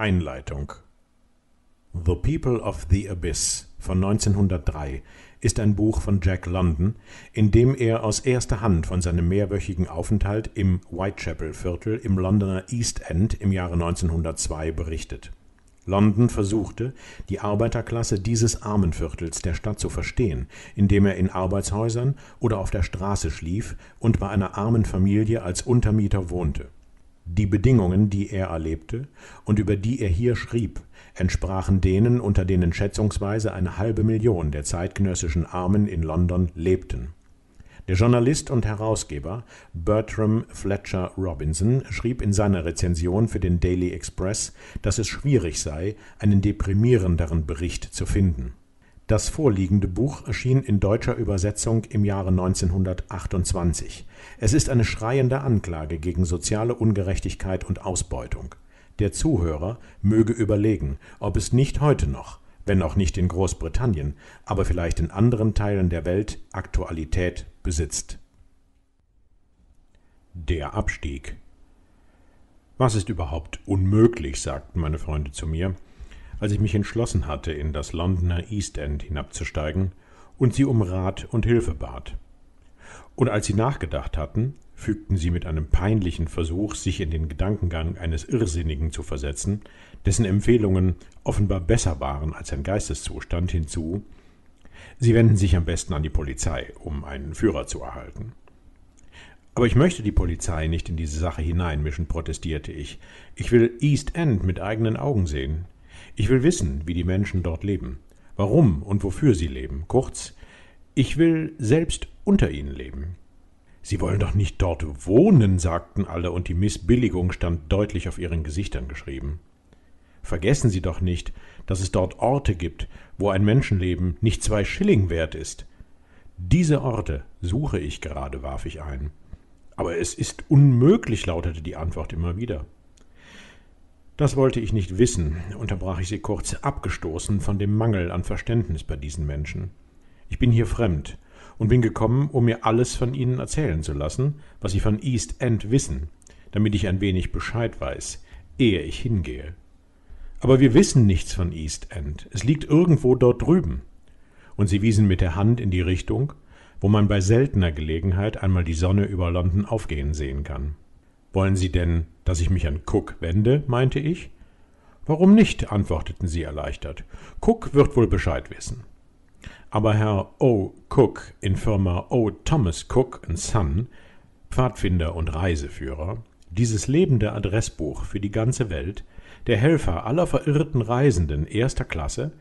Einleitung The People of the Abyss von 1903 ist ein Buch von Jack London, in dem er aus erster Hand von seinem mehrwöchigen Aufenthalt im Whitechapel-Viertel im Londoner East End im Jahre 1902 berichtet. London versuchte, die Arbeiterklasse dieses armen Viertels der Stadt zu verstehen, indem er in Arbeitshäusern oder auf der Straße schlief und bei einer armen Familie als Untermieter wohnte. Die Bedingungen, die er erlebte und über die er hier schrieb, entsprachen denen, unter denen schätzungsweise eine halbe Million der zeitgenössischen Armen in London lebten. Der Journalist und Herausgeber Bertram Fletcher Robinson schrieb in seiner Rezension für den Daily Express, dass es schwierig sei, einen deprimierenderen Bericht zu finden das vorliegende Buch erschien in deutscher Übersetzung im Jahre 1928. Es ist eine schreiende Anklage gegen soziale Ungerechtigkeit und Ausbeutung. Der Zuhörer möge überlegen, ob es nicht heute noch, wenn auch nicht in Großbritannien, aber vielleicht in anderen Teilen der Welt Aktualität besitzt. Der Abstieg. Was ist überhaupt unmöglich, sagten meine Freunde zu mir als ich mich entschlossen hatte, in das Londoner East End hinabzusteigen und sie um Rat und Hilfe bat. Und als sie nachgedacht hatten, fügten sie mit einem peinlichen Versuch, sich in den Gedankengang eines Irrsinnigen zu versetzen, dessen Empfehlungen offenbar besser waren als sein Geisteszustand, hinzu, Sie wenden sich am besten an die Polizei, um einen Führer zu erhalten. Aber ich möchte die Polizei nicht in diese Sache hineinmischen, protestierte ich. Ich will East End mit eigenen Augen sehen. Ich will wissen, wie die Menschen dort leben, warum und wofür sie leben. Kurz, ich will selbst unter ihnen leben. Sie wollen doch nicht dort wohnen, sagten alle, und die Missbilligung stand deutlich auf ihren Gesichtern geschrieben. Vergessen Sie doch nicht, dass es dort Orte gibt, wo ein Menschenleben nicht zwei Schilling wert ist. Diese Orte suche ich gerade, warf ich ein. Aber es ist unmöglich, lautete die Antwort immer wieder. Das wollte ich nicht wissen, unterbrach ich sie kurz, abgestoßen von dem Mangel an Verständnis bei diesen Menschen. Ich bin hier fremd und bin gekommen, um mir alles von Ihnen erzählen zu lassen, was Sie von East End wissen, damit ich ein wenig Bescheid weiß, ehe ich hingehe. Aber wir wissen nichts von East End. Es liegt irgendwo dort drüben. Und sie wiesen mit der Hand in die Richtung, wo man bei seltener Gelegenheit einmal die Sonne über London aufgehen sehen kann. Wollen Sie denn, dass ich mich an Cook wende? meinte ich. Warum nicht? antworteten sie erleichtert. Cook wird wohl Bescheid wissen. Aber Herr O. Cook in Firma O. Thomas Cook Son, Pfadfinder und Reiseführer, dieses lebende Adressbuch für die ganze Welt, der Helfer aller verirrten Reisenden erster Klasse,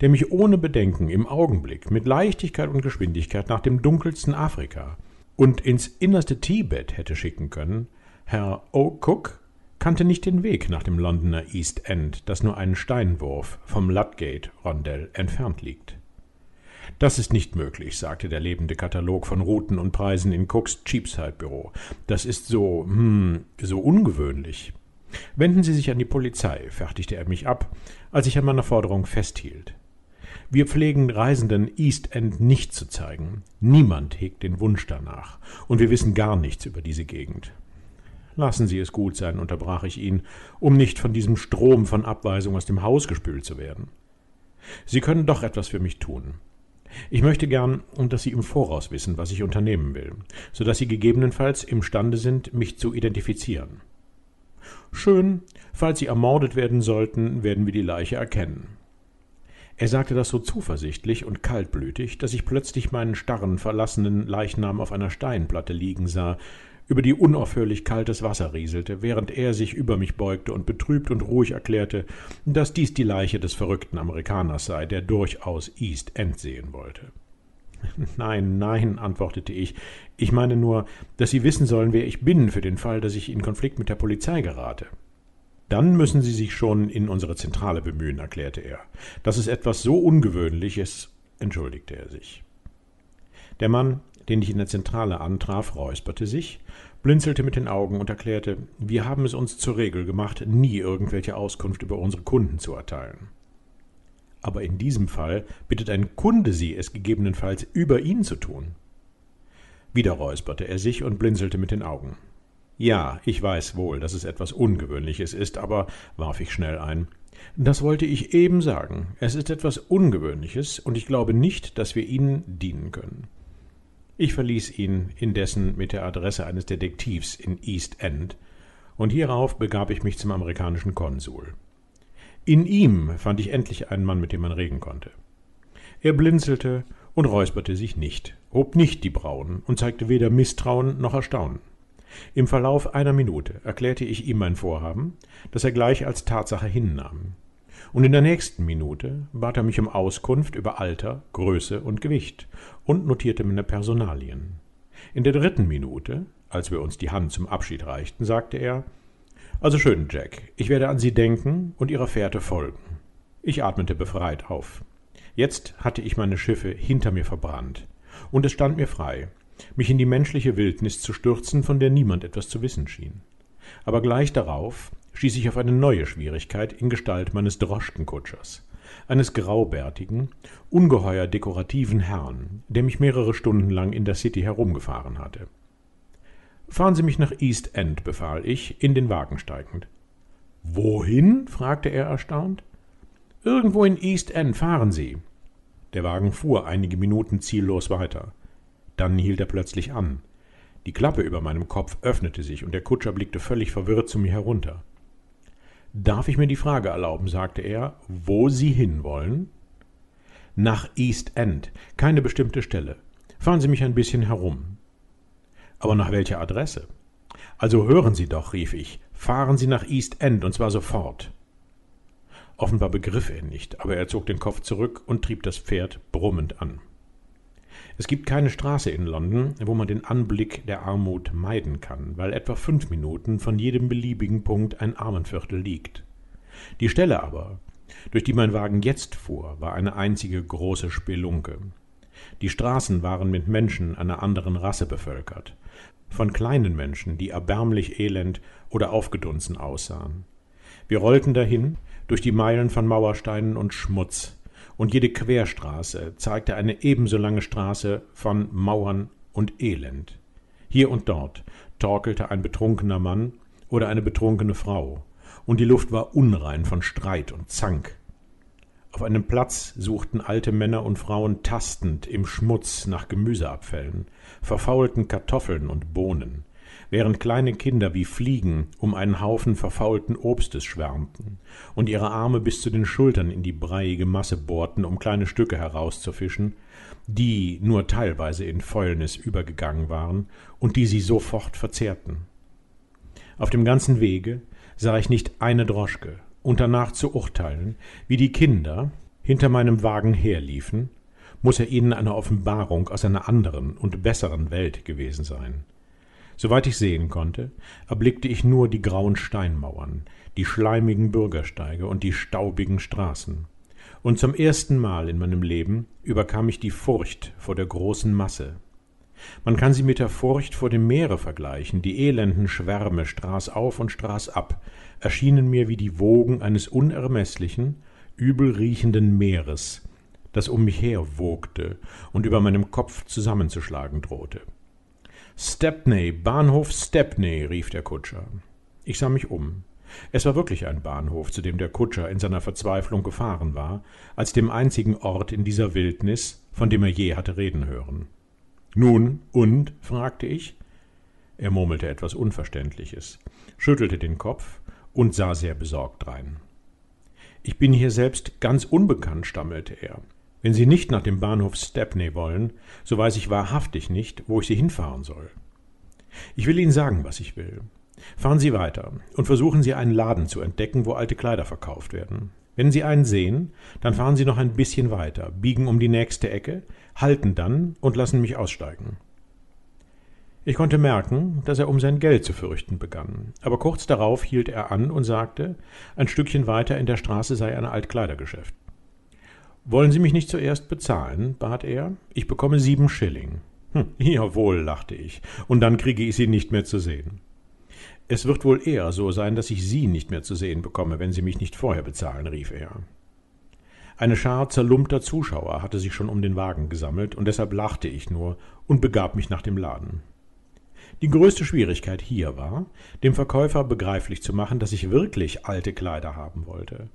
der mich ohne Bedenken im Augenblick mit Leichtigkeit und Geschwindigkeit nach dem dunkelsten Afrika und ins innerste Tibet hätte schicken können, Herr O'Cook kannte nicht den Weg nach dem Londoner East End, das nur einen Steinwurf vom Ludgate-Rondell entfernt liegt. Das ist nicht möglich, sagte der lebende Katalog von Routen und Preisen in Cooks Cheapside-Büro. Das ist so, hm, so ungewöhnlich. Wenden Sie sich an die Polizei, fertigte er mich ab, als ich an meiner Forderung festhielt. Wir pflegen Reisenden East End nicht zu zeigen. Niemand hegt den Wunsch danach. Und wir wissen gar nichts über diese Gegend. Lassen Sie es gut sein, unterbrach ich ihn, um nicht von diesem Strom von Abweisung aus dem Haus gespült zu werden. Sie können doch etwas für mich tun. Ich möchte gern, dass Sie im Voraus wissen, was ich unternehmen will, so dass Sie gegebenenfalls imstande sind, mich zu identifizieren. Schön, falls Sie ermordet werden sollten, werden wir die Leiche erkennen. Er sagte das so zuversichtlich und kaltblütig, dass ich plötzlich meinen starren, verlassenen Leichnam auf einer Steinplatte liegen sah, über die unaufhörlich kaltes Wasser rieselte, während er sich über mich beugte und betrübt und ruhig erklärte, dass dies die Leiche des verrückten Amerikaners sei, der durchaus East End sehen wollte. Nein, nein, antwortete ich. Ich meine nur, dass Sie wissen sollen, wer ich bin, für den Fall, dass ich in Konflikt mit der Polizei gerate. Dann müssen Sie sich schon in unsere Zentrale bemühen, erklärte er. Das ist etwas so Ungewöhnliches, entschuldigte er sich. Der Mann, den ich in der Zentrale antraf, räusperte sich blinzelte mit den Augen und erklärte, wir haben es uns zur Regel gemacht, nie irgendwelche Auskunft über unsere Kunden zu erteilen. Aber in diesem Fall bittet ein Kunde Sie, es gegebenenfalls über ihn zu tun. Wieder räusperte er sich und blinzelte mit den Augen. Ja, ich weiß wohl, dass es etwas Ungewöhnliches ist, aber warf ich schnell ein. Das wollte ich eben sagen. Es ist etwas Ungewöhnliches, und ich glaube nicht, dass wir Ihnen dienen können. Ich verließ ihn indessen mit der Adresse eines Detektivs in East End, und hierauf begab ich mich zum amerikanischen Konsul. In ihm fand ich endlich einen Mann, mit dem man reden konnte. Er blinzelte und räusperte sich nicht, hob nicht die Brauen und zeigte weder Misstrauen noch Erstaunen. Im Verlauf einer Minute erklärte ich ihm mein Vorhaben, das er gleich als Tatsache hinnahm und in der nächsten Minute bat er mich um Auskunft über Alter, Größe und Gewicht und notierte meine Personalien. In der dritten Minute, als wir uns die Hand zum Abschied reichten, sagte er Also schön, Jack, ich werde an Sie denken und Ihrer Fährte folgen. Ich atmete befreit auf. Jetzt hatte ich meine Schiffe hinter mir verbrannt, und es stand mir frei, mich in die menschliche Wildnis zu stürzen, von der niemand etwas zu wissen schien. Aber gleich darauf stieß ich auf eine neue Schwierigkeit in Gestalt meines Droschkenkutschers, eines graubärtigen, ungeheuer dekorativen Herrn, der mich mehrere Stunden lang in der City herumgefahren hatte. Fahren Sie mich nach East End, befahl ich, in den Wagen steigend. Wohin? fragte er erstaunt. Irgendwo in East End fahren Sie. Der Wagen fuhr einige Minuten ziellos weiter. Dann hielt er plötzlich an. Die Klappe über meinem Kopf öffnete sich und der Kutscher blickte völlig verwirrt zu mir herunter. Darf ich mir die Frage erlauben, sagte er, wo Sie hinwollen? Nach East End, keine bestimmte Stelle. Fahren Sie mich ein bisschen herum. Aber nach welcher Adresse? Also hören Sie doch, rief ich, fahren Sie nach East End, und zwar sofort. Offenbar begriff er nicht, aber er zog den Kopf zurück und trieb das Pferd brummend an. Es gibt keine Straße in London, wo man den Anblick der Armut meiden kann, weil etwa fünf Minuten von jedem beliebigen Punkt ein Armenviertel liegt. Die Stelle aber, durch die mein Wagen jetzt fuhr, war eine einzige große Spelunke. Die Straßen waren mit Menschen einer anderen Rasse bevölkert, von kleinen Menschen, die erbärmlich elend oder aufgedunsen aussahen. Wir rollten dahin, durch die Meilen von Mauersteinen und Schmutz, und jede Querstraße zeigte eine ebenso lange Straße von Mauern und Elend. Hier und dort torkelte ein betrunkener Mann oder eine betrunkene Frau, und die Luft war unrein von Streit und Zank. Auf einem Platz suchten alte Männer und Frauen tastend im Schmutz nach Gemüseabfällen, verfaulten Kartoffeln und Bohnen, während kleine Kinder wie Fliegen um einen Haufen verfaulten Obstes schwärmten und ihre Arme bis zu den Schultern in die breiige Masse bohrten, um kleine Stücke herauszufischen, die nur teilweise in Fäulnis übergegangen waren und die sie sofort verzehrten. Auf dem ganzen Wege sah ich nicht eine Droschke, und danach zu urteilen, wie die Kinder hinter meinem Wagen herliefen, muss er ihnen eine Offenbarung aus einer anderen und besseren Welt gewesen sein. Soweit ich sehen konnte, erblickte ich nur die grauen Steinmauern, die schleimigen Bürgersteige und die staubigen Straßen. Und zum ersten Mal in meinem Leben überkam ich die Furcht vor der großen Masse. Man kann sie mit der Furcht vor dem Meere vergleichen. Die elenden Schwärme straßauf und straßab erschienen mir wie die Wogen eines unermeßlichen, übelriechenden Meeres, das um mich her wogte und über meinem Kopf zusammenzuschlagen drohte. Stepney, Bahnhof Stepney, rief der Kutscher. Ich sah mich um. Es war wirklich ein Bahnhof, zu dem der Kutscher in seiner Verzweiflung gefahren war, als dem einzigen Ort in dieser Wildnis, von dem er je hatte reden hören. Nun, und? fragte ich. Er murmelte etwas Unverständliches, schüttelte den Kopf und sah sehr besorgt drein. Ich bin hier selbst ganz unbekannt, stammelte er. Wenn Sie nicht nach dem Bahnhof Stepney wollen, so weiß ich wahrhaftig nicht, wo ich Sie hinfahren soll. Ich will Ihnen sagen, was ich will. Fahren Sie weiter und versuchen Sie einen Laden zu entdecken, wo alte Kleider verkauft werden. Wenn Sie einen sehen, dann fahren Sie noch ein bisschen weiter, biegen um die nächste Ecke, halten dann und lassen mich aussteigen. Ich konnte merken, dass er um sein Geld zu fürchten begann, aber kurz darauf hielt er an und sagte, ein Stückchen weiter in der Straße sei ein Altkleidergeschäft. Wollen Sie mich nicht zuerst bezahlen? bat er. Ich bekomme sieben Schilling. Hm, jawohl, lachte ich, und dann kriege ich Sie nicht mehr zu sehen. Es wird wohl eher so sein, dass ich Sie nicht mehr zu sehen bekomme, wenn Sie mich nicht vorher bezahlen, rief er. Eine Schar zerlumpter Zuschauer hatte sich schon um den Wagen gesammelt, und deshalb lachte ich nur und begab mich nach dem Laden. Die größte Schwierigkeit hier war, dem Verkäufer begreiflich zu machen, dass ich wirklich alte Kleider haben wollte.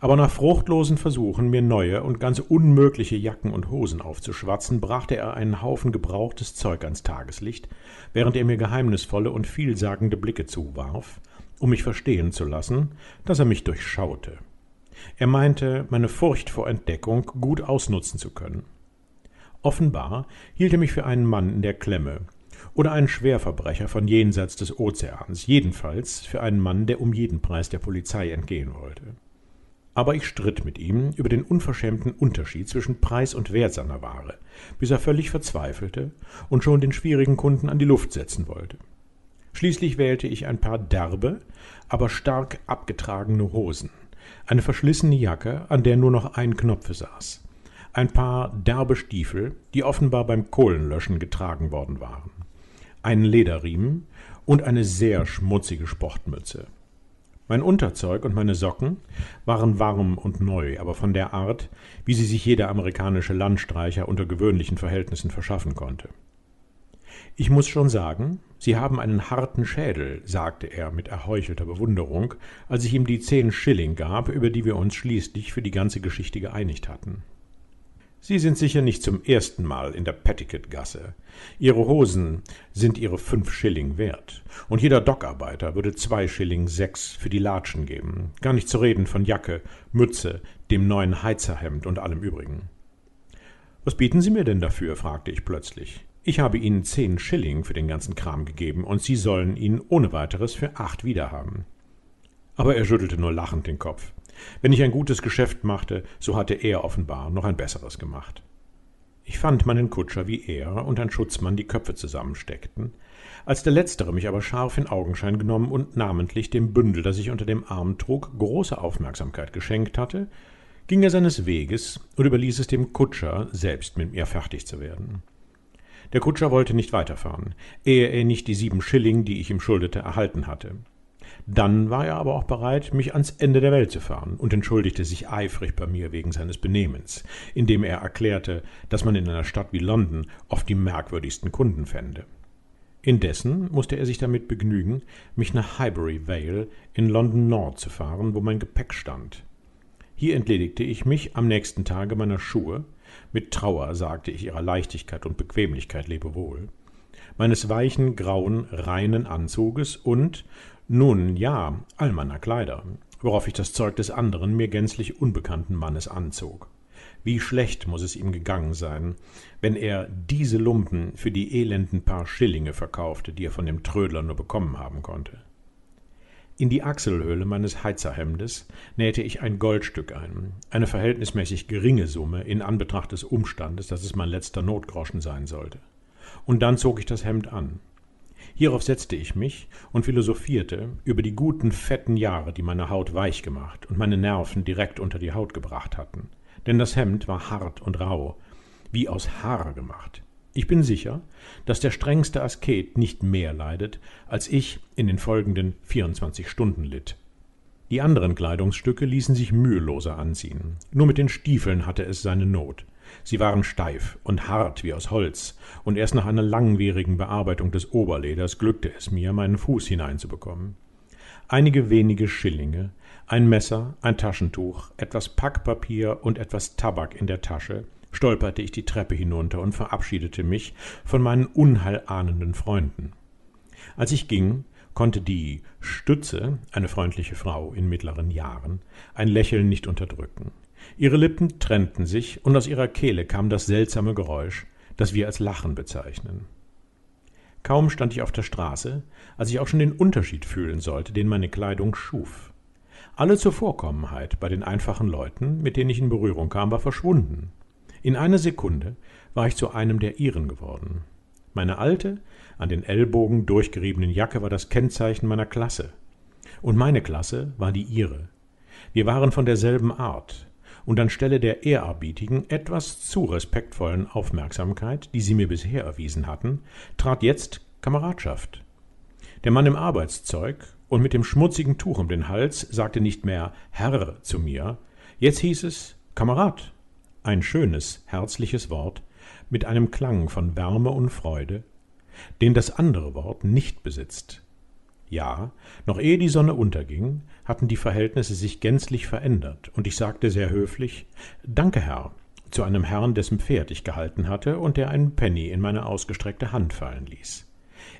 Aber nach fruchtlosen Versuchen, mir neue und ganz unmögliche Jacken und Hosen aufzuschwatzen, brachte er einen Haufen gebrauchtes Zeug ans Tageslicht, während er mir geheimnisvolle und vielsagende Blicke zuwarf, um mich verstehen zu lassen, dass er mich durchschaute. Er meinte, meine Furcht vor Entdeckung gut ausnutzen zu können. Offenbar hielt er mich für einen Mann in der Klemme oder einen Schwerverbrecher von jenseits des Ozeans, jedenfalls für einen Mann, der um jeden Preis der Polizei entgehen wollte aber ich stritt mit ihm über den unverschämten Unterschied zwischen Preis und Wert seiner Ware, bis er völlig verzweifelte und schon den schwierigen Kunden an die Luft setzen wollte. Schließlich wählte ich ein paar derbe, aber stark abgetragene Hosen, eine verschlissene Jacke, an der nur noch ein Knopf saß, ein paar derbe Stiefel, die offenbar beim Kohlenlöschen getragen worden waren, einen Lederriemen und eine sehr schmutzige Sportmütze. Mein Unterzeug und meine Socken waren warm und neu, aber von der Art, wie sie sich jeder amerikanische Landstreicher unter gewöhnlichen Verhältnissen verschaffen konnte. Ich muss schon sagen, Sie haben einen harten Schädel, sagte er mit erheuchelter Bewunderung, als ich ihm die zehn Schilling gab, über die wir uns schließlich für die ganze Geschichte geeinigt hatten. Sie sind sicher nicht zum ersten Mal in der Petticoat-Gasse. Ihre Hosen sind ihre fünf Schilling wert. Und jeder Dockarbeiter würde zwei Schilling sechs für die Latschen geben. Gar nicht zu reden von Jacke, Mütze, dem neuen Heizerhemd und allem übrigen. Was bieten Sie mir denn dafür? fragte ich plötzlich. Ich habe Ihnen zehn Schilling für den ganzen Kram gegeben und Sie sollen ihn ohne weiteres für acht wiederhaben. Aber er schüttelte nur lachend den Kopf. Wenn ich ein gutes Geschäft machte, so hatte er offenbar noch ein besseres gemacht. Ich fand meinen Kutscher, wie er und ein Schutzmann die Köpfe zusammensteckten, als der letztere mich aber scharf in Augenschein genommen und namentlich dem Bündel, das ich unter dem Arm trug, große Aufmerksamkeit geschenkt hatte, ging er seines Weges und überließ es dem Kutscher, selbst mit mir fertig zu werden. Der Kutscher wollte nicht weiterfahren, ehe er nicht die sieben Schilling, die ich ihm schuldete, erhalten hatte. Dann war er aber auch bereit, mich ans Ende der Welt zu fahren und entschuldigte sich eifrig bei mir wegen seines Benehmens, indem er erklärte, dass man in einer Stadt wie London oft die merkwürdigsten Kunden fände. Indessen musste er sich damit begnügen, mich nach Highbury Vale in London Nord zu fahren, wo mein Gepäck stand. Hier entledigte ich mich am nächsten Tage meiner Schuhe, mit Trauer sagte ich ihrer Leichtigkeit und Bequemlichkeit Lebewohl, meines weichen, grauen, reinen Anzuges und, nun ja all meiner kleider worauf ich das zeug des anderen mir gänzlich unbekannten mannes anzog wie schlecht muß es ihm gegangen sein wenn er diese lumpen für die elenden paar schillinge verkaufte die er von dem trödler nur bekommen haben konnte in die achselhöhle meines heizerhemdes nähte ich ein goldstück ein eine verhältnismäßig geringe summe in anbetracht des umstandes daß es mein letzter notgroschen sein sollte und dann zog ich das hemd an hierauf setzte ich mich und philosophierte über die guten fetten jahre die meine haut weich gemacht und meine nerven direkt unter die haut gebracht hatten denn das hemd war hart und rauh wie aus haar gemacht ich bin sicher daß der strengste asket nicht mehr leidet als ich in den folgenden 24 stunden litt die anderen kleidungsstücke ließen sich müheloser anziehen nur mit den stiefeln hatte es seine not Sie waren steif und hart wie aus Holz, und erst nach einer langwierigen Bearbeitung des Oberleders glückte es mir, meinen Fuß hineinzubekommen. Einige wenige Schillinge, ein Messer, ein Taschentuch, etwas Packpapier und etwas Tabak in der Tasche, stolperte ich die Treppe hinunter und verabschiedete mich von meinen unheilahnenden Freunden. Als ich ging, konnte die Stütze, eine freundliche Frau in mittleren Jahren, ein Lächeln nicht unterdrücken ihre lippen trennten sich und aus ihrer kehle kam das seltsame geräusch das wir als lachen bezeichnen kaum stand ich auf der straße als ich auch schon den unterschied fühlen sollte den meine kleidung schuf alle zuvorkommenheit bei den einfachen leuten mit denen ich in berührung kam war verschwunden in einer sekunde war ich zu einem der ihren geworden meine alte an den ellbogen durchgeriebenen jacke war das kennzeichen meiner klasse und meine klasse war die ihre wir waren von derselben art und anstelle der ehrerbietigen, etwas zu respektvollen Aufmerksamkeit, die sie mir bisher erwiesen hatten, trat jetzt Kameradschaft. Der Mann im Arbeitszeug und mit dem schmutzigen Tuch um den Hals sagte nicht mehr Herr zu mir, jetzt hieß es Kamerad. Ein schönes, herzliches Wort mit einem Klang von Wärme und Freude, den das andere Wort nicht besitzt. Ja, noch ehe die Sonne unterging, hatten die Verhältnisse sich gänzlich verändert, und ich sagte sehr höflich Danke, Herr, zu einem Herrn, dessen Pferd ich gehalten hatte und der einen Penny in meine ausgestreckte Hand fallen ließ.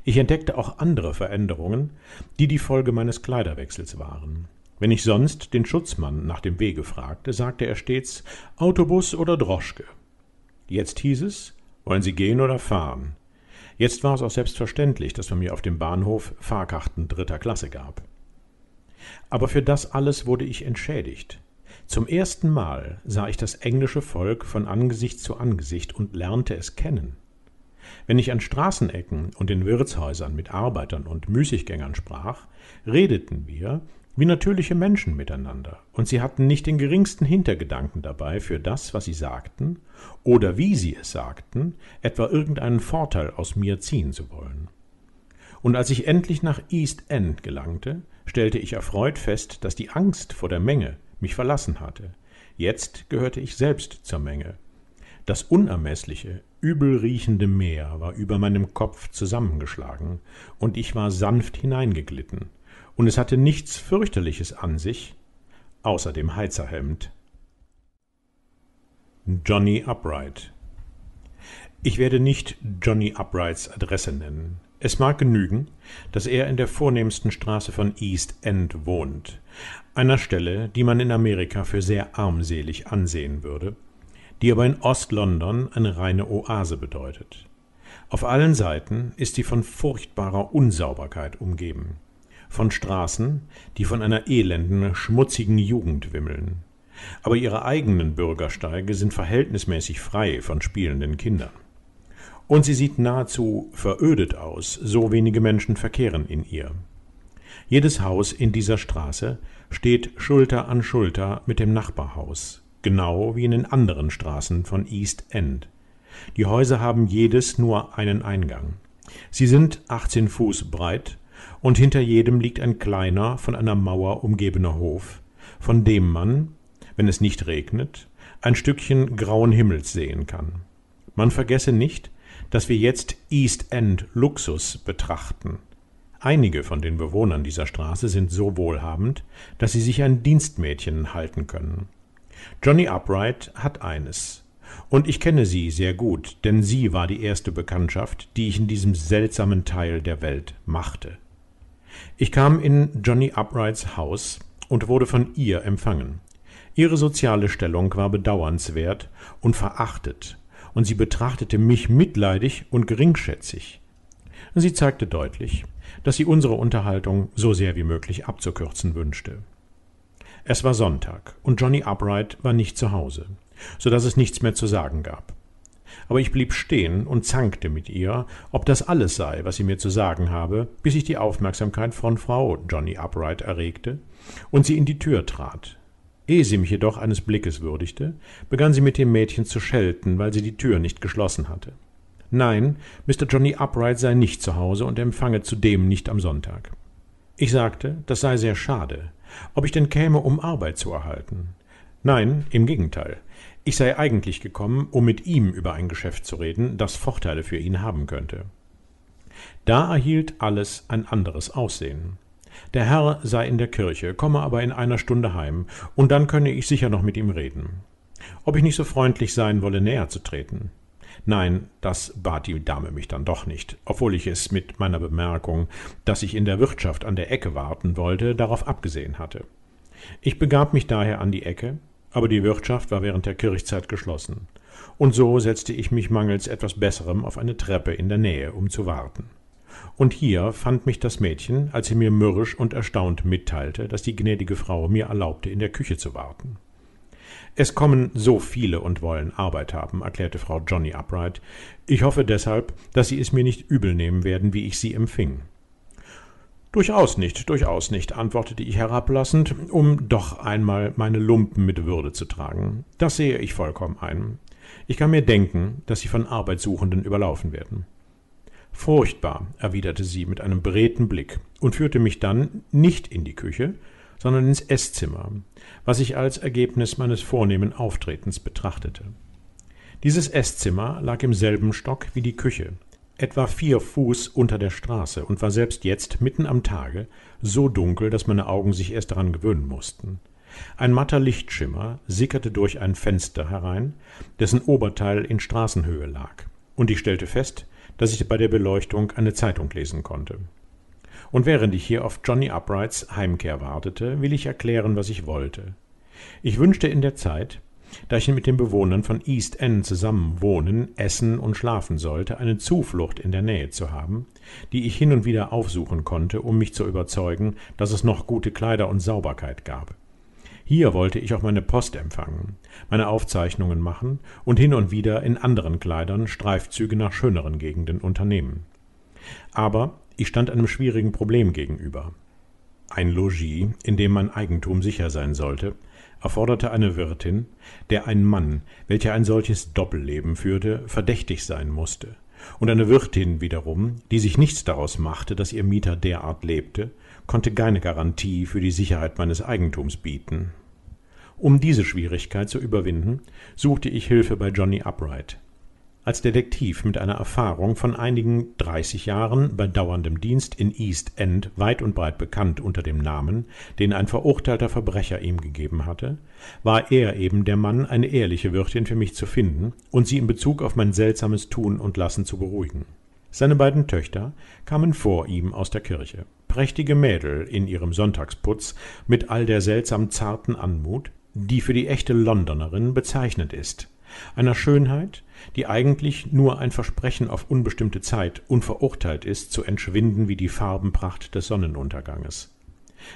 Ich entdeckte auch andere Veränderungen, die die Folge meines Kleiderwechsels waren. Wenn ich sonst den Schutzmann nach dem Wege fragte, sagte er stets Autobus oder Droschke. Jetzt hieß es Wollen Sie gehen oder fahren? Jetzt war es auch selbstverständlich, dass man mir auf dem Bahnhof Fahrkarten dritter Klasse gab. Aber für das alles wurde ich entschädigt. Zum ersten Mal sah ich das englische Volk von Angesicht zu Angesicht und lernte es kennen. Wenn ich an Straßenecken und in Wirtshäusern mit Arbeitern und Müßiggängern sprach, redeten wir wie natürliche Menschen miteinander, und sie hatten nicht den geringsten Hintergedanken dabei, für das, was sie sagten oder wie sie es sagten, etwa irgendeinen Vorteil aus mir ziehen zu wollen. Und als ich endlich nach East End gelangte, stellte ich erfreut fest, dass die Angst vor der Menge mich verlassen hatte. Jetzt gehörte ich selbst zur Menge. Das unermeßliche, übelriechende Meer war über meinem Kopf zusammengeschlagen, und ich war sanft hineingeglitten, und es hatte nichts fürchterliches an sich, außer dem Heizerhemd. Johnny Upright. Ich werde nicht Johnny Uprights Adresse nennen. Es mag genügen, dass er in der vornehmsten Straße von East End wohnt, einer Stelle, die man in Amerika für sehr armselig ansehen würde, die aber in Ost-London eine reine Oase bedeutet. Auf allen Seiten ist sie von furchtbarer Unsauberkeit umgeben, von Straßen, die von einer elenden, schmutzigen Jugend wimmeln. Aber ihre eigenen Bürgersteige sind verhältnismäßig frei von spielenden Kindern und sie sieht nahezu verödet aus, so wenige Menschen verkehren in ihr. Jedes Haus in dieser Straße steht Schulter an Schulter mit dem Nachbarhaus, genau wie in den anderen Straßen von East End. Die Häuser haben jedes nur einen Eingang. Sie sind 18 Fuß breit und hinter jedem liegt ein kleiner, von einer Mauer umgebener Hof, von dem man, wenn es nicht regnet, ein Stückchen grauen Himmels sehen kann. Man vergesse nicht, dass wir jetzt East End Luxus betrachten. Einige von den Bewohnern dieser Straße sind so wohlhabend, dass sie sich ein Dienstmädchen halten können. Johnny Upright hat eines. Und ich kenne sie sehr gut, denn sie war die erste Bekanntschaft, die ich in diesem seltsamen Teil der Welt machte. Ich kam in Johnny Uprights Haus und wurde von ihr empfangen. Ihre soziale Stellung war bedauernswert und verachtet, und sie betrachtete mich mitleidig und geringschätzig. Sie zeigte deutlich, dass sie unsere Unterhaltung so sehr wie möglich abzukürzen wünschte. Es war Sonntag und Johnny Upright war nicht zu Hause, so dass es nichts mehr zu sagen gab. Aber ich blieb stehen und zankte mit ihr, ob das alles sei, was sie mir zu sagen habe, bis ich die Aufmerksamkeit von Frau Johnny Upright erregte und sie in die Tür trat, ehe sie mich jedoch eines blickes würdigte begann sie mit dem mädchen zu schelten weil sie die tür nicht geschlossen hatte nein mr johnny upright sei nicht zu hause und empfange zudem nicht am sonntag ich sagte das sei sehr schade ob ich denn käme um arbeit zu erhalten nein im gegenteil ich sei eigentlich gekommen um mit ihm über ein geschäft zu reden das vorteile für ihn haben könnte da erhielt alles ein anderes aussehen der Herr sei in der Kirche, komme aber in einer Stunde heim, und dann könne ich sicher noch mit ihm reden. Ob ich nicht so freundlich sein wolle, näher zu treten. Nein, das bat die Dame mich dann doch nicht, obwohl ich es mit meiner Bemerkung, dass ich in der Wirtschaft an der Ecke warten wollte, darauf abgesehen hatte. Ich begab mich daher an die Ecke, aber die Wirtschaft war während der Kirchzeit geschlossen, und so setzte ich mich mangels etwas Besserem auf eine Treppe in der Nähe, um zu warten. Und hier fand mich das Mädchen, als sie mir mürrisch und erstaunt mitteilte, dass die gnädige Frau mir erlaubte, in der Küche zu warten. Es kommen so viele und wollen Arbeit haben, erklärte Frau Johnny Upright. Ich hoffe deshalb, dass Sie es mir nicht übel nehmen werden, wie ich Sie empfing. Durchaus nicht, durchaus nicht, antwortete ich herablassend, um doch einmal meine Lumpen mit Würde zu tragen. Das sehe ich vollkommen ein. Ich kann mir denken, dass Sie von Arbeitssuchenden überlaufen werden. Furchtbar, erwiderte sie mit einem breiten Blick und führte mich dann nicht in die Küche, sondern ins Esszimmer, was ich als Ergebnis meines vornehmen Auftretens betrachtete. Dieses Esszimmer lag im selben Stock wie die Küche, etwa vier Fuß unter der Straße und war selbst jetzt mitten am Tage so dunkel, dass meine Augen sich erst daran gewöhnen mussten. Ein matter Lichtschimmer sickerte durch ein Fenster herein, dessen Oberteil in Straßenhöhe lag, und ich stellte fest, dass ich bei der Beleuchtung eine Zeitung lesen konnte. Und während ich hier auf Johnny Uprights Heimkehr wartete, will ich erklären, was ich wollte. Ich wünschte in der Zeit, da ich mit den Bewohnern von East End zusammen wohnen, essen und schlafen sollte, eine Zuflucht in der Nähe zu haben, die ich hin und wieder aufsuchen konnte, um mich zu überzeugen, dass es noch gute Kleider und Sauberkeit gab. Hier wollte ich auch meine Post empfangen, meine Aufzeichnungen machen und hin und wieder in anderen Kleidern Streifzüge nach schöneren Gegenden unternehmen. Aber ich stand einem schwierigen Problem gegenüber. Ein Logis, in dem mein Eigentum sicher sein sollte, erforderte eine Wirtin, der ein Mann, welcher ein solches Doppelleben führte, verdächtig sein musste, und eine Wirtin wiederum, die sich nichts daraus machte, dass ihr Mieter derart lebte konnte keine Garantie für die Sicherheit meines Eigentums bieten. Um diese Schwierigkeit zu überwinden, suchte ich Hilfe bei Johnny Upright. Als Detektiv mit einer Erfahrung von einigen 30 Jahren bei dauerndem Dienst in East End weit und breit bekannt unter dem Namen, den ein verurteilter Verbrecher ihm gegeben hatte, war er eben der Mann, eine ehrliche Wirtin für mich zu finden und sie in Bezug auf mein seltsames Tun und Lassen zu beruhigen. Seine beiden Töchter kamen vor ihm aus der Kirche prächtige Mädel in ihrem Sonntagsputz mit all der seltsam zarten Anmut, die für die echte Londonerin bezeichnend ist, einer Schönheit, die eigentlich nur ein Versprechen auf unbestimmte Zeit unverurteilt ist zu entschwinden wie die Farbenpracht des Sonnenunterganges.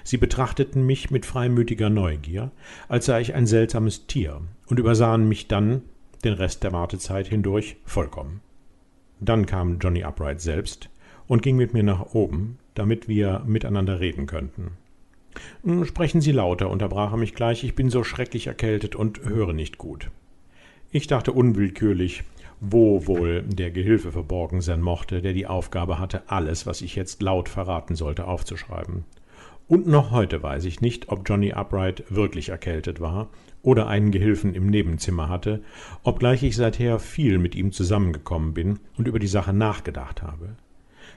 Sie betrachteten mich mit freimütiger Neugier, als sei ich ein seltsames Tier, und übersahen mich dann, den Rest der Wartezeit hindurch, vollkommen. Dann kam Johnny Upright selbst und ging mit mir nach oben, damit wir miteinander reden könnten. Sprechen Sie lauter, unterbrach er mich gleich, ich bin so schrecklich erkältet und höre nicht gut. Ich dachte unwillkürlich, wo wohl der Gehilfe verborgen sein mochte, der die Aufgabe hatte, alles, was ich jetzt laut verraten sollte, aufzuschreiben. Und noch heute weiß ich nicht, ob Johnny Upright wirklich erkältet war oder einen Gehilfen im Nebenzimmer hatte, obgleich ich seither viel mit ihm zusammengekommen bin und über die Sache nachgedacht habe.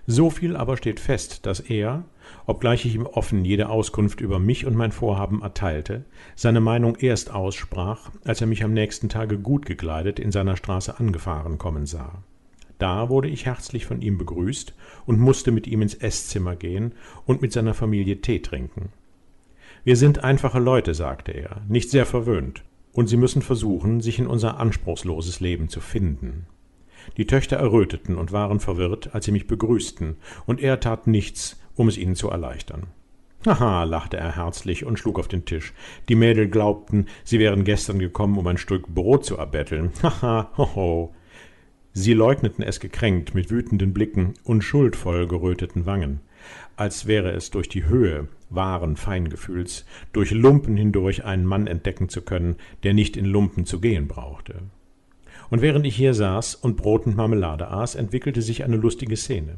So viel aber steht fest, dass er, obgleich ich ihm offen jede Auskunft über mich und mein Vorhaben erteilte, seine Meinung erst aussprach, als er mich am nächsten Tage gut gekleidet in seiner Straße angefahren kommen sah. Da wurde ich herzlich von ihm begrüßt und musste mit ihm ins Esszimmer gehen und mit seiner Familie Tee trinken. Wir sind einfache Leute, sagte er, nicht sehr verwöhnt, und sie müssen versuchen, sich in unser anspruchsloses Leben zu finden die töchter erröteten und waren verwirrt als sie mich begrüßten und er tat nichts um es ihnen zu erleichtern haha lachte er herzlich und schlug auf den tisch die mädel glaubten sie wären gestern gekommen um ein stück brot zu erbetteln haha hoho sie leugneten es gekränkt mit wütenden blicken und schuldvoll geröteten wangen als wäre es durch die höhe wahren Feingefühls, durch Lumpen hindurch einen Mann entdecken zu können, der nicht in Lumpen zu gehen brauchte. Und während ich hier saß und Brot und Marmelade aß, entwickelte sich eine lustige Szene.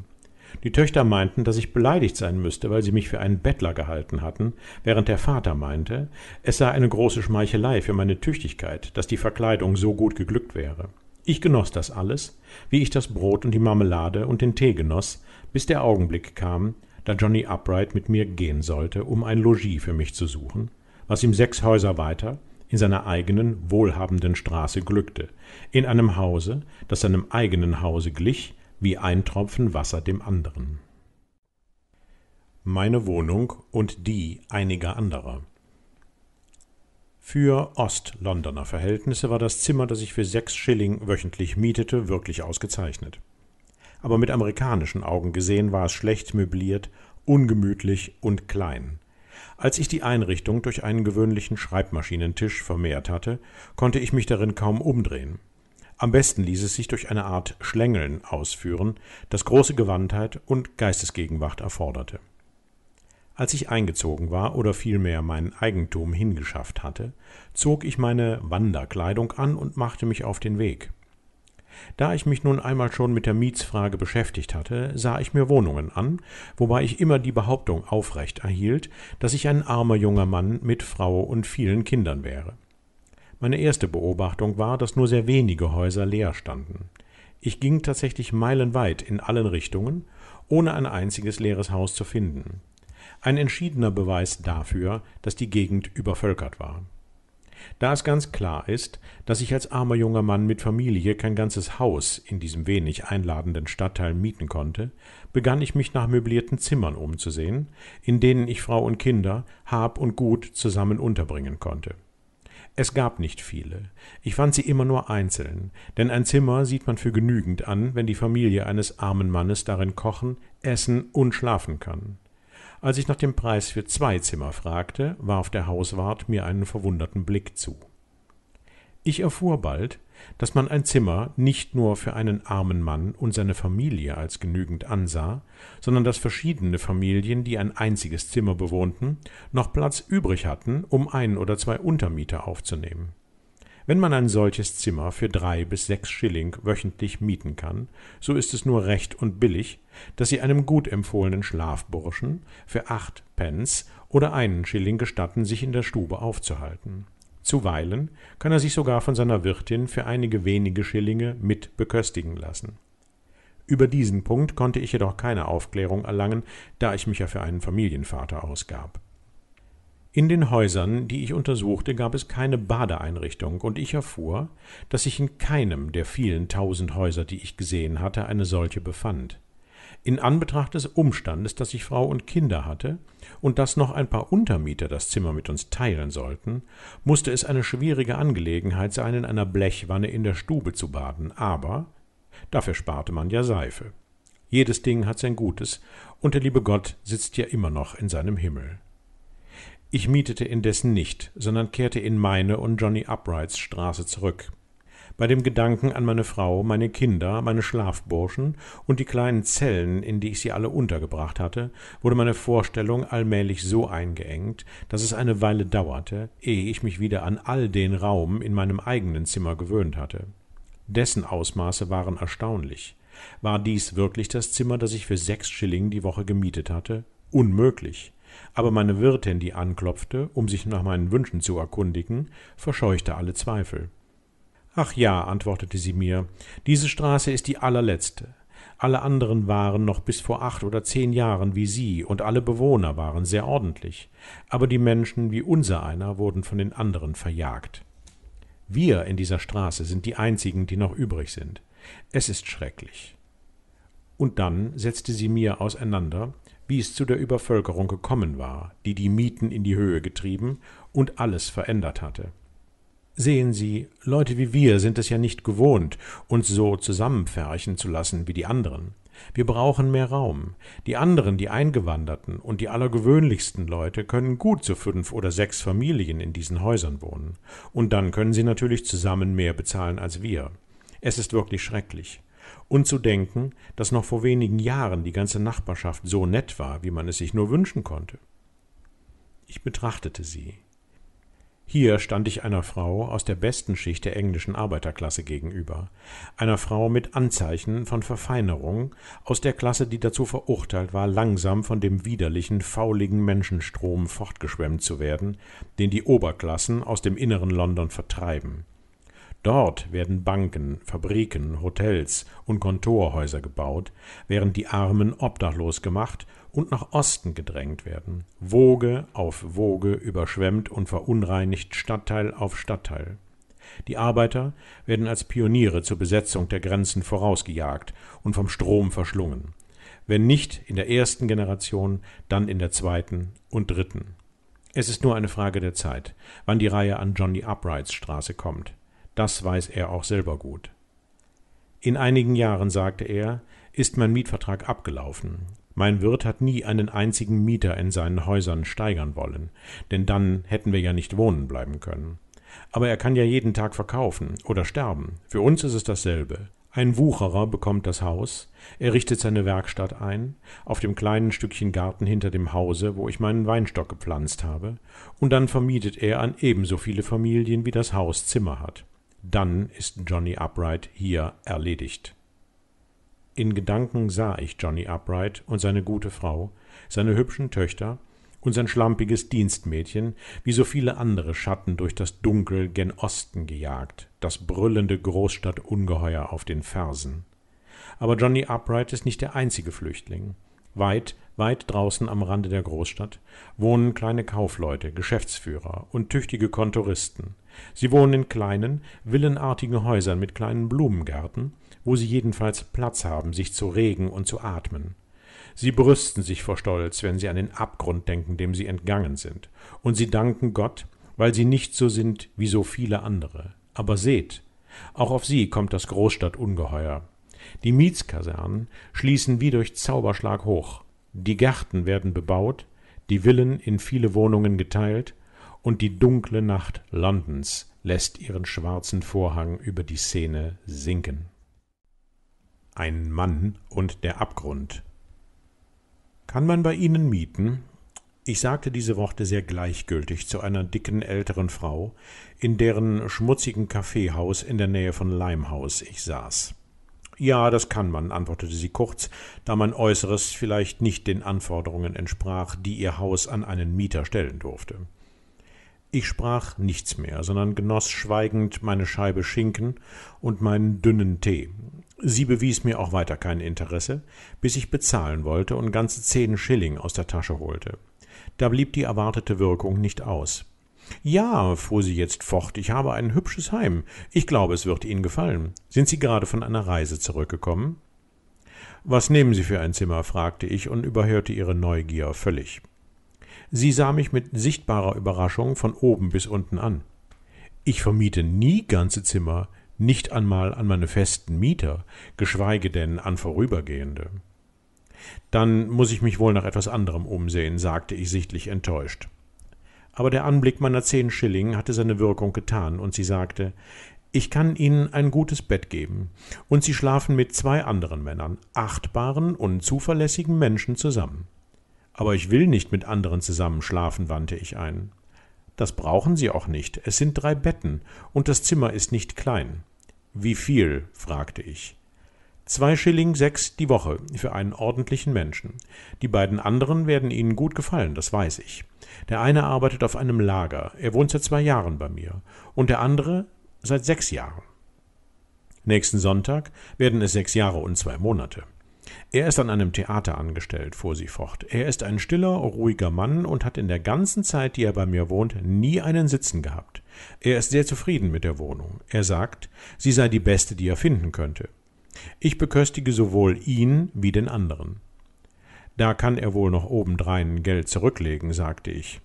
Die Töchter meinten, dass ich beleidigt sein müsste, weil sie mich für einen Bettler gehalten hatten, während der Vater meinte, es sei eine große Schmeichelei für meine Tüchtigkeit, dass die Verkleidung so gut geglückt wäre. Ich genoss das alles, wie ich das Brot und die Marmelade und den Tee genoss, bis der Augenblick kam, da Johnny Upright mit mir gehen sollte, um ein Logis für mich zu suchen, was ihm sechs Häuser weiter in seiner eigenen, wohlhabenden Straße glückte, in einem Hause, das seinem eigenen Hause glich, wie ein Tropfen Wasser dem anderen. Meine Wohnung und die einiger anderer. Für Ost-Londoner Verhältnisse war das Zimmer, das ich für sechs Schilling wöchentlich mietete, wirklich ausgezeichnet. Aber mit amerikanischen Augen gesehen war es schlecht möbliert, ungemütlich und klein. Als ich die Einrichtung durch einen gewöhnlichen Schreibmaschinentisch vermehrt hatte, konnte ich mich darin kaum umdrehen. Am besten ließ es sich durch eine Art Schlängeln ausführen, das große Gewandtheit und Geistesgegenwart erforderte. Als ich eingezogen war oder vielmehr mein Eigentum hingeschafft hatte, zog ich meine Wanderkleidung an und machte mich auf den Weg. Da ich mich nun einmal schon mit der Mietsfrage beschäftigt hatte, sah ich mir Wohnungen an, wobei ich immer die Behauptung aufrecht erhielt, dass ich ein armer junger Mann mit Frau und vielen Kindern wäre. Meine erste Beobachtung war, dass nur sehr wenige Häuser leer standen. Ich ging tatsächlich meilenweit in allen Richtungen, ohne ein einziges leeres Haus zu finden. Ein entschiedener Beweis dafür, dass die Gegend übervölkert war da es ganz klar ist, dass ich als armer junger Mann mit Familie kein ganzes Haus in diesem wenig einladenden Stadtteil mieten konnte, begann ich mich nach möblierten Zimmern umzusehen, in denen ich Frau und Kinder hab und gut zusammen unterbringen konnte. Es gab nicht viele. Ich fand sie immer nur einzeln, denn ein Zimmer sieht man für genügend an, wenn die Familie eines armen Mannes darin kochen, essen und schlafen kann. Als ich nach dem Preis für zwei Zimmer fragte, warf der Hauswart mir einen verwunderten Blick zu. Ich erfuhr bald, dass man ein Zimmer nicht nur für einen armen Mann und seine Familie als genügend ansah, sondern dass verschiedene Familien, die ein einziges Zimmer bewohnten, noch Platz übrig hatten, um ein oder zwei Untermieter aufzunehmen. Wenn man ein solches Zimmer für drei bis sechs Schilling wöchentlich mieten kann, so ist es nur recht und billig, dass sie einem gut empfohlenen Schlafburschen für acht Pence oder einen Schilling gestatten, sich in der Stube aufzuhalten. Zuweilen kann er sich sogar von seiner Wirtin für einige wenige Schillinge mit beköstigen lassen. Über diesen Punkt konnte ich jedoch keine Aufklärung erlangen, da ich mich ja für einen Familienvater ausgab. In den Häusern, die ich untersuchte, gab es keine Badeeinrichtung, und ich erfuhr, dass sich in keinem der vielen tausend Häuser, die ich gesehen hatte, eine solche befand. In Anbetracht des Umstandes, dass ich Frau und Kinder hatte und dass noch ein paar Untermieter das Zimmer mit uns teilen sollten, musste es eine schwierige Angelegenheit sein, in einer Blechwanne in der Stube zu baden, aber dafür sparte man ja Seife. Jedes Ding hat sein Gutes, und der liebe Gott sitzt ja immer noch in seinem Himmel. Ich mietete indessen nicht, sondern kehrte in meine und Johnny Uprights Straße zurück. Bei dem Gedanken an meine Frau, meine Kinder, meine Schlafburschen und die kleinen Zellen, in die ich sie alle untergebracht hatte, wurde meine Vorstellung allmählich so eingeengt, dass es eine Weile dauerte, ehe ich mich wieder an all den Raum in meinem eigenen Zimmer gewöhnt hatte. Dessen Ausmaße waren erstaunlich. War dies wirklich das Zimmer, das ich für sechs Schilling die Woche gemietet hatte? Unmöglich aber meine Wirtin, die anklopfte, um sich nach meinen Wünschen zu erkundigen, verscheuchte alle Zweifel. Ach ja, antwortete sie mir, diese Straße ist die allerletzte. Alle anderen waren noch bis vor acht oder zehn Jahren wie sie, und alle Bewohner waren sehr ordentlich, aber die Menschen wie unser einer wurden von den anderen verjagt. Wir in dieser Straße sind die einzigen, die noch übrig sind. Es ist schrecklich. Und dann setzte sie mir auseinander, wie es zu der Übervölkerung gekommen war, die die Mieten in die Höhe getrieben und alles verändert hatte. Sehen Sie, Leute wie wir sind es ja nicht gewohnt, uns so zusammenfärchen zu lassen wie die anderen. Wir brauchen mehr Raum. Die anderen, die Eingewanderten und die allergewöhnlichsten Leute können gut zu fünf oder sechs Familien in diesen Häusern wohnen. Und dann können sie natürlich zusammen mehr bezahlen als wir. Es ist wirklich schrecklich. Und zu denken, dass noch vor wenigen Jahren die ganze Nachbarschaft so nett war, wie man es sich nur wünschen konnte. Ich betrachtete sie. Hier stand ich einer Frau aus der besten Schicht der englischen Arbeiterklasse gegenüber, einer Frau mit Anzeichen von Verfeinerung, aus der Klasse, die dazu verurteilt war, langsam von dem widerlichen, fauligen Menschenstrom fortgeschwemmt zu werden, den die Oberklassen aus dem inneren London vertreiben Dort werden Banken, Fabriken, Hotels und Kontorhäuser gebaut, während die Armen obdachlos gemacht und nach Osten gedrängt werden. Woge auf Woge überschwemmt und verunreinigt Stadtteil auf Stadtteil. Die Arbeiter werden als Pioniere zur Besetzung der Grenzen vorausgejagt und vom Strom verschlungen. Wenn nicht in der ersten Generation, dann in der zweiten und dritten. Es ist nur eine Frage der Zeit, wann die Reihe an Johnny Uprights Straße kommt. Das weiß er auch selber gut. In einigen Jahren, sagte er, ist mein Mietvertrag abgelaufen. Mein Wirt hat nie einen einzigen Mieter in seinen Häusern steigern wollen, denn dann hätten wir ja nicht wohnen bleiben können. Aber er kann ja jeden Tag verkaufen oder sterben. Für uns ist es dasselbe. Ein Wucherer bekommt das Haus, er richtet seine Werkstatt ein, auf dem kleinen Stückchen Garten hinter dem Hause, wo ich meinen Weinstock gepflanzt habe, und dann vermietet er an ebenso viele Familien, wie das Haus Zimmer hat. Dann ist Johnny Upright hier erledigt. In Gedanken sah ich Johnny Upright und seine gute Frau, seine hübschen Töchter und sein schlampiges Dienstmädchen, wie so viele andere Schatten durch das Dunkel gen Osten gejagt, das brüllende Großstadtungeheuer auf den Fersen. Aber Johnny Upright ist nicht der einzige Flüchtling. Weit, weit draußen am Rande der Großstadt wohnen kleine Kaufleute, Geschäftsführer und tüchtige Kontoristen, Sie wohnen in kleinen, villenartigen Häusern mit kleinen Blumengärten, wo sie jedenfalls Platz haben, sich zu regen und zu atmen. Sie brüsten sich vor Stolz, wenn sie an den Abgrund denken, dem sie entgangen sind. Und sie danken Gott, weil sie nicht so sind wie so viele andere. Aber seht, auch auf sie kommt das Großstadtungeheuer. Die Mietskasernen schließen wie durch Zauberschlag hoch. Die Gärten werden bebaut, die Villen in viele Wohnungen geteilt und die dunkle Nacht Londons lässt ihren schwarzen Vorhang über die Szene sinken. Ein Mann und der Abgrund. Kann man bei Ihnen mieten? Ich sagte diese Worte sehr gleichgültig zu einer dicken älteren Frau, in deren schmutzigen Kaffeehaus in der Nähe von Limehouse ich saß. Ja, das kann man, antwortete sie kurz, da mein Äußeres vielleicht nicht den Anforderungen entsprach, die ihr Haus an einen Mieter stellen durfte. Ich sprach nichts mehr, sondern genoss schweigend meine Scheibe Schinken und meinen dünnen Tee. Sie bewies mir auch weiter kein Interesse, bis ich bezahlen wollte und ganze zehn Schilling aus der Tasche holte. Da blieb die erwartete Wirkung nicht aus. Ja, fuhr sie jetzt fort, ich habe ein hübsches Heim. Ich glaube, es wird Ihnen gefallen. Sind Sie gerade von einer Reise zurückgekommen? Was nehmen Sie für ein Zimmer? fragte ich und überhörte ihre Neugier völlig. Sie sah mich mit sichtbarer Überraschung von oben bis unten an. Ich vermiete nie ganze Zimmer, nicht einmal an meine festen Mieter, geschweige denn an vorübergehende. Dann muss ich mich wohl nach etwas anderem umsehen, sagte ich sichtlich enttäuscht. Aber der Anblick meiner zehn Schilling hatte seine Wirkung getan, und sie sagte Ich kann Ihnen ein gutes Bett geben, und Sie schlafen mit zwei anderen Männern, achtbaren und zuverlässigen Menschen zusammen. Aber ich will nicht mit anderen zusammen schlafen, wandte ich ein. Das brauchen Sie auch nicht. Es sind drei Betten und das Zimmer ist nicht klein. Wie viel? fragte ich. Zwei Schilling sechs die Woche für einen ordentlichen Menschen. Die beiden anderen werden Ihnen gut gefallen, das weiß ich. Der eine arbeitet auf einem Lager, er wohnt seit zwei Jahren bei mir, und der andere seit sechs Jahren. Nächsten Sonntag werden es sechs Jahre und zwei Monate. Er ist an einem Theater angestellt, fuhr sie fort. Er ist ein stiller, ruhiger Mann und hat in der ganzen Zeit, die er bei mir wohnt, nie einen Sitzen gehabt. Er ist sehr zufrieden mit der Wohnung. Er sagt, sie sei die beste, die er finden könnte. Ich beköstige sowohl ihn wie den anderen. Da kann er wohl noch obendrein Geld zurücklegen, sagte ich.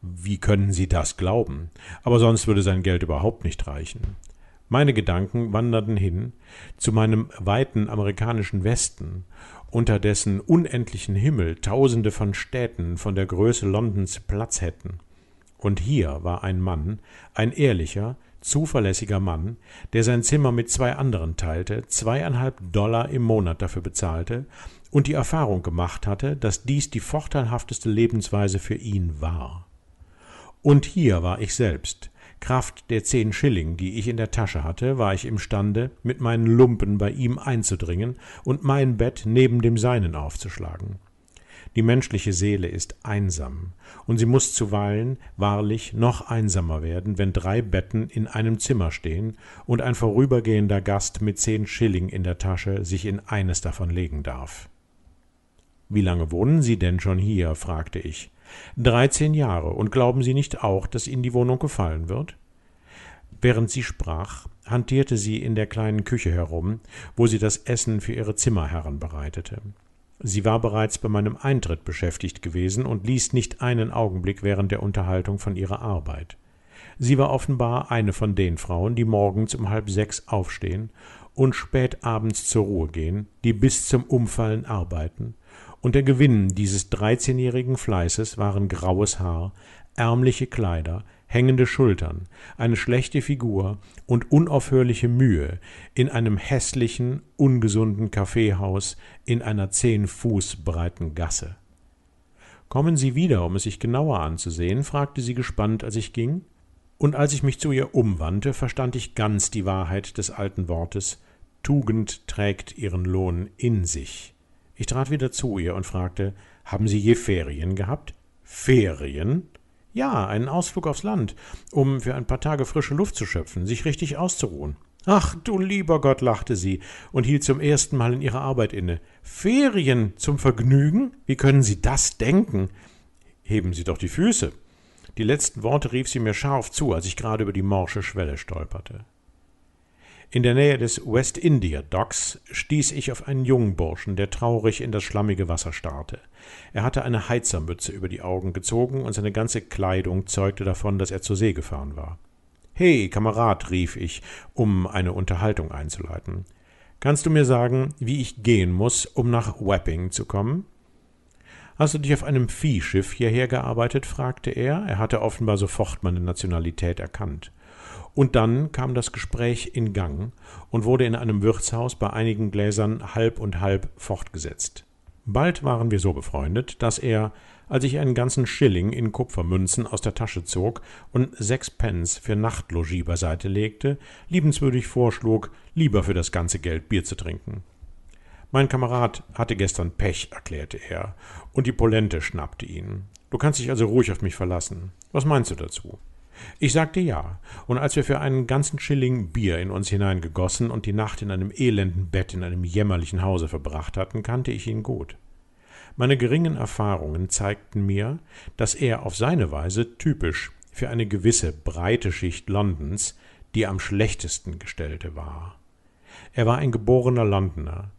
Wie können Sie das glauben? Aber sonst würde sein Geld überhaupt nicht reichen. Meine Gedanken wanderten hin zu meinem weiten amerikanischen Westen unter dessen unendlichen Himmel tausende von Städten von der Größe Londons Platz hätten. Und hier war ein Mann, ein ehrlicher, zuverlässiger Mann, der sein Zimmer mit zwei anderen teilte, zweieinhalb Dollar im Monat dafür bezahlte und die Erfahrung gemacht hatte, dass dies die vorteilhafteste Lebensweise für ihn war. Und hier war ich selbst, kraft der zehn schilling die ich in der tasche hatte war ich imstande mit meinen lumpen bei ihm einzudringen und mein bett neben dem seinen aufzuschlagen die menschliche seele ist einsam und sie muß zuweilen wahrlich noch einsamer werden wenn drei betten in einem zimmer stehen und ein vorübergehender gast mit zehn schilling in der tasche sich in eines davon legen darf wie lange wohnen sie denn schon hier fragte ich Dreizehn Jahre. Und glauben Sie nicht auch, dass Ihnen die Wohnung gefallen wird? Während sie sprach, hantierte sie in der kleinen Küche herum, wo sie das Essen für ihre Zimmerherren bereitete. Sie war bereits bei meinem Eintritt beschäftigt gewesen und ließ nicht einen Augenblick während der Unterhaltung von ihrer Arbeit. Sie war offenbar eine von den Frauen, die morgens um halb sechs aufstehen und spät abends zur Ruhe gehen, die bis zum Umfallen arbeiten und der Gewinn dieses dreizehnjährigen Fleißes waren graues Haar, ärmliche Kleider, hängende Schultern, eine schlechte Figur und unaufhörliche Mühe, in einem hässlichen, ungesunden Kaffeehaus in einer zehn Fuß breiten Gasse. Kommen Sie wieder, um es sich genauer anzusehen? fragte sie gespannt, als ich ging. Und als ich mich zu ihr umwandte, verstand ich ganz die Wahrheit des alten Wortes Tugend trägt ihren Lohn in sich. Ich trat wieder zu ihr und fragte, haben Sie je Ferien gehabt? Ferien? Ja, einen Ausflug aufs Land, um für ein paar Tage frische Luft zu schöpfen, sich richtig auszuruhen. Ach du lieber Gott, lachte sie und hielt zum ersten Mal in ihrer Arbeit inne. Ferien zum Vergnügen? Wie können Sie das denken? Heben Sie doch die Füße. Die letzten Worte rief sie mir scharf zu, als ich gerade über die morsche Schwelle stolperte. In der Nähe des West India Docks stieß ich auf einen jungen Burschen, der traurig in das schlammige Wasser starrte. Er hatte eine Heizermütze über die Augen gezogen und seine ganze Kleidung zeugte davon, dass er zur See gefahren war. Hey, Kamerad, rief ich, um eine Unterhaltung einzuleiten. Kannst du mir sagen, wie ich gehen muss, um nach Wapping zu kommen? Hast du dich auf einem Viehschiff hierher gearbeitet? fragte er. Er hatte offenbar sofort meine Nationalität erkannt. Und dann kam das Gespräch in Gang und wurde in einem Wirtshaus bei einigen Gläsern halb und halb fortgesetzt. Bald waren wir so befreundet, dass er, als ich einen ganzen Schilling in Kupfermünzen aus der Tasche zog und sechs Pence für Nachtlogie beiseite legte, liebenswürdig vorschlug, lieber für das ganze Geld Bier zu trinken. Mein Kamerad hatte gestern Pech, erklärte er, und die Polente schnappte ihn. Du kannst dich also ruhig auf mich verlassen. Was meinst du dazu? Ich sagte ja, und als wir für einen ganzen Schilling Bier in uns hineingegossen und die Nacht in einem elenden Bett in einem jämmerlichen Hause verbracht hatten, kannte ich ihn gut. Meine geringen Erfahrungen zeigten mir, dass er auf seine Weise typisch für eine gewisse breite Schicht Londons die am schlechtesten gestellte war. Er war ein geborener Londoner.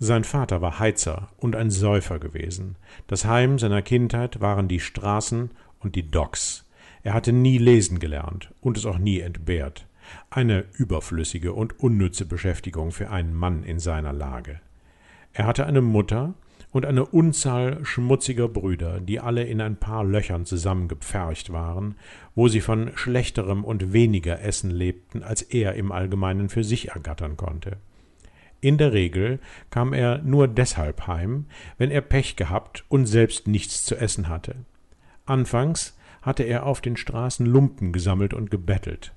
Sein Vater war Heizer und ein Säufer gewesen. Das Heim seiner Kindheit waren die Straßen und die Docks. Er hatte nie lesen gelernt und es auch nie entbehrt. Eine überflüssige und unnütze Beschäftigung für einen Mann in seiner Lage. Er hatte eine Mutter und eine Unzahl schmutziger Brüder, die alle in ein paar Löchern zusammengepfercht waren, wo sie von schlechterem und weniger Essen lebten, als er im Allgemeinen für sich ergattern konnte. In der Regel kam er nur deshalb heim, wenn er Pech gehabt und selbst nichts zu essen hatte. Anfangs hatte er auf den Straßen Lumpen gesammelt und gebettelt.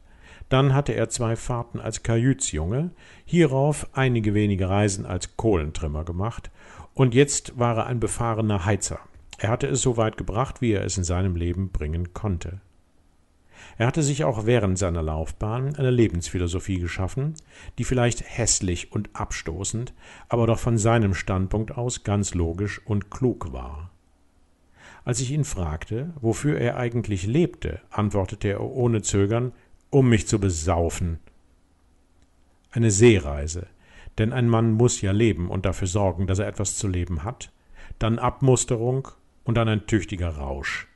Dann hatte er zwei Fahrten als Kajütsjunge, hierauf einige wenige Reisen als Kohlentrimmer gemacht und jetzt war er ein befahrener Heizer. Er hatte es so weit gebracht, wie er es in seinem Leben bringen konnte. Er hatte sich auch während seiner Laufbahn eine Lebensphilosophie geschaffen, die vielleicht hässlich und abstoßend, aber doch von seinem Standpunkt aus ganz logisch und klug war. Als ich ihn fragte, wofür er eigentlich lebte, antwortete er ohne Zögern, um mich zu besaufen. Eine Seereise, denn ein Mann muss ja leben und dafür sorgen, dass er etwas zu leben hat, dann Abmusterung und dann ein tüchtiger Rausch.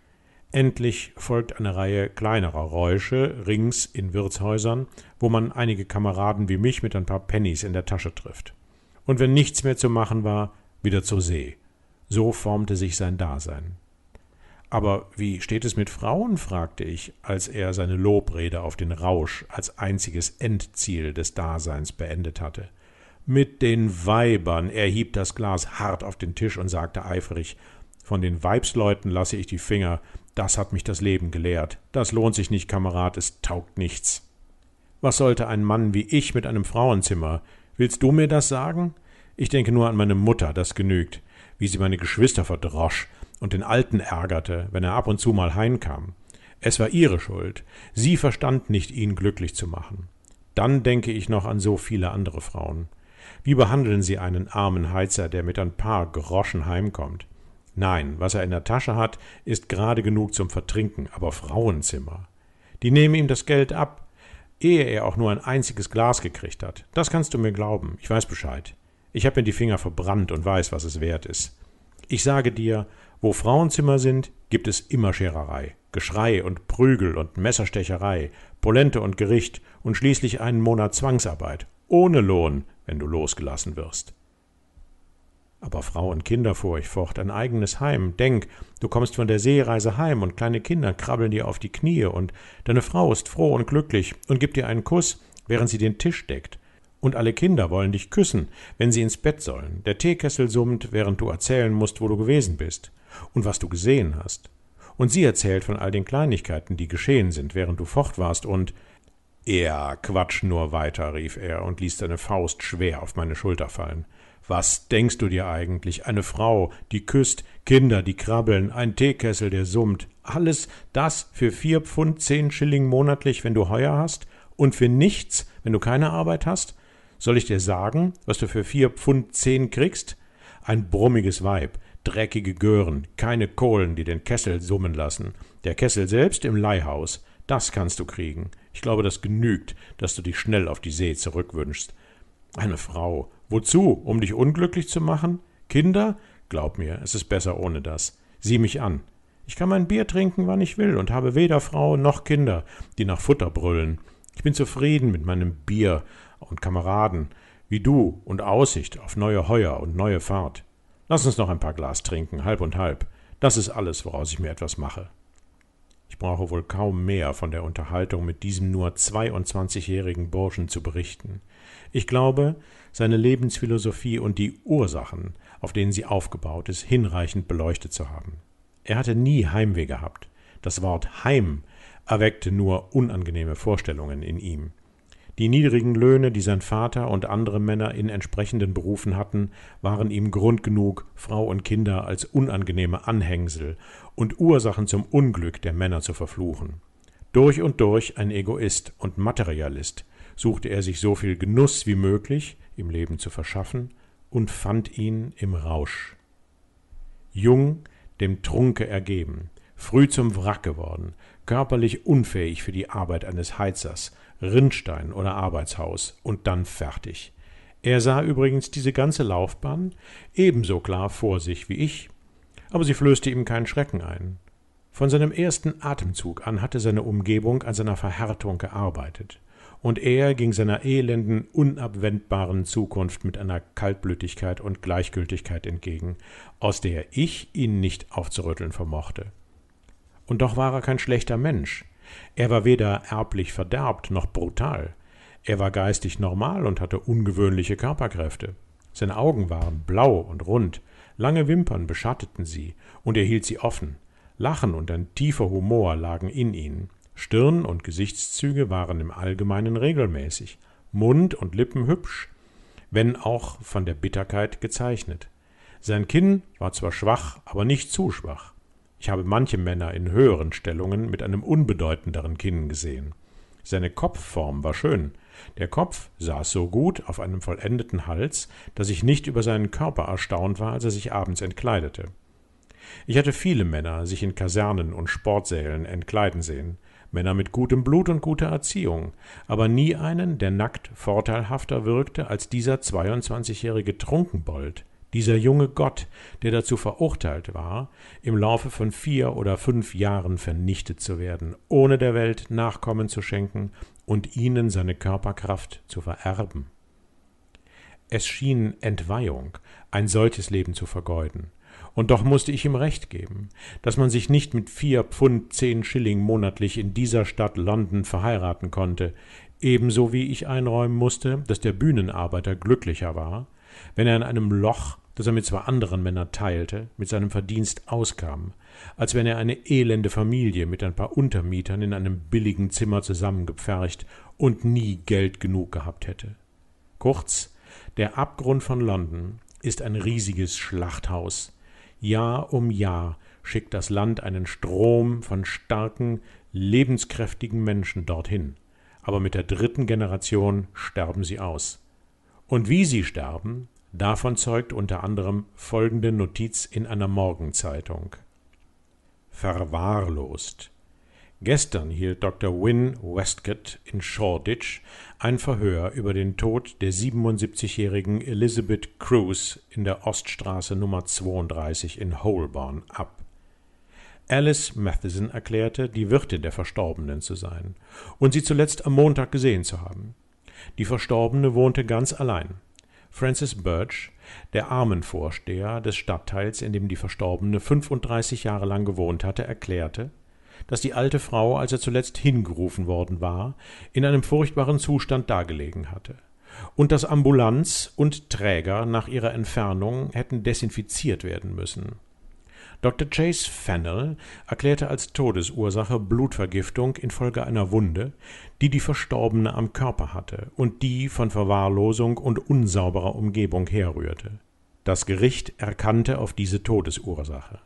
Endlich folgt eine Reihe kleinerer Räusche rings in Wirtshäusern, wo man einige Kameraden wie mich mit ein paar Pennies in der Tasche trifft. Und wenn nichts mehr zu machen war, wieder zur See. So formte sich sein Dasein. Aber wie steht es mit Frauen? fragte ich, als er seine Lobrede auf den Rausch als einziges Endziel des Daseins beendet hatte. Mit den Weibern. Er hieb das Glas hart auf den Tisch und sagte eifrig Von den Weibsleuten lasse ich die Finger, das hat mich das Leben gelehrt. Das lohnt sich nicht, Kamerad, es taugt nichts. Was sollte ein Mann wie ich mit einem Frauenzimmer? Willst du mir das sagen? Ich denke nur an meine Mutter, das genügt, wie sie meine Geschwister verdrosch, und den Alten ärgerte, wenn er ab und zu mal heimkam. Es war ihre Schuld. Sie verstand nicht, ihn glücklich zu machen. Dann denke ich noch an so viele andere Frauen. Wie behandeln sie einen armen Heizer, der mit ein paar Groschen heimkommt? Nein, was er in der Tasche hat, ist gerade genug zum Vertrinken, aber Frauenzimmer. Die nehmen ihm das Geld ab, ehe er auch nur ein einziges Glas gekriegt hat. Das kannst du mir glauben, ich weiß Bescheid. Ich habe mir die Finger verbrannt und weiß, was es wert ist. Ich sage dir, wo Frauenzimmer sind, gibt es immer Schererei, Geschrei und Prügel und Messerstecherei, Polente und Gericht und schließlich einen Monat Zwangsarbeit, ohne Lohn, wenn du losgelassen wirst. Aber Frau und Kinder, fuhr ich fort, ein eigenes Heim. Denk, du kommst von der Seereise heim und kleine Kinder krabbeln dir auf die Knie und deine Frau ist froh und glücklich und gibt dir einen Kuss, während sie den Tisch deckt. Und alle Kinder wollen dich küssen, wenn sie ins Bett sollen. Der Teekessel summt, während du erzählen musst, wo du gewesen bist und was du gesehen hast. Und sie erzählt von all den Kleinigkeiten, die geschehen sind, während du fort warst und ja, quatsch nur weiter, rief er und ließ seine Faust schwer auf meine Schulter fallen. Was denkst du dir eigentlich? Eine Frau, die küsst, Kinder, die krabbeln, ein Teekessel, der summt, alles das für vier Pfund zehn Schilling monatlich, wenn du Heuer hast, und für nichts, wenn du keine Arbeit hast? Soll ich dir sagen, was du für vier Pfund zehn kriegst? Ein brummiges Weib, dreckige Gören, keine Kohlen, die den Kessel summen lassen. Der Kessel selbst im Leihhaus, das kannst du kriegen. Ich glaube, das genügt, dass du dich schnell auf die See zurückwünschst. Eine Frau. Wozu? Um dich unglücklich zu machen? Kinder? Glaub mir, es ist besser ohne das. Sieh mich an. Ich kann mein Bier trinken, wann ich will, und habe weder Frau noch Kinder, die nach Futter brüllen. Ich bin zufrieden mit meinem Bier und Kameraden, wie du und Aussicht auf neue Heuer und neue Fahrt. Lass uns noch ein paar Glas trinken, halb und halb. Das ist alles, woraus ich mir etwas mache. Ich brauche wohl kaum mehr von der Unterhaltung mit diesem nur 22-jährigen Burschen zu berichten. Ich glaube, seine Lebensphilosophie und die Ursachen, auf denen sie aufgebaut ist, hinreichend beleuchtet zu haben. Er hatte nie Heimweh gehabt. Das Wort Heim erweckte nur unangenehme Vorstellungen in ihm. Die niedrigen Löhne, die sein Vater und andere Männer in entsprechenden Berufen hatten, waren ihm Grund genug, Frau und Kinder als unangenehme Anhängsel und Ursachen zum Unglück der Männer zu verfluchen. Durch und durch ein Egoist und Materialist suchte er sich so viel Genuss wie möglich im Leben zu verschaffen und fand ihn im Rausch. Jung, dem Trunke ergeben, früh zum Wrack geworden, körperlich unfähig für die Arbeit eines Heizers, Rindstein oder Arbeitshaus und dann fertig. Er sah übrigens diese ganze Laufbahn ebenso klar vor sich wie ich, aber sie flößte ihm keinen Schrecken ein. Von seinem ersten Atemzug an hatte seine Umgebung an seiner Verhärtung gearbeitet, und er ging seiner elenden, unabwendbaren Zukunft mit einer Kaltblütigkeit und Gleichgültigkeit entgegen, aus der ich ihn nicht aufzurütteln vermochte. Und doch war er kein schlechter Mensch, er war weder erblich verderbt noch brutal. Er war geistig normal und hatte ungewöhnliche Körperkräfte. Seine Augen waren blau und rund, lange Wimpern beschatteten sie, und er hielt sie offen. Lachen und ein tiefer Humor lagen in ihnen. Stirn und Gesichtszüge waren im Allgemeinen regelmäßig, Mund und Lippen hübsch, wenn auch von der Bitterkeit gezeichnet. Sein Kinn war zwar schwach, aber nicht zu schwach. Ich habe manche Männer in höheren Stellungen mit einem unbedeutenderen Kinn gesehen. Seine Kopfform war schön. Der Kopf saß so gut auf einem vollendeten Hals, dass ich nicht über seinen Körper erstaunt war, als er sich abends entkleidete. Ich hatte viele Männer sich in Kasernen und Sportsälen entkleiden sehen, Männer mit gutem Blut und guter Erziehung, aber nie einen, der nackt vorteilhafter wirkte als dieser 22-jährige Trunkenbold, dieser junge Gott, der dazu verurteilt war, im Laufe von vier oder fünf Jahren vernichtet zu werden, ohne der Welt Nachkommen zu schenken und ihnen seine Körperkraft zu vererben. Es schien Entweihung, ein solches Leben zu vergeuden. Und doch musste ich ihm recht geben, dass man sich nicht mit vier Pfund zehn Schilling monatlich in dieser Stadt London verheiraten konnte, ebenso wie ich einräumen musste, dass der Bühnenarbeiter glücklicher war, wenn er in einem Loch das er mit zwei anderen Männern teilte, mit seinem Verdienst auskam, als wenn er eine elende Familie mit ein paar Untermietern in einem billigen Zimmer zusammengepfercht und nie Geld genug gehabt hätte. Kurz, der Abgrund von London ist ein riesiges Schlachthaus. Jahr um Jahr schickt das Land einen Strom von starken, lebenskräftigen Menschen dorthin, aber mit der dritten Generation sterben sie aus. Und wie sie sterben, Davon zeugt unter anderem folgende Notiz in einer Morgenzeitung. Verwahrlost. Gestern hielt Dr. Wynne Westcott in Shoreditch ein Verhör über den Tod der 77-jährigen Elizabeth Cruz in der Oststraße Nummer 32 in Holborn ab. Alice Matheson erklärte, die Wirtin der Verstorbenen zu sein und sie zuletzt am Montag gesehen zu haben. Die Verstorbene wohnte ganz allein. Francis Birch, der Armenvorsteher des Stadtteils, in dem die Verstorbene 35 Jahre lang gewohnt hatte, erklärte, dass die alte Frau, als er zuletzt hingerufen worden war, in einem furchtbaren Zustand dagelegen hatte und dass Ambulanz und Träger nach ihrer Entfernung hätten desinfiziert werden müssen. Dr. Chase Fennell erklärte als Todesursache Blutvergiftung infolge einer Wunde, die die Verstorbene am Körper hatte und die von Verwahrlosung und unsauberer Umgebung herrührte. Das Gericht erkannte auf diese Todesursache.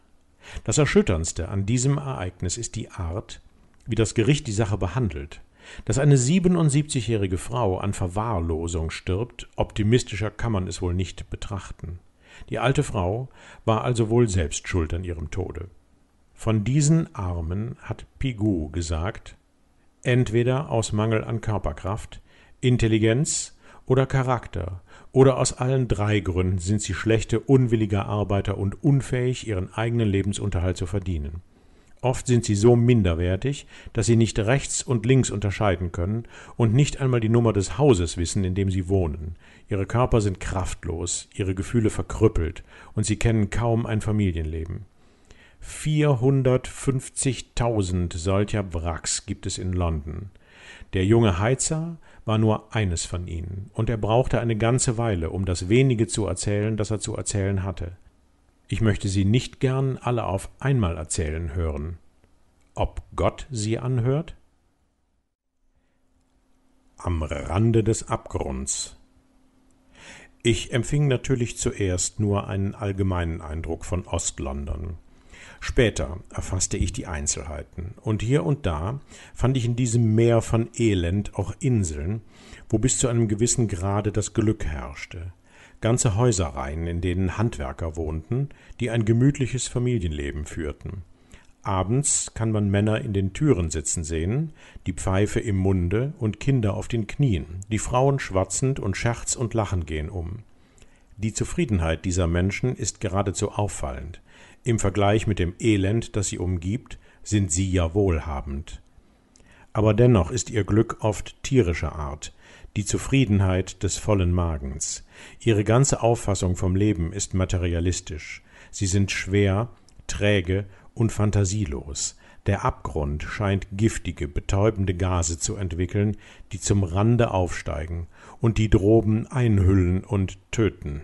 Das Erschütterndste an diesem Ereignis ist die Art, wie das Gericht die Sache behandelt. Dass eine 77-jährige Frau an Verwahrlosung stirbt, optimistischer kann man es wohl nicht betrachten. Die alte Frau war also wohl selbst schuld an ihrem Tode. Von diesen Armen hat Pigou gesagt, entweder aus Mangel an Körperkraft, Intelligenz oder Charakter oder aus allen drei Gründen sind sie schlechte, unwillige Arbeiter und unfähig, ihren eigenen Lebensunterhalt zu verdienen. Oft sind sie so minderwertig, dass sie nicht rechts und links unterscheiden können und nicht einmal die Nummer des Hauses wissen, in dem sie wohnen. Ihre Körper sind kraftlos, ihre Gefühle verkrüppelt und sie kennen kaum ein Familienleben. 450.000 solcher Wracks gibt es in London. Der junge Heizer war nur eines von ihnen, und er brauchte eine ganze Weile, um das wenige zu erzählen, das er zu erzählen hatte. Ich möchte sie nicht gern alle auf einmal erzählen hören. Ob Gott sie anhört? Am Rande des Abgrunds ich empfing natürlich zuerst nur einen allgemeinen Eindruck von Ostlondon. Später erfasste ich die Einzelheiten, und hier und da fand ich in diesem Meer von Elend auch Inseln, wo bis zu einem gewissen Grade das Glück herrschte. Ganze Häuserreihen, in denen Handwerker wohnten, die ein gemütliches Familienleben führten. Abends kann man Männer in den Türen sitzen sehen, die Pfeife im Munde und Kinder auf den Knien, die Frauen schwatzend und Scherz und Lachen gehen um. Die Zufriedenheit dieser Menschen ist geradezu auffallend. Im Vergleich mit dem Elend, das sie umgibt, sind sie ja wohlhabend. Aber dennoch ist ihr Glück oft tierischer Art, die Zufriedenheit des vollen Magens. Ihre ganze Auffassung vom Leben ist materialistisch. Sie sind schwer, träge und fantasielos. Der Abgrund scheint giftige, betäubende Gase zu entwickeln, die zum Rande aufsteigen und die Droben einhüllen und töten.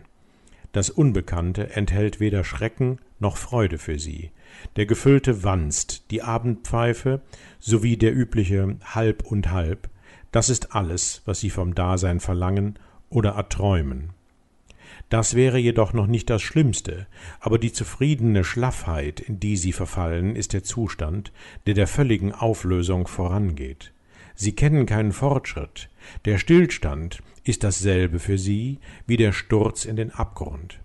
Das Unbekannte enthält weder Schrecken noch Freude für sie. Der gefüllte Wanst, die Abendpfeife sowie der übliche Halb und Halb, das ist alles, was sie vom Dasein verlangen oder erträumen. Das wäre jedoch noch nicht das Schlimmste, aber die zufriedene Schlaffheit, in die sie verfallen, ist der Zustand, der der völligen Auflösung vorangeht. Sie kennen keinen Fortschritt. Der Stillstand ist dasselbe für sie wie der Sturz in den Abgrund.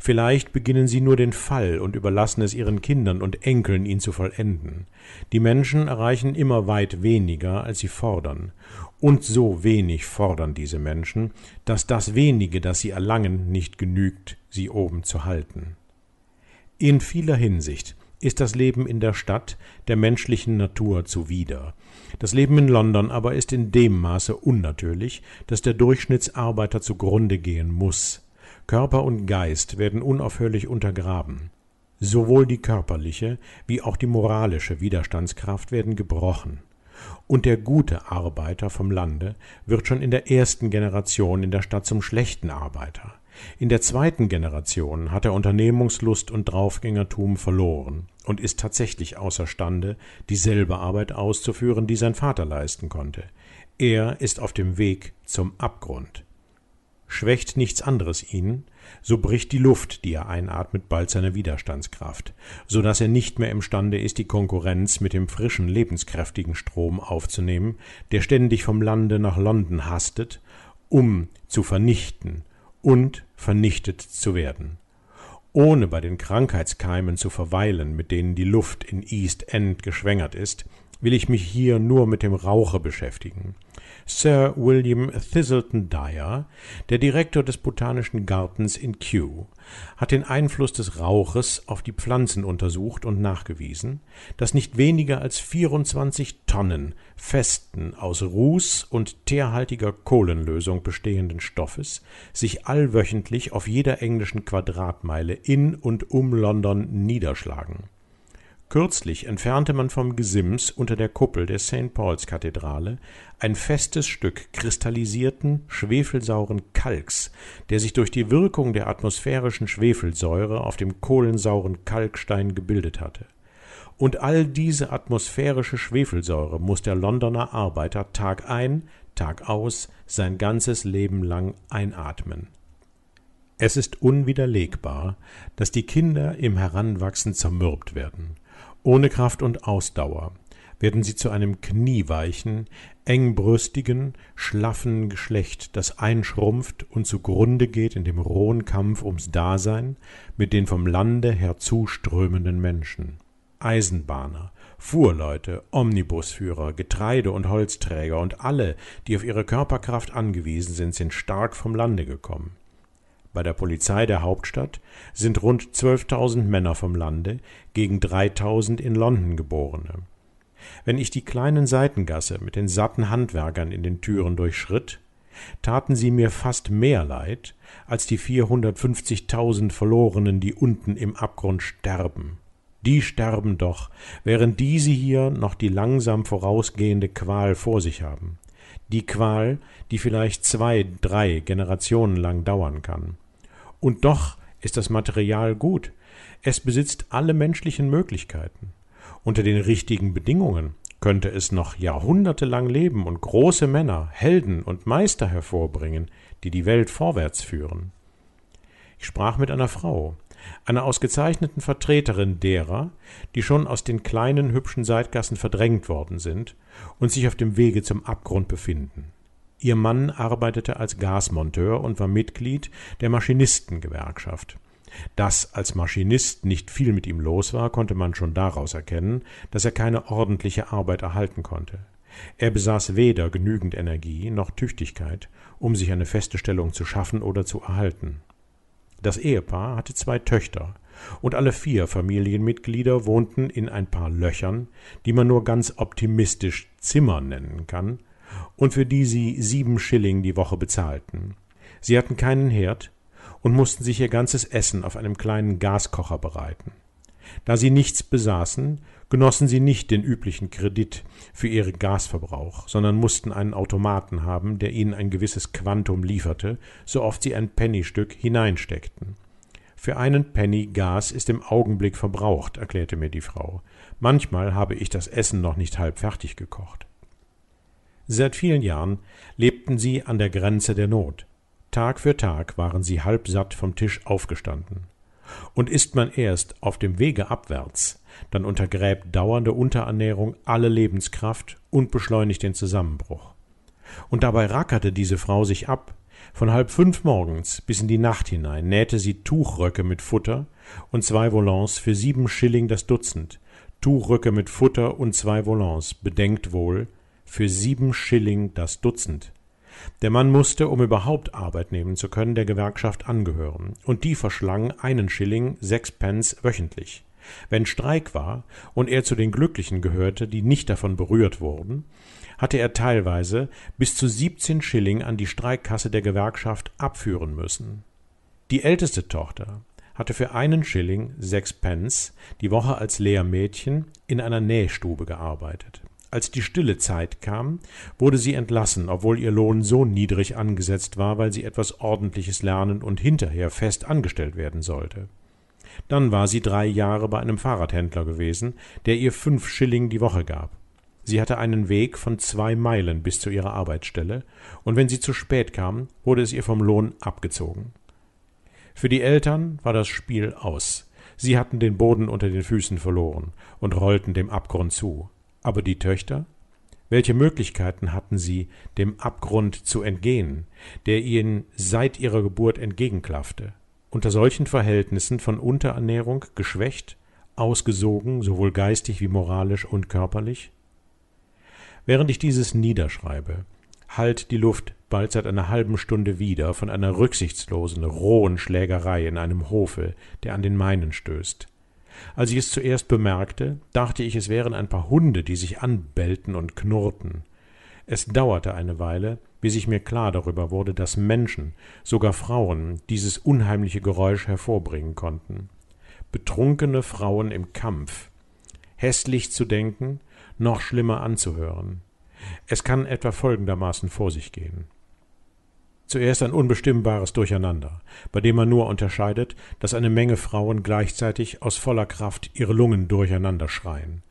Vielleicht beginnen sie nur den Fall und überlassen es ihren Kindern und Enkeln, ihn zu vollenden. Die Menschen erreichen immer weit weniger, als sie fordern, und so wenig fordern diese Menschen, dass das wenige, das sie erlangen, nicht genügt, sie oben zu halten. In vieler Hinsicht ist das Leben in der Stadt der menschlichen Natur zuwider. Das Leben in London aber ist in dem Maße unnatürlich, dass der Durchschnittsarbeiter zugrunde gehen muss. Körper und Geist werden unaufhörlich untergraben. Sowohl die körperliche wie auch die moralische Widerstandskraft werden gebrochen. Und der gute Arbeiter vom Lande wird schon in der ersten Generation in der Stadt zum schlechten Arbeiter. In der zweiten Generation hat er Unternehmungslust und Draufgängertum verloren und ist tatsächlich außerstande, dieselbe Arbeit auszuführen, die sein Vater leisten konnte. Er ist auf dem Weg zum Abgrund. Schwächt nichts anderes ihn, so bricht die Luft, die er einatmet, bald seine Widerstandskraft, so dass er nicht mehr imstande ist, die Konkurrenz mit dem frischen, lebenskräftigen Strom aufzunehmen, der ständig vom Lande nach London hastet, um zu vernichten und vernichtet zu werden ohne bei den Krankheitskeimen zu verweilen, mit denen die Luft in East End geschwängert ist, will ich mich hier nur mit dem Rauche beschäftigen. Sir William Thistleton Dyer, der Direktor des Botanischen Gartens in Kew, hat den Einfluss des Rauches auf die Pflanzen untersucht und nachgewiesen, dass nicht weniger als 24 Tonnen festen, aus Ruß und teerhaltiger Kohlenlösung bestehenden Stoffes sich allwöchentlich auf jeder englischen Quadratmeile in und um London niederschlagen. Kürzlich entfernte man vom Gesims unter der Kuppel der St. Paul's-Kathedrale ein festes Stück kristallisierten, schwefelsauren Kalks, der sich durch die Wirkung der atmosphärischen Schwefelsäure auf dem kohlensauren Kalkstein gebildet hatte. Und all diese atmosphärische Schwefelsäure muß der Londoner Arbeiter Tag ein, Tag aus, sein ganzes Leben lang einatmen. Es ist unwiderlegbar, dass die Kinder im Heranwachsen zermürbt werden ohne Kraft und Ausdauer werden sie zu einem knieweichen, engbrüstigen, schlaffen Geschlecht, das einschrumpft und zugrunde geht in dem rohen Kampf ums Dasein mit den vom Lande herzuströmenden Menschen. Eisenbahner, Fuhrleute, Omnibusführer, Getreide- und Holzträger und alle, die auf ihre Körperkraft angewiesen sind, sind stark vom Lande gekommen. Bei der Polizei der Hauptstadt sind rund 12.000 Männer vom Lande gegen 3.000 in London geborene. Wenn ich die kleinen Seitengasse mit den satten Handwerkern in den Türen durchschritt, taten sie mir fast mehr leid als die 450.000 Verlorenen, die unten im Abgrund sterben. Die sterben doch, während diese hier noch die langsam vorausgehende Qual vor sich haben. Die Qual, die vielleicht zwei, drei Generationen lang dauern kann. Und doch ist das Material gut. Es besitzt alle menschlichen Möglichkeiten. Unter den richtigen Bedingungen könnte es noch jahrhundertelang leben und große Männer, Helden und Meister hervorbringen, die die Welt vorwärts führen. Ich sprach mit einer Frau, einer ausgezeichneten Vertreterin derer, die schon aus den kleinen hübschen Seitgassen verdrängt worden sind und sich auf dem Wege zum Abgrund befinden. Ihr Mann arbeitete als Gasmonteur und war Mitglied der Maschinistengewerkschaft. Dass als Maschinist nicht viel mit ihm los war, konnte man schon daraus erkennen, dass er keine ordentliche Arbeit erhalten konnte. Er besaß weder genügend Energie noch Tüchtigkeit, um sich eine feste Stellung zu schaffen oder zu erhalten. Das Ehepaar hatte zwei Töchter, und alle vier Familienmitglieder wohnten in ein paar Löchern, die man nur ganz optimistisch Zimmer nennen kann, und für die sie sieben Schilling die Woche bezahlten. Sie hatten keinen Herd und mussten sich ihr ganzes Essen auf einem kleinen Gaskocher bereiten. Da sie nichts besaßen, genossen sie nicht den üblichen Kredit für ihren Gasverbrauch, sondern mussten einen Automaten haben, der ihnen ein gewisses Quantum lieferte, so oft sie ein Pennystück hineinsteckten. Für einen Penny Gas ist im Augenblick verbraucht, erklärte mir die Frau. Manchmal habe ich das Essen noch nicht halb fertig gekocht. Seit vielen Jahren lebten sie an der Grenze der Not. Tag für Tag waren sie halbsatt vom Tisch aufgestanden. Und ist man erst auf dem Wege abwärts, dann untergräbt dauernde Unterernährung alle Lebenskraft und beschleunigt den Zusammenbruch. Und dabei rackerte diese Frau sich ab. Von halb fünf morgens bis in die Nacht hinein nähte sie Tuchröcke mit Futter und zwei Volants für sieben Schilling das Dutzend. Tuchröcke mit Futter und zwei Volants, bedenkt wohl, für sieben Schilling das Dutzend. Der Mann musste, um überhaupt Arbeit nehmen zu können, der Gewerkschaft angehören, und die verschlang einen Schilling sechs Pence wöchentlich. Wenn Streik war und er zu den Glücklichen gehörte, die nicht davon berührt wurden, hatte er teilweise bis zu siebzehn Schilling an die Streikkasse der Gewerkschaft abführen müssen. Die älteste Tochter hatte für einen Schilling sechs Pence die Woche als Lehrmädchen in einer Nähstube gearbeitet. Als die stille Zeit kam, wurde sie entlassen, obwohl ihr Lohn so niedrig angesetzt war, weil sie etwas Ordentliches lernen und hinterher fest angestellt werden sollte. Dann war sie drei Jahre bei einem Fahrradhändler gewesen, der ihr fünf Schilling die Woche gab. Sie hatte einen Weg von zwei Meilen bis zu ihrer Arbeitsstelle, und wenn sie zu spät kam, wurde es ihr vom Lohn abgezogen. Für die Eltern war das Spiel aus. Sie hatten den Boden unter den Füßen verloren und rollten dem Abgrund zu. Aber die Töchter? Welche Möglichkeiten hatten sie, dem Abgrund zu entgehen, der ihnen seit ihrer Geburt entgegenklaffte? Unter solchen Verhältnissen von Unterernährung geschwächt, ausgesogen, sowohl geistig wie moralisch und körperlich? Während ich dieses niederschreibe, hallt die Luft bald seit einer halben Stunde wieder von einer rücksichtslosen, rohen Schlägerei in einem Hofe, der an den meinen stößt. Als ich es zuerst bemerkte, dachte ich, es wären ein paar Hunde, die sich anbellten und knurrten. Es dauerte eine Weile, bis ich mir klar darüber wurde, dass Menschen, sogar Frauen, dieses unheimliche Geräusch hervorbringen konnten. Betrunkene Frauen im Kampf. Hässlich zu denken, noch schlimmer anzuhören. Es kann etwa folgendermaßen vor sich gehen. Zuerst ein unbestimmbares Durcheinander, bei dem man nur unterscheidet, dass eine Menge Frauen gleichzeitig aus voller Kraft ihre Lungen durcheinander schreien.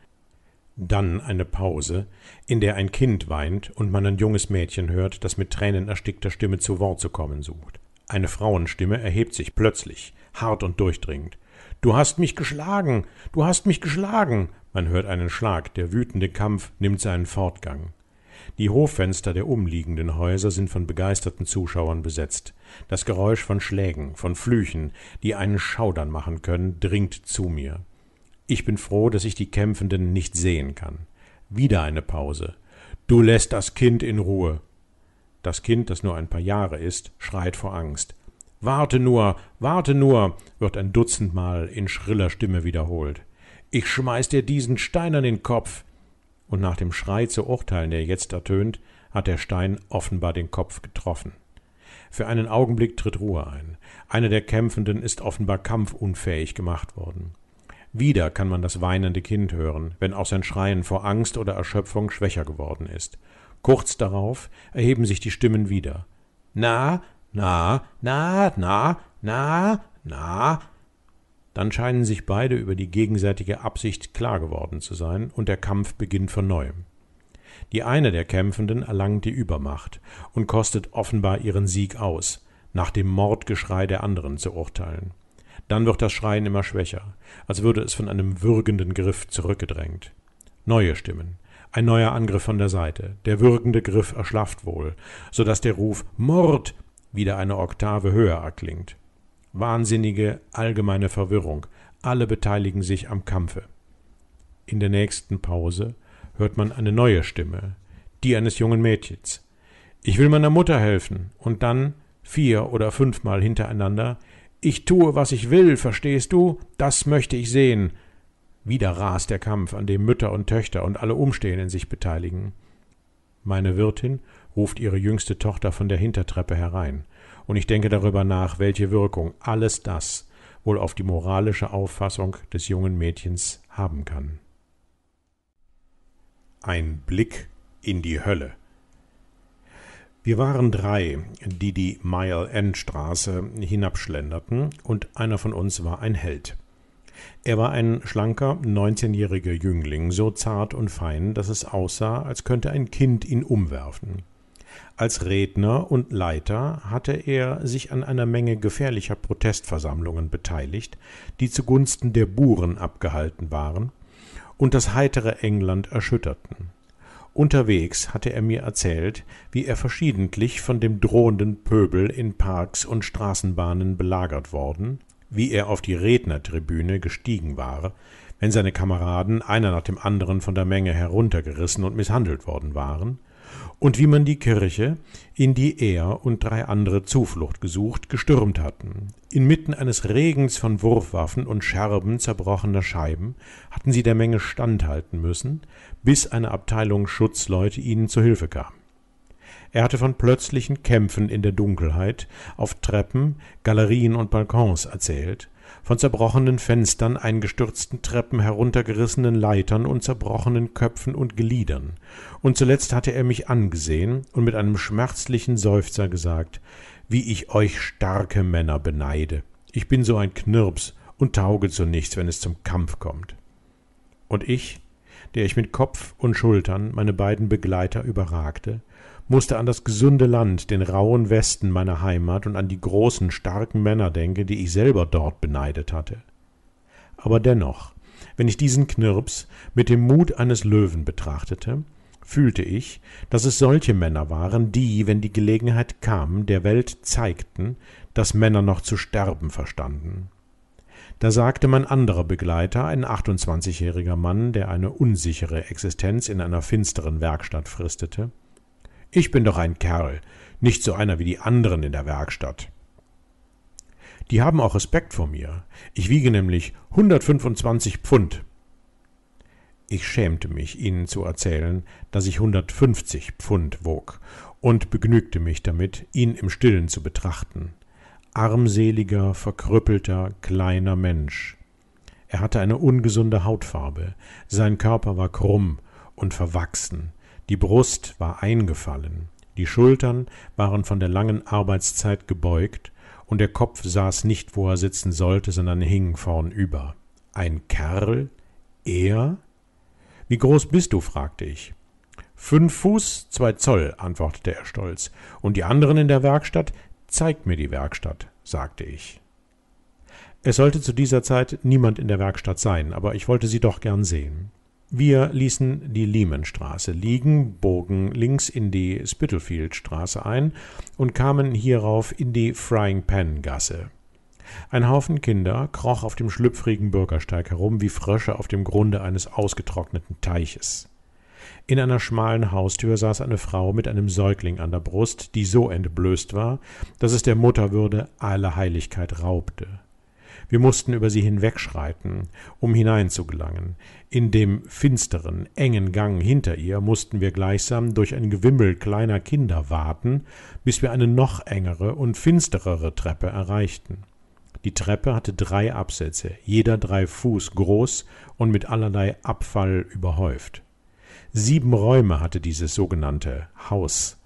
Dann eine Pause, in der ein Kind weint und man ein junges Mädchen hört, das mit tränenerstickter Stimme zu Wort zu kommen sucht. Eine Frauenstimme erhebt sich plötzlich, hart und durchdringend. Du hast mich geschlagen. Du hast mich geschlagen. Man hört einen Schlag, der wütende Kampf nimmt seinen Fortgang die Hoffenster der umliegenden Häuser sind von begeisterten Zuschauern besetzt. Das Geräusch von Schlägen, von Flüchen, die einen schaudern machen können, dringt zu mir. Ich bin froh, dass ich die Kämpfenden nicht sehen kann. Wieder eine Pause. Du lässt das Kind in Ruhe. Das Kind, das nur ein paar Jahre ist, schreit vor Angst. Warte nur, warte nur, wird ein Dutzendmal in schriller Stimme wiederholt. Ich schmeiß dir diesen Stein an den Kopf und nach dem Schrei zu urteilen, der jetzt ertönt, hat der Stein offenbar den Kopf getroffen. Für einen Augenblick tritt Ruhe ein. Einer der Kämpfenden ist offenbar kampfunfähig gemacht worden. Wieder kann man das weinende Kind hören, wenn auch sein Schreien vor Angst oder Erschöpfung schwächer geworden ist. Kurz darauf erheben sich die Stimmen wieder. Na, na, na, na, na, na, dann scheinen sich beide über die gegenseitige Absicht klar geworden zu sein und der Kampf beginnt von neuem. Die eine der Kämpfenden erlangt die Übermacht und kostet offenbar ihren Sieg aus, nach dem Mordgeschrei der anderen zu urteilen. Dann wird das Schreien immer schwächer, als würde es von einem würgenden Griff zurückgedrängt. Neue Stimmen, ein neuer Angriff von der Seite, der würgende Griff erschlafft wohl, so dass der Ruf Mord wieder eine Oktave höher erklingt. Wahnsinnige allgemeine Verwirrung. Alle beteiligen sich am Kampfe. In der nächsten Pause hört man eine neue Stimme, die eines jungen Mädchens. Ich will meiner Mutter helfen. Und dann vier oder fünfmal hintereinander. Ich tue, was ich will, verstehst du? Das möchte ich sehen. Wieder rast der Kampf, an dem Mütter und Töchter und alle Umstehenden sich beteiligen. Meine Wirtin ruft ihre jüngste Tochter von der Hintertreppe herein und ich denke darüber nach, welche Wirkung alles das wohl auf die moralische Auffassung des jungen Mädchens haben kann. Ein Blick in die Hölle. Wir waren drei, die die Mile-End-Straße hinabschlenderten, und einer von uns war ein Held. Er war ein schlanker, 19-jähriger Jüngling, so zart und fein, dass es aussah, als könnte ein Kind ihn umwerfen. Als Redner und Leiter hatte er sich an einer Menge gefährlicher Protestversammlungen beteiligt, die zugunsten der Buren abgehalten waren und das heitere England erschütterten. Unterwegs hatte er mir erzählt, wie er verschiedentlich von dem drohenden Pöbel in Parks und Straßenbahnen belagert worden, wie er auf die Rednertribüne gestiegen war, wenn seine Kameraden einer nach dem anderen von der Menge heruntergerissen und misshandelt worden waren, und wie man die Kirche, in die er und drei andere Zuflucht gesucht, gestürmt hatten. Inmitten eines Regens von Wurfwaffen und Scherben zerbrochener Scheiben hatten sie der Menge standhalten müssen, bis eine Abteilung Schutzleute ihnen zu Hilfe kam. Er hatte von plötzlichen Kämpfen in der Dunkelheit auf Treppen, Galerien und Balkons erzählt, von zerbrochenen Fenstern, eingestürzten Treppen, heruntergerissenen Leitern und zerbrochenen Köpfen und Gliedern. Und zuletzt hatte er mich angesehen und mit einem schmerzlichen Seufzer gesagt, wie ich euch starke Männer beneide. Ich bin so ein Knirps und tauge zu nichts, wenn es zum Kampf kommt. Und ich, der ich mit Kopf und Schultern meine beiden Begleiter überragte, musste an das gesunde Land, den rauen Westen meiner Heimat und an die großen, starken Männer denken, die ich selber dort beneidet hatte. Aber dennoch, wenn ich diesen Knirps mit dem Mut eines Löwen betrachtete, fühlte ich, dass es solche Männer waren, die, wenn die Gelegenheit kam, der Welt zeigten, dass Männer noch zu sterben verstanden. Da sagte mein anderer Begleiter, ein 28-jähriger Mann, der eine unsichere Existenz in einer finsteren Werkstatt fristete, ich bin doch ein Kerl, nicht so einer wie die anderen in der Werkstatt. Die haben auch Respekt vor mir. Ich wiege nämlich 125 Pfund. Ich schämte mich, ihnen zu erzählen, dass ich 150 Pfund wog und begnügte mich damit, ihn im Stillen zu betrachten. Armseliger, verkrüppelter, kleiner Mensch. Er hatte eine ungesunde Hautfarbe, sein Körper war krumm und verwachsen, die Brust war eingefallen, die Schultern waren von der langen Arbeitszeit gebeugt und der Kopf saß nicht, wo er sitzen sollte, sondern hing vornüber. Ein Kerl? Er? Wie groß bist du? fragte ich. Fünf Fuß, zwei Zoll, antwortete er stolz. Und die anderen in der Werkstatt? Zeig mir die Werkstatt, sagte ich. Es sollte zu dieser Zeit niemand in der Werkstatt sein, aber ich wollte sie doch gern sehen. Wir ließen die Lehmanstraße liegen, bogen links in die Spitalfieldstraße ein und kamen hierauf in die Frying Pan-Gasse. Ein Haufen Kinder kroch auf dem schlüpfrigen Bürgersteig herum wie Frösche auf dem Grunde eines ausgetrockneten Teiches. In einer schmalen Haustür saß eine Frau mit einem Säugling an der Brust, die so entblößt war, dass es der Mutterwürde alle Heiligkeit raubte. Wir mussten über sie hinwegschreiten, um hineinzugelangen. In dem finsteren, engen Gang hinter ihr mussten wir gleichsam durch ein Gewimmel kleiner Kinder warten, bis wir eine noch engere und finsterere Treppe erreichten. Die Treppe hatte drei Absätze, jeder drei Fuß groß und mit allerlei Abfall überhäuft. Sieben Räume hatte dieses sogenannte Haus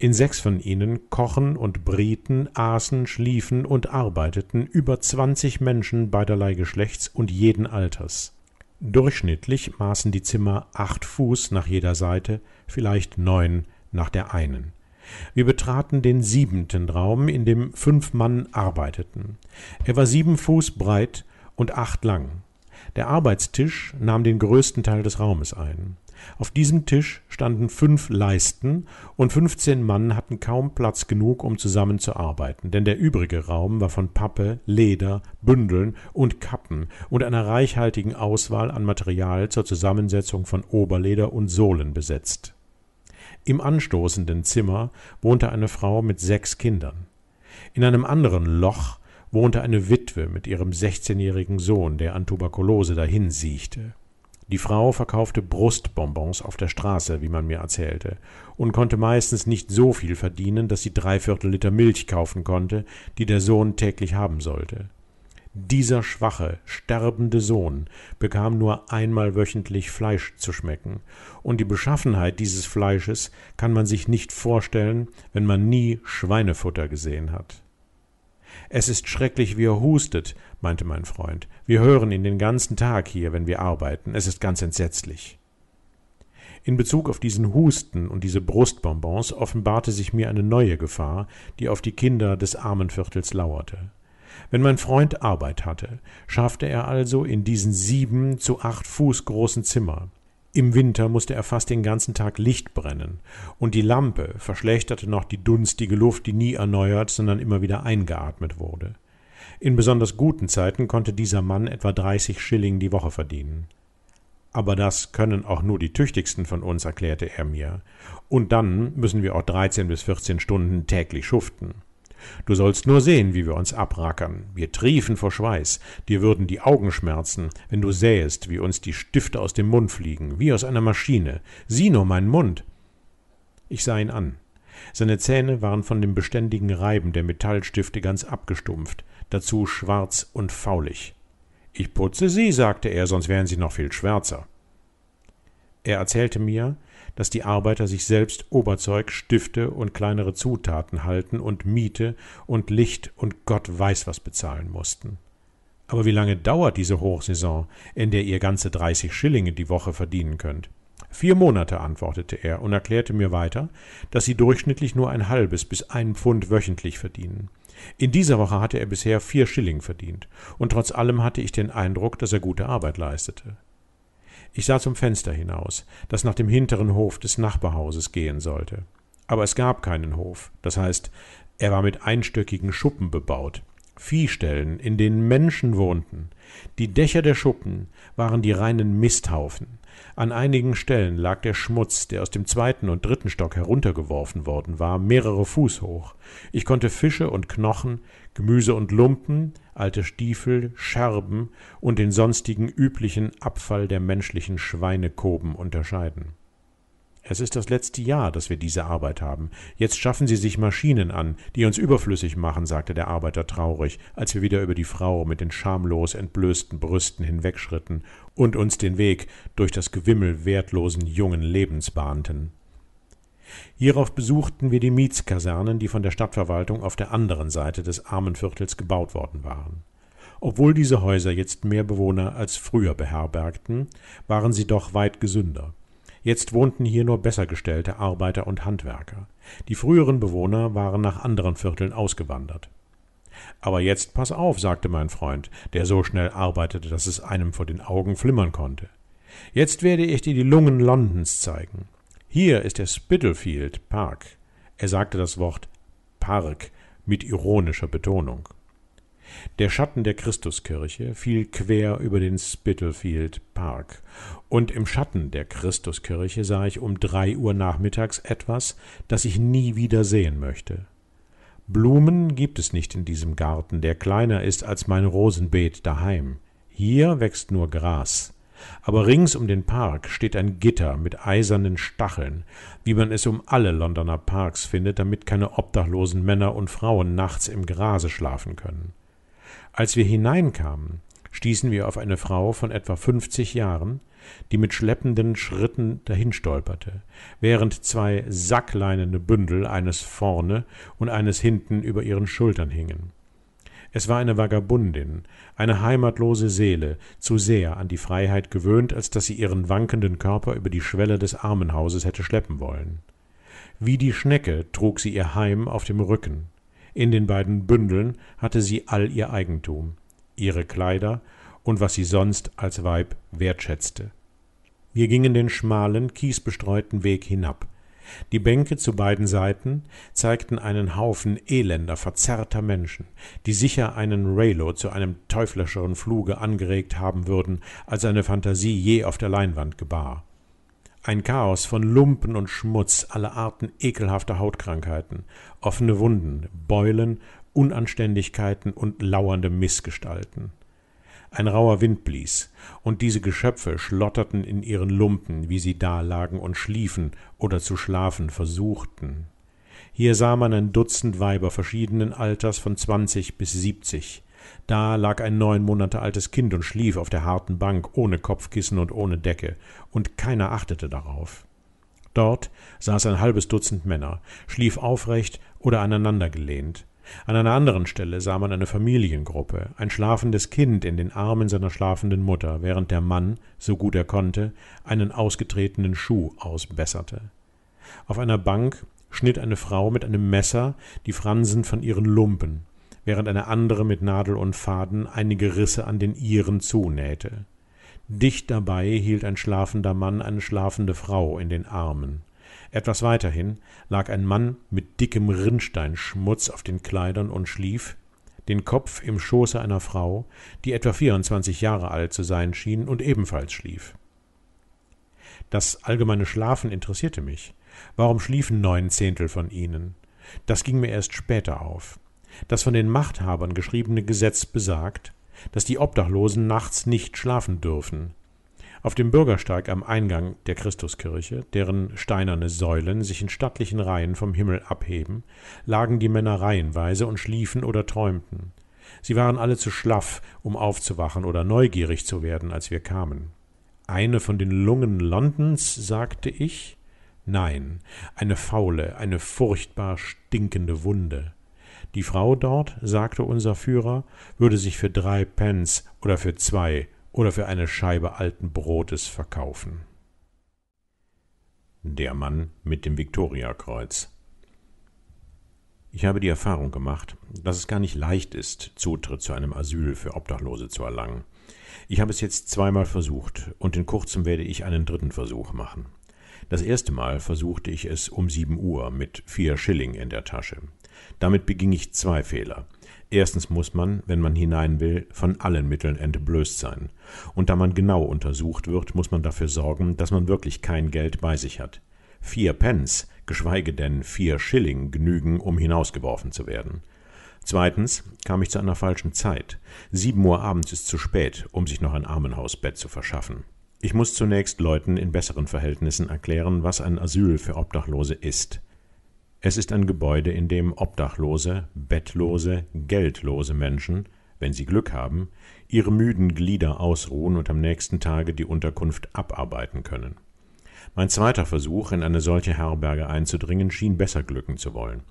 in sechs von ihnen kochen und brieten, aßen, schliefen und arbeiteten über 20 Menschen beiderlei Geschlechts und jeden Alters. Durchschnittlich maßen die Zimmer acht Fuß nach jeder Seite, vielleicht neun nach der einen. Wir betraten den siebenten Raum, in dem fünf Mann arbeiteten. Er war sieben Fuß breit und acht lang. Der Arbeitstisch nahm den größten Teil des Raumes ein. Auf diesem Tisch standen fünf Leisten, und fünfzehn Mann hatten kaum Platz genug, um zusammenzuarbeiten, denn der übrige Raum war von Pappe, Leder, Bündeln und Kappen und einer reichhaltigen Auswahl an Material zur Zusammensetzung von Oberleder und Sohlen besetzt. Im anstoßenden Zimmer wohnte eine Frau mit sechs Kindern. In einem anderen Loch wohnte eine Witwe mit ihrem sechzehnjährigen Sohn, der an Tuberkulose dahinsiechte. Die Frau verkaufte Brustbonbons auf der Straße, wie man mir erzählte, und konnte meistens nicht so viel verdienen, dass sie dreiviertel Liter Milch kaufen konnte, die der Sohn täglich haben sollte. Dieser schwache, sterbende Sohn bekam nur einmal wöchentlich Fleisch zu schmecken, und die Beschaffenheit dieses Fleisches kann man sich nicht vorstellen, wenn man nie Schweinefutter gesehen hat. Es ist schrecklich, wie er hustet, meinte mein Freund. Wir hören ihn den ganzen Tag hier, wenn wir arbeiten. Es ist ganz entsetzlich. In Bezug auf diesen Husten und diese Brustbonbons offenbarte sich mir eine neue Gefahr, die auf die Kinder des Armenviertels lauerte. Wenn mein Freund Arbeit hatte, schaffte er also in diesen sieben zu acht Fuß großen Zimmer. Im Winter musste er fast den ganzen Tag Licht brennen, und die Lampe verschlechterte noch die dunstige Luft, die nie erneuert, sondern immer wieder eingeatmet wurde. In besonders guten Zeiten konnte dieser Mann etwa 30 Schilling die Woche verdienen. Aber das können auch nur die tüchtigsten von uns, erklärte er mir. Und dann müssen wir auch 13 bis 14 Stunden täglich schuften. Du sollst nur sehen, wie wir uns abrackern. Wir triefen vor Schweiß. Dir würden die Augen schmerzen, wenn du sähest, wie uns die Stifte aus dem Mund fliegen, wie aus einer Maschine. Sieh nur meinen Mund. Ich sah ihn an. Seine Zähne waren von dem beständigen Reiben der Metallstifte ganz abgestumpft dazu schwarz und faulig. Ich putze sie, sagte er, sonst wären sie noch viel schwärzer. Er erzählte mir, dass die Arbeiter sich selbst Oberzeug, Stifte und kleinere Zutaten halten und Miete und Licht und Gott weiß was bezahlen mussten. Aber wie lange dauert diese Hochsaison, in der ihr ganze dreißig Schillinge die Woche verdienen könnt? Vier Monate, antwortete er und erklärte mir weiter, dass sie durchschnittlich nur ein halbes bis ein Pfund wöchentlich verdienen. In dieser Woche hatte er bisher vier Schilling verdient, und trotz allem hatte ich den Eindruck, dass er gute Arbeit leistete. Ich sah zum Fenster hinaus, das nach dem hinteren Hof des Nachbarhauses gehen sollte. Aber es gab keinen Hof, das heißt, er war mit einstöckigen Schuppen bebaut, Viehstellen, in denen Menschen wohnten. Die Dächer der Schuppen waren die reinen Misthaufen. An einigen Stellen lag der Schmutz, der aus dem zweiten und dritten Stock heruntergeworfen worden war, mehrere Fuß hoch. Ich konnte Fische und Knochen, Gemüse und Lumpen, alte Stiefel, Scherben und den sonstigen üblichen Abfall der menschlichen Schweinekoben unterscheiden es ist das letzte Jahr, dass wir diese Arbeit haben. Jetzt schaffen Sie sich Maschinen an, die uns überflüssig machen, sagte der Arbeiter traurig, als wir wieder über die Frau mit den schamlos entblößten Brüsten hinwegschritten und uns den Weg durch das Gewimmel wertlosen jungen Lebens bahnten. Hierauf besuchten wir die Mietskasernen, die von der Stadtverwaltung auf der anderen Seite des Armenviertels gebaut worden waren. Obwohl diese Häuser jetzt mehr Bewohner als früher beherbergten, waren sie doch weit gesünder. Jetzt wohnten hier nur bessergestellte Arbeiter und Handwerker. Die früheren Bewohner waren nach anderen Vierteln ausgewandert. Aber jetzt pass auf, sagte mein Freund, der so schnell arbeitete, dass es einem vor den Augen flimmern konnte. Jetzt werde ich dir die Lungen Londons zeigen. Hier ist der Spitalfield Park. Er sagte das Wort Park mit ironischer Betonung. Der Schatten der Christuskirche fiel quer über den Spitalfield Park. Und im Schatten der Christuskirche sah ich um drei Uhr nachmittags etwas, das ich nie wieder sehen möchte. Blumen gibt es nicht in diesem Garten, der kleiner ist als mein Rosenbeet daheim. Hier wächst nur Gras. Aber rings um den Park steht ein Gitter mit eisernen Stacheln, wie man es um alle Londoner Parks findet, damit keine obdachlosen Männer und Frauen nachts im Grase schlafen können. Als wir hineinkamen, stießen wir auf eine Frau von etwa fünfzig Jahren, die mit schleppenden Schritten dahinstolperte, während zwei sackleinene Bündel eines vorne und eines hinten über ihren Schultern hingen. Es war eine Vagabundin, eine heimatlose Seele, zu sehr an die Freiheit gewöhnt, als dass sie ihren wankenden Körper über die Schwelle des Armenhauses hätte schleppen wollen. Wie die Schnecke trug sie ihr Heim auf dem Rücken. In den beiden Bündeln hatte sie all ihr Eigentum, ihre Kleider und was sie sonst als Weib wertschätzte. Wir gingen den schmalen, kiesbestreuten Weg hinab. Die Bänke zu beiden Seiten zeigten einen Haufen elender, verzerrter Menschen, die sicher einen Raylo zu einem teuflischeren Fluge angeregt haben würden, als seine Fantasie je auf der Leinwand gebar. Ein Chaos von Lumpen und Schmutz, aller Arten ekelhafter Hautkrankheiten, offene Wunden, Beulen, Unanständigkeiten und lauernde Missgestalten. Ein rauer Wind blies, und diese Geschöpfe schlotterten in ihren Lumpen, wie sie dalagen und schliefen oder zu schlafen versuchten. Hier sah man ein Dutzend Weiber verschiedenen Alters von zwanzig bis siebzig, da lag ein neun Monate altes Kind und schlief auf der harten Bank ohne Kopfkissen und ohne Decke, und keiner achtete darauf. Dort saß ein halbes Dutzend Männer, schlief aufrecht oder aneinandergelehnt. An einer anderen Stelle sah man eine Familiengruppe, ein schlafendes Kind in den Armen seiner schlafenden Mutter, während der Mann, so gut er konnte, einen ausgetretenen Schuh ausbesserte. Auf einer Bank schnitt eine Frau mit einem Messer die Fransen von ihren Lumpen während eine andere mit Nadel und Faden einige Risse an den ihren zunähte. Dicht dabei hielt ein schlafender Mann eine schlafende Frau in den Armen. Etwas weiterhin lag ein Mann mit dickem Rinnsteinschmutz auf den Kleidern und schlief, den Kopf im Schoße einer Frau, die etwa 24 Jahre alt zu sein schien und ebenfalls schlief. Das allgemeine Schlafen interessierte mich. Warum schliefen neun Zehntel von ihnen? Das ging mir erst später auf. Das von den Machthabern geschriebene Gesetz besagt, dass die Obdachlosen nachts nicht schlafen dürfen. Auf dem Bürgersteig am Eingang der Christuskirche, deren steinerne Säulen sich in stattlichen Reihen vom Himmel abheben, lagen die Männer reihenweise und schliefen oder träumten. Sie waren alle zu schlaff, um aufzuwachen oder neugierig zu werden, als wir kamen. Eine von den Lungen Londons, sagte ich? Nein, eine faule, eine furchtbar stinkende Wunde. Die Frau dort, sagte unser Führer, würde sich für drei Pence oder für zwei oder für eine Scheibe alten Brotes verkaufen. Der Mann mit dem Viktoriakreuz. Ich habe die Erfahrung gemacht, dass es gar nicht leicht ist, Zutritt zu einem Asyl für Obdachlose zu erlangen. Ich habe es jetzt zweimal versucht und in kurzem werde ich einen dritten Versuch machen. Das erste Mal versuchte ich es um sieben Uhr mit vier Schilling in der Tasche. Damit beging ich zwei Fehler. Erstens muss man, wenn man hinein will, von allen Mitteln entblößt sein. Und da man genau untersucht wird, muss man dafür sorgen, dass man wirklich kein Geld bei sich hat. Vier Pence, geschweige denn vier Schilling, genügen, um hinausgeworfen zu werden. Zweitens kam ich zu einer falschen Zeit. Sieben Uhr abends ist zu spät, um sich noch ein Armenhausbett zu verschaffen. Ich muss zunächst Leuten in besseren Verhältnissen erklären, was ein Asyl für Obdachlose ist. Es ist ein Gebäude, in dem Obdachlose, bettlose, geldlose Menschen, wenn sie Glück haben, ihre müden Glieder ausruhen und am nächsten Tage die Unterkunft abarbeiten können. Mein zweiter Versuch, in eine solche Herberge einzudringen, schien besser glücken zu wollen.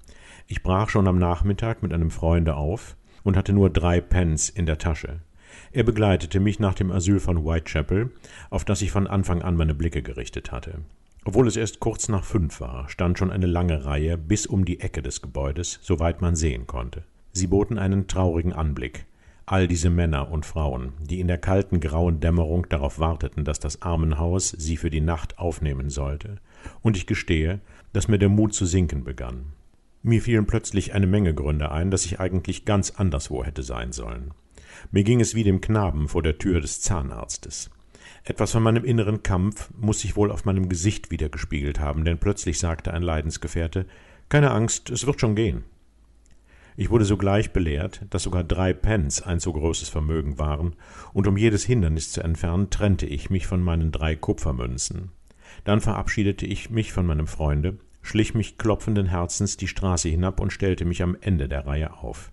Ich brach schon am Nachmittag mit einem Freunde auf und hatte nur drei Pence in der Tasche. Er begleitete mich nach dem Asyl von Whitechapel, auf das ich von Anfang an meine Blicke gerichtet hatte. Obwohl es erst kurz nach fünf war, stand schon eine lange Reihe bis um die Ecke des Gebäudes, soweit man sehen konnte. Sie boten einen traurigen Anblick. All diese Männer und Frauen, die in der kalten grauen Dämmerung darauf warteten, dass das Armenhaus sie für die Nacht aufnehmen sollte. Und ich gestehe, dass mir der Mut zu sinken begann. Mir fielen plötzlich eine Menge Gründe ein, dass ich eigentlich ganz anderswo hätte sein sollen. Mir ging es wie dem Knaben vor der Tür des Zahnarztes. Etwas von meinem inneren Kampf muss sich wohl auf meinem Gesicht wiedergespiegelt haben, denn plötzlich sagte ein Leidensgefährte Keine Angst, es wird schon gehen. Ich wurde sogleich belehrt, dass sogar drei Pence ein so großes Vermögen waren, und um jedes Hindernis zu entfernen, trennte ich mich von meinen drei Kupfermünzen. Dann verabschiedete ich mich von meinem Freunde, schlich mich klopfenden Herzens die Straße hinab und stellte mich am Ende der Reihe auf.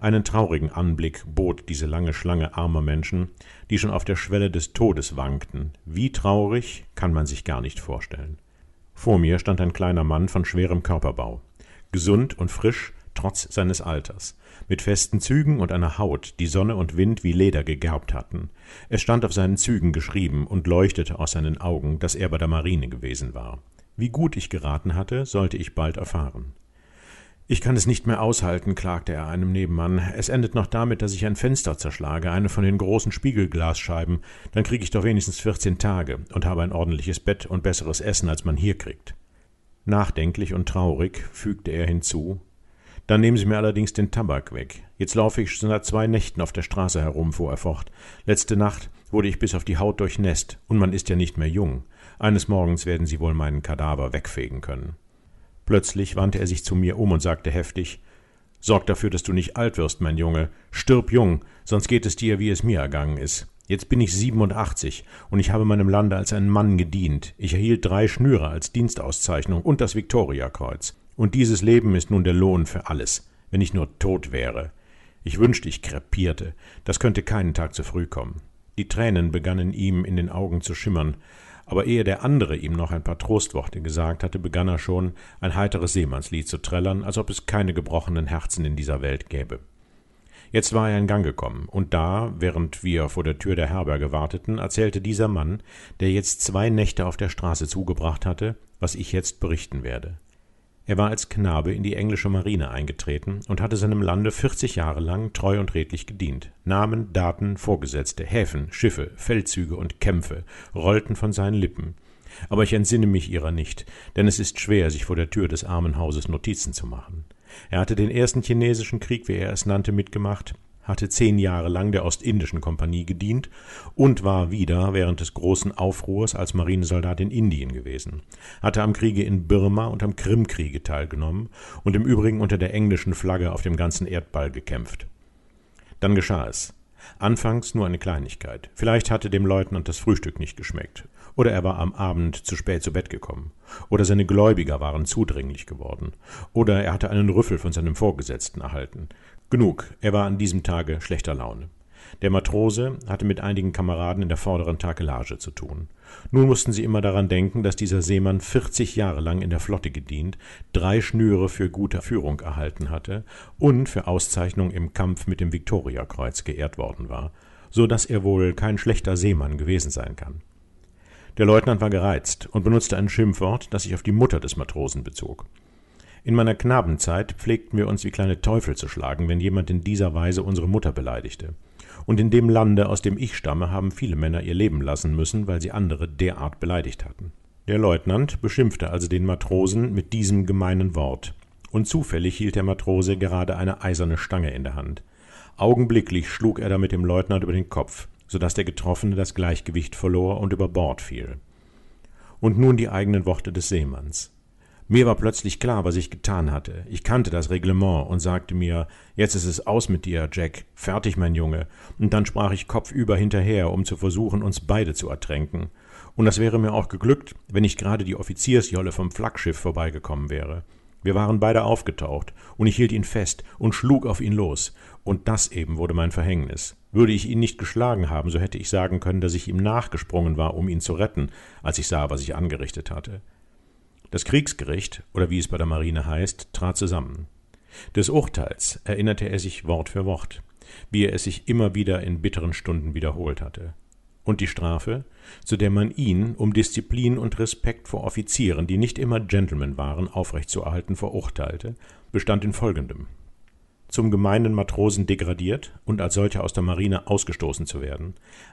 Einen traurigen Anblick bot diese lange Schlange armer Menschen, die schon auf der Schwelle des Todes wankten. Wie traurig, kann man sich gar nicht vorstellen. Vor mir stand ein kleiner Mann von schwerem Körperbau, gesund und frisch, trotz seines Alters, mit festen Zügen und einer Haut, die Sonne und Wind wie Leder gegerbt hatten. Es stand auf seinen Zügen geschrieben und leuchtete aus seinen Augen, dass er bei der Marine gewesen war. Wie gut ich geraten hatte, sollte ich bald erfahren. Ich kann es nicht mehr aushalten, klagte er einem Nebenmann. Es endet noch damit, dass ich ein Fenster zerschlage, eine von den großen Spiegelglasscheiben. Dann kriege ich doch wenigstens 14 Tage und habe ein ordentliches Bett und besseres Essen, als man hier kriegt. Nachdenklich und traurig fügte er hinzu: Dann nehmen Sie mir allerdings den Tabak weg. Jetzt laufe ich schon seit zwei Nächten auf der Straße herum, fuhr er fort. Letzte Nacht wurde ich bis auf die Haut durchnässt und man ist ja nicht mehr jung. Eines Morgens werden Sie wohl meinen Kadaver wegfegen können. Plötzlich wandte er sich zu mir um und sagte heftig Sorg dafür, dass du nicht alt wirst, mein Junge. Stirb jung, sonst geht es dir, wie es mir ergangen ist. Jetzt bin ich 87 und ich habe meinem Lande als ein Mann gedient. Ich erhielt drei Schnüre als Dienstauszeichnung und das Viktoriakreuz. Und dieses Leben ist nun der Lohn für alles, wenn ich nur tot wäre. Ich wünschte, ich krepierte. Das könnte keinen Tag zu früh kommen. Die Tränen begannen ihm in den Augen zu schimmern aber ehe der andere ihm noch ein paar Trostworte gesagt hatte, begann er schon, ein heiteres Seemannslied zu trällern, als ob es keine gebrochenen Herzen in dieser Welt gäbe. Jetzt war er in Gang gekommen, und da, während wir vor der Tür der Herberge warteten, erzählte dieser Mann, der jetzt zwei Nächte auf der Straße zugebracht hatte, was ich jetzt berichten werde. Er war als Knabe in die englische Marine eingetreten und hatte seinem Lande 40 Jahre lang treu und redlich gedient. Namen, Daten, Vorgesetzte, Häfen, Schiffe, Feldzüge und Kämpfe rollten von seinen Lippen. Aber ich entsinne mich ihrer nicht, denn es ist schwer, sich vor der Tür des armen Hauses Notizen zu machen. Er hatte den ersten chinesischen Krieg, wie er es nannte, mitgemacht, hatte zehn Jahre lang der Ostindischen Kompanie gedient und war wieder während des großen Aufruhrs als Marinesoldat in Indien gewesen, hatte am Kriege in Birma und am Krimkriege teilgenommen und im Übrigen unter der englischen Flagge auf dem ganzen Erdball gekämpft. Dann geschah es. Anfangs nur eine Kleinigkeit. Vielleicht hatte dem Leutnant das Frühstück nicht geschmeckt. Oder er war am Abend zu spät zu Bett gekommen. Oder seine Gläubiger waren zudringlich geworden. Oder er hatte einen Rüffel von seinem Vorgesetzten erhalten. Genug, er war an diesem Tage schlechter Laune. Der Matrose hatte mit einigen Kameraden in der vorderen Takelage zu tun. Nun mussten sie immer daran denken, dass dieser Seemann vierzig Jahre lang in der Flotte gedient, drei Schnüre für gute Führung erhalten hatte und für Auszeichnung im Kampf mit dem Viktoriakreuz geehrt worden war, so dass er wohl kein schlechter Seemann gewesen sein kann. Der Leutnant war gereizt und benutzte ein Schimpfwort, das sich auf die Mutter des Matrosen bezog. In meiner Knabenzeit pflegten wir uns wie kleine Teufel zu schlagen, wenn jemand in dieser Weise unsere Mutter beleidigte. Und in dem Lande, aus dem ich stamme, haben viele Männer ihr Leben lassen müssen, weil sie andere derart beleidigt hatten. Der Leutnant beschimpfte also den Matrosen mit diesem gemeinen Wort. Und zufällig hielt der Matrose gerade eine eiserne Stange in der Hand. Augenblicklich schlug er damit dem Leutnant über den Kopf, so dass der Getroffene das Gleichgewicht verlor und über Bord fiel. Und nun die eigenen Worte des Seemanns. Mir war plötzlich klar, was ich getan hatte. Ich kannte das Reglement und sagte mir, jetzt ist es aus mit dir, Jack. Fertig, mein Junge. Und dann sprach ich kopfüber hinterher, um zu versuchen, uns beide zu ertränken. Und das wäre mir auch geglückt, wenn nicht gerade die Offiziersjolle vom Flaggschiff vorbeigekommen wäre. Wir waren beide aufgetaucht, und ich hielt ihn fest und schlug auf ihn los. Und das eben wurde mein Verhängnis. Würde ich ihn nicht geschlagen haben, so hätte ich sagen können, dass ich ihm nachgesprungen war, um ihn zu retten, als ich sah, was ich angerichtet hatte. Das Kriegsgericht, oder wie es bei der Marine heißt, trat zusammen. Des Urteils erinnerte er sich Wort für Wort, wie er es sich immer wieder in bitteren Stunden wiederholt hatte. Und die Strafe, zu der man ihn um Disziplin und Respekt vor Offizieren, die nicht immer Gentlemen waren, aufrechtzuerhalten verurteilte, bestand in folgendem zum gemeinen Matrosen degradiert und als solcher aus der Marine ausgestoßen zu werden,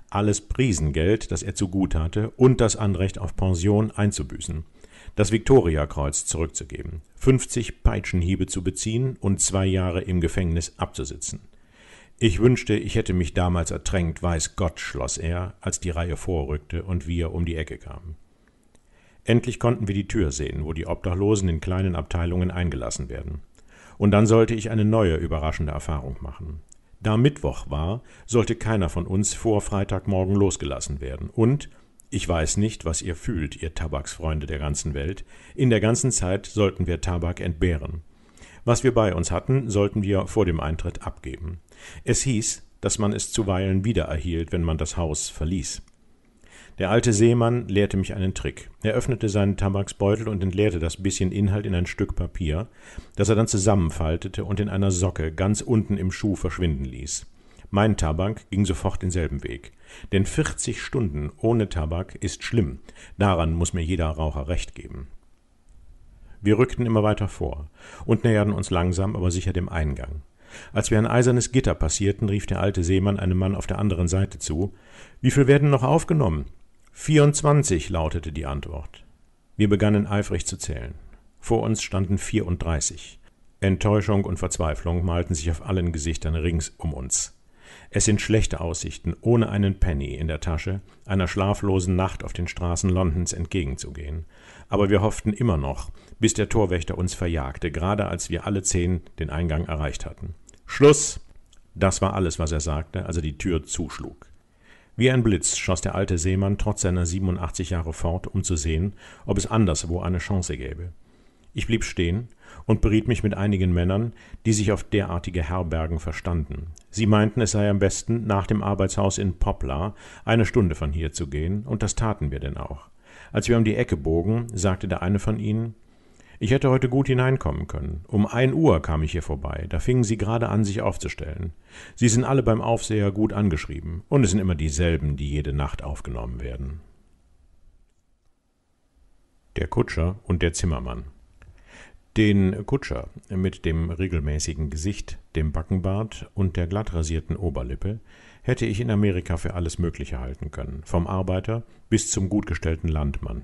alles Prisengeld, das er zu hatte, und das Anrecht auf Pension einzubüßen, das Viktoriakreuz zurückzugeben, 50 Peitschenhiebe zu beziehen und zwei Jahre im Gefängnis abzusitzen. Ich wünschte, ich hätte mich damals ertränkt, weiß Gott, schloss er, als die Reihe vorrückte und wir um die Ecke kamen. Endlich konnten wir die Tür sehen, wo die Obdachlosen in kleinen Abteilungen eingelassen werden. Und dann sollte ich eine neue überraschende Erfahrung machen. Da Mittwoch war, sollte keiner von uns vor Freitagmorgen losgelassen werden und ich weiß nicht, was ihr fühlt, ihr Tabaksfreunde der ganzen Welt. In der ganzen Zeit sollten wir Tabak entbehren. Was wir bei uns hatten, sollten wir vor dem Eintritt abgeben. Es hieß, dass man es zuweilen wiedererhielt, wenn man das Haus verließ. Der alte Seemann lehrte mich einen Trick. Er öffnete seinen Tabaksbeutel und entleerte das bisschen Inhalt in ein Stück Papier, das er dann zusammenfaltete und in einer Socke ganz unten im Schuh verschwinden ließ. Mein Tabak ging sofort denselben Weg. Denn 40 Stunden ohne Tabak ist schlimm. Daran muss mir jeder Raucher recht geben. Wir rückten immer weiter vor und näherten uns langsam, aber sicher dem Eingang. Als wir ein eisernes Gitter passierten, rief der alte Seemann einem Mann auf der anderen Seite zu. Wie viel werden noch aufgenommen? 24 lautete die Antwort. Wir begannen eifrig zu zählen. Vor uns standen 34. Enttäuschung und Verzweiflung malten sich auf allen Gesichtern rings um uns. Es sind schlechte Aussichten, ohne einen Penny in der Tasche einer schlaflosen Nacht auf den Straßen Londons entgegenzugehen. Aber wir hofften immer noch, bis der Torwächter uns verjagte, gerade als wir alle zehn den Eingang erreicht hatten. Schluss! Das war alles, was er sagte, als er die Tür zuschlug. Wie ein Blitz schoss der alte Seemann trotz seiner 87 Jahre fort, um zu sehen, ob es anderswo eine Chance gäbe. Ich blieb stehen, und beriet mich mit einigen Männern, die sich auf derartige Herbergen verstanden. Sie meinten, es sei am besten, nach dem Arbeitshaus in Poplar eine Stunde von hier zu gehen, und das taten wir denn auch. Als wir um die Ecke bogen, sagte der eine von ihnen, ich hätte heute gut hineinkommen können. Um ein Uhr kam ich hier vorbei. Da fingen sie gerade an, sich aufzustellen. Sie sind alle beim Aufseher gut angeschrieben. Und es sind immer dieselben, die jede Nacht aufgenommen werden. Der Kutscher und der Zimmermann den Kutscher mit dem regelmäßigen Gesicht, dem Backenbart und der glattrasierten Oberlippe hätte ich in Amerika für alles Mögliche halten können, vom Arbeiter bis zum gutgestellten Landmann.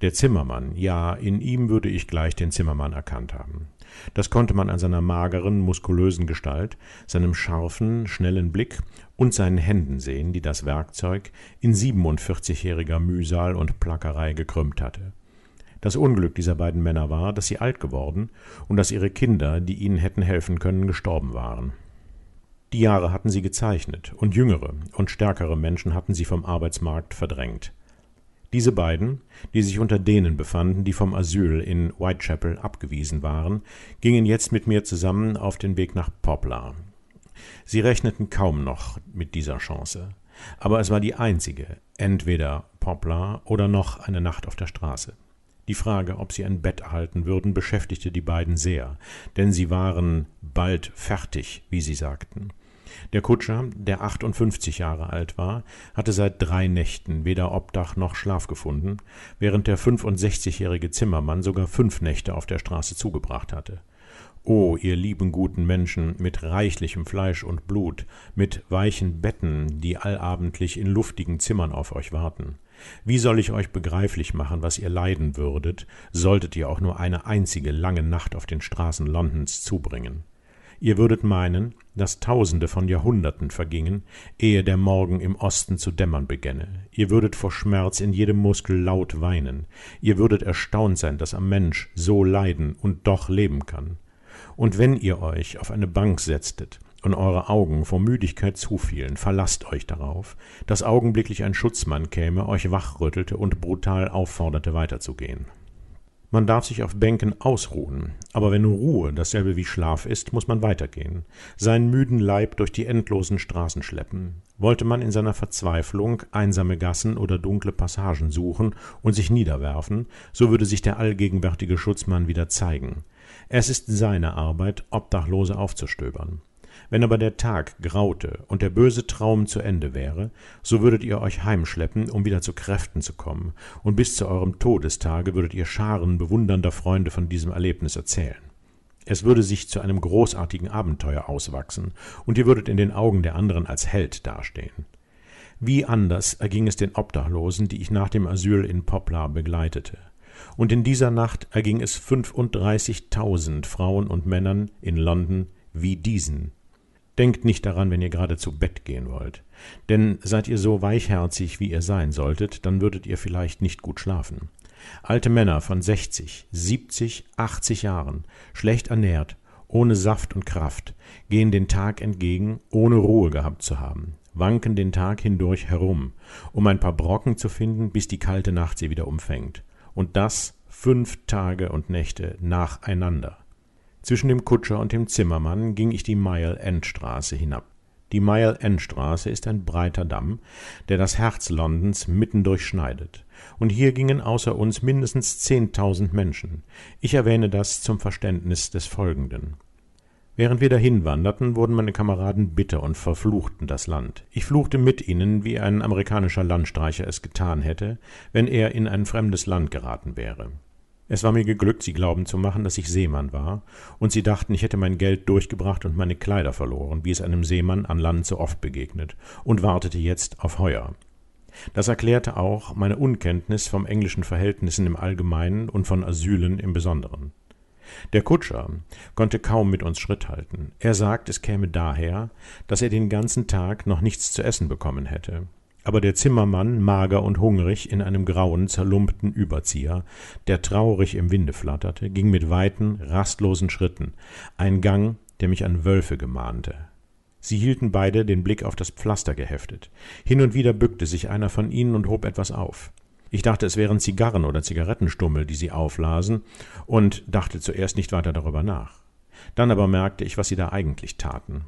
Der Zimmermann, ja, in ihm würde ich gleich den Zimmermann erkannt haben. Das konnte man an seiner mageren, muskulösen Gestalt, seinem scharfen, schnellen Blick und seinen Händen sehen, die das Werkzeug in 47-jähriger Mühsal und Plackerei gekrümmt hatte. Das Unglück dieser beiden Männer war, dass sie alt geworden und dass ihre Kinder, die ihnen hätten helfen können, gestorben waren. Die Jahre hatten sie gezeichnet, und jüngere und stärkere Menschen hatten sie vom Arbeitsmarkt verdrängt. Diese beiden, die sich unter denen befanden, die vom Asyl in Whitechapel abgewiesen waren, gingen jetzt mit mir zusammen auf den Weg nach Poplar. Sie rechneten kaum noch mit dieser Chance, aber es war die einzige, entweder Poplar oder noch eine Nacht auf der Straße. Die Frage, ob sie ein Bett erhalten würden, beschäftigte die beiden sehr, denn sie waren bald fertig, wie sie sagten. Der Kutscher, der 58 Jahre alt war, hatte seit drei Nächten weder Obdach noch Schlaf gefunden, während der 65-jährige Zimmermann sogar fünf Nächte auf der Straße zugebracht hatte. O, oh, ihr lieben guten Menschen, mit reichlichem Fleisch und Blut, mit weichen Betten, die allabendlich in luftigen Zimmern auf euch warten. Wie soll ich euch begreiflich machen, was ihr leiden würdet, solltet ihr auch nur eine einzige lange Nacht auf den Straßen Londons zubringen? Ihr würdet meinen, dass Tausende von Jahrhunderten vergingen, ehe der Morgen im Osten zu dämmern begänne. Ihr würdet vor Schmerz in jedem Muskel laut weinen. Ihr würdet erstaunt sein, dass ein Mensch so leiden und doch leben kann. Und wenn ihr euch auf eine Bank setztet und eure Augen vor Müdigkeit zufielen, verlasst euch darauf, dass augenblicklich ein Schutzmann käme, euch wachrüttelte und brutal aufforderte, weiterzugehen. Man darf sich auf Bänken ausruhen, aber wenn Ruhe dasselbe wie Schlaf ist, muss man weitergehen, seinen müden Leib durch die endlosen Straßen schleppen. Wollte man in seiner Verzweiflung einsame Gassen oder dunkle Passagen suchen und sich niederwerfen, so würde sich der allgegenwärtige Schutzmann wieder zeigen. Es ist seine Arbeit, Obdachlose aufzustöbern. Wenn aber der Tag graute und der böse Traum zu Ende wäre, so würdet ihr euch heimschleppen, um wieder zu Kräften zu kommen, und bis zu eurem Todestage würdet ihr Scharen bewundernder Freunde von diesem Erlebnis erzählen. Es würde sich zu einem großartigen Abenteuer auswachsen, und ihr würdet in den Augen der anderen als Held dastehen. Wie anders erging es den Obdachlosen, die ich nach dem Asyl in Poplar begleitete. Und in dieser Nacht erging es 35.000 Frauen und Männern in London wie diesen, Denkt nicht daran, wenn ihr gerade zu Bett gehen wollt. Denn seid ihr so weichherzig, wie ihr sein solltet, dann würdet ihr vielleicht nicht gut schlafen. Alte Männer von 60, 70, 80 Jahren, schlecht ernährt, ohne Saft und Kraft, gehen den Tag entgegen, ohne Ruhe gehabt zu haben, wanken den Tag hindurch herum, um ein paar Brocken zu finden, bis die kalte Nacht sie wieder umfängt. Und das fünf Tage und Nächte nacheinander zwischen dem kutscher und dem zimmermann ging ich die mile end straße hinab die mile end straße ist ein breiter damm der das herz londons mitten durchschneidet und hier gingen außer uns mindestens zehntausend menschen ich erwähne das zum verständnis des folgenden während wir dahinwanderten wurden meine kameraden bitter und verfluchten das land ich fluchte mit ihnen wie ein amerikanischer landstreicher es getan hätte wenn er in ein fremdes land geraten wäre es war mir geglückt, sie glauben zu machen, dass ich Seemann war, und sie dachten, ich hätte mein Geld durchgebracht und meine Kleider verloren, wie es einem Seemann an Land so oft begegnet, und wartete jetzt auf Heuer. Das erklärte auch meine Unkenntnis vom englischen Verhältnissen im Allgemeinen und von Asylen im Besonderen. Der Kutscher konnte kaum mit uns Schritt halten. Er sagt, es käme daher, dass er den ganzen Tag noch nichts zu essen bekommen hätte aber der Zimmermann, mager und hungrig, in einem grauen, zerlumpten Überzieher, der traurig im Winde flatterte, ging mit weiten, rastlosen Schritten, ein Gang, der mich an Wölfe gemahnte. Sie hielten beide den Blick auf das Pflaster geheftet. Hin und wieder bückte sich einer von ihnen und hob etwas auf. Ich dachte, es wären Zigarren oder Zigarettenstummel, die sie auflasen, und dachte zuerst nicht weiter darüber nach. Dann aber merkte ich, was sie da eigentlich taten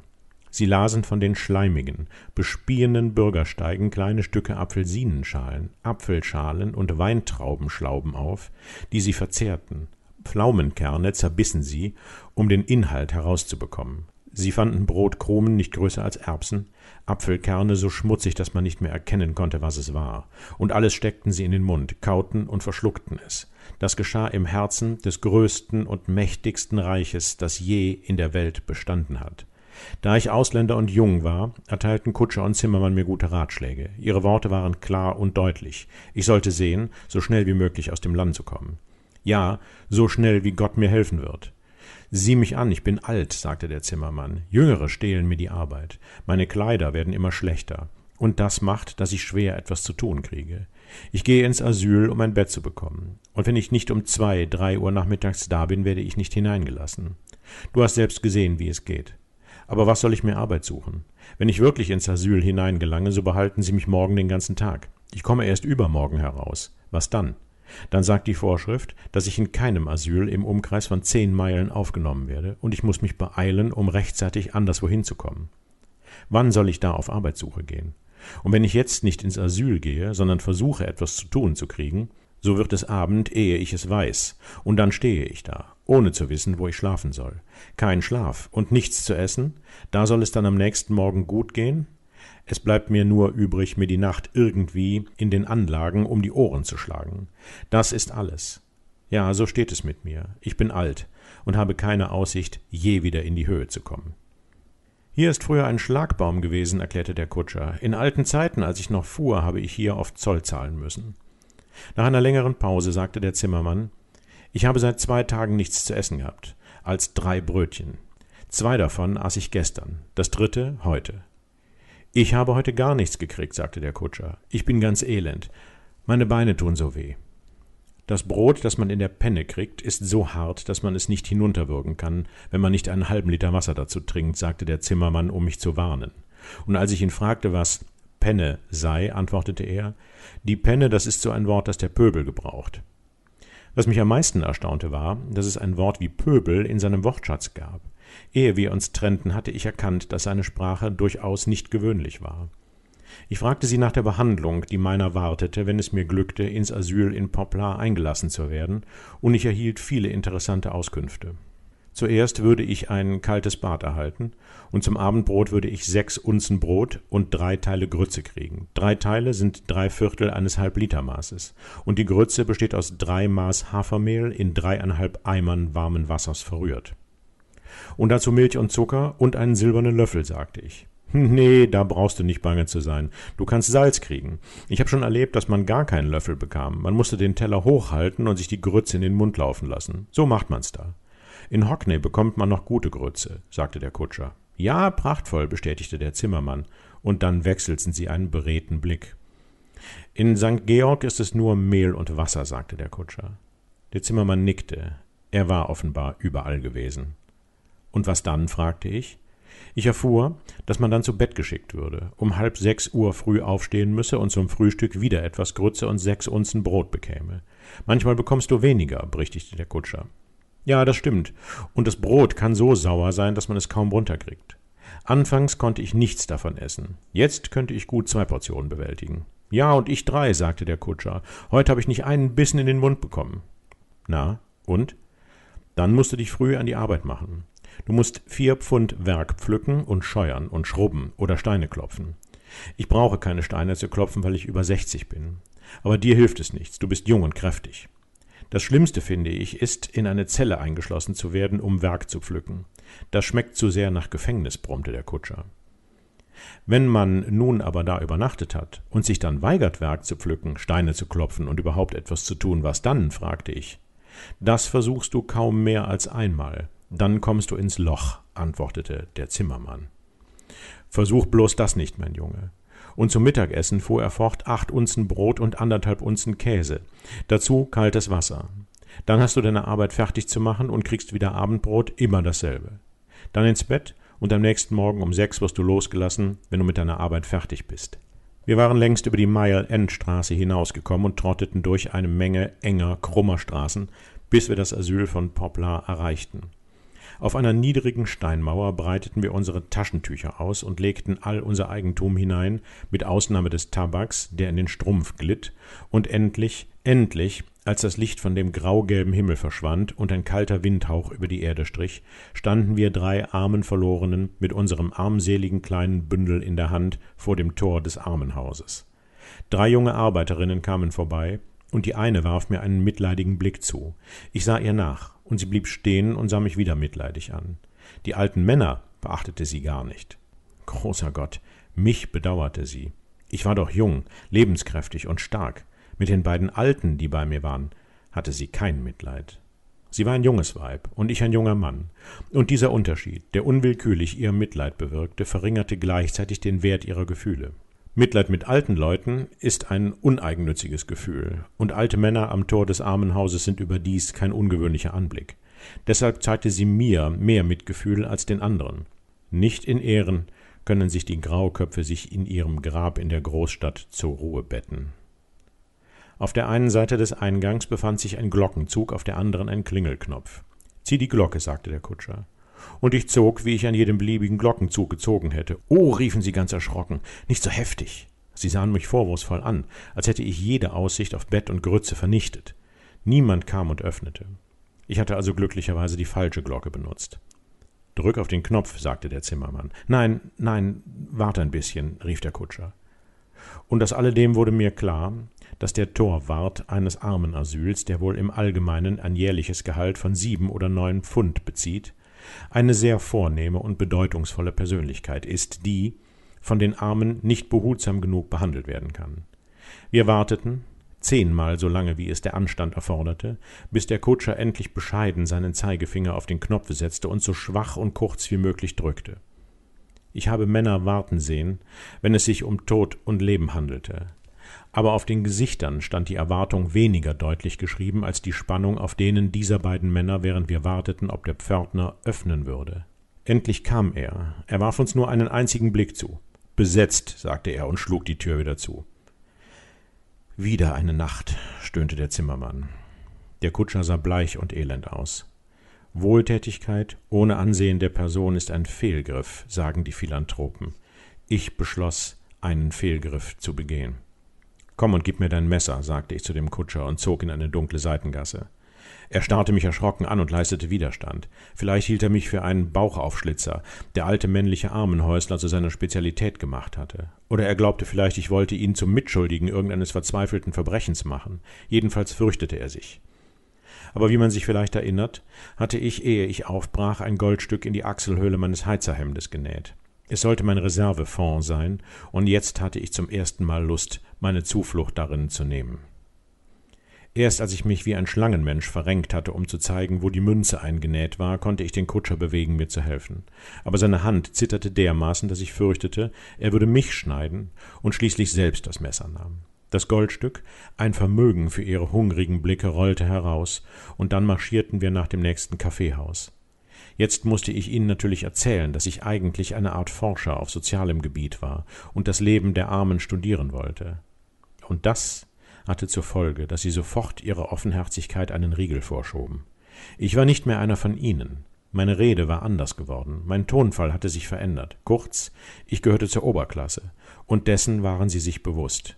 sie lasen von den schleimigen bespienen bürgersteigen kleine stücke apfelsinenschalen apfelschalen und weintraubenschlauben auf die sie verzehrten pflaumenkerne zerbissen sie um den inhalt herauszubekommen sie fanden brotkrumen nicht größer als erbsen apfelkerne so schmutzig dass man nicht mehr erkennen konnte was es war und alles steckten sie in den mund kauten und verschluckten es das geschah im herzen des größten und mächtigsten reiches das je in der welt bestanden hat da ich Ausländer und jung war, erteilten Kutscher und Zimmermann mir gute Ratschläge. Ihre Worte waren klar und deutlich. Ich sollte sehen, so schnell wie möglich aus dem Land zu kommen. Ja, so schnell, wie Gott mir helfen wird. Sieh mich an, ich bin alt, sagte der Zimmermann. Jüngere stehlen mir die Arbeit. Meine Kleider werden immer schlechter. Und das macht, dass ich schwer etwas zu tun kriege. Ich gehe ins Asyl, um ein Bett zu bekommen. Und wenn ich nicht um zwei, drei Uhr nachmittags da bin, werde ich nicht hineingelassen. Du hast selbst gesehen, wie es geht. Aber was soll ich mir Arbeit suchen? Wenn ich wirklich ins Asyl hineingelange, so behalten sie mich morgen den ganzen Tag. Ich komme erst übermorgen heraus. Was dann? Dann sagt die Vorschrift, dass ich in keinem Asyl im Umkreis von zehn Meilen aufgenommen werde, und ich muss mich beeilen, um rechtzeitig anderswo hinzukommen. Wann soll ich da auf Arbeitssuche gehen? Und wenn ich jetzt nicht ins Asyl gehe, sondern versuche, etwas zu tun zu kriegen, so wird es Abend, ehe ich es weiß, und dann stehe ich da, ohne zu wissen, wo ich schlafen soll. Kein Schlaf und nichts zu essen, da soll es dann am nächsten Morgen gut gehen? Es bleibt mir nur übrig, mir die Nacht irgendwie in den Anlagen um die Ohren zu schlagen. Das ist alles. Ja, so steht es mit mir. Ich bin alt und habe keine Aussicht, je wieder in die Höhe zu kommen. Hier ist früher ein Schlagbaum gewesen, erklärte der Kutscher. In alten Zeiten, als ich noch fuhr, habe ich hier oft Zoll zahlen müssen. Nach einer längeren Pause sagte der Zimmermann Ich habe seit zwei Tagen nichts zu essen gehabt, als drei Brötchen. Zwei davon aß ich gestern, das dritte heute. Ich habe heute gar nichts gekriegt, sagte der Kutscher. Ich bin ganz elend. Meine Beine tun so weh. Das Brot, das man in der Penne kriegt, ist so hart, dass man es nicht hinunterwürgen kann, wenn man nicht einen halben Liter Wasser dazu trinkt, sagte der Zimmermann, um mich zu warnen. Und als ich ihn fragte, was Penne sei, antwortete er, die Penne, das ist so ein Wort, das der Pöbel gebraucht. Was mich am meisten erstaunte war, dass es ein Wort wie Pöbel in seinem Wortschatz gab. Ehe wir uns trennten, hatte ich erkannt, dass seine Sprache durchaus nicht gewöhnlich war. Ich fragte sie nach der Behandlung, die meiner wartete, wenn es mir glückte, ins Asyl in Poplar eingelassen zu werden, und ich erhielt viele interessante Auskünfte. Zuerst würde ich ein kaltes Bad erhalten und zum Abendbrot würde ich sechs Unzen Brot und drei Teile Grütze kriegen. Drei Teile sind drei Viertel eines Halblitermaßes und die Grütze besteht aus drei Maß Hafermehl in dreieinhalb Eimern warmen Wassers verrührt. Und dazu Milch und Zucker und einen silbernen Löffel, sagte ich. Nee, da brauchst du nicht bange zu sein. Du kannst Salz kriegen. Ich habe schon erlebt, dass man gar keinen Löffel bekam. Man musste den Teller hochhalten und sich die Grütze in den Mund laufen lassen. So macht man's da. In Hockney bekommt man noch gute Grütze, sagte der Kutscher. Ja, prachtvoll, bestätigte der Zimmermann, und dann wechselten sie einen beredten Blick. In St. Georg ist es nur Mehl und Wasser, sagte der Kutscher. Der Zimmermann nickte. Er war offenbar überall gewesen. Und was dann? fragte ich. Ich erfuhr, dass man dann zu Bett geschickt würde, um halb sechs Uhr früh aufstehen müsse und zum Frühstück wieder etwas Grütze und sechs Unzen Brot bekäme. Manchmal bekommst du weniger, berichtigte der Kutscher. Ja, das stimmt. Und das Brot kann so sauer sein, dass man es kaum runterkriegt. Anfangs konnte ich nichts davon essen. Jetzt könnte ich gut zwei Portionen bewältigen. Ja, und ich drei, sagte der Kutscher. Heute habe ich nicht einen Bissen in den Mund bekommen. Na, und? Dann musst du dich früh an die Arbeit machen. Du musst vier Pfund Werk pflücken und scheuern und schrubben oder Steine klopfen. Ich brauche keine Steine zu klopfen, weil ich über 60 bin. Aber dir hilft es nichts. Du bist jung und kräftig. Das Schlimmste, finde ich, ist, in eine Zelle eingeschlossen zu werden, um Werk zu pflücken. Das schmeckt zu sehr nach Gefängnis, brummte der Kutscher. Wenn man nun aber da übernachtet hat und sich dann weigert, Werk zu pflücken, Steine zu klopfen und überhaupt etwas zu tun, was dann? fragte ich. Das versuchst du kaum mehr als einmal. Dann kommst du ins Loch, antwortete der Zimmermann. Versuch bloß das nicht, mein Junge und zum Mittagessen fuhr er fort acht Unzen Brot und anderthalb Unzen Käse, dazu kaltes Wasser. Dann hast du deine Arbeit fertig zu machen und kriegst wieder Abendbrot, immer dasselbe. Dann ins Bett und am nächsten Morgen um sechs wirst du losgelassen, wenn du mit deiner Arbeit fertig bist. Wir waren längst über die Mile-End-Straße hinausgekommen und trotteten durch eine Menge enger, krummer Straßen, bis wir das Asyl von Poplar erreichten. Auf einer niedrigen Steinmauer breiteten wir unsere Taschentücher aus und legten all unser Eigentum hinein, mit Ausnahme des Tabaks, der in den Strumpf glitt, und endlich, endlich, als das Licht von dem graugelben Himmel verschwand und ein kalter Windhauch über die Erde strich, standen wir drei armen Verlorenen mit unserem armseligen kleinen Bündel in der Hand vor dem Tor des Armenhauses. Drei junge Arbeiterinnen kamen vorbei, und die eine warf mir einen mitleidigen Blick zu. Ich sah ihr nach und sie blieb stehen und sah mich wieder mitleidig an. Die alten Männer beachtete sie gar nicht. Großer Gott, mich bedauerte sie. Ich war doch jung, lebenskräftig und stark. Mit den beiden Alten, die bei mir waren, hatte sie kein Mitleid. Sie war ein junges Weib und ich ein junger Mann. Und dieser Unterschied, der unwillkürlich ihr Mitleid bewirkte, verringerte gleichzeitig den Wert ihrer Gefühle. Mitleid mit alten Leuten ist ein uneigennütziges Gefühl, und alte Männer am Tor des Armenhauses sind überdies kein ungewöhnlicher Anblick. Deshalb zeigte sie mir mehr Mitgefühl als den anderen. Nicht in Ehren können sich die Grauköpfe sich in ihrem Grab in der Großstadt zur Ruhe betten. Auf der einen Seite des Eingangs befand sich ein Glockenzug, auf der anderen ein Klingelknopf. Zieh die Glocke, sagte der Kutscher und ich zog, wie ich an jedem beliebigen Glockenzug gezogen hätte. Oh, riefen sie ganz erschrocken, nicht so heftig. Sie sahen mich vorwurfsvoll an, als hätte ich jede Aussicht auf Bett und Grütze vernichtet. Niemand kam und öffnete. Ich hatte also glücklicherweise die falsche Glocke benutzt. Drück auf den Knopf, sagte der Zimmermann. Nein, nein, warte ein bisschen, rief der Kutscher. Und aus alledem wurde mir klar, dass der Torwart eines Armenasyls, der wohl im Allgemeinen ein jährliches Gehalt von sieben oder neun Pfund bezieht, eine sehr vornehme und bedeutungsvolle Persönlichkeit ist, die von den Armen nicht behutsam genug behandelt werden kann. Wir warteten, zehnmal so lange, wie es der Anstand erforderte, bis der Kutscher endlich bescheiden seinen Zeigefinger auf den Knopf setzte und so schwach und kurz wie möglich drückte. Ich habe Männer warten sehen, wenn es sich um Tod und Leben handelte aber auf den Gesichtern stand die Erwartung weniger deutlich geschrieben als die Spannung auf denen dieser beiden Männer, während wir warteten, ob der Pförtner öffnen würde. Endlich kam er. Er warf uns nur einen einzigen Blick zu. Besetzt, sagte er und schlug die Tür wieder zu. Wieder eine Nacht, stöhnte der Zimmermann. Der Kutscher sah bleich und elend aus. Wohltätigkeit ohne Ansehen der Person ist ein Fehlgriff, sagen die Philanthropen. Ich beschloss, einen Fehlgriff zu begehen. Komm und gib mir dein Messer, sagte ich zu dem Kutscher und zog in eine dunkle Seitengasse. Er starrte mich erschrocken an und leistete Widerstand. Vielleicht hielt er mich für einen Bauchaufschlitzer, der alte männliche Armenhäusler zu seiner Spezialität gemacht hatte. Oder er glaubte vielleicht, ich wollte ihn zum Mitschuldigen irgendeines verzweifelten Verbrechens machen. Jedenfalls fürchtete er sich. Aber wie man sich vielleicht erinnert, hatte ich, ehe ich aufbrach, ein Goldstück in die Achselhöhle meines Heizerhemdes genäht. Es sollte mein Reservefonds sein, und jetzt hatte ich zum ersten Mal Lust, meine Zuflucht darin zu nehmen. Erst als ich mich wie ein Schlangenmensch verrenkt hatte, um zu zeigen, wo die Münze eingenäht war, konnte ich den Kutscher bewegen, mir zu helfen. Aber seine Hand zitterte dermaßen, dass ich fürchtete, er würde mich schneiden und schließlich selbst das Messer nahm. Das Goldstück, ein Vermögen für ihre hungrigen Blicke, rollte heraus, und dann marschierten wir nach dem nächsten Kaffeehaus jetzt mußte ich ihnen natürlich erzählen daß ich eigentlich eine art forscher auf sozialem gebiet war und das leben der armen studieren wollte und das hatte zur folge daß sie sofort ihrer offenherzigkeit einen riegel vorschoben ich war nicht mehr einer von ihnen meine rede war anders geworden mein tonfall hatte sich verändert kurz ich gehörte zur oberklasse und dessen waren sie sich bewusst.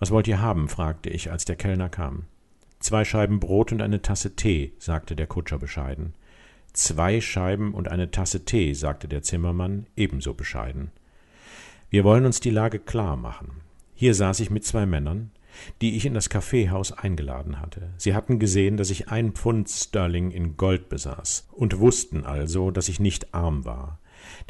was wollt ihr haben fragte ich als der kellner kam zwei scheiben brot und eine tasse tee sagte der kutscher bescheiden Zwei Scheiben und eine Tasse Tee, sagte der Zimmermann ebenso bescheiden. Wir wollen uns die Lage klar machen. Hier saß ich mit zwei Männern, die ich in das Kaffeehaus eingeladen hatte. Sie hatten gesehen, dass ich ein Pfund Sterling in Gold besaß und wussten also, dass ich nicht arm war.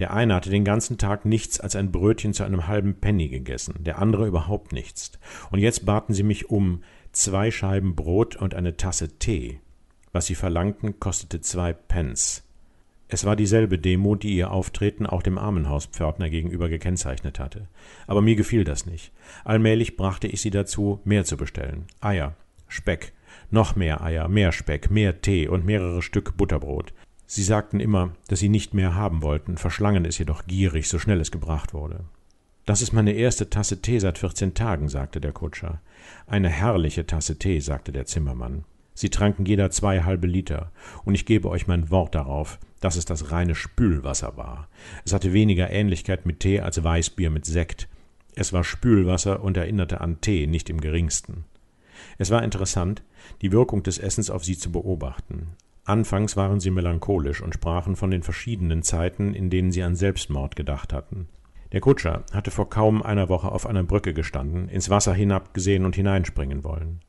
Der eine hatte den ganzen Tag nichts als ein Brötchen zu einem halben Penny gegessen, der andere überhaupt nichts. Und jetzt baten sie mich um zwei Scheiben Brot und eine Tasse Tee was sie verlangten, kostete zwei Pence. Es war dieselbe Demo, die ihr Auftreten auch dem Armenhauspförtner gegenüber gekennzeichnet hatte. Aber mir gefiel das nicht. Allmählich brachte ich sie dazu, mehr zu bestellen. Eier, Speck, noch mehr Eier, mehr Speck, mehr Tee und mehrere Stück Butterbrot. Sie sagten immer, dass sie nicht mehr haben wollten, verschlangen es jedoch gierig, so schnell es gebracht wurde. Das ist meine erste Tasse Tee seit vierzehn Tagen, sagte der Kutscher. Eine herrliche Tasse Tee, sagte der Zimmermann. Sie tranken jeder zwei halbe Liter, und ich gebe euch mein Wort darauf, dass es das reine Spülwasser war. Es hatte weniger Ähnlichkeit mit Tee als Weißbier mit Sekt. Es war Spülwasser und erinnerte an Tee nicht im geringsten. Es war interessant, die Wirkung des Essens auf sie zu beobachten. Anfangs waren sie melancholisch und sprachen von den verschiedenen Zeiten, in denen sie an Selbstmord gedacht hatten. Der Kutscher hatte vor kaum einer Woche auf einer Brücke gestanden, ins Wasser hinabgesehen und hineinspringen wollen.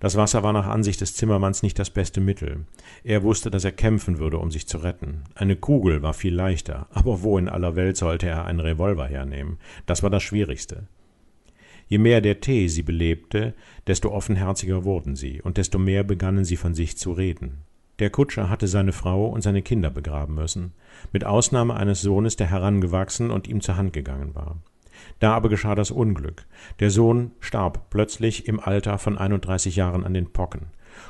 Das Wasser war nach Ansicht des Zimmermanns nicht das beste Mittel. Er wusste, dass er kämpfen würde, um sich zu retten. Eine Kugel war viel leichter, aber wo in aller Welt sollte er einen Revolver hernehmen? Das war das Schwierigste. Je mehr der Tee sie belebte, desto offenherziger wurden sie und desto mehr begannen sie von sich zu reden. Der Kutscher hatte seine Frau und seine Kinder begraben müssen, mit Ausnahme eines Sohnes, der herangewachsen und ihm zur Hand gegangen war. Da aber geschah das Unglück. Der Sohn starb plötzlich im Alter von 31 Jahren an den Pocken.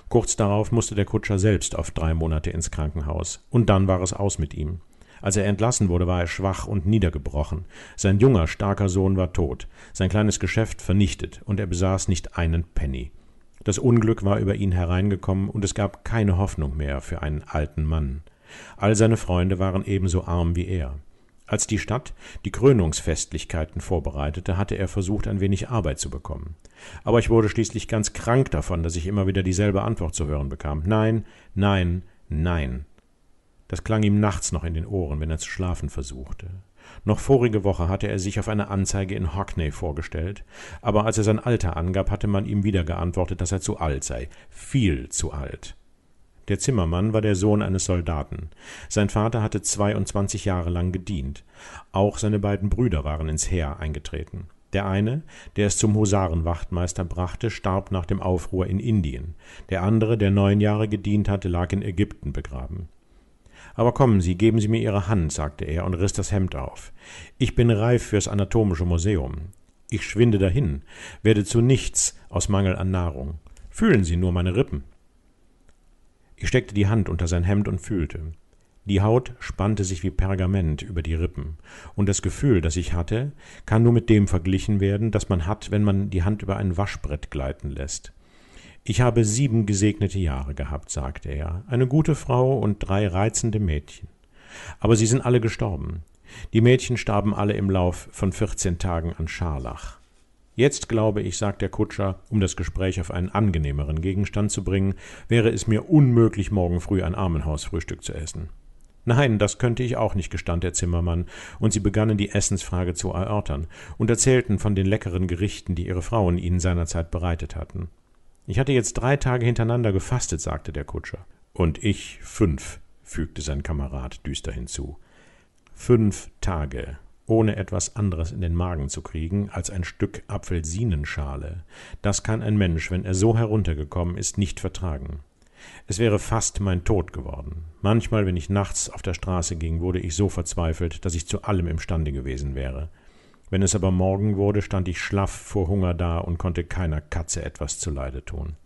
Kurz darauf musste der Kutscher selbst auf drei Monate ins Krankenhaus. Und dann war es aus mit ihm. Als er entlassen wurde, war er schwach und niedergebrochen. Sein junger, starker Sohn war tot, sein kleines Geschäft vernichtet und er besaß nicht einen Penny. Das Unglück war über ihn hereingekommen und es gab keine Hoffnung mehr für einen alten Mann. All seine Freunde waren ebenso arm wie er. Als die Stadt die Krönungsfestlichkeiten vorbereitete, hatte er versucht, ein wenig Arbeit zu bekommen. Aber ich wurde schließlich ganz krank davon, dass ich immer wieder dieselbe Antwort zu hören bekam. Nein, nein, nein. Das klang ihm nachts noch in den Ohren, wenn er zu schlafen versuchte. Noch vorige Woche hatte er sich auf eine Anzeige in Hockney vorgestellt, aber als er sein Alter angab, hatte man ihm wieder geantwortet, dass er zu alt sei, viel zu alt. Der Zimmermann war der Sohn eines Soldaten. Sein Vater hatte 22 Jahre lang gedient. Auch seine beiden Brüder waren ins Heer eingetreten. Der eine, der es zum Husarenwachtmeister brachte, starb nach dem Aufruhr in Indien. Der andere, der neun Jahre gedient hatte, lag in Ägypten begraben. Aber kommen Sie, geben Sie mir Ihre Hand, sagte er und riß das Hemd auf. Ich bin reif fürs anatomische Museum. Ich schwinde dahin, werde zu nichts aus Mangel an Nahrung. Fühlen Sie nur meine Rippen ich steckte die hand unter sein hemd und fühlte die haut spannte sich wie pergament über die rippen und das gefühl das ich hatte kann nur mit dem verglichen werden das man hat wenn man die hand über ein waschbrett gleiten lässt. ich habe sieben gesegnete jahre gehabt sagte er eine gute frau und drei reizende mädchen aber sie sind alle gestorben die mädchen starben alle im lauf von vierzehn tagen an scharlach Jetzt glaube ich, sagt der Kutscher, um das Gespräch auf einen angenehmeren Gegenstand zu bringen, wäre es mir unmöglich, morgen früh ein Armenhausfrühstück zu essen. Nein, das könnte ich auch nicht, gestand der Zimmermann, und sie begannen die Essensfrage zu erörtern und erzählten von den leckeren Gerichten, die ihre Frauen ihnen seinerzeit bereitet hatten. Ich hatte jetzt drei Tage hintereinander gefastet, sagte der Kutscher. Und ich fünf, fügte sein Kamerad düster hinzu. Fünf Tage, ohne etwas anderes in den Magen zu kriegen als ein Stück Apfelsinenschale. Das kann ein Mensch, wenn er so heruntergekommen ist, nicht vertragen. Es wäre fast mein Tod geworden. Manchmal, wenn ich nachts auf der Straße ging, wurde ich so verzweifelt, dass ich zu allem imstande gewesen wäre. Wenn es aber Morgen wurde, stand ich schlaff vor Hunger da und konnte keiner Katze etwas zuleide tun.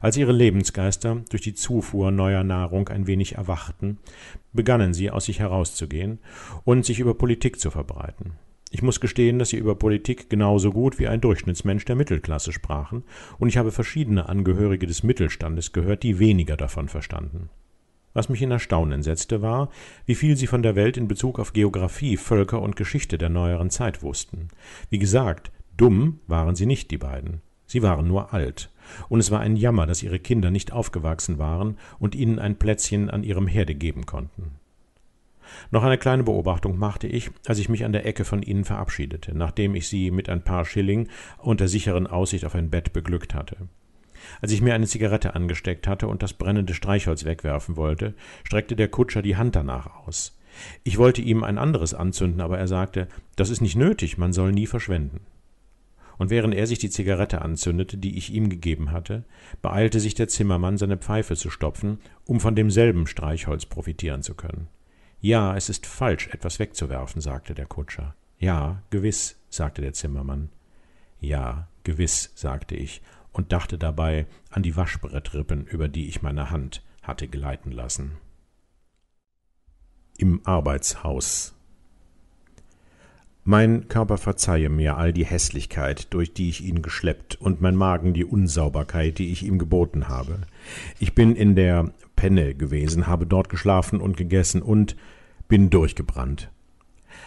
Als ihre Lebensgeister durch die Zufuhr neuer Nahrung ein wenig erwachten, begannen sie aus sich herauszugehen und sich über Politik zu verbreiten. Ich muss gestehen, dass sie über Politik genauso gut wie ein Durchschnittsmensch der Mittelklasse sprachen, und ich habe verschiedene Angehörige des Mittelstandes gehört, die weniger davon verstanden. Was mich in Erstaunen setzte, war, wie viel sie von der Welt in Bezug auf Geographie, Völker und Geschichte der neueren Zeit wussten. Wie gesagt, dumm waren sie nicht, die beiden. Sie waren nur alt und es war ein Jammer, dass ihre Kinder nicht aufgewachsen waren und ihnen ein Plätzchen an ihrem Herde geben konnten. Noch eine kleine Beobachtung machte ich, als ich mich an der Ecke von ihnen verabschiedete, nachdem ich sie mit ein paar Schilling und der sicheren Aussicht auf ein Bett beglückt hatte. Als ich mir eine Zigarette angesteckt hatte und das brennende Streichholz wegwerfen wollte, streckte der Kutscher die Hand danach aus. Ich wollte ihm ein anderes anzünden, aber er sagte, das ist nicht nötig, man soll nie verschwenden und während er sich die zigarette anzündete die ich ihm gegeben hatte beeilte sich der zimmermann seine pfeife zu stopfen um von demselben streichholz profitieren zu können ja es ist falsch etwas wegzuwerfen sagte der kutscher ja gewiß sagte der zimmermann ja gewiß sagte ich und dachte dabei an die waschbrettrippen über die ich meine hand hatte gleiten lassen im arbeitshaus mein Körper verzeihe mir all die Hässlichkeit, durch die ich ihn geschleppt, und mein Magen die Unsauberkeit, die ich ihm geboten habe. Ich bin in der Penne gewesen, habe dort geschlafen und gegessen und bin durchgebrannt.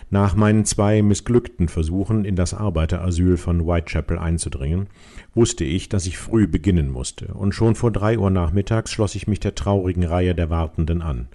Nach meinen zwei missglückten Versuchen, in das Arbeiterasyl von Whitechapel einzudringen, wusste ich, dass ich früh beginnen musste, und schon vor drei Uhr nachmittags schloss ich mich der traurigen Reihe der Wartenden an.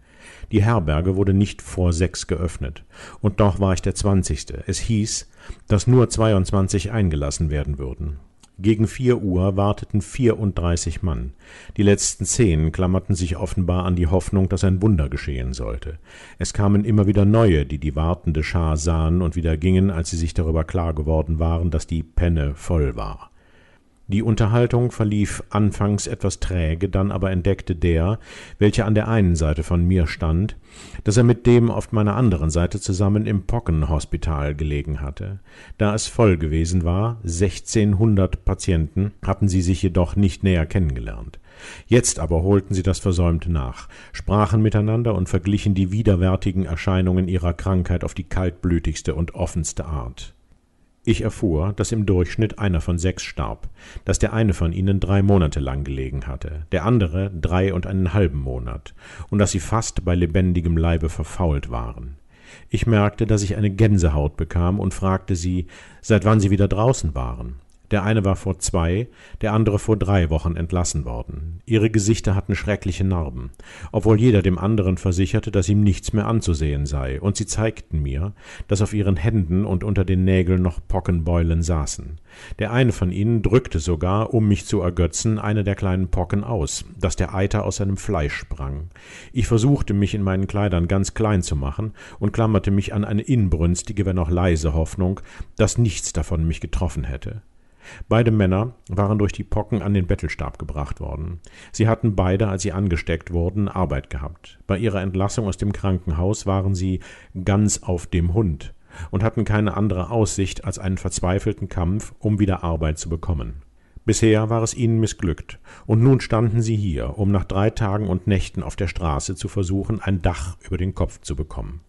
Die Herberge wurde nicht vor sechs geöffnet. Und doch war ich der Zwanzigste. Es hieß, dass nur 22 eingelassen werden würden. Gegen vier Uhr warteten vierunddreißig Mann. Die letzten zehn klammerten sich offenbar an die Hoffnung, dass ein Wunder geschehen sollte. Es kamen immer wieder neue, die die wartende Schar sahen und wieder gingen, als sie sich darüber klar geworden waren, dass die Penne voll war die unterhaltung verlief anfangs etwas träge dann aber entdeckte der welcher an der einen seite von mir stand daß er mit dem auf meiner anderen seite zusammen im pockenhospital gelegen hatte da es voll gewesen war sechzehnhundert patienten hatten sie sich jedoch nicht näher kennengelernt jetzt aber holten sie das versäumte nach sprachen miteinander und verglichen die widerwärtigen erscheinungen ihrer krankheit auf die kaltblütigste und offenste art ich erfuhr, dass im Durchschnitt einer von sechs starb, dass der eine von ihnen drei Monate lang gelegen hatte, der andere drei und einen halben Monat, und dass sie fast bei lebendigem Leibe verfault waren. Ich merkte, dass ich eine Gänsehaut bekam und fragte sie, seit wann sie wieder draußen waren. Der eine war vor zwei, der andere vor drei Wochen entlassen worden. Ihre Gesichter hatten schreckliche Narben, obwohl jeder dem anderen versicherte, dass ihm nichts mehr anzusehen sei, und sie zeigten mir, dass auf ihren Händen und unter den Nägeln noch Pockenbeulen saßen. Der eine von ihnen drückte sogar, um mich zu ergötzen, eine der kleinen Pocken aus, dass der Eiter aus seinem Fleisch sprang. Ich versuchte, mich in meinen Kleidern ganz klein zu machen und klammerte mich an eine inbrünstige, wenn auch leise Hoffnung, dass nichts davon mich getroffen hätte. Beide Männer waren durch die Pocken an den Bettelstab gebracht worden. Sie hatten beide, als sie angesteckt wurden, Arbeit gehabt. Bei ihrer Entlassung aus dem Krankenhaus waren sie ganz auf dem Hund und hatten keine andere Aussicht als einen verzweifelten Kampf, um wieder Arbeit zu bekommen. Bisher war es ihnen missglückt, und nun standen sie hier, um nach drei Tagen und Nächten auf der Straße zu versuchen, ein Dach über den Kopf zu bekommen.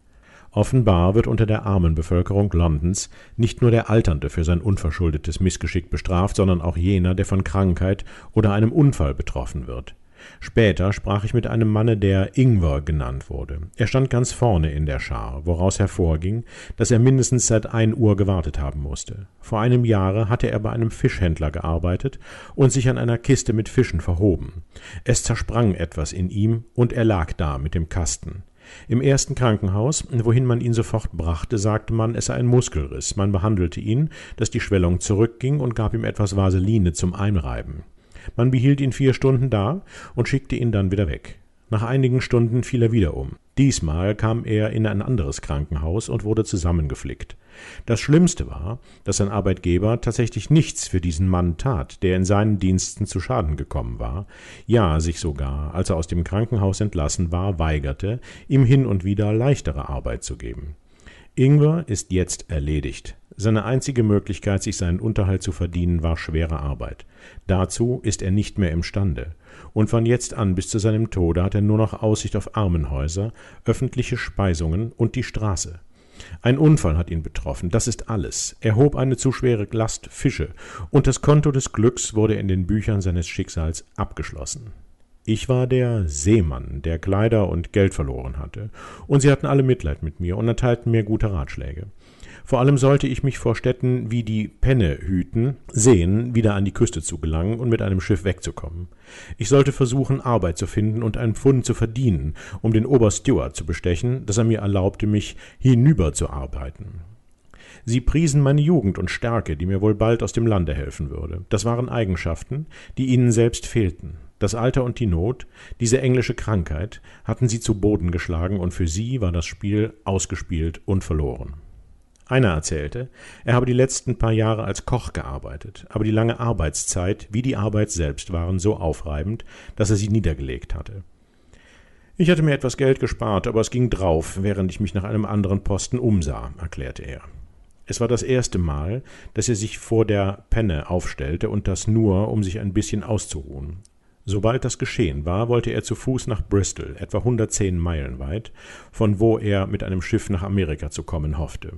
Offenbar wird unter der armen Bevölkerung Londons nicht nur der Alternde für sein unverschuldetes Missgeschick bestraft, sondern auch jener, der von Krankheit oder einem Unfall betroffen wird. Später sprach ich mit einem Manne, der Ingwer genannt wurde. Er stand ganz vorne in der Schar, woraus hervorging, dass er mindestens seit ein Uhr gewartet haben musste. Vor einem Jahre hatte er bei einem Fischhändler gearbeitet und sich an einer Kiste mit Fischen verhoben. Es zersprang etwas in ihm, und er lag da mit dem Kasten. Im ersten Krankenhaus, wohin man ihn sofort brachte, sagte man, es sei ein Muskelriss. Man behandelte ihn, dass die Schwellung zurückging und gab ihm etwas Vaseline zum Einreiben. Man behielt ihn vier Stunden da und schickte ihn dann wieder weg. Nach einigen Stunden fiel er wieder um. Diesmal kam er in ein anderes Krankenhaus und wurde zusammengeflickt. Das Schlimmste war, dass sein Arbeitgeber tatsächlich nichts für diesen Mann tat, der in seinen Diensten zu Schaden gekommen war, ja sich sogar, als er aus dem Krankenhaus entlassen war, weigerte, ihm hin und wieder leichtere Arbeit zu geben. Ingwer ist jetzt erledigt. Seine einzige Möglichkeit, sich seinen Unterhalt zu verdienen, war schwere Arbeit. Dazu ist er nicht mehr imstande und von jetzt an bis zu seinem Tode hat er nur noch Aussicht auf Armenhäuser, öffentliche Speisungen und die Straße. Ein Unfall hat ihn betroffen, das ist alles. Er hob eine zu schwere Last Fische, und das Konto des Glücks wurde in den Büchern seines Schicksals abgeschlossen. Ich war der Seemann, der Kleider und Geld verloren hatte, und sie hatten alle Mitleid mit mir und erteilten mir gute Ratschläge. Vor allem sollte ich mich vor Städten wie die Penne hüten, sehen, wieder an die Küste zu gelangen und mit einem Schiff wegzukommen. Ich sollte versuchen, Arbeit zu finden und einen Pfund zu verdienen, um den Obersteward zu bestechen, dass er mir erlaubte, mich hinüber zu arbeiten. Sie priesen meine Jugend und Stärke, die mir wohl bald aus dem Lande helfen würde. Das waren Eigenschaften, die ihnen selbst fehlten. Das Alter und die Not, diese englische Krankheit, hatten sie zu Boden geschlagen, und für sie war das Spiel ausgespielt und verloren. Einer erzählte, er habe die letzten paar Jahre als Koch gearbeitet, aber die lange Arbeitszeit wie die Arbeit selbst waren so aufreibend, dass er sie niedergelegt hatte. Ich hatte mir etwas Geld gespart, aber es ging drauf, während ich mich nach einem anderen Posten umsah, erklärte er. Es war das erste Mal, dass er sich vor der Penne aufstellte und das nur, um sich ein bisschen auszuruhen. Sobald das geschehen war, wollte er zu Fuß nach Bristol, etwa 110 Meilen weit, von wo er mit einem Schiff nach Amerika zu kommen hoffte.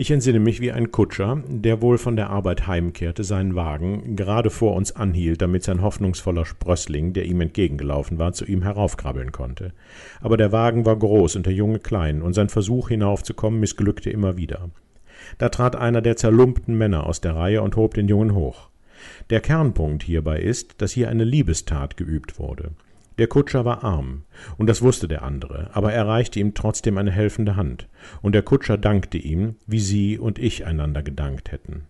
Ich entsinne mich wie ein Kutscher, der wohl von der Arbeit heimkehrte, seinen Wagen gerade vor uns anhielt, damit sein hoffnungsvoller Sprössling, der ihm entgegengelaufen war, zu ihm heraufkrabbeln konnte. Aber der Wagen war groß und der Junge klein, und sein Versuch hinaufzukommen missglückte immer wieder. Da trat einer der zerlumpten Männer aus der Reihe und hob den Jungen hoch. Der Kernpunkt hierbei ist, dass hier eine Liebestat geübt wurde. Der Kutscher war arm, und das wusste der andere, aber er reichte ihm trotzdem eine helfende Hand, und der Kutscher dankte ihm, wie sie und ich einander gedankt hätten.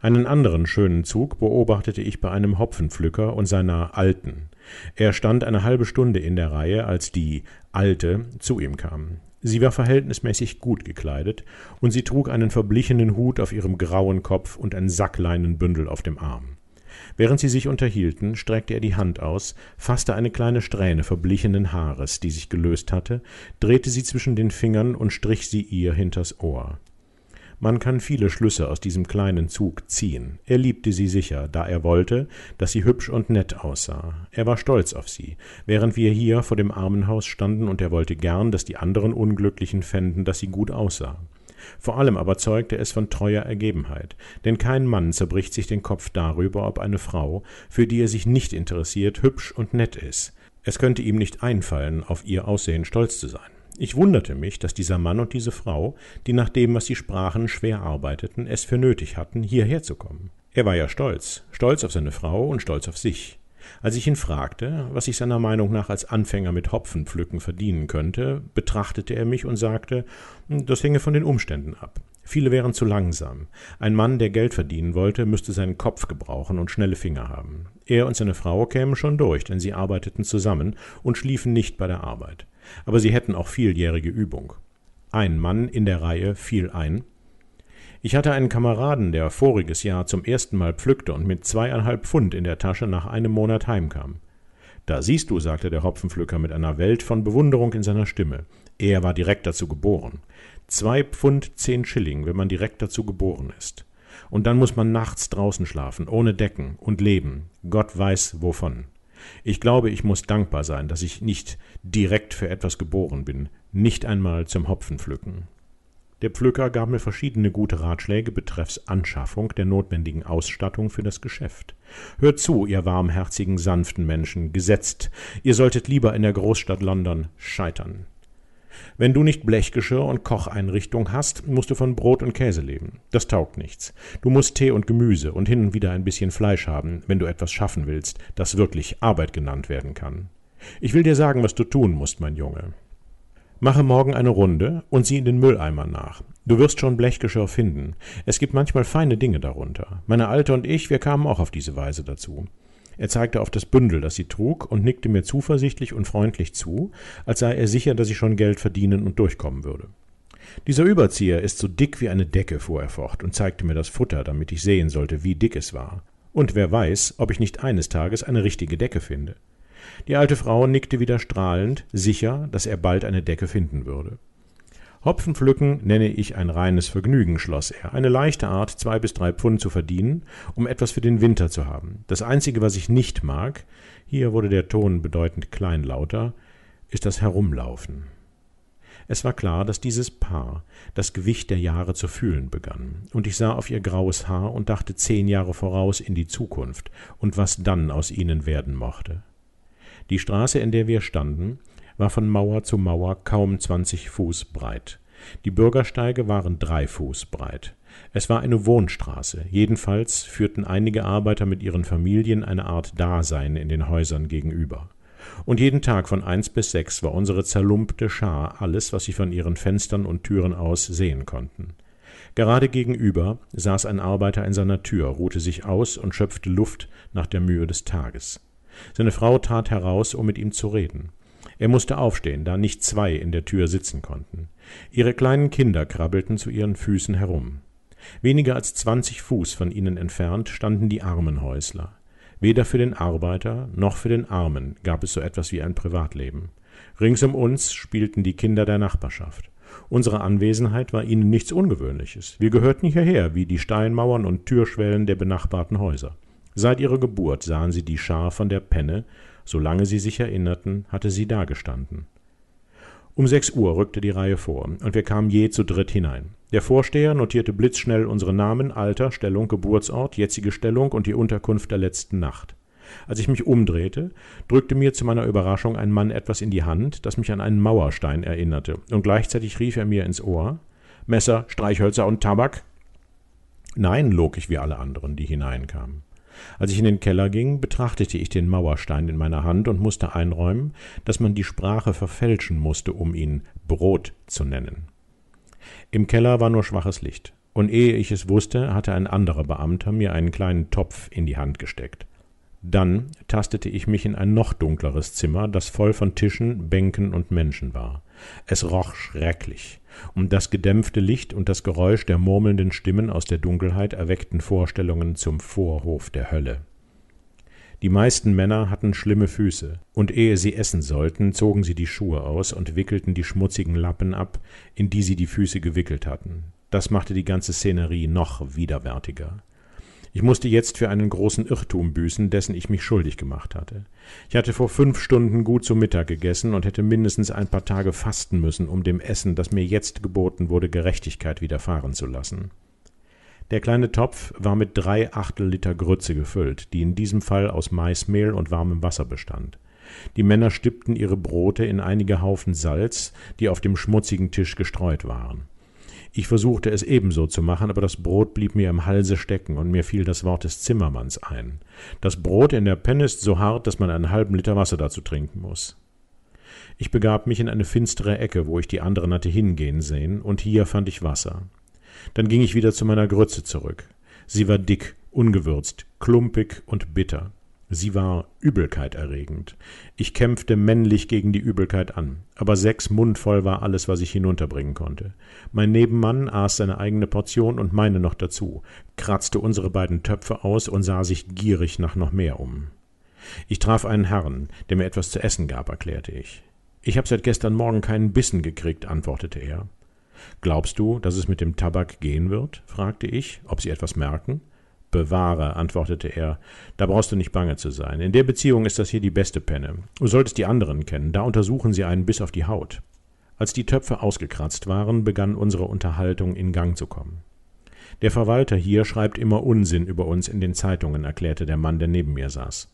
Einen anderen schönen Zug beobachtete ich bei einem Hopfenpflücker und seiner Alten. Er stand eine halbe Stunde in der Reihe, als die Alte zu ihm kam. Sie war verhältnismäßig gut gekleidet, und sie trug einen verblichenen Hut auf ihrem grauen Kopf und ein Sackleinenbündel auf dem Arm während sie sich unterhielten streckte er die hand aus faßte eine kleine strähne verblichenen haares die sich gelöst hatte drehte sie zwischen den fingern und strich sie ihr hinters ohr man kann viele schlüsse aus diesem kleinen zug ziehen er liebte sie sicher da er wollte daß sie hübsch und nett aussah er war stolz auf sie während wir hier vor dem armenhaus standen und er wollte gern daß die anderen unglücklichen fänden daß sie gut aussah vor allem aber zeugte es von treuer Ergebenheit, denn kein Mann zerbricht sich den Kopf darüber, ob eine Frau, für die er sich nicht interessiert, hübsch und nett ist. Es könnte ihm nicht einfallen, auf ihr Aussehen stolz zu sein. Ich wunderte mich, dass dieser Mann und diese Frau, die nach dem, was sie sprachen, schwer arbeiteten, es für nötig hatten, hierher zu kommen. Er war ja stolz, stolz auf seine Frau und stolz auf sich. Als ich ihn fragte, was ich seiner Meinung nach als Anfänger mit Hopfenpflücken verdienen könnte, betrachtete er mich und sagte, das hänge von den Umständen ab. Viele wären zu langsam. Ein Mann, der Geld verdienen wollte, müsste seinen Kopf gebrauchen und schnelle Finger haben. Er und seine Frau kämen schon durch, denn sie arbeiteten zusammen und schliefen nicht bei der Arbeit. Aber sie hätten auch vieljährige Übung. Ein Mann in der Reihe fiel ein, ich hatte einen Kameraden, der voriges Jahr zum ersten Mal pflückte und mit zweieinhalb Pfund in der Tasche nach einem Monat heimkam. Da siehst du, sagte der Hopfenpflücker mit einer Welt von Bewunderung in seiner Stimme. Er war direkt dazu geboren. Zwei Pfund zehn Schilling, wenn man direkt dazu geboren ist. Und dann muss man nachts draußen schlafen, ohne Decken und leben. Gott weiß wovon. Ich glaube, ich muss dankbar sein, dass ich nicht direkt für etwas geboren bin, nicht einmal zum Hopfenpflücken. Der Pflücker gab mir verschiedene gute Ratschläge betreffs Anschaffung der notwendigen Ausstattung für das Geschäft. Hört zu, ihr warmherzigen, sanften Menschen, gesetzt, ihr solltet lieber in der Großstadt London scheitern. Wenn du nicht Blechgeschirr und Kocheinrichtung hast, musst du von Brot und Käse leben. Das taugt nichts. Du musst Tee und Gemüse und hin und wieder ein bisschen Fleisch haben, wenn du etwas schaffen willst, das wirklich Arbeit genannt werden kann. Ich will dir sagen, was du tun musst, mein Junge. Mache morgen eine Runde und sieh in den Mülleimer nach. Du wirst schon Blechgeschirr finden. Es gibt manchmal feine Dinge darunter. Meine Alte und ich, wir kamen auch auf diese Weise dazu. Er zeigte auf das Bündel, das sie trug, und nickte mir zuversichtlich und freundlich zu, als sei er sicher, dass ich schon Geld verdienen und durchkommen würde. Dieser Überzieher ist so dick wie eine Decke, fuhr er fort und zeigte mir das Futter, damit ich sehen sollte, wie dick es war. Und wer weiß, ob ich nicht eines Tages eine richtige Decke finde die alte frau nickte wieder strahlend sicher daß er bald eine decke finden würde hopfenpflücken nenne ich ein reines vergnügen schloß er eine leichte art zwei bis drei pfund zu verdienen um etwas für den winter zu haben das einzige was ich nicht mag hier wurde der ton bedeutend kleinlauter ist das herumlaufen es war klar daß dieses paar das gewicht der jahre zu fühlen begann und ich sah auf ihr graues haar und dachte zehn jahre voraus in die zukunft und was dann aus ihnen werden mochte die Straße, in der wir standen, war von Mauer zu Mauer kaum 20 Fuß breit. Die Bürgersteige waren drei Fuß breit. Es war eine Wohnstraße. Jedenfalls führten einige Arbeiter mit ihren Familien eine Art Dasein in den Häusern gegenüber. Und jeden Tag von eins bis sechs war unsere zerlumpte Schar alles, was sie von ihren Fenstern und Türen aus sehen konnten. Gerade gegenüber saß ein Arbeiter in seiner Tür, ruhte sich aus und schöpfte Luft nach der Mühe des Tages. Seine Frau tat heraus, um mit ihm zu reden. Er musste aufstehen, da nicht zwei in der Tür sitzen konnten. Ihre kleinen Kinder krabbelten zu ihren Füßen herum. Weniger als zwanzig Fuß von ihnen entfernt standen die Armenhäusler. Weder für den Arbeiter noch für den Armen gab es so etwas wie ein Privatleben. Rings um uns spielten die Kinder der Nachbarschaft. Unsere Anwesenheit war ihnen nichts Ungewöhnliches. Wir gehörten hierher, wie die Steinmauern und Türschwellen der benachbarten Häuser seit ihrer geburt sahen sie die schar von der penne solange sie sich erinnerten hatte sie dagestanden um sechs uhr rückte die reihe vor und wir kamen je zu dritt hinein der vorsteher notierte blitzschnell unsere namen alter stellung geburtsort jetzige stellung und die unterkunft der letzten nacht als ich mich umdrehte drückte mir zu meiner überraschung ein mann etwas in die hand das mich an einen mauerstein erinnerte und gleichzeitig rief er mir ins ohr messer streichhölzer und tabak nein log ich wie alle anderen die hineinkamen als ich in den keller ging betrachtete ich den mauerstein in meiner hand und mußte einräumen daß man die sprache verfälschen mußte um ihn brot zu nennen im keller war nur schwaches licht und ehe ich es wußte hatte ein anderer beamter mir einen kleinen topf in die hand gesteckt dann tastete ich mich in ein noch dunkleres zimmer das voll von tischen bänken und menschen war es roch schrecklich und das gedämpfte Licht und das Geräusch der murmelnden Stimmen aus der Dunkelheit erweckten Vorstellungen zum Vorhof der Hölle. Die meisten Männer hatten schlimme Füße, und ehe sie essen sollten, zogen sie die Schuhe aus und wickelten die schmutzigen Lappen ab, in die sie die Füße gewickelt hatten. Das machte die ganze Szenerie noch widerwärtiger. Ich musste jetzt für einen großen Irrtum büßen, dessen ich mich schuldig gemacht hatte. Ich hatte vor fünf Stunden gut zu Mittag gegessen und hätte mindestens ein paar Tage fasten müssen, um dem Essen, das mir jetzt geboten wurde, Gerechtigkeit widerfahren zu lassen. Der kleine Topf war mit drei Achtel Liter Grütze gefüllt, die in diesem Fall aus Maismehl und warmem Wasser bestand. Die Männer stippten ihre Brote in einige Haufen Salz, die auf dem schmutzigen Tisch gestreut waren. Ich versuchte es ebenso zu machen, aber das Brot blieb mir im Halse stecken und mir fiel das Wort des Zimmermanns ein. Das Brot in der Penne ist so hart, dass man einen halben Liter Wasser dazu trinken muss. Ich begab mich in eine finstere Ecke, wo ich die anderen hatte hingehen sehen, und hier fand ich Wasser. Dann ging ich wieder zu meiner Grütze zurück. Sie war dick, ungewürzt, klumpig und bitter. Sie war Übelkeit erregend. Ich kämpfte männlich gegen die Übelkeit an, aber sechs Mundvoll war alles, was ich hinunterbringen konnte. Mein Nebenmann aß seine eigene Portion und meine noch dazu, kratzte unsere beiden Töpfe aus und sah sich gierig nach noch mehr um. Ich traf einen Herrn, der mir etwas zu essen gab, erklärte ich. Ich habe seit gestern Morgen keinen Bissen gekriegt, antwortete er. Glaubst du, dass es mit dem Tabak gehen wird? fragte ich, ob sie etwas merken bewahre, antwortete er. Da brauchst du nicht bange zu sein. In der Beziehung ist das hier die beste Penne. Du solltest die anderen kennen, da untersuchen sie einen bis auf die Haut. Als die Töpfe ausgekratzt waren, begann unsere Unterhaltung in Gang zu kommen. Der Verwalter hier schreibt immer Unsinn über uns in den Zeitungen, erklärte der Mann, der neben mir saß.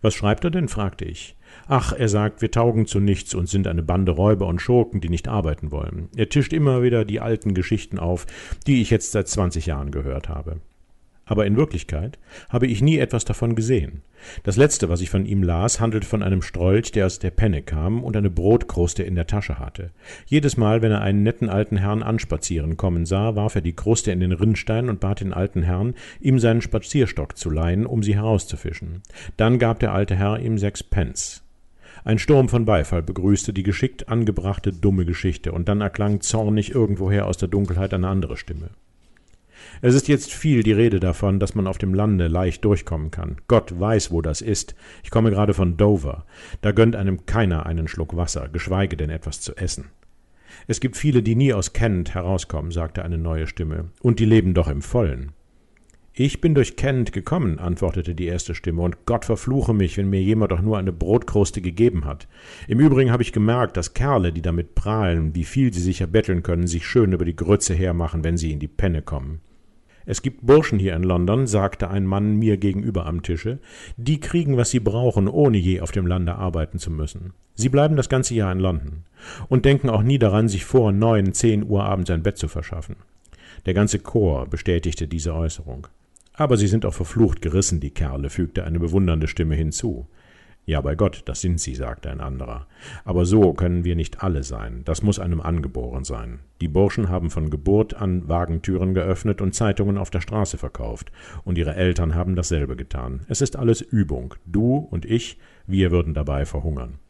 Was schreibt er denn? fragte ich. Ach, er sagt, wir taugen zu nichts und sind eine Bande Räuber und Schurken, die nicht arbeiten wollen. Er tischt immer wieder die alten Geschichten auf, die ich jetzt seit zwanzig Jahren gehört habe aber in Wirklichkeit habe ich nie etwas davon gesehen. Das letzte, was ich von ihm las, handelt von einem Strolch, der aus der Penne kam und eine Brotkruste in der Tasche hatte. Jedes Mal, wenn er einen netten alten Herrn anspazieren kommen sah, warf er die Kruste in den Rinnstein und bat den alten Herrn, ihm seinen Spazierstock zu leihen, um sie herauszufischen. Dann gab der alte Herr ihm sechs Pence. Ein Sturm von Beifall begrüßte die geschickt angebrachte dumme Geschichte, und dann erklang zornig irgendwoher aus der Dunkelheit eine andere Stimme. Es ist jetzt viel die Rede davon, dass man auf dem Lande leicht durchkommen kann. Gott weiß, wo das ist. Ich komme gerade von Dover. Da gönnt einem keiner einen Schluck Wasser, geschweige denn etwas zu essen. Es gibt viele, die nie aus Kent herauskommen, sagte eine neue Stimme, und die leben doch im Vollen. Ich bin durch Kent gekommen, antwortete die erste Stimme, und Gott verfluche mich, wenn mir jemand auch nur eine Brotkruste gegeben hat. Im Übrigen habe ich gemerkt, dass Kerle, die damit prahlen, wie viel sie sich erbetteln können, sich schön über die Grütze hermachen, wenn sie in die Penne kommen. Es gibt Burschen hier in London, sagte ein Mann mir gegenüber am Tische, die kriegen, was sie brauchen, ohne je auf dem Lande arbeiten zu müssen. Sie bleiben das ganze Jahr in London und denken auch nie daran, sich vor neun, zehn Uhr abends ein Bett zu verschaffen. Der ganze Chor bestätigte diese Äußerung. Aber sie sind auch verflucht gerissen, die Kerle, fügte eine bewundernde Stimme hinzu. Ja, bei Gott, das sind sie, sagte ein anderer. Aber so können wir nicht alle sein, das muss einem angeboren sein. Die Burschen haben von Geburt an Wagentüren geöffnet und Zeitungen auf der Straße verkauft, und ihre Eltern haben dasselbe getan. Es ist alles Übung, du und ich, wir würden dabei verhungern.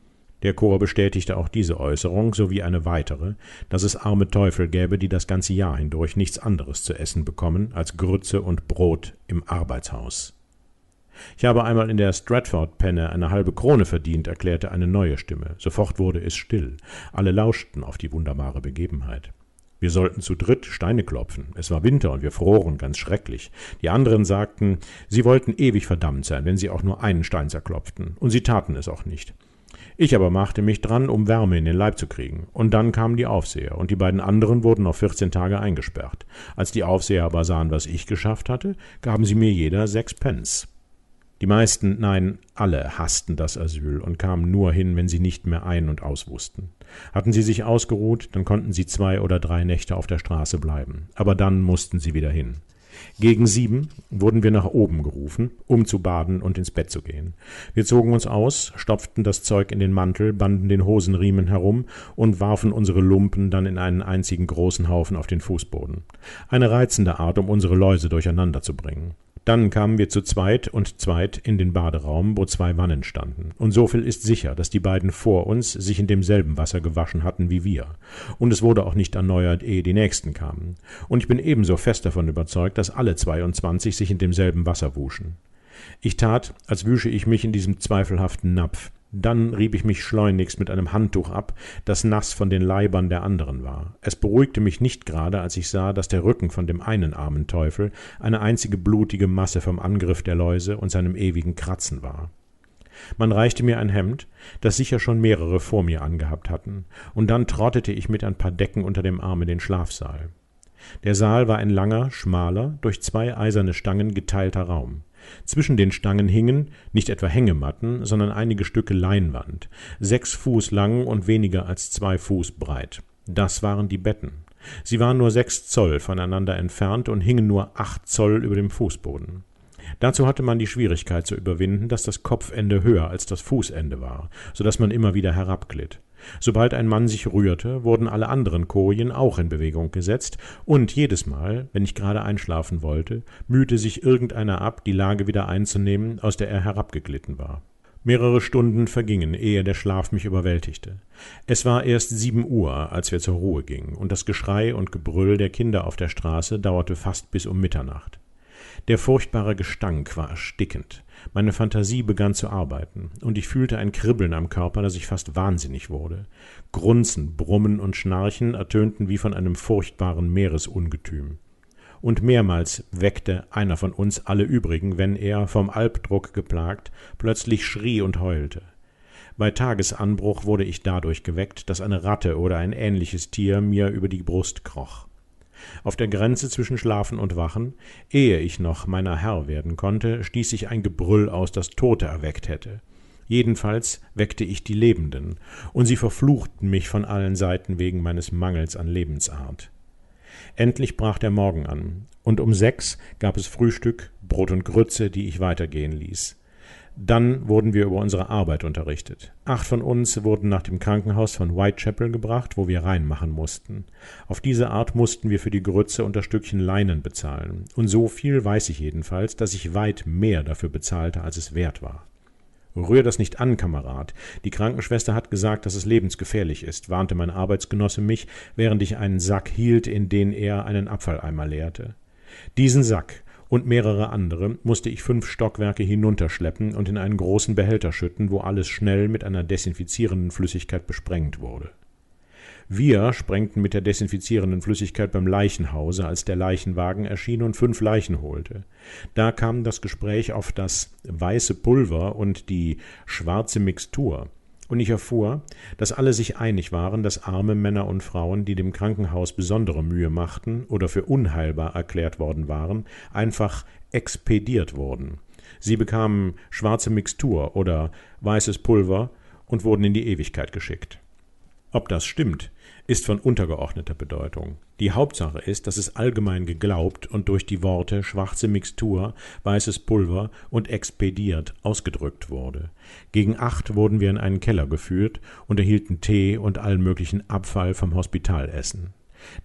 Der Chor bestätigte auch diese Äußerung sowie eine weitere, dass es arme Teufel gäbe, die das ganze Jahr hindurch nichts anderes zu essen bekommen als Grütze und Brot im Arbeitshaus. Ich habe einmal in der Stratford-Penne eine halbe Krone verdient, erklärte eine neue Stimme. Sofort wurde es still. Alle lauschten auf die wunderbare Begebenheit. Wir sollten zu dritt Steine klopfen. Es war Winter und wir froren ganz schrecklich. Die anderen sagten, sie wollten ewig verdammt sein, wenn sie auch nur einen Stein zerklopften. Und sie taten es auch nicht. Ich aber machte mich dran, um Wärme in den Leib zu kriegen. Und dann kamen die Aufseher, und die beiden anderen wurden auf 14 Tage eingesperrt. Als die Aufseher aber sahen, was ich geschafft hatte, gaben sie mir jeder sechs Pence. Die meisten, nein, alle hassten das Asyl und kamen nur hin, wenn sie nicht mehr ein- und auswussten. Hatten sie sich ausgeruht, dann konnten sie zwei oder drei Nächte auf der Straße bleiben, aber dann mussten sie wieder hin. Gegen sieben wurden wir nach oben gerufen, um zu baden und ins Bett zu gehen. Wir zogen uns aus, stopften das Zeug in den Mantel, banden den Hosenriemen herum und warfen unsere Lumpen dann in einen einzigen großen Haufen auf den Fußboden. Eine reizende Art, um unsere Läuse durcheinander zu bringen. Dann kamen wir zu zweit und zweit in den Baderaum, wo zwei Wannen standen. Und so viel ist sicher, dass die beiden vor uns sich in demselben Wasser gewaschen hatten wie wir. Und es wurde auch nicht erneuert, ehe die nächsten kamen. Und ich bin ebenso fest davon überzeugt, dass alle 22 sich in demselben Wasser wuschen. Ich tat, als wüsche ich mich in diesem zweifelhaften Napf. Dann rieb ich mich schleunigst mit einem Handtuch ab, das nass von den Leibern der anderen war. Es beruhigte mich nicht gerade, als ich sah, dass der Rücken von dem einen armen Teufel eine einzige blutige Masse vom Angriff der Läuse und seinem ewigen Kratzen war. Man reichte mir ein Hemd, das sicher schon mehrere vor mir angehabt hatten, und dann trottete ich mit ein paar Decken unter dem Arme den Schlafsaal. Der Saal war ein langer, schmaler, durch zwei eiserne Stangen geteilter Raum zwischen den stangen hingen nicht etwa hängematten sondern einige stücke leinwand sechs fuß lang und weniger als zwei fuß breit das waren die betten sie waren nur sechs zoll voneinander entfernt und hingen nur acht zoll über dem fußboden dazu hatte man die schwierigkeit zu überwinden daß das kopfende höher als das fußende war so daß man immer wieder Sobald ein Mann sich rührte, wurden alle anderen Kojen auch in Bewegung gesetzt, und jedes Mal, wenn ich gerade einschlafen wollte, mühte sich irgendeiner ab, die Lage wieder einzunehmen, aus der er herabgeglitten war. Mehrere Stunden vergingen, ehe der Schlaf mich überwältigte. Es war erst sieben Uhr, als wir zur Ruhe gingen, und das Geschrei und Gebrüll der Kinder auf der Straße dauerte fast bis um Mitternacht. Der furchtbare Gestank war erstickend meine Phantasie begann zu arbeiten, und ich fühlte ein Kribbeln am Körper, dass ich fast wahnsinnig wurde. Grunzen, Brummen und Schnarchen ertönten wie von einem furchtbaren Meeresungetüm. Und mehrmals weckte einer von uns alle übrigen, wenn er, vom Albdruck geplagt, plötzlich schrie und heulte. Bei Tagesanbruch wurde ich dadurch geweckt, dass eine Ratte oder ein ähnliches Tier mir über die Brust kroch auf der grenze zwischen schlafen und wachen ehe ich noch meiner herr werden konnte stieß ich ein gebrüll aus das tote erweckt hätte jedenfalls weckte ich die lebenden und sie verfluchten mich von allen seiten wegen meines mangels an lebensart endlich brach der morgen an und um sechs gab es frühstück brot und grütze die ich weitergehen ließ dann wurden wir über unsere Arbeit unterrichtet. Acht von uns wurden nach dem Krankenhaus von Whitechapel gebracht, wo wir reinmachen mussten. Auf diese Art mussten wir für die Grütze und das Stückchen Leinen bezahlen. Und so viel weiß ich jedenfalls, dass ich weit mehr dafür bezahlte, als es wert war. Rühr das nicht an, Kamerad. Die Krankenschwester hat gesagt, dass es lebensgefährlich ist, warnte mein Arbeitsgenosse mich, während ich einen Sack hielt, in den er einen Abfalleimer leerte. Diesen Sack und mehrere andere musste ich fünf Stockwerke hinunterschleppen und in einen großen Behälter schütten, wo alles schnell mit einer desinfizierenden Flüssigkeit besprengt wurde. Wir sprengten mit der desinfizierenden Flüssigkeit beim Leichenhause, als der Leichenwagen erschien und fünf Leichen holte. Da kam das Gespräch auf das weiße Pulver und die schwarze Mixtur und ich erfuhr, dass alle sich einig waren, dass arme Männer und Frauen, die dem Krankenhaus besondere Mühe machten oder für unheilbar erklärt worden waren, einfach expediert wurden. Sie bekamen schwarze Mixtur oder weißes Pulver und wurden in die Ewigkeit geschickt. Ob das stimmt, ist von untergeordneter Bedeutung. Die Hauptsache ist, dass es allgemein geglaubt und durch die Worte schwarze Mixtur, weißes Pulver und expediert ausgedrückt wurde. Gegen acht wurden wir in einen Keller geführt und erhielten Tee und allen möglichen Abfall vom Hospitalessen.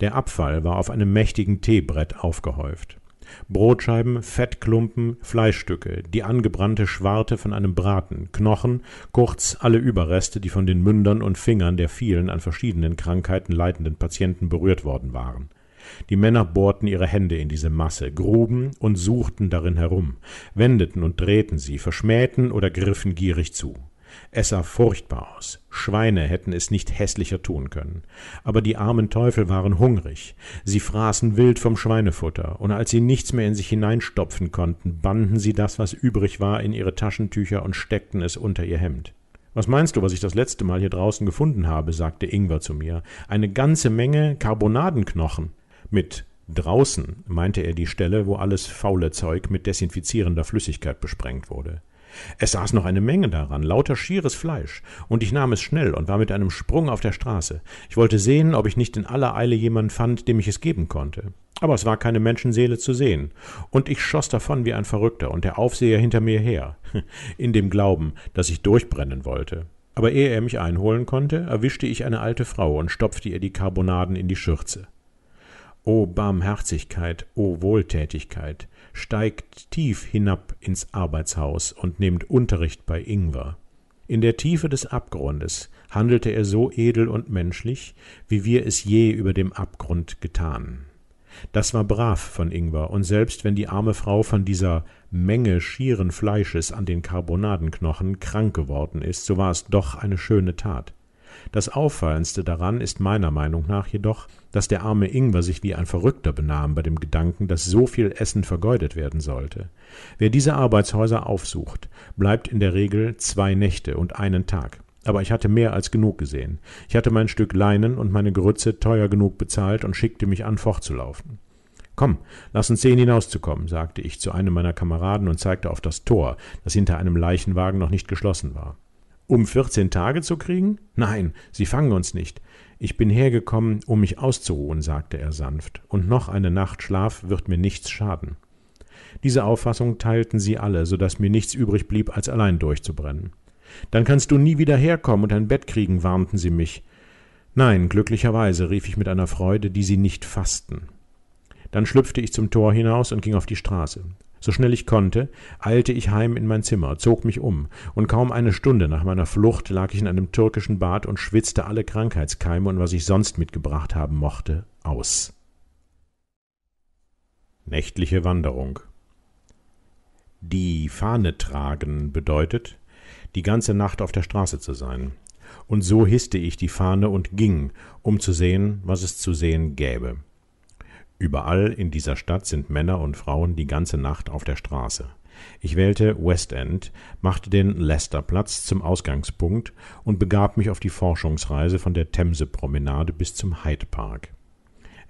Der Abfall war auf einem mächtigen Teebrett aufgehäuft. Brotscheiben, Fettklumpen, Fleischstücke, die angebrannte Schwarte von einem Braten, Knochen, kurz alle Überreste, die von den Mündern und Fingern der vielen an verschiedenen Krankheiten leidenden Patienten berührt worden waren. Die Männer bohrten ihre Hände in diese Masse, gruben und suchten darin herum, wendeten und drehten sie, verschmähten oder griffen gierig zu. Es sah furchtbar aus. Schweine hätten es nicht hässlicher tun können. Aber die armen Teufel waren hungrig. Sie fraßen wild vom Schweinefutter, und als sie nichts mehr in sich hineinstopfen konnten, banden sie das, was übrig war, in ihre Taschentücher und steckten es unter ihr Hemd. Was meinst du, was ich das letzte Mal hier draußen gefunden habe? sagte Ingwer zu mir. Eine ganze Menge Karbonadenknochen. Mit draußen meinte er die Stelle, wo alles faule Zeug mit desinfizierender Flüssigkeit besprengt wurde es saß noch eine menge daran lauter schieres fleisch und ich nahm es schnell und war mit einem sprung auf der straße ich wollte sehen ob ich nicht in aller eile jemand fand dem ich es geben konnte aber es war keine menschenseele zu sehen und ich schoß davon wie ein verrückter und der aufseher hinter mir her in dem glauben daß ich durchbrennen wollte aber ehe er mich einholen konnte erwischte ich eine alte frau und stopfte ihr die karbonaden in die schürze o barmherzigkeit o wohltätigkeit steigt tief hinab ins Arbeitshaus und nimmt Unterricht bei Ingwer. In der Tiefe des Abgrundes handelte er so edel und menschlich, wie wir es je über dem Abgrund getan. Das war brav von Ingwer, und selbst wenn die arme Frau von dieser Menge schieren Fleisches an den Karbonadenknochen krank geworden ist, so war es doch eine schöne Tat. Das Auffallendste daran ist meiner Meinung nach jedoch, dass der arme Ingwer sich wie ein Verrückter benahm bei dem Gedanken, dass so viel Essen vergeudet werden sollte. Wer diese Arbeitshäuser aufsucht, bleibt in der Regel zwei Nächte und einen Tag. Aber ich hatte mehr als genug gesehen. Ich hatte mein Stück Leinen und meine Grütze teuer genug bezahlt und schickte mich an, fortzulaufen. Komm, lass uns sehen, hinauszukommen, sagte ich zu einem meiner Kameraden und zeigte auf das Tor, das hinter einem Leichenwagen noch nicht geschlossen war. Um 14 Tage zu kriegen? Nein, Sie fangen uns nicht. Ich bin hergekommen, um mich auszuruhen, sagte er sanft, und noch eine Nacht Schlaf wird mir nichts schaden. Diese Auffassung teilten sie alle, so daß mir nichts übrig blieb, als allein durchzubrennen. Dann kannst du nie wieder herkommen und ein Bett kriegen, warnten sie mich. Nein, glücklicherweise, rief ich mit einer Freude, die sie nicht fassten. Dann schlüpfte ich zum Tor hinaus und ging auf die Straße. So schnell ich konnte, eilte ich heim in mein Zimmer, zog mich um, und kaum eine Stunde nach meiner Flucht lag ich in einem türkischen Bad und schwitzte alle Krankheitskeime und was ich sonst mitgebracht haben mochte, aus. Nächtliche Wanderung Die Fahne tragen bedeutet, die ganze Nacht auf der Straße zu sein. Und so hisste ich die Fahne und ging, um zu sehen, was es zu sehen gäbe. Überall in dieser Stadt sind Männer und Frauen die ganze Nacht auf der Straße. Ich wählte West End, machte den Leicester-Platz zum Ausgangspunkt und begab mich auf die Forschungsreise von der Themse-Promenade bis zum Hyde Park.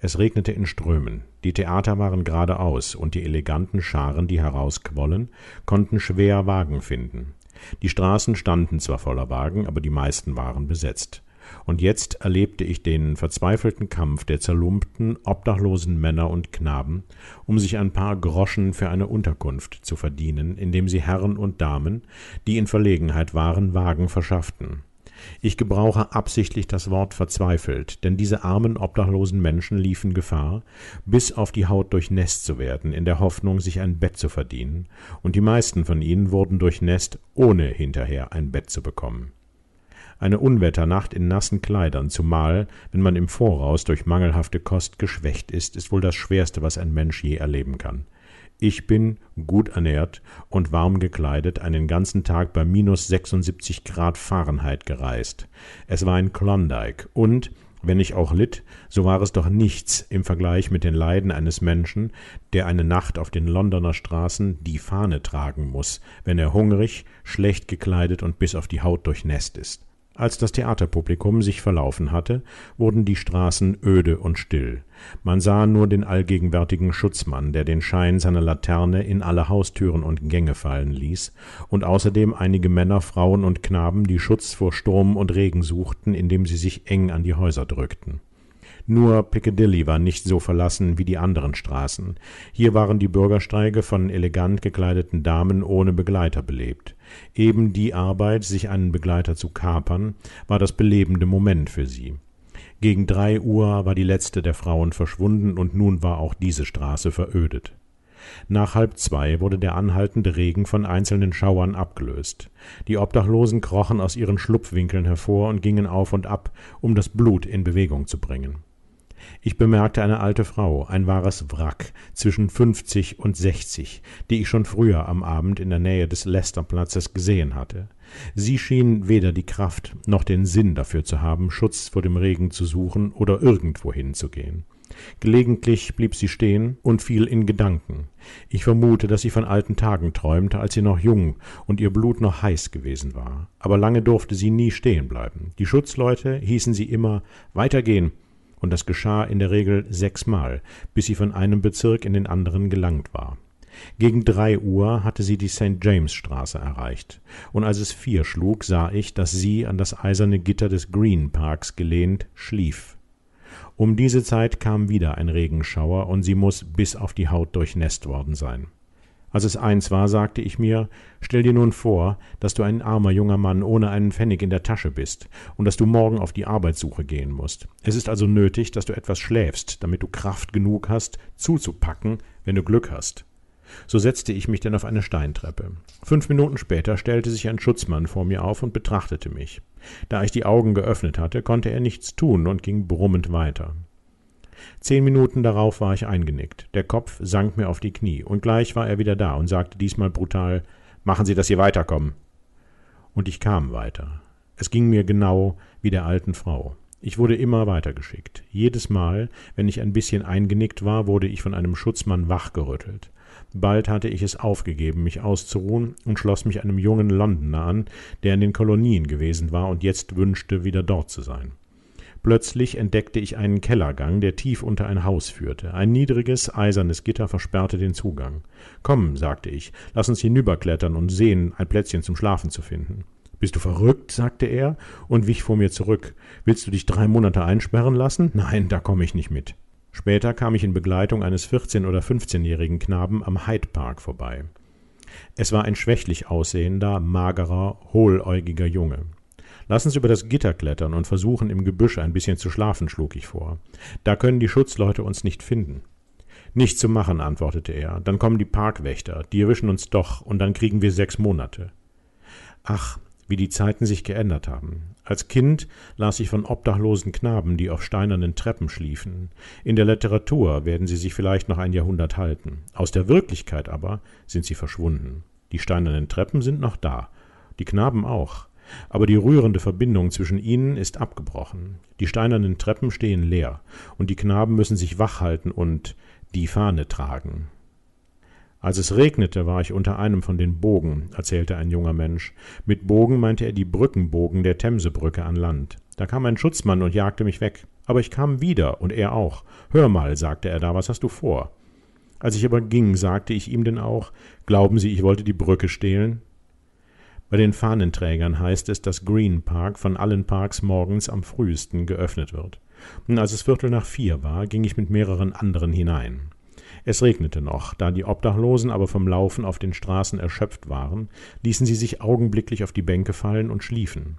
Es regnete in Strömen, die Theater waren geradeaus und die eleganten Scharen, die herausquollen, konnten schwer Wagen finden. Die Straßen standen zwar voller Wagen, aber die meisten waren besetzt. Und jetzt erlebte ich den verzweifelten Kampf der zerlumpten, obdachlosen Männer und Knaben, um sich ein paar Groschen für eine Unterkunft zu verdienen, indem sie Herren und Damen, die in Verlegenheit waren, Wagen verschafften. Ich gebrauche absichtlich das Wort verzweifelt, denn diese armen, obdachlosen Menschen liefen Gefahr, bis auf die Haut durchnässt zu werden, in der Hoffnung, sich ein Bett zu verdienen, und die meisten von ihnen wurden durchnässt, ohne hinterher ein Bett zu bekommen eine Unwetternacht in nassen Kleidern, zumal, wenn man im Voraus durch mangelhafte Kost geschwächt ist, ist wohl das Schwerste, was ein Mensch je erleben kann. Ich bin gut ernährt und warm gekleidet einen ganzen Tag bei minus 76 Grad Fahrenheit gereist. Es war ein Klondike und, wenn ich auch litt, so war es doch nichts im Vergleich mit den Leiden eines Menschen, der eine Nacht auf den Londoner Straßen die Fahne tragen muss, wenn er hungrig, schlecht gekleidet und bis auf die Haut durchnässt ist. Als das Theaterpublikum sich verlaufen hatte, wurden die Straßen öde und still. Man sah nur den allgegenwärtigen Schutzmann, der den Schein seiner Laterne in alle Haustüren und Gänge fallen ließ, und außerdem einige Männer, Frauen und Knaben, die Schutz vor Sturm und Regen suchten, indem sie sich eng an die Häuser drückten. Nur Piccadilly war nicht so verlassen wie die anderen Straßen. Hier waren die Bürgersteige von elegant gekleideten Damen ohne Begleiter belebt. Eben die Arbeit, sich einen Begleiter zu kapern, war das belebende Moment für sie. Gegen drei Uhr war die letzte der Frauen verschwunden und nun war auch diese Straße verödet. Nach halb zwei wurde der anhaltende Regen von einzelnen Schauern abgelöst. Die Obdachlosen krochen aus ihren Schlupfwinkeln hervor und gingen auf und ab, um das Blut in Bewegung zu bringen. Ich bemerkte eine alte Frau, ein wahres Wrack, zwischen 50 und 60, die ich schon früher am Abend in der Nähe des Lästerplatzes gesehen hatte. Sie schien weder die Kraft noch den Sinn dafür zu haben, Schutz vor dem Regen zu suchen oder irgendwo hinzugehen. Gelegentlich blieb sie stehen und fiel in Gedanken. Ich vermute, dass sie von alten Tagen träumte, als sie noch jung und ihr Blut noch heiß gewesen war. Aber lange durfte sie nie stehen bleiben. Die Schutzleute hießen sie immer weitergehen, und das geschah in der Regel sechsmal, bis sie von einem Bezirk in den anderen gelangt war. Gegen drei Uhr hatte sie die St. James Straße erreicht, und als es vier schlug, sah ich, dass sie an das eiserne Gitter des Green Parks gelehnt schlief. Um diese Zeit kam wieder ein Regenschauer, und sie muß bis auf die Haut durchnässt worden sein als es eins war sagte ich mir stell dir nun vor daß du ein armer junger mann ohne einen pfennig in der tasche bist und daß du morgen auf die arbeitssuche gehen mußt es ist also nötig daß du etwas schläfst damit du kraft genug hast zuzupacken wenn du glück hast so setzte ich mich denn auf eine steintreppe fünf minuten später stellte sich ein schutzmann vor mir auf und betrachtete mich da ich die augen geöffnet hatte konnte er nichts tun und ging brummend weiter Zehn Minuten darauf war ich eingenickt. Der Kopf sank mir auf die Knie. Und gleich war er wieder da und sagte diesmal brutal: Machen Sie, dass Sie weiterkommen. Und ich kam weiter. Es ging mir genau wie der alten Frau. Ich wurde immer weitergeschickt. Jedes Mal, wenn ich ein bisschen eingenickt war, wurde ich von einem Schutzmann wachgerüttelt. Bald hatte ich es aufgegeben, mich auszuruhen, und schloss mich einem jungen Londoner an, der in den Kolonien gewesen war und jetzt wünschte, wieder dort zu sein plötzlich entdeckte ich einen kellergang der tief unter ein haus führte ein niedriges eisernes gitter versperrte den zugang komm sagte ich laß uns hinüberklettern und sehen ein plätzchen zum schlafen zu finden bist du verrückt sagte er und wich vor mir zurück willst du dich drei monate einsperren lassen nein da komm ich nicht mit später kam ich in begleitung eines vierzehn oder fünfzehnjährigen knaben am hyde park vorbei es war ein schwächlich aussehender magerer hohläugiger junge Lass uns über das Gitter klettern und versuchen, im Gebüsch ein bisschen zu schlafen, schlug ich vor. Da können die Schutzleute uns nicht finden. Nicht zu machen, antwortete er. Dann kommen die Parkwächter, die erwischen uns doch, und dann kriegen wir sechs Monate. Ach, wie die Zeiten sich geändert haben. Als Kind las ich von obdachlosen Knaben, die auf steinernen Treppen schliefen. In der Literatur werden sie sich vielleicht noch ein Jahrhundert halten. Aus der Wirklichkeit aber sind sie verschwunden. Die steinernen Treppen sind noch da. Die Knaben auch aber die rührende verbindung zwischen ihnen ist abgebrochen die steinernen treppen stehen leer und die knaben müssen sich wachhalten und die fahne tragen als es regnete war ich unter einem von den bogen erzählte ein junger mensch mit bogen meinte er die brückenbogen der themsebrücke an land da kam ein schutzmann und jagte mich weg aber ich kam wieder und er auch hör mal sagte er da was hast du vor als ich aber ging sagte ich ihm denn auch glauben sie ich wollte die brücke stehlen bei den Fahnenträgern heißt es, dass Green Park von allen Parks morgens am frühesten geöffnet wird. Und als es Viertel nach vier war, ging ich mit mehreren anderen hinein. Es regnete noch, da die Obdachlosen aber vom Laufen auf den Straßen erschöpft waren, ließen sie sich augenblicklich auf die Bänke fallen und schliefen.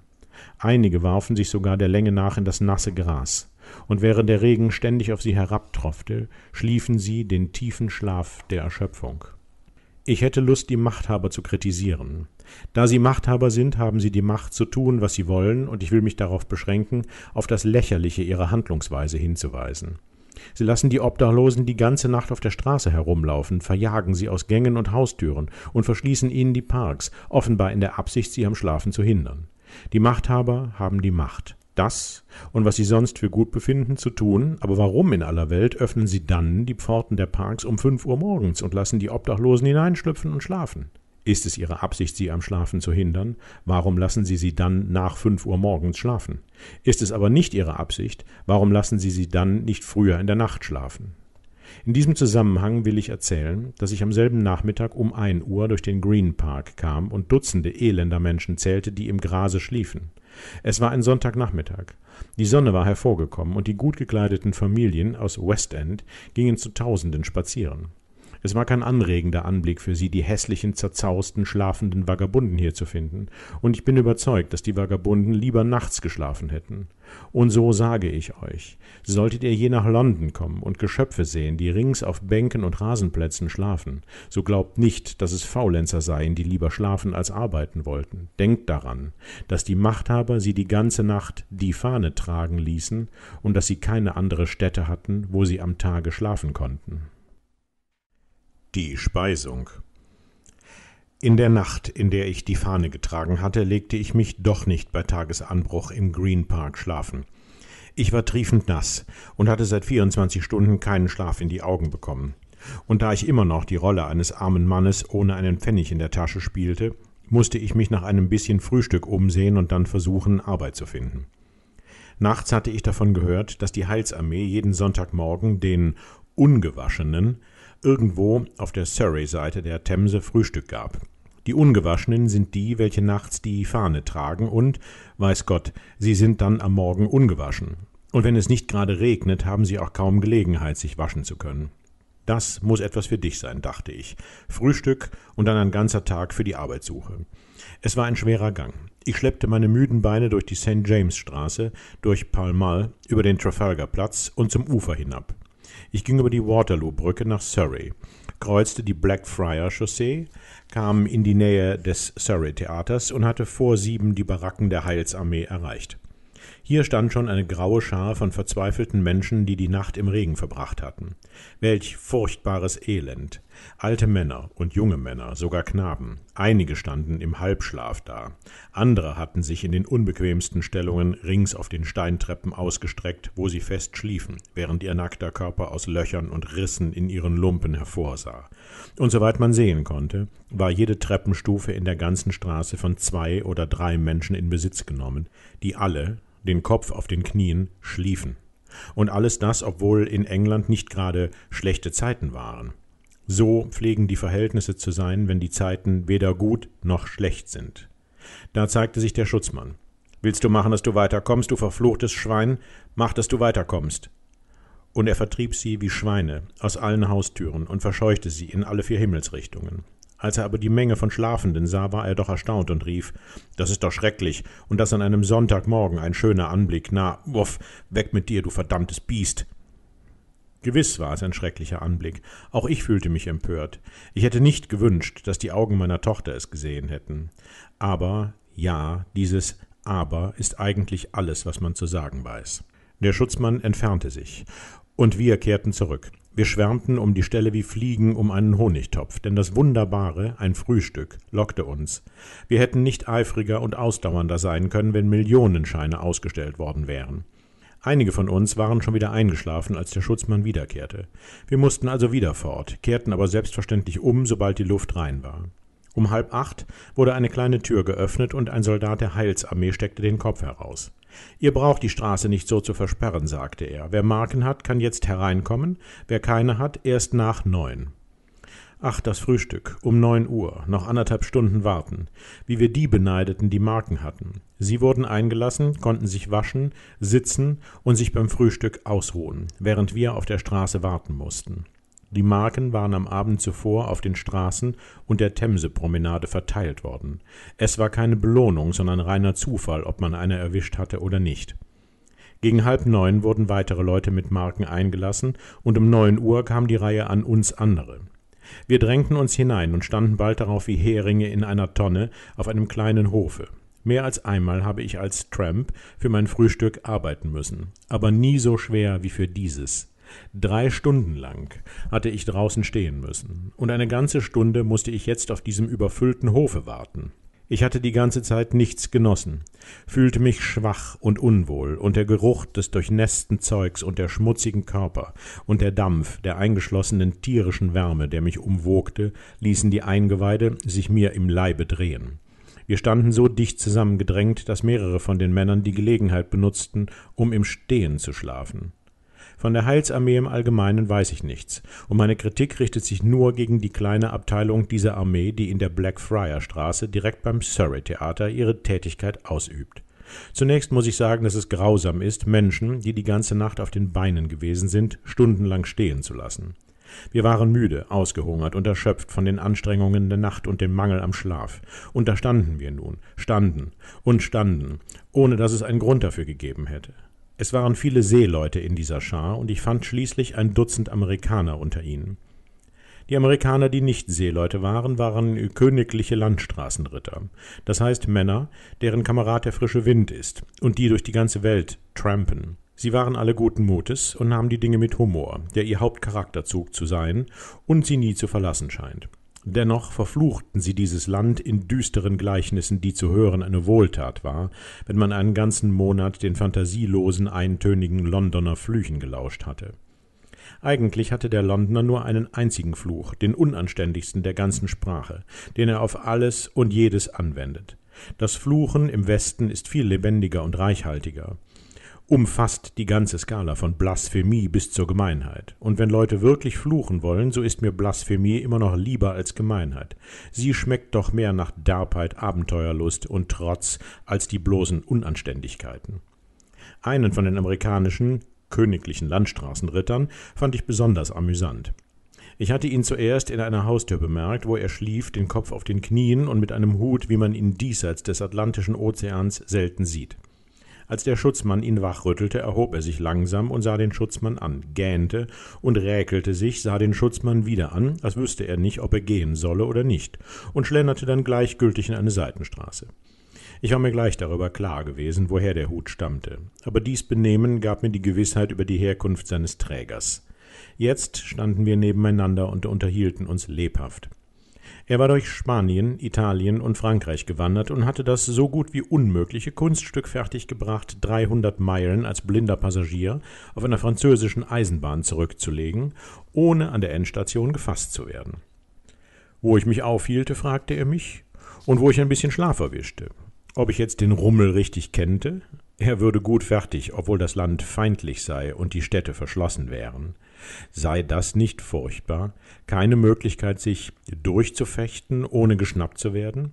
Einige warfen sich sogar der Länge nach in das nasse Gras, und während der Regen ständig auf sie herabtropfte, schliefen sie den tiefen Schlaf der Erschöpfung. Ich hätte Lust, die Machthaber zu kritisieren. Da sie Machthaber sind, haben sie die Macht zu tun, was sie wollen, und ich will mich darauf beschränken, auf das Lächerliche ihrer Handlungsweise hinzuweisen. Sie lassen die Obdachlosen die ganze Nacht auf der Straße herumlaufen, verjagen sie aus Gängen und Haustüren und verschließen ihnen die Parks, offenbar in der Absicht, sie am Schlafen zu hindern. Die Machthaber haben die Macht das und was sie sonst für gut befinden, zu tun, aber warum in aller Welt öffnen sie dann die Pforten der Parks um fünf Uhr morgens und lassen die Obdachlosen hineinschlüpfen und schlafen? Ist es ihre Absicht, sie am Schlafen zu hindern? Warum lassen sie sie dann nach fünf Uhr morgens schlafen? Ist es aber nicht ihre Absicht, warum lassen sie sie dann nicht früher in der Nacht schlafen? In diesem Zusammenhang will ich erzählen, dass ich am selben Nachmittag um ein Uhr durch den Green Park kam und Dutzende elender Menschen zählte, die im Grase schliefen es war ein sonntagnachmittag die sonne war hervorgekommen und die gut gekleideten familien aus west end gingen zu tausenden spazieren es war kein anregender Anblick für sie, die hässlichen, zerzausten, schlafenden Vagabunden hier zu finden, und ich bin überzeugt, dass die Vagabunden lieber nachts geschlafen hätten. Und so sage ich euch, solltet ihr je nach London kommen und Geschöpfe sehen, die rings auf Bänken und Rasenplätzen schlafen, so glaubt nicht, dass es Faulenzer seien, die lieber schlafen als arbeiten wollten. Denkt daran, dass die Machthaber sie die ganze Nacht die Fahne tragen ließen und dass sie keine andere Stätte hatten, wo sie am Tage schlafen konnten. Die Speisung. In der Nacht, in der ich die Fahne getragen hatte, legte ich mich doch nicht bei Tagesanbruch im Green Park schlafen. Ich war triefend nass und hatte seit 24 Stunden keinen Schlaf in die Augen bekommen. Und da ich immer noch die Rolle eines armen Mannes ohne einen Pfennig in der Tasche spielte, musste ich mich nach einem bisschen Frühstück umsehen und dann versuchen, Arbeit zu finden. Nachts hatte ich davon gehört, dass die Heilsarmee jeden Sonntagmorgen den Ungewaschenen irgendwo auf der Surrey-Seite der Themse Frühstück gab. Die Ungewaschenen sind die, welche nachts die Fahne tragen und, weiß Gott, sie sind dann am Morgen ungewaschen. Und wenn es nicht gerade regnet, haben sie auch kaum Gelegenheit, sich waschen zu können. Das muss etwas für dich sein, dachte ich. Frühstück und dann ein ganzer Tag für die Arbeitssuche. Es war ein schwerer Gang. Ich schleppte meine müden Beine durch die St. James Straße, durch Pall Mall, über den Trafalgar Platz und zum Ufer hinab. Ich ging über die Waterloo-Brücke nach Surrey, kreuzte die Blackfriar Chaussee, kam in die Nähe des Surrey-Theaters und hatte vor sieben die Baracken der Heilsarmee erreicht. Hier stand schon eine graue Schar von verzweifelten Menschen, die die Nacht im Regen verbracht hatten. Welch furchtbares Elend! Alte Männer und junge Männer, sogar Knaben, einige standen im Halbschlaf da, andere hatten sich in den unbequemsten Stellungen rings auf den Steintreppen ausgestreckt, wo sie fest schliefen, während ihr nackter Körper aus Löchern und Rissen in ihren Lumpen hervorsah. Und soweit man sehen konnte, war jede Treppenstufe in der ganzen Straße von zwei oder drei Menschen in Besitz genommen, die alle, den Kopf auf den Knien, schliefen. Und alles das, obwohl in England nicht gerade schlechte Zeiten waren. So pflegen die Verhältnisse zu sein, wenn die Zeiten weder gut noch schlecht sind. Da zeigte sich der Schutzmann. Willst du machen, dass du weiterkommst, du verfluchtes Schwein, mach, dass du weiterkommst. Und er vertrieb sie wie Schweine aus allen Haustüren und verscheuchte sie in alle vier Himmelsrichtungen. Als er aber die Menge von Schlafenden sah, war er doch erstaunt und rief Das ist doch schrecklich, und das an einem Sonntagmorgen ein schöner Anblick. Na, wuff, weg mit dir, du verdammtes Biest. Gewiss war es ein schrecklicher Anblick. Auch ich fühlte mich empört. Ich hätte nicht gewünscht, dass die Augen meiner Tochter es gesehen hätten. Aber ja, dieses Aber ist eigentlich alles, was man zu sagen weiß. Der Schutzmann entfernte sich, und wir kehrten zurück. Wir schwärmten um die Stelle wie Fliegen um einen Honigtopf, denn das Wunderbare, ein Frühstück, lockte uns. Wir hätten nicht eifriger und ausdauernder sein können, wenn Millionenscheine ausgestellt worden wären. Einige von uns waren schon wieder eingeschlafen, als der Schutzmann wiederkehrte. Wir mussten also wieder fort, kehrten aber selbstverständlich um, sobald die Luft rein war. Um halb acht wurde eine kleine Tür geöffnet und ein Soldat der Heilsarmee steckte den Kopf heraus. Ihr braucht die Straße nicht so zu versperren, sagte er. Wer Marken hat, kann jetzt hereinkommen, wer keine hat, erst nach neun. Ach, das Frühstück. Um neun Uhr. Noch anderthalb Stunden warten. Wie wir die beneideten, die Marken hatten. Sie wurden eingelassen, konnten sich waschen, sitzen und sich beim Frühstück ausruhen, während wir auf der Straße warten mussten. Die Marken waren am Abend zuvor auf den Straßen und der Themsepromenade verteilt worden. Es war keine Belohnung, sondern reiner Zufall, ob man eine erwischt hatte oder nicht. Gegen halb neun wurden weitere Leute mit Marken eingelassen und um neun Uhr kam die Reihe an uns andere wir drängten uns hinein und standen bald darauf wie heringe in einer tonne auf einem kleinen hofe mehr als einmal habe ich als tramp für mein frühstück arbeiten müssen aber nie so schwer wie für dieses drei stunden lang hatte ich draußen stehen müssen und eine ganze stunde mußte ich jetzt auf diesem überfüllten hofe warten ich hatte die ganze Zeit nichts genossen, fühlte mich schwach und unwohl, und der Geruch des durchnässten Zeugs und der schmutzigen Körper und der Dampf der eingeschlossenen tierischen Wärme, der mich umwogte, ließen die Eingeweide sich mir im Leibe drehen. Wir standen so dicht zusammengedrängt, dass mehrere von den Männern die Gelegenheit benutzten, um im Stehen zu schlafen. Von der Heilsarmee im Allgemeinen weiß ich nichts, und meine Kritik richtet sich nur gegen die kleine Abteilung dieser Armee, die in der Blackfriar Straße direkt beim Surrey Theater ihre Tätigkeit ausübt. Zunächst muss ich sagen, dass es grausam ist, Menschen, die die ganze Nacht auf den Beinen gewesen sind, stundenlang stehen zu lassen. Wir waren müde, ausgehungert und erschöpft von den Anstrengungen der Nacht und dem Mangel am Schlaf. Und da standen wir nun, standen und standen, ohne dass es einen Grund dafür gegeben hätte. Es waren viele Seeleute in dieser Schar, und ich fand schließlich ein Dutzend Amerikaner unter ihnen. Die Amerikaner, die nicht Seeleute waren, waren königliche Landstraßenritter, das heißt Männer, deren Kamerad der frische Wind ist und die durch die ganze Welt trampen. Sie waren alle guten Mutes und nahmen die Dinge mit Humor, der ihr Hauptcharakterzug zu sein und sie nie zu verlassen scheint. Dennoch verfluchten sie dieses Land in düsteren Gleichnissen, die zu hören eine Wohltat war, wenn man einen ganzen Monat den fantasielosen, eintönigen Londoner Flüchen gelauscht hatte. Eigentlich hatte der Londoner nur einen einzigen Fluch, den unanständigsten der ganzen Sprache, den er auf alles und jedes anwendet. Das Fluchen im Westen ist viel lebendiger und reichhaltiger umfasst die ganze Skala von Blasphemie bis zur Gemeinheit. Und wenn Leute wirklich fluchen wollen, so ist mir Blasphemie immer noch lieber als Gemeinheit. Sie schmeckt doch mehr nach Derbheit, Abenteuerlust und Trotz als die bloßen Unanständigkeiten. Einen von den amerikanischen königlichen Landstraßenrittern fand ich besonders amüsant. Ich hatte ihn zuerst in einer Haustür bemerkt, wo er schlief, den Kopf auf den Knien und mit einem Hut, wie man ihn diesseits des Atlantischen Ozeans selten sieht. Als der Schutzmann ihn wachrüttelte, erhob er sich langsam und sah den Schutzmann an, gähnte und räkelte sich, sah den Schutzmann wieder an, als wüsste er nicht, ob er gehen solle oder nicht, und schlenderte dann gleichgültig in eine Seitenstraße. Ich war mir gleich darüber klar gewesen, woher der Hut stammte, aber dies Benehmen gab mir die Gewissheit über die Herkunft seines Trägers. Jetzt standen wir nebeneinander und unterhielten uns lebhaft. Er war durch Spanien, Italien und Frankreich gewandert und hatte das so gut wie unmögliche Kunststück fertiggebracht, 300 Meilen als blinder Passagier auf einer französischen Eisenbahn zurückzulegen, ohne an der Endstation gefasst zu werden. Wo ich mich aufhielte, fragte er mich, und wo ich ein bisschen Schlaf erwischte. Ob ich jetzt den Rummel richtig kennte? Er würde gut fertig, obwohl das Land feindlich sei und die Städte verschlossen wären. Sei das nicht furchtbar? Keine Möglichkeit, sich durchzufechten, ohne geschnappt zu werden?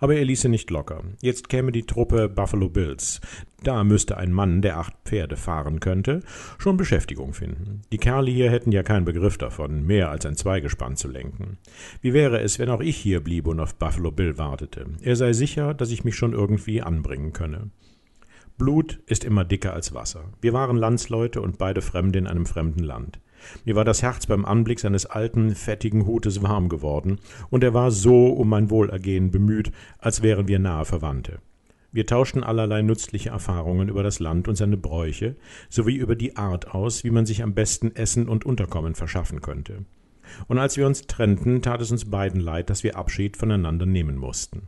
Aber er ließe nicht locker. Jetzt käme die Truppe Buffalo Bills. Da müsste ein Mann, der acht Pferde fahren könnte, schon Beschäftigung finden. Die Kerle hier hätten ja keinen Begriff davon, mehr als ein Zweigespann zu lenken. Wie wäre es, wenn auch ich hier bliebe und auf Buffalo Bill wartete? Er sei sicher, dass ich mich schon irgendwie anbringen könne. Blut ist immer dicker als Wasser. Wir waren Landsleute und beide Fremde in einem fremden Land. Mir war das Herz beim Anblick seines alten, fettigen Hutes warm geworden, und er war so um mein Wohlergehen bemüht, als wären wir nahe Verwandte. Wir tauschten allerlei nützliche Erfahrungen über das Land und seine Bräuche, sowie über die Art aus, wie man sich am besten Essen und Unterkommen verschaffen könnte. Und als wir uns trennten, tat es uns beiden leid, dass wir Abschied voneinander nehmen mussten.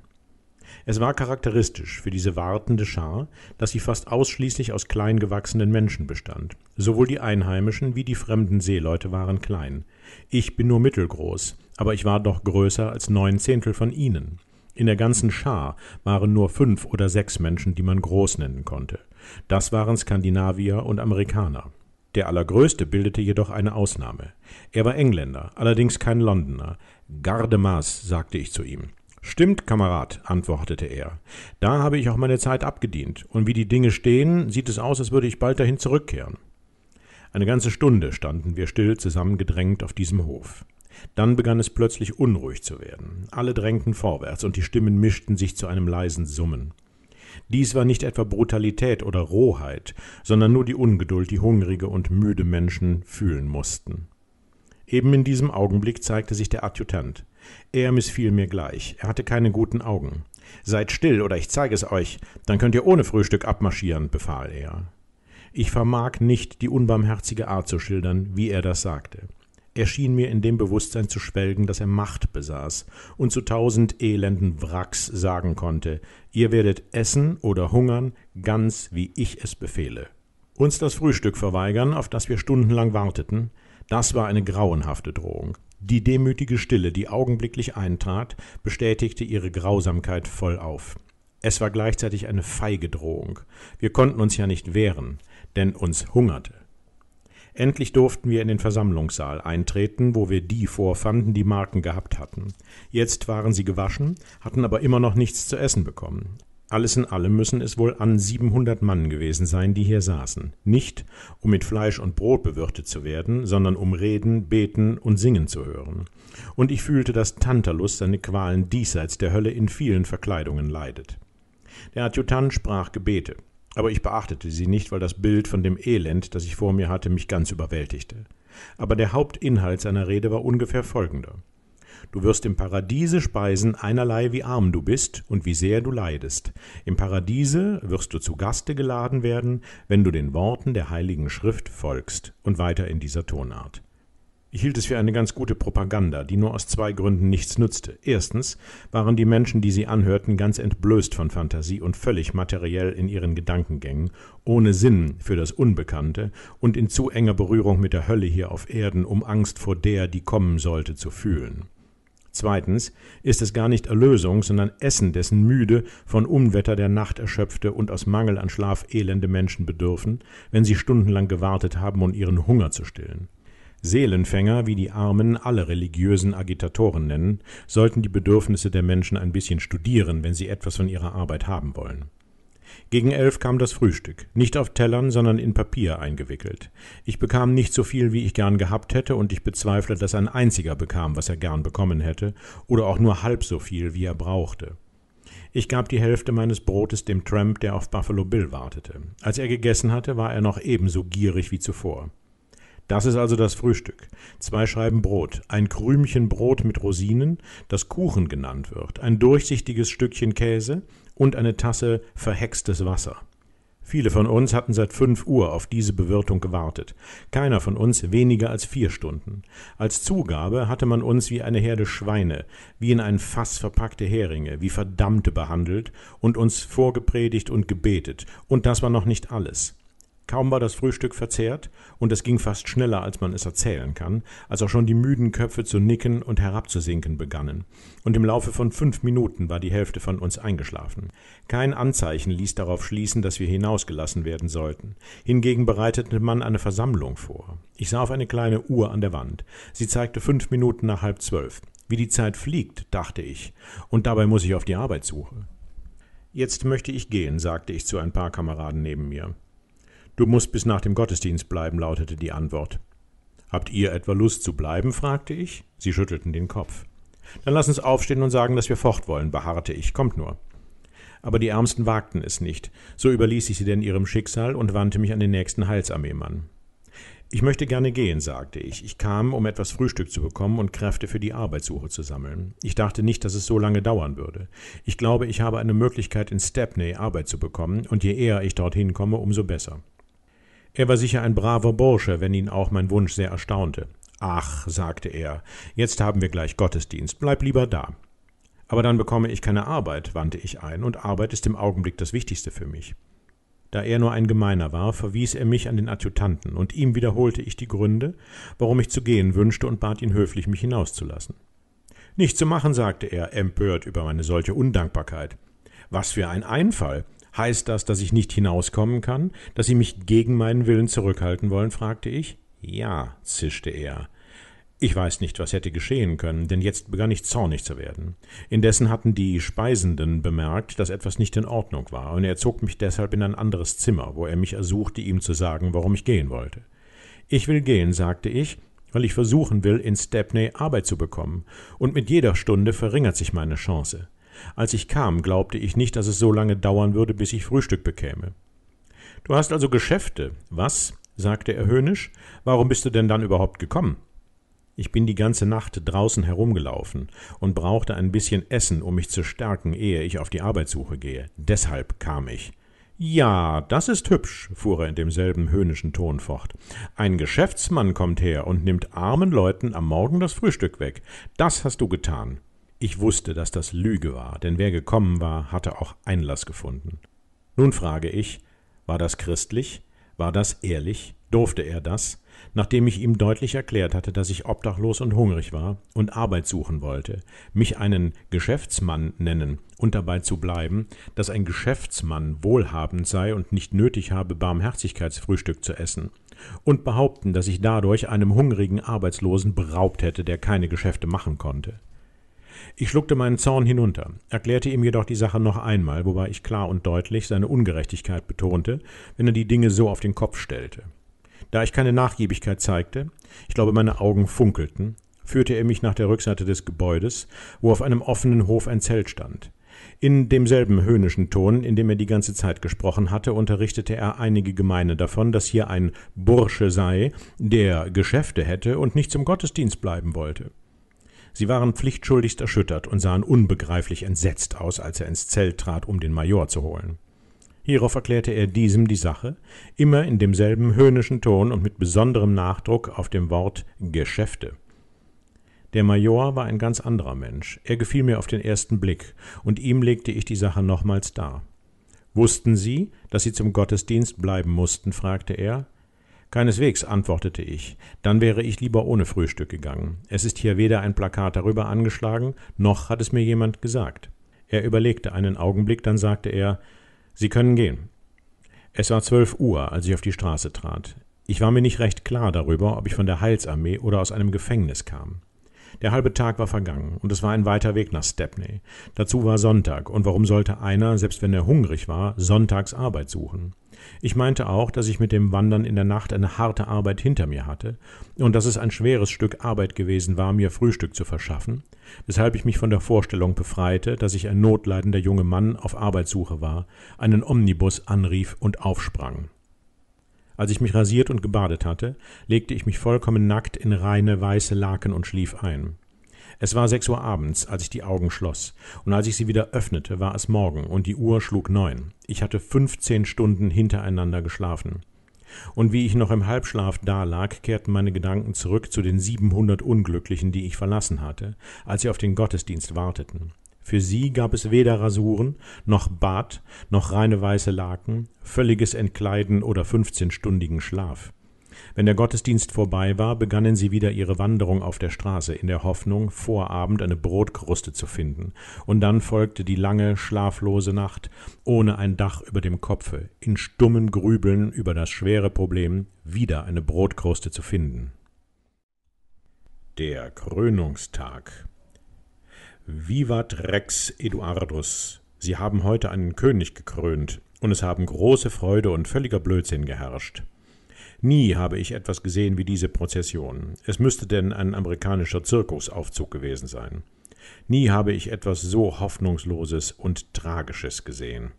Es war charakteristisch für diese wartende Schar, dass sie fast ausschließlich aus klein gewachsenen Menschen bestand. Sowohl die Einheimischen wie die fremden Seeleute waren klein. Ich bin nur mittelgroß, aber ich war doch größer als neun Zehntel von ihnen. In der ganzen Schar waren nur fünf oder sechs Menschen, die man groß nennen konnte. Das waren Skandinavier und Amerikaner. Der allergrößte bildete jedoch eine Ausnahme. Er war Engländer, allerdings kein Londoner. Gardemas, sagte ich zu ihm. Stimmt, Kamerad, antwortete er. Da habe ich auch meine Zeit abgedient, und wie die Dinge stehen, sieht es aus, als würde ich bald dahin zurückkehren. Eine ganze Stunde standen wir still zusammengedrängt auf diesem Hof. Dann begann es plötzlich unruhig zu werden. Alle drängten vorwärts, und die Stimmen mischten sich zu einem leisen Summen. Dies war nicht etwa Brutalität oder Rohheit, sondern nur die Ungeduld, die hungrige und müde Menschen fühlen mussten. Eben in diesem Augenblick zeigte sich der Adjutant. Er missfiel mir gleich. Er hatte keine guten Augen. Seid still oder ich zeige es euch, dann könnt ihr ohne Frühstück abmarschieren, befahl er. Ich vermag nicht die unbarmherzige Art zu schildern, wie er das sagte. Er schien mir in dem Bewusstsein zu schwelgen, dass er Macht besaß und zu tausend elenden Wracks sagen konnte, ihr werdet essen oder hungern, ganz wie ich es befehle. Uns das Frühstück verweigern, auf das wir stundenlang warteten, das war eine grauenhafte Drohung. Die demütige Stille, die augenblicklich eintrat, bestätigte ihre Grausamkeit vollauf. Es war gleichzeitig eine feige Drohung. Wir konnten uns ja nicht wehren, denn uns hungerte. Endlich durften wir in den Versammlungssaal eintreten, wo wir die vorfanden, die Marken gehabt hatten. Jetzt waren sie gewaschen, hatten aber immer noch nichts zu essen bekommen. Alles in allem müssen es wohl an 700 Mann gewesen sein, die hier saßen. Nicht, um mit Fleisch und Brot bewirtet zu werden, sondern um reden, beten und singen zu hören. Und ich fühlte, dass Tantalus seine Qualen diesseits der Hölle in vielen Verkleidungen leidet. Der Adjutant sprach Gebete, aber ich beachtete sie nicht, weil das Bild von dem Elend, das ich vor mir hatte, mich ganz überwältigte. Aber der Hauptinhalt seiner Rede war ungefähr folgender. Du wirst im Paradiese speisen, einerlei wie arm du bist und wie sehr du leidest. Im Paradiese wirst du zu Gaste geladen werden, wenn du den Worten der Heiligen Schrift folgst. Und weiter in dieser Tonart. Ich hielt es für eine ganz gute Propaganda, die nur aus zwei Gründen nichts nützte. Erstens waren die Menschen, die sie anhörten, ganz entblößt von Fantasie und völlig materiell in ihren Gedankengängen, ohne Sinn für das Unbekannte und in zu enger Berührung mit der Hölle hier auf Erden, um Angst vor der, die kommen sollte, zu fühlen. Zweitens ist es gar nicht Erlösung, sondern Essen, dessen müde, von Unwetter der Nacht erschöpfte und aus Mangel an Schlaf elende Menschen bedürfen, wenn sie stundenlang gewartet haben, um ihren Hunger zu stillen. Seelenfänger, wie die Armen alle religiösen Agitatoren nennen, sollten die Bedürfnisse der Menschen ein bisschen studieren, wenn sie etwas von ihrer Arbeit haben wollen gegen elf kam das frühstück nicht auf tellern sondern in papier eingewickelt ich bekam nicht so viel wie ich gern gehabt hätte und ich bezweifle daß ein einziger bekam was er gern bekommen hätte oder auch nur halb so viel wie er brauchte ich gab die hälfte meines brotes dem tramp der auf buffalo bill wartete als er gegessen hatte war er noch ebenso gierig wie zuvor das ist also das Frühstück. Zwei Scheiben Brot, ein Krümchen Brot mit Rosinen, das Kuchen genannt wird, ein durchsichtiges Stückchen Käse, und eine Tasse verhextes Wasser. Viele von uns hatten seit fünf Uhr auf diese Bewirtung gewartet, keiner von uns weniger als vier Stunden. Als Zugabe hatte man uns wie eine Herde Schweine, wie in ein Fass verpackte Heringe, wie Verdammte behandelt und uns vorgepredigt und gebetet, und das war noch nicht alles. Kaum war das Frühstück verzehrt, und es ging fast schneller, als man es erzählen kann, als auch schon die müden Köpfe zu nicken und herabzusinken begannen, und im Laufe von fünf Minuten war die Hälfte von uns eingeschlafen. Kein Anzeichen ließ darauf schließen, dass wir hinausgelassen werden sollten. Hingegen bereitete man eine Versammlung vor. Ich sah auf eine kleine Uhr an der Wand. Sie zeigte fünf Minuten nach halb zwölf. Wie die Zeit fliegt, dachte ich, und dabei muss ich auf die Arbeitssuche. Jetzt möchte ich gehen, sagte ich zu ein paar Kameraden neben mir. Du musst bis nach dem Gottesdienst bleiben, lautete die Antwort. Habt ihr etwa Lust zu bleiben? fragte ich. Sie schüttelten den Kopf. Dann lass uns aufstehen und sagen, dass wir fort wollen, beharrte ich. Kommt nur. Aber die Ärmsten wagten es nicht. So überließ ich sie denn ihrem Schicksal und wandte mich an den nächsten Heilsarmeemann. Ich möchte gerne gehen, sagte ich. Ich kam, um etwas Frühstück zu bekommen und Kräfte für die Arbeitssuche zu sammeln. Ich dachte nicht, dass es so lange dauern würde. Ich glaube, ich habe eine Möglichkeit, in Stepney Arbeit zu bekommen, und je eher ich dorthin komme, umso besser. Er war sicher ein braver Bursche, wenn ihn auch mein Wunsch sehr erstaunte. Ach, sagte er, jetzt haben wir gleich Gottesdienst, bleib lieber da. Aber dann bekomme ich keine Arbeit, wandte ich ein, und Arbeit ist im Augenblick das Wichtigste für mich. Da er nur ein Gemeiner war, verwies er mich an den Adjutanten, und ihm wiederholte ich die Gründe, warum ich zu gehen wünschte, und bat ihn höflich, mich hinauszulassen. Nicht zu machen, sagte er, empört über meine solche Undankbarkeit. Was für ein Einfall. Heißt das, dass ich nicht hinauskommen kann? Dass Sie mich gegen meinen Willen zurückhalten wollen? fragte ich. Ja, zischte er. Ich weiß nicht, was hätte geschehen können, denn jetzt begann ich zornig zu werden. Indessen hatten die Speisenden bemerkt, dass etwas nicht in Ordnung war, und er zog mich deshalb in ein anderes Zimmer, wo er mich ersuchte, ihm zu sagen, warum ich gehen wollte. Ich will gehen, sagte ich, weil ich versuchen will, in Stepney Arbeit zu bekommen, und mit jeder Stunde verringert sich meine Chance. Als ich kam, glaubte ich nicht, dass es so lange dauern würde, bis ich Frühstück bekäme. Du hast also Geschäfte, was? sagte er höhnisch. Warum bist du denn dann überhaupt gekommen? Ich bin die ganze Nacht draußen herumgelaufen und brauchte ein bisschen Essen, um mich zu stärken, ehe ich auf die Arbeitssuche gehe. Deshalb kam ich. Ja, das ist hübsch, fuhr er in demselben höhnischen Ton fort. Ein Geschäftsmann kommt her und nimmt armen Leuten am Morgen das Frühstück weg. Das hast du getan. Ich wusste, dass das Lüge war, denn wer gekommen war, hatte auch Einlass gefunden. Nun frage ich, war das christlich? War das ehrlich? Durfte er das? Nachdem ich ihm deutlich erklärt hatte, dass ich obdachlos und hungrig war und Arbeit suchen wollte, mich einen Geschäftsmann nennen und dabei zu bleiben, dass ein Geschäftsmann wohlhabend sei und nicht nötig habe, Barmherzigkeitsfrühstück zu essen, und behaupten, dass ich dadurch einem hungrigen Arbeitslosen beraubt hätte, der keine Geschäfte machen konnte ich schluckte meinen Zorn hinunter erklärte ihm jedoch die sache noch einmal wobei ich klar und deutlich seine ungerechtigkeit betonte wenn er die dinge so auf den kopf stellte da ich keine nachgiebigkeit zeigte ich glaube meine augen funkelten führte er mich nach der rückseite des gebäudes wo auf einem offenen hof ein zelt stand in demselben höhnischen ton in dem er die ganze zeit gesprochen hatte unterrichtete er einige gemeine davon daß hier ein bursche sei der geschäfte hätte und nicht zum gottesdienst bleiben wollte Sie waren pflichtschuldigst erschüttert und sahen unbegreiflich entsetzt aus, als er ins Zelt trat, um den Major zu holen. Hierauf erklärte er diesem die Sache, immer in demselben höhnischen Ton und mit besonderem Nachdruck auf dem Wort Geschäfte. Der Major war ein ganz anderer Mensch. Er gefiel mir auf den ersten Blick, und ihm legte ich die Sache nochmals dar. Wussten Sie, dass Sie zum Gottesdienst bleiben mussten? fragte er. Keineswegs, antwortete ich, dann wäre ich lieber ohne Frühstück gegangen. Es ist hier weder ein Plakat darüber angeschlagen, noch hat es mir jemand gesagt. Er überlegte einen Augenblick, dann sagte er Sie können gehen. Es war zwölf Uhr, als ich auf die Straße trat. Ich war mir nicht recht klar darüber, ob ich von der Heilsarmee oder aus einem Gefängnis kam. Der halbe Tag war vergangen, und es war ein weiter Weg nach Stepney. Dazu war Sonntag, und warum sollte einer, selbst wenn er hungrig war, sonntags Arbeit suchen? Ich meinte auch, dass ich mit dem Wandern in der Nacht eine harte Arbeit hinter mir hatte und dass es ein schweres Stück Arbeit gewesen war, mir Frühstück zu verschaffen, weshalb ich mich von der Vorstellung befreite, dass ich ein notleidender junger Mann auf Arbeitssuche war, einen Omnibus anrief und aufsprang. Als ich mich rasiert und gebadet hatte, legte ich mich vollkommen nackt in reine weiße Laken und schlief ein. Es war sechs Uhr abends, als ich die Augen schloss, und als ich sie wieder öffnete, war es morgen, und die Uhr schlug neun. Ich hatte fünfzehn Stunden hintereinander geschlafen. Und wie ich noch im Halbschlaf dalag, kehrten meine Gedanken zurück zu den siebenhundert Unglücklichen, die ich verlassen hatte, als sie auf den Gottesdienst warteten. Für sie gab es weder Rasuren, noch Bad, noch reine weiße Laken, völliges Entkleiden oder 15-stündigen Schlaf. Wenn der Gottesdienst vorbei war, begannen sie wieder ihre Wanderung auf der Straße, in der Hoffnung, vor Abend eine Brotkruste zu finden. Und dann folgte die lange, schlaflose Nacht, ohne ein Dach über dem Kopfe, in stummem Grübeln über das schwere Problem, wieder eine Brotkruste zu finden. Der Krönungstag Vivat Rex Eduardus. Sie haben heute einen König gekrönt, und es haben große Freude und völliger Blödsinn geherrscht. Nie habe ich etwas gesehen wie diese Prozession. Es müsste denn ein amerikanischer Zirkusaufzug gewesen sein. Nie habe ich etwas so Hoffnungsloses und Tragisches gesehen.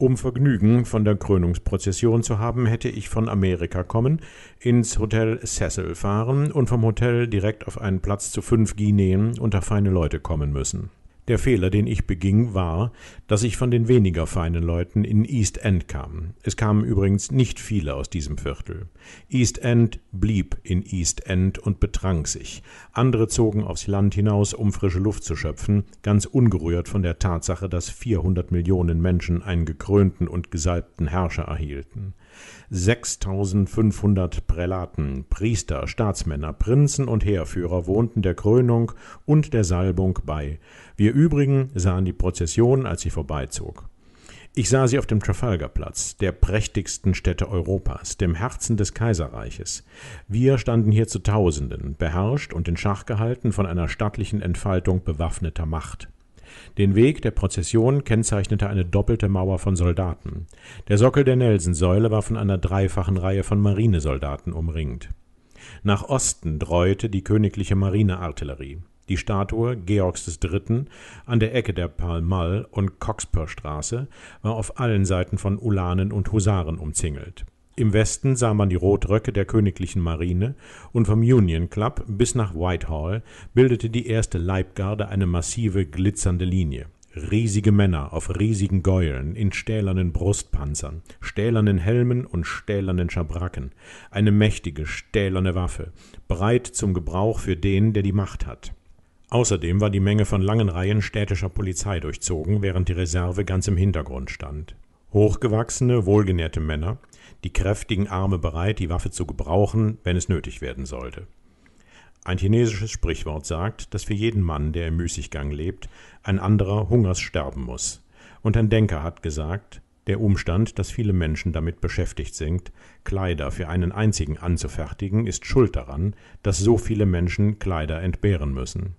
Um Vergnügen von der Krönungsprozession zu haben, hätte ich von Amerika kommen, ins Hotel Cecil fahren und vom Hotel direkt auf einen Platz zu fünf Guineen unter feine Leute kommen müssen. Der Fehler, den ich beging, war, dass ich von den weniger feinen Leuten in East End kam. Es kamen übrigens nicht viele aus diesem Viertel. East End blieb in East End und betrank sich. Andere zogen aufs Land hinaus, um frische Luft zu schöpfen, ganz ungerührt von der Tatsache, dass 400 Millionen Menschen einen gekrönten und gesalbten Herrscher erhielten. 6500 Prälaten, Priester, Staatsmänner, Prinzen und Heerführer wohnten der Krönung und der Salbung bei. Wir übrigen sahen die Prozession, als sie vorbeizog. Ich sah sie auf dem Trafalgarplatz, der prächtigsten Stätte Europas, dem Herzen des Kaiserreiches. Wir standen hier zu Tausenden, beherrscht und in Schach gehalten von einer stattlichen Entfaltung bewaffneter Macht. Den Weg der Prozession kennzeichnete eine doppelte Mauer von Soldaten. Der Sockel der Nelsensäule war von einer dreifachen Reihe von Marinesoldaten umringt. Nach Osten dräute die königliche Marineartillerie. Die Statue Georgs III. an der Ecke der Pall-Mall- und Coxper-Straße war auf allen Seiten von Ulanen und Husaren umzingelt. Im Westen sah man die Rotröcke der königlichen Marine und vom Union Club bis nach Whitehall bildete die erste Leibgarde eine massive, glitzernde Linie. Riesige Männer auf riesigen Gäulen, in stählernen Brustpanzern, stählernen Helmen und stählernen Schabracken. Eine mächtige, stählerne Waffe, breit zum Gebrauch für den, der die Macht hat. Außerdem war die Menge von langen Reihen städtischer Polizei durchzogen, während die Reserve ganz im Hintergrund stand. Hochgewachsene, wohlgenährte Männer, die kräftigen Arme bereit, die Waffe zu gebrauchen, wenn es nötig werden sollte. Ein chinesisches Sprichwort sagt, dass für jeden Mann, der im Müßiggang lebt, ein anderer hungers sterben muss. Und ein Denker hat gesagt, der Umstand, dass viele Menschen damit beschäftigt sind, Kleider für einen einzigen anzufertigen, ist schuld daran, dass so viele Menschen Kleider entbehren müssen.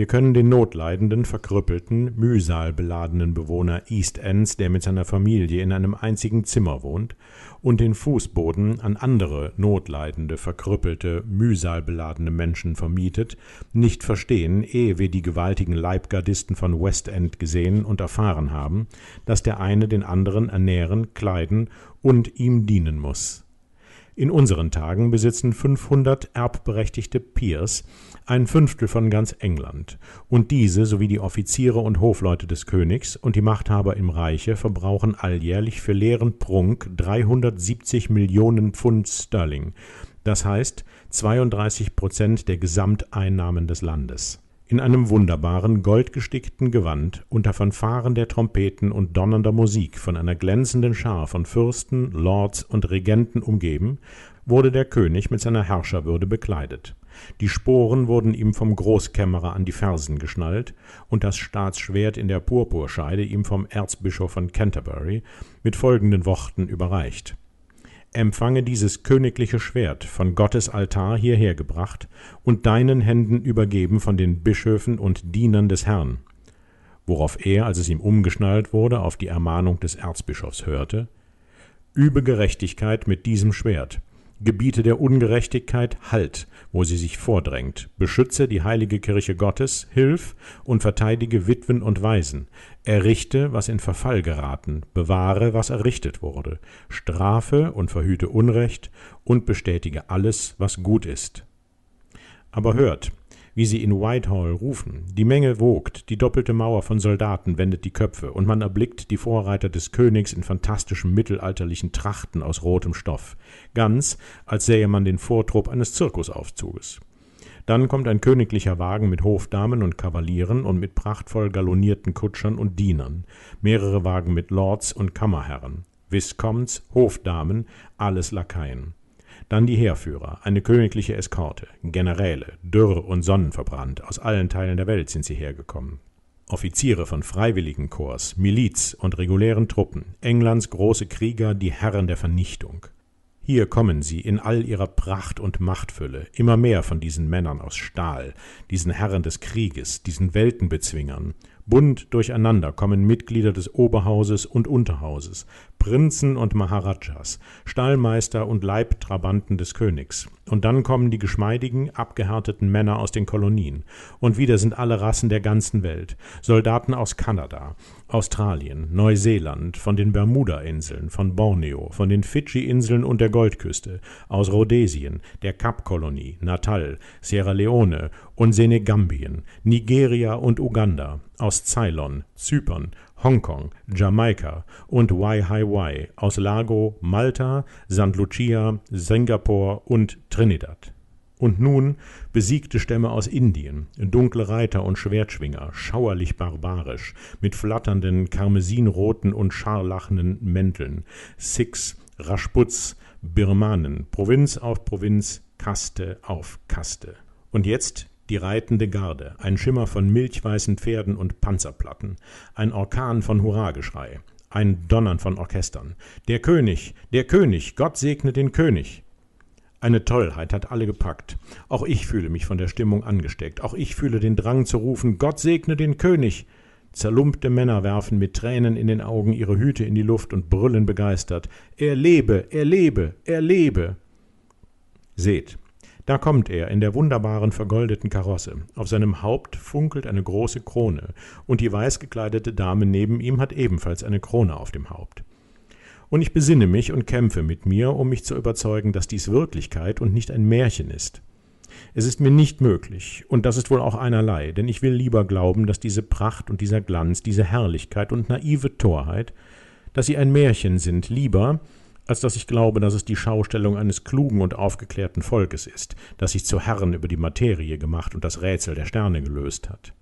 Wir können den notleidenden, verkrüppelten, mühsalbeladenen Bewohner East Ends, der mit seiner Familie in einem einzigen Zimmer wohnt und den Fußboden an andere notleidende, verkrüppelte, mühsalbeladene Menschen vermietet, nicht verstehen, ehe wir die gewaltigen Leibgardisten von West End gesehen und erfahren haben, dass der eine den anderen ernähren, kleiden und ihm dienen muss. In unseren Tagen besitzen 500 erbberechtigte Peers ein Fünftel von ganz England, und diese sowie die Offiziere und Hofleute des Königs und die Machthaber im Reiche verbrauchen alljährlich für leeren Prunk 370 Millionen Pfund Sterling, das heißt 32 Prozent der Gesamteinnahmen des Landes. In einem wunderbaren, goldgestickten Gewand, unter Fanfaren der Trompeten und donnernder Musik von einer glänzenden Schar von Fürsten, Lords und Regenten umgeben, wurde der König mit seiner Herrscherwürde bekleidet. Die Sporen wurden ihm vom Großkämmerer an die Fersen geschnallt und das Staatsschwert in der Purpurscheide ihm vom Erzbischof von Canterbury mit folgenden Worten überreicht empfange dieses königliche Schwert von Gottes Altar hierher gebracht und deinen Händen übergeben von den Bischöfen und Dienern des Herrn, worauf er, als es ihm umgeschnallt wurde, auf die Ermahnung des Erzbischofs hörte, Übe Gerechtigkeit mit diesem Schwert, gebiete der Ungerechtigkeit Halt wo sie sich vordrängt. Beschütze die heilige Kirche Gottes, hilf und verteidige Witwen und Waisen. Errichte, was in Verfall geraten, bewahre, was errichtet wurde. Strafe und verhüte Unrecht und bestätige alles, was gut ist. Aber hört, wie sie in Whitehall rufen. Die Menge wogt, die doppelte Mauer von Soldaten wendet die Köpfe, und man erblickt die Vorreiter des Königs in fantastischen mittelalterlichen Trachten aus rotem Stoff, ganz, als sähe man den Vortrupp eines Zirkusaufzuges. Dann kommt ein königlicher Wagen mit Hofdamen und Kavalieren und mit prachtvoll galonierten Kutschern und Dienern, mehrere Wagen mit Lords und Kammerherren, Viscounts, Hofdamen, alles Lakaien. Dann die Heerführer, eine königliche Eskorte, Generäle, dürr und sonnenverbrannt, aus allen Teilen der Welt sind sie hergekommen. Offiziere von Freiwilligenkorps, Miliz und regulären Truppen, Englands große Krieger, die Herren der Vernichtung. Hier kommen sie in all ihrer Pracht und Machtfülle, immer mehr von diesen Männern aus Stahl, diesen Herren des Krieges, diesen Weltenbezwingern. Bunt durcheinander kommen Mitglieder des Oberhauses und Unterhauses, Prinzen und Maharajas, Stallmeister und Leibtrabanten des Königs. Und dann kommen die geschmeidigen, abgehärteten Männer aus den Kolonien. Und wieder sind alle Rassen der ganzen Welt. Soldaten aus Kanada, Australien, Neuseeland, von den Bermuda-Inseln, von Borneo, von den Fidschi-Inseln und der Goldküste, aus Rhodesien, der Kapkolonie, Natal, Sierra Leone und Senegambien, Nigeria und Uganda, aus Ceylon, Zypern, Hongkong, Jamaika und Waihaiwai aus Lago, Malta, St. Lucia, Singapur und Trinidad. Und nun besiegte Stämme aus Indien, dunkle Reiter und Schwertschwinger, schauerlich barbarisch, mit flatternden, karmesinroten und scharlachenden Mänteln, Sikhs, Rasputs, Birmanen, Provinz auf Provinz, Kaste auf Kaste. Und jetzt die reitende Garde, ein Schimmer von milchweißen Pferden und Panzerplatten, ein Orkan von Hurrageschrei, ein Donnern von Orchestern. Der König, der König, Gott segne den König. Eine Tollheit hat alle gepackt. Auch ich fühle mich von der Stimmung angesteckt. Auch ich fühle den Drang zu rufen, Gott segne den König. Zerlumpte Männer werfen mit Tränen in den Augen ihre Hüte in die Luft und brüllen begeistert. Er lebe, er lebe, er lebe. Seht, da kommt er in der wunderbaren vergoldeten Karosse. Auf seinem Haupt funkelt eine große Krone, und die weiß gekleidete Dame neben ihm hat ebenfalls eine Krone auf dem Haupt. Und ich besinne mich und kämpfe mit mir, um mich zu überzeugen, dass dies Wirklichkeit und nicht ein Märchen ist. Es ist mir nicht möglich, und das ist wohl auch einerlei, denn ich will lieber glauben, dass diese Pracht und dieser Glanz, diese Herrlichkeit und naive Torheit, dass sie ein Märchen sind, lieber, als dass ich glaube, dass es die Schaustellung eines klugen und aufgeklärten Volkes ist, das sich zu Herren über die Materie gemacht und das Rätsel der Sterne gelöst hat.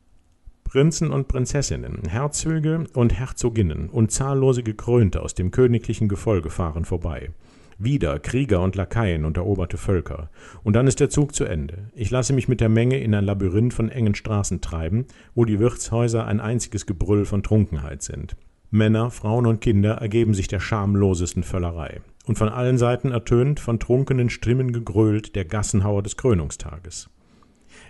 Prinzen und Prinzessinnen, Herzöge und Herzoginnen und zahllose Gekrönte aus dem königlichen Gefolge fahren vorbei. Wieder Krieger und Lakaien und eroberte Völker. Und dann ist der Zug zu Ende. Ich lasse mich mit der Menge in ein Labyrinth von engen Straßen treiben, wo die Wirtshäuser ein einziges Gebrüll von Trunkenheit sind. Männer, Frauen und Kinder ergeben sich der schamlosesten Völlerei. Und von allen Seiten ertönt, von trunkenen Stimmen gegrölt, der Gassenhauer des Krönungstages.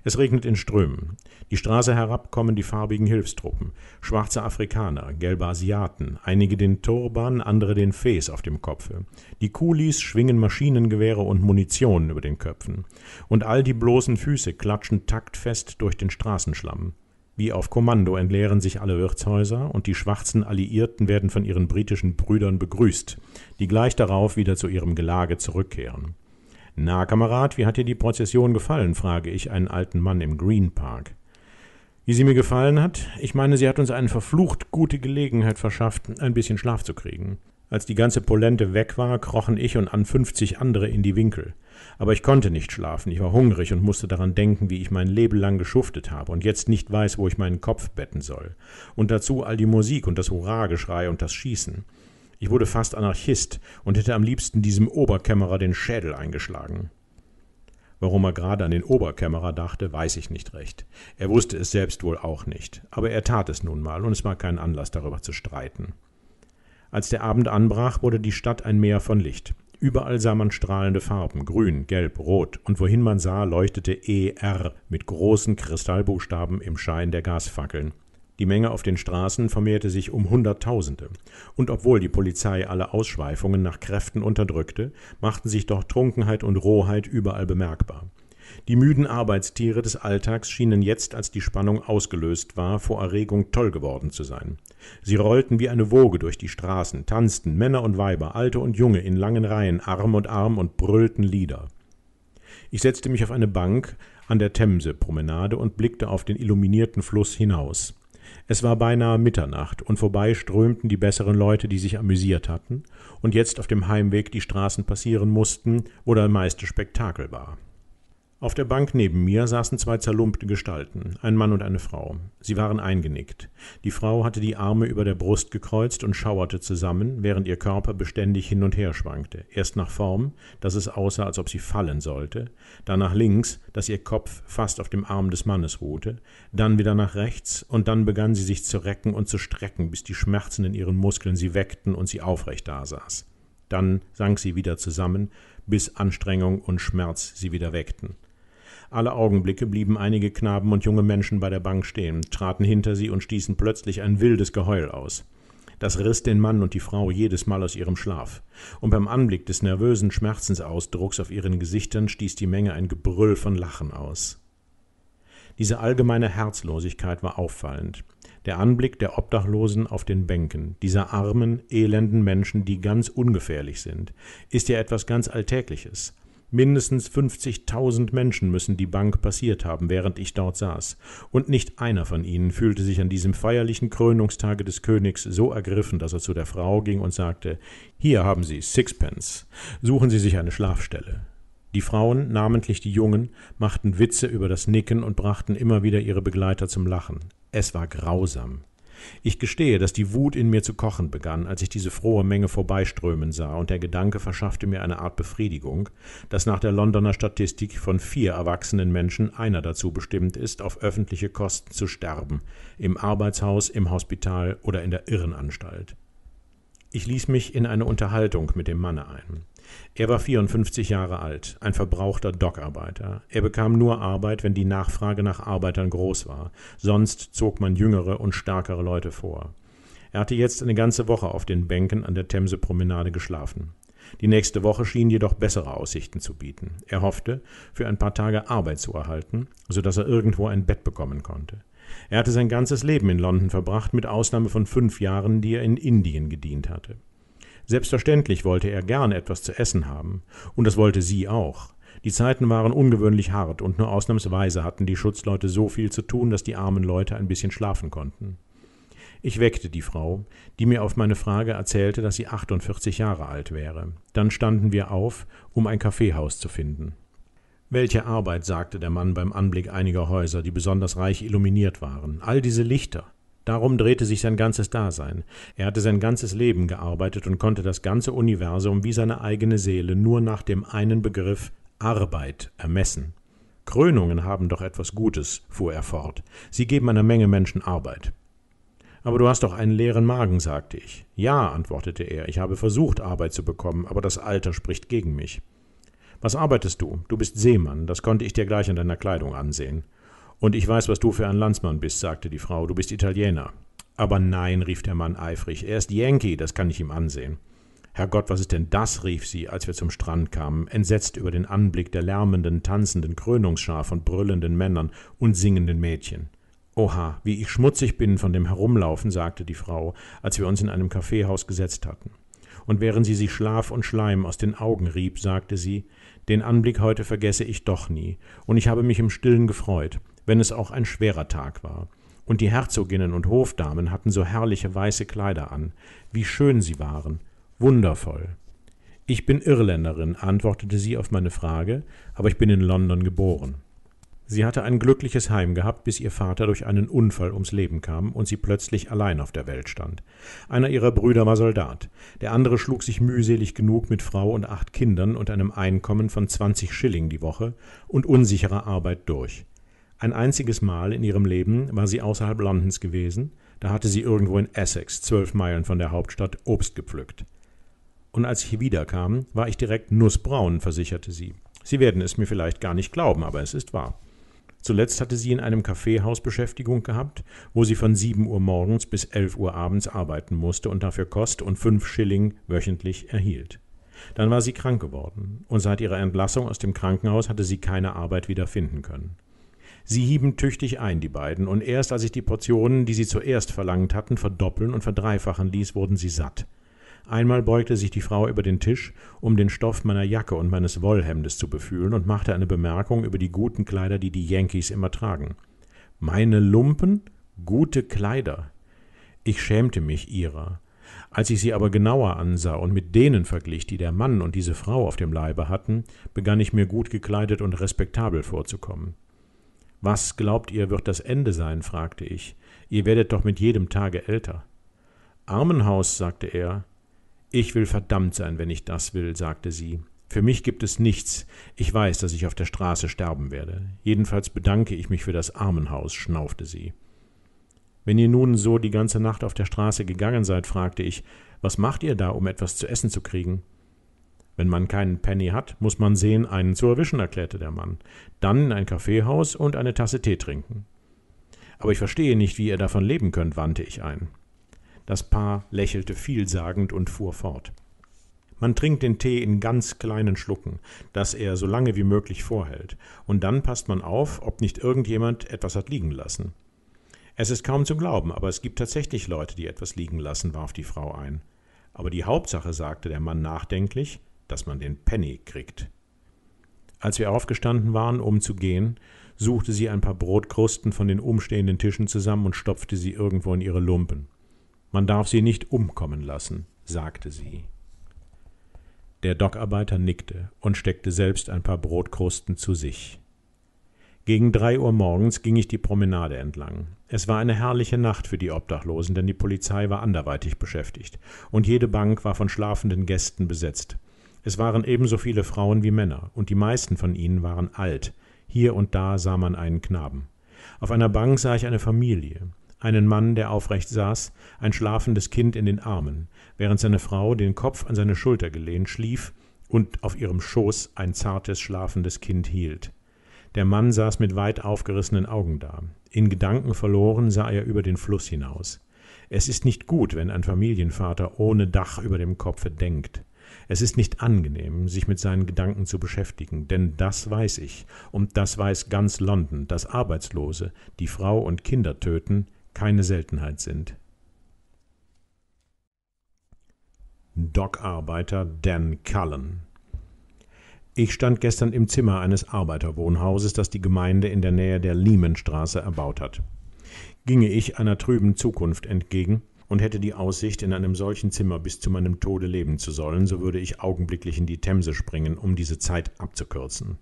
Es regnet in Strömen. Die Straße herab kommen die farbigen Hilfstruppen. Schwarze Afrikaner, gelbe Asiaten, einige den Turban, andere den Fes auf dem Kopfe. Die Kulis schwingen Maschinengewehre und Munition über den Köpfen. Und all die bloßen Füße klatschen taktfest durch den Straßenschlamm. Wie auf Kommando entleeren sich alle Wirtshäuser und die schwarzen Alliierten werden von ihren britischen Brüdern begrüßt, die gleich darauf wieder zu ihrem Gelage zurückkehren. Na, Kamerad, wie hat dir die Prozession gefallen? frage ich einen alten Mann im Green Park. Wie sie mir gefallen hat? Ich meine, sie hat uns eine verflucht gute Gelegenheit verschafft, ein bisschen Schlaf zu kriegen. Als die ganze Polente weg war, krochen ich und an 50 andere in die Winkel. Aber ich konnte nicht schlafen, ich war hungrig und musste daran denken, wie ich mein Leben lang geschuftet habe und jetzt nicht weiß, wo ich meinen Kopf betten soll. Und dazu all die Musik und das Hurrageschrei und das Schießen. Ich wurde fast Anarchist und hätte am liebsten diesem Oberkämmerer den Schädel eingeschlagen. Warum er gerade an den Oberkämmerer dachte, weiß ich nicht recht. Er wusste es selbst wohl auch nicht, aber er tat es nun mal, und es war kein Anlass darüber zu streiten. Als der Abend anbrach, wurde die Stadt ein Meer von Licht. Überall sah man strahlende Farben, grün, gelb, rot, und wohin man sah, leuchtete ER mit großen Kristallbuchstaben im Schein der Gasfackeln. Die Menge auf den Straßen vermehrte sich um Hunderttausende. Und obwohl die Polizei alle Ausschweifungen nach Kräften unterdrückte, machten sich doch Trunkenheit und Rohheit überall bemerkbar. Die müden Arbeitstiere des Alltags schienen jetzt, als die Spannung ausgelöst war, vor Erregung toll geworden zu sein. Sie rollten wie eine Woge durch die Straßen, tanzten Männer und Weiber, Alte und Junge in langen Reihen, Arm und Arm und brüllten Lieder. Ich setzte mich auf eine Bank an der Themse-Promenade und blickte auf den illuminierten Fluss hinaus. Es war beinahe Mitternacht, und vorbei strömten die besseren Leute, die sich amüsiert hatten und jetzt auf dem Heimweg die Straßen passieren mussten, wo der meiste Spektakel war. Auf der Bank neben mir saßen zwei zerlumpte Gestalten, ein Mann und eine Frau. Sie waren eingenickt. Die Frau hatte die Arme über der Brust gekreuzt und schauerte zusammen, während ihr Körper beständig hin und her schwankte. Erst nach vorn, dass es aussah, als ob sie fallen sollte, dann nach links, dass ihr Kopf fast auf dem Arm des Mannes ruhte, dann wieder nach rechts, und dann begann sie sich zu recken und zu strecken, bis die Schmerzen in ihren Muskeln sie weckten und sie aufrecht dasaß. Dann sank sie wieder zusammen, bis Anstrengung und Schmerz sie wieder weckten. Alle Augenblicke blieben einige Knaben und junge Menschen bei der Bank stehen, traten hinter sie und stießen plötzlich ein wildes Geheul aus. Das riss den Mann und die Frau jedes Mal aus ihrem Schlaf. Und beim Anblick des nervösen Schmerzensausdrucks auf ihren Gesichtern stieß die Menge ein Gebrüll von Lachen aus. Diese allgemeine Herzlosigkeit war auffallend. Der Anblick der Obdachlosen auf den Bänken, dieser armen, elenden Menschen, die ganz ungefährlich sind, ist ja etwas ganz Alltägliches. Mindestens 50.000 Menschen müssen die Bank passiert haben, während ich dort saß, und nicht einer von ihnen fühlte sich an diesem feierlichen Krönungstage des Königs so ergriffen, dass er zu der Frau ging und sagte Hier haben Sie Sixpence, suchen Sie sich eine Schlafstelle. Die Frauen, namentlich die Jungen, machten Witze über das Nicken und brachten immer wieder ihre Begleiter zum Lachen. Es war grausam ich gestehe daß die wut in mir zu kochen begann als ich diese frohe menge vorbeiströmen sah und der gedanke verschaffte mir eine art befriedigung daß nach der londoner statistik von vier erwachsenen menschen einer dazu bestimmt ist auf öffentliche kosten zu sterben im arbeitshaus im hospital oder in der irrenanstalt ich ließ mich in eine unterhaltung mit dem manne ein er war 54 Jahre alt, ein verbrauchter Dockarbeiter. Er bekam nur Arbeit, wenn die Nachfrage nach Arbeitern groß war. Sonst zog man jüngere und stärkere Leute vor. Er hatte jetzt eine ganze Woche auf den Bänken an der Themsepromenade geschlafen. Die nächste Woche schien jedoch bessere Aussichten zu bieten. Er hoffte, für ein paar Tage Arbeit zu erhalten, so dass er irgendwo ein Bett bekommen konnte. Er hatte sein ganzes Leben in London verbracht, mit Ausnahme von fünf Jahren, die er in Indien gedient hatte selbstverständlich wollte er gern etwas zu essen haben, und das wollte sie auch. Die Zeiten waren ungewöhnlich hart, und nur ausnahmsweise hatten die Schutzleute so viel zu tun, dass die armen Leute ein bisschen schlafen konnten. Ich weckte die Frau, die mir auf meine Frage erzählte, dass sie 48 Jahre alt wäre. Dann standen wir auf, um ein Kaffeehaus zu finden. Welche Arbeit, sagte der Mann beim Anblick einiger Häuser, die besonders reich illuminiert waren. All diese Lichter. Darum drehte sich sein ganzes Dasein. Er hatte sein ganzes Leben gearbeitet und konnte das ganze Universum wie seine eigene Seele nur nach dem einen Begriff Arbeit ermessen. Krönungen haben doch etwas Gutes, fuhr er fort. Sie geben einer Menge Menschen Arbeit. Aber du hast doch einen leeren Magen, sagte ich. Ja, antwortete er, ich habe versucht, Arbeit zu bekommen, aber das Alter spricht gegen mich. Was arbeitest du? Du bist Seemann, das konnte ich dir gleich an deiner Kleidung ansehen. Und ich weiß, was du für ein Landsmann bist, sagte die Frau, du bist Italiener. Aber nein, rief der Mann eifrig, er ist Yankee, das kann ich ihm ansehen. Herrgott, was ist denn das? rief sie, als wir zum Strand kamen, entsetzt über den Anblick der lärmenden, tanzenden Krönungsschar von brüllenden Männern und singenden Mädchen. Oha, wie ich schmutzig bin von dem Herumlaufen, sagte die Frau, als wir uns in einem Kaffeehaus gesetzt hatten. Und während sie sich Schlaf und Schleim aus den Augen rieb, sagte sie, den Anblick heute vergesse ich doch nie, und ich habe mich im stillen gefreut, wenn es auch ein schwerer Tag war. Und die Herzoginnen und Hofdamen hatten so herrliche weiße Kleider an. Wie schön sie waren. Wundervoll. Ich bin Irländerin, antwortete sie auf meine Frage, aber ich bin in London geboren. Sie hatte ein glückliches Heim gehabt, bis ihr Vater durch einen Unfall ums Leben kam und sie plötzlich allein auf der Welt stand. Einer ihrer Brüder war Soldat, der andere schlug sich mühselig genug mit Frau und acht Kindern und einem Einkommen von zwanzig Schilling die Woche und unsicherer Arbeit durch. Ein einziges Mal in ihrem Leben war sie außerhalb Londons gewesen, da hatte sie irgendwo in Essex, zwölf Meilen von der Hauptstadt, Obst gepflückt. Und als ich wiederkam, war ich direkt nussbraun, versicherte sie. Sie werden es mir vielleicht gar nicht glauben, aber es ist wahr. Zuletzt hatte sie in einem Kaffeehaus Beschäftigung gehabt, wo sie von 7 Uhr morgens bis 11 Uhr abends arbeiten musste und dafür Kost und 5 Schilling wöchentlich erhielt. Dann war sie krank geworden und seit ihrer Entlassung aus dem Krankenhaus hatte sie keine Arbeit wieder finden können. Sie hieben tüchtig ein, die beiden, und erst als ich die Portionen, die sie zuerst verlangt hatten, verdoppeln und verdreifachen ließ, wurden sie satt. Einmal beugte sich die Frau über den Tisch, um den Stoff meiner Jacke und meines Wollhemdes zu befühlen, und machte eine Bemerkung über die guten Kleider, die die Yankees immer tragen. Meine Lumpen? Gute Kleider. Ich schämte mich ihrer. Als ich sie aber genauer ansah und mit denen verglich, die der Mann und diese Frau auf dem Leibe hatten, begann ich mir gut gekleidet und respektabel vorzukommen. Was glaubt ihr, wird das Ende sein? fragte ich. Ihr werdet doch mit jedem Tage älter. Armenhaus, sagte er. Ich will verdammt sein, wenn ich das will, sagte sie. Für mich gibt es nichts. Ich weiß, dass ich auf der Straße sterben werde. Jedenfalls bedanke ich mich für das Armenhaus, schnaufte sie. Wenn ihr nun so die ganze Nacht auf der Straße gegangen seid, fragte ich, was macht ihr da, um etwas zu essen zu kriegen? Wenn man keinen Penny hat, muss man sehen, einen zu erwischen, erklärte der Mann. Dann in ein Kaffeehaus und eine Tasse Tee trinken. Aber ich verstehe nicht, wie ihr davon leben könnt, wandte ich ein. Das Paar lächelte vielsagend und fuhr fort. Man trinkt den Tee in ganz kleinen Schlucken, dass er so lange wie möglich vorhält, und dann passt man auf, ob nicht irgendjemand etwas hat liegen lassen. Es ist kaum zu glauben, aber es gibt tatsächlich Leute, die etwas liegen lassen, warf die Frau ein. Aber die Hauptsache, sagte der Mann nachdenklich, dass man den Penny kriegt. Als wir aufgestanden waren, um zu gehen, suchte sie ein paar Brotkrusten von den umstehenden Tischen zusammen und stopfte sie irgendwo in ihre Lumpen. Man darf sie nicht umkommen lassen, sagte sie. Der Dockarbeiter nickte und steckte selbst ein paar Brotkrusten zu sich. Gegen drei Uhr morgens ging ich die Promenade entlang. Es war eine herrliche Nacht für die Obdachlosen, denn die Polizei war anderweitig beschäftigt, und jede Bank war von schlafenden Gästen besetzt. Es waren ebenso viele Frauen wie Männer, und die meisten von ihnen waren alt. Hier und da sah man einen Knaben. Auf einer Bank sah ich eine Familie, einen Mann, der aufrecht saß, ein schlafendes Kind in den Armen, während seine Frau den Kopf an seine Schulter gelehnt schlief und auf ihrem Schoß ein zartes, schlafendes Kind hielt. Der Mann saß mit weit aufgerissenen Augen da. In Gedanken verloren sah er über den Fluss hinaus. Es ist nicht gut, wenn ein Familienvater ohne Dach über dem Kopfe denkt. Es ist nicht angenehm, sich mit seinen Gedanken zu beschäftigen, denn das weiß ich und das weiß ganz London, dass Arbeitslose, die Frau und Kinder töten, keine Seltenheit sind. Dockarbeiter Dan Cullen ich stand gestern im Zimmer eines Arbeiterwohnhauses, das die Gemeinde in der Nähe der Lehmanstraße erbaut hat. Ginge ich einer trüben Zukunft entgegen, und hätte die aussicht in einem solchen zimmer bis zu meinem tode leben zu sollen so würde ich augenblicklich in die themse springen um diese zeit abzukürzen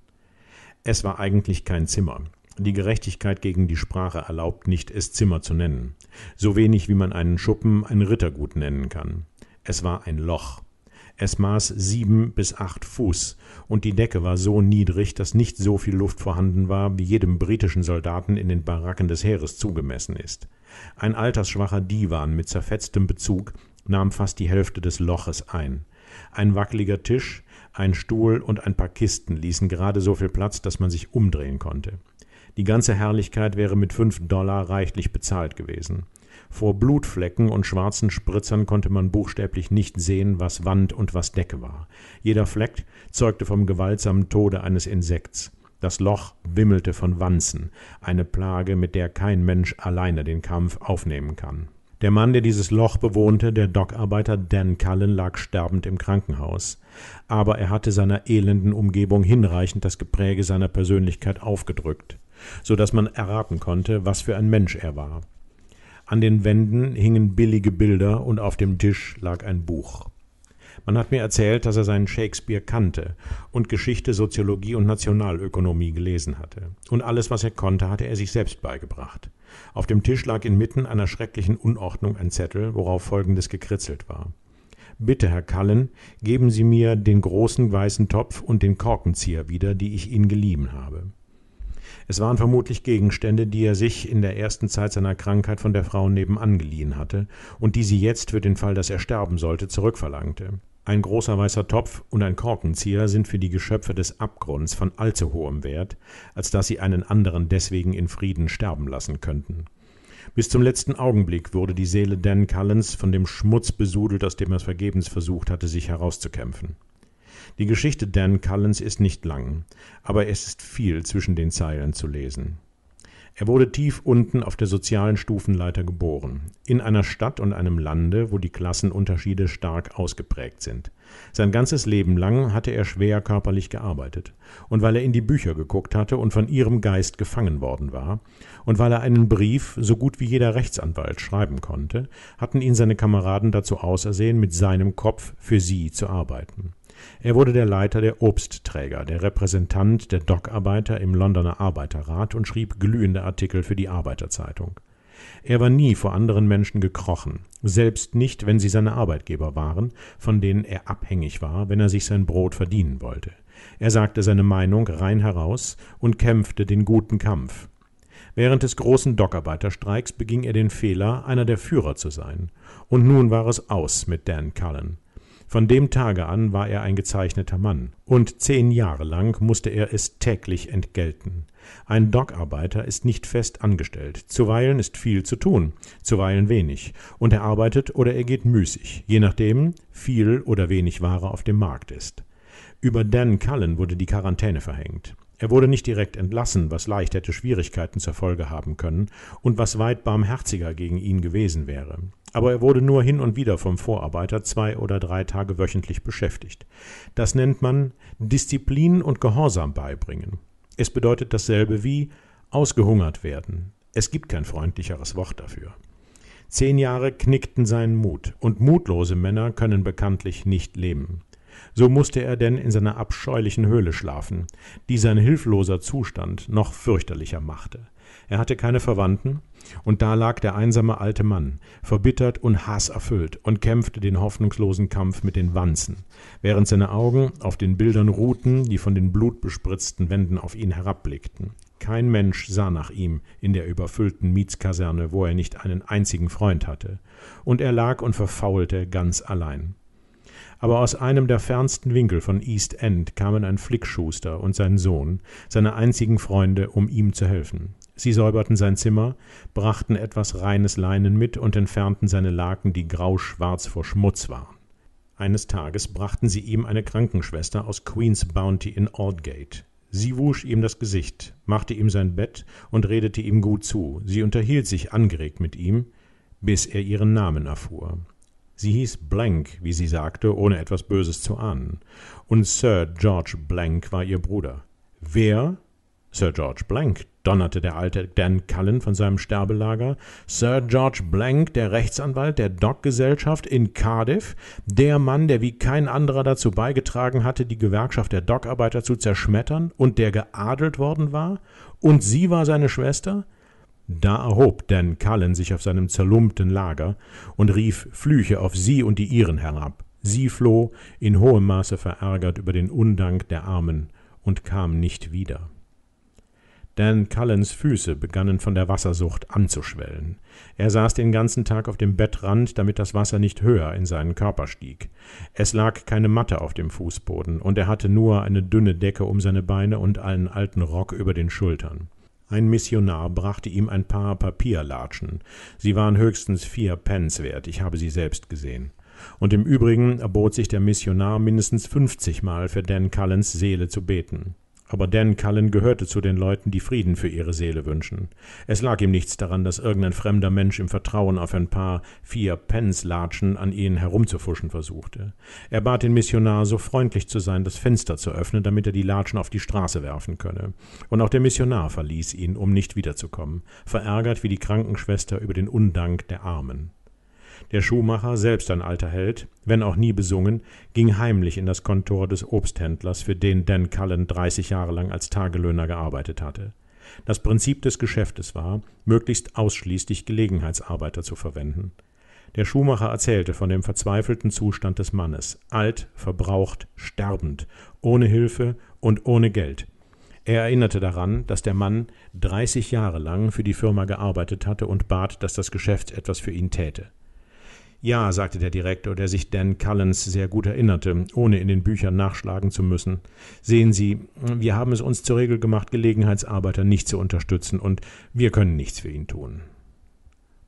es war eigentlich kein zimmer die gerechtigkeit gegen die sprache erlaubt nicht es zimmer zu nennen so wenig wie man einen schuppen ein rittergut nennen kann es war ein loch es maß sieben bis acht fuß und die decke war so niedrig daß nicht so viel luft vorhanden war wie jedem britischen soldaten in den baracken des heeres zugemessen ist ein altersschwacher Divan mit zerfetztem Bezug nahm fast die Hälfte des Loches ein. Ein wackeliger Tisch, ein Stuhl und ein paar Kisten ließen gerade so viel Platz, dass man sich umdrehen konnte. Die ganze Herrlichkeit wäre mit fünf Dollar reichlich bezahlt gewesen. Vor Blutflecken und schwarzen Spritzern konnte man buchstäblich nicht sehen, was Wand und was Decke war. Jeder Fleck zeugte vom gewaltsamen Tode eines Insekts. Das Loch wimmelte von Wanzen, eine Plage, mit der kein Mensch alleine den Kampf aufnehmen kann. Der Mann, der dieses Loch bewohnte, der Dockarbeiter Dan Cullen, lag sterbend im Krankenhaus. Aber er hatte seiner elenden Umgebung hinreichend das Gepräge seiner Persönlichkeit aufgedrückt, so dass man erraten konnte, was für ein Mensch er war. An den Wänden hingen billige Bilder und auf dem Tisch lag ein Buch. Man hat mir erzählt, dass er seinen Shakespeare kannte und Geschichte, Soziologie und Nationalökonomie gelesen hatte. Und alles, was er konnte, hatte er sich selbst beigebracht. Auf dem Tisch lag inmitten einer schrecklichen Unordnung ein Zettel, worauf folgendes gekritzelt war. Bitte, Herr Kallen, geben Sie mir den großen weißen Topf und den Korkenzieher wieder, die ich Ihnen geliehen habe. Es waren vermutlich Gegenstände, die er sich in der ersten Zeit seiner Krankheit von der Frau nebenan geliehen hatte und die sie jetzt für den Fall, dass er sterben sollte, zurückverlangte. Ein großer weißer Topf und ein Korkenzieher sind für die Geschöpfe des Abgrunds von allzu hohem Wert, als dass sie einen anderen deswegen in Frieden sterben lassen könnten. Bis zum letzten Augenblick wurde die Seele Dan Cullens von dem Schmutz besudelt, aus dem er vergebens versucht hatte, sich herauszukämpfen. Die Geschichte Dan Cullens ist nicht lang, aber es ist viel zwischen den Zeilen zu lesen. Er wurde tief unten auf der sozialen Stufenleiter geboren, in einer Stadt und einem Lande, wo die Klassenunterschiede stark ausgeprägt sind. Sein ganzes Leben lang hatte er schwer körperlich gearbeitet, und weil er in die Bücher geguckt hatte und von ihrem Geist gefangen worden war, und weil er einen Brief so gut wie jeder Rechtsanwalt schreiben konnte, hatten ihn seine Kameraden dazu ausersehen, mit seinem Kopf für sie zu arbeiten. Er wurde der Leiter der Obstträger, der Repräsentant der Dockarbeiter im Londoner Arbeiterrat und schrieb glühende Artikel für die Arbeiterzeitung. Er war nie vor anderen Menschen gekrochen, selbst nicht, wenn sie seine Arbeitgeber waren, von denen er abhängig war, wenn er sich sein Brot verdienen wollte. Er sagte seine Meinung rein heraus und kämpfte den guten Kampf. Während des großen Dockarbeiterstreiks beging er den Fehler, einer der Führer zu sein. Und nun war es aus mit Dan Cullen. Von dem Tage an war er ein gezeichneter Mann, und zehn Jahre lang musste er es täglich entgelten. Ein Dockarbeiter ist nicht fest angestellt, zuweilen ist viel zu tun, zuweilen wenig, und er arbeitet oder er geht müßig, je nachdem viel oder wenig Ware auf dem Markt ist. Über Dan Cullen wurde die Quarantäne verhängt. Er wurde nicht direkt entlassen, was leicht hätte Schwierigkeiten zur Folge haben können und was weit barmherziger gegen ihn gewesen wäre aber er wurde nur hin und wieder vom Vorarbeiter zwei oder drei Tage wöchentlich beschäftigt. Das nennt man Disziplin und Gehorsam beibringen. Es bedeutet dasselbe wie ausgehungert werden. Es gibt kein freundlicheres Wort dafür. Zehn Jahre knickten seinen Mut, und mutlose Männer können bekanntlich nicht leben. So musste er denn in seiner abscheulichen Höhle schlafen, die sein hilfloser Zustand noch fürchterlicher machte. Er hatte keine Verwandten, und da lag der einsame alte Mann, verbittert und hasserfüllt, und kämpfte den hoffnungslosen Kampf mit den Wanzen, während seine Augen auf den Bildern ruhten, die von den blutbespritzten Wänden auf ihn herabblickten. Kein Mensch sah nach ihm in der überfüllten Mietskaserne, wo er nicht einen einzigen Freund hatte, und er lag und verfaulte ganz allein. Aber aus einem der fernsten Winkel von East End kamen ein Flickschuster und sein Sohn, seine einzigen Freunde, um ihm zu helfen. Sie säuberten sein Zimmer, brachten etwas reines Leinen mit und entfernten seine Laken, die grauschwarz vor Schmutz waren. Eines Tages brachten sie ihm eine Krankenschwester aus Queen's Bounty in Aldgate. Sie wusch ihm das Gesicht, machte ihm sein Bett und redete ihm gut zu. Sie unterhielt sich angeregt mit ihm, bis er ihren Namen erfuhr. Sie hieß Blank, wie sie sagte, ohne etwas Böses zu ahnen. Und Sir George Blank war ihr Bruder. Wer? Sir George Blank, donnerte der alte Dan Cullen von seinem Sterbelager, Sir George Blank, der Rechtsanwalt der Dockgesellschaft in Cardiff, der Mann, der wie kein anderer dazu beigetragen hatte, die Gewerkschaft der Dockarbeiter zu zerschmettern und der geadelt worden war, und sie war seine Schwester? Da erhob Dan Cullen sich auf seinem zerlumpten Lager und rief Flüche auf sie und die ihren herab. Sie floh, in hohem Maße verärgert über den Undank der Armen, und kam nicht wieder. Dan Cullens Füße begannen von der Wassersucht anzuschwellen. Er saß den ganzen Tag auf dem Bettrand, damit das Wasser nicht höher in seinen Körper stieg. Es lag keine Matte auf dem Fußboden, und er hatte nur eine dünne Decke um seine Beine und einen alten Rock über den Schultern. Ein Missionar brachte ihm ein paar Papierlatschen. Sie waren höchstens vier Pence wert, ich habe sie selbst gesehen. Und im Übrigen erbot sich der Missionar mindestens fünfzigmal für Dan Cullens Seele zu beten. Aber Dan Cullen gehörte zu den Leuten, die Frieden für ihre Seele wünschen. Es lag ihm nichts daran, dass irgendein fremder Mensch im Vertrauen auf ein paar vier Pence-Latschen an ihnen herumzufuschen versuchte. Er bat den Missionar, so freundlich zu sein, das Fenster zu öffnen, damit er die Latschen auf die Straße werfen könne. Und auch der Missionar verließ ihn, um nicht wiederzukommen, verärgert wie die Krankenschwester über den Undank der Armen der schuhmacher selbst ein alter held wenn auch nie besungen ging heimlich in das kontor des obsthändlers für den dan cullen dreißig jahre lang als tagelöhner gearbeitet hatte das prinzip des geschäftes war möglichst ausschließlich gelegenheitsarbeiter zu verwenden der schuhmacher erzählte von dem verzweifelten zustand des mannes alt verbraucht sterbend ohne hilfe und ohne geld er erinnerte daran, dass der Mann 30 Jahre lang für die Firma gearbeitet hatte und bat, dass das Geschäft etwas für ihn täte. Ja, sagte der Direktor, der sich Dan Cullens sehr gut erinnerte, ohne in den Büchern nachschlagen zu müssen. Sehen Sie, wir haben es uns zur Regel gemacht, Gelegenheitsarbeiter nicht zu unterstützen, und wir können nichts für ihn tun.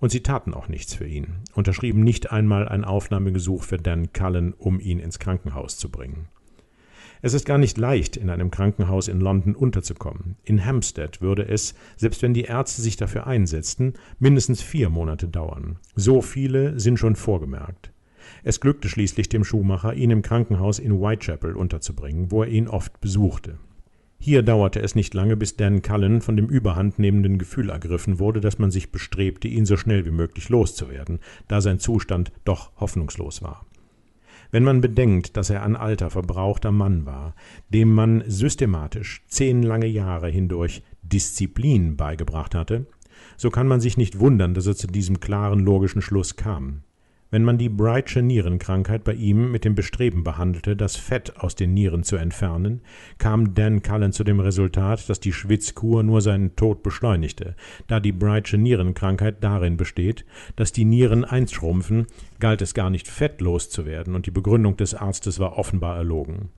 Und sie taten auch nichts für ihn, unterschrieben nicht einmal ein Aufnahmegesuch für Dan Cullen, um ihn ins Krankenhaus zu bringen. Es ist gar nicht leicht, in einem Krankenhaus in London unterzukommen. In Hampstead würde es, selbst wenn die Ärzte sich dafür einsetzten, mindestens vier Monate dauern. So viele sind schon vorgemerkt. Es glückte schließlich dem Schuhmacher, ihn im Krankenhaus in Whitechapel unterzubringen, wo er ihn oft besuchte. Hier dauerte es nicht lange, bis Dan Cullen von dem überhandnehmenden Gefühl ergriffen wurde, dass man sich bestrebte, ihn so schnell wie möglich loszuwerden, da sein Zustand doch hoffnungslos war. Wenn man bedenkt, dass er ein Alter verbrauchter Mann war, dem man systematisch zehn lange Jahre hindurch Disziplin beigebracht hatte, so kann man sich nicht wundern, dass er zu diesem klaren logischen Schluss kam wenn man die Brightsche Nierenkrankheit bei ihm mit dem Bestreben behandelte, das Fett aus den Nieren zu entfernen, kam Dan Cullen zu dem Resultat, dass die Schwitzkur nur seinen Tod beschleunigte, da die Brightsche Nierenkrankheit darin besteht, dass die Nieren einschrumpfen, galt es gar nicht fettlos zu werden, und die Begründung des Arztes war offenbar erlogen.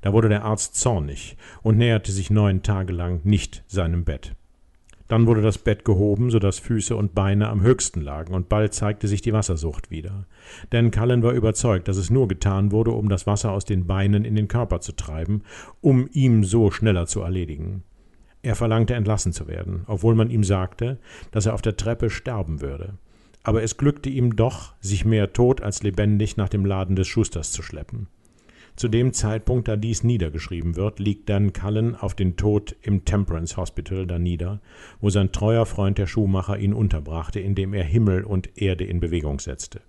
Da wurde der Arzt zornig und näherte sich neun Tage lang nicht seinem Bett. Dann wurde das Bett gehoben, so dass Füße und Beine am höchsten lagen, und bald zeigte sich die Wassersucht wieder. Denn Cullen war überzeugt, dass es nur getan wurde, um das Wasser aus den Beinen in den Körper zu treiben, um ihm so schneller zu erledigen. Er verlangte entlassen zu werden, obwohl man ihm sagte, dass er auf der Treppe sterben würde. Aber es glückte ihm doch, sich mehr tot als lebendig nach dem Laden des Schusters zu schleppen. Zu dem Zeitpunkt, da dies niedergeschrieben wird, liegt Dan Cullen auf den Tod im Temperance Hospital danieder, wo sein treuer Freund der Schuhmacher ihn unterbrachte, indem er Himmel und Erde in Bewegung setzte.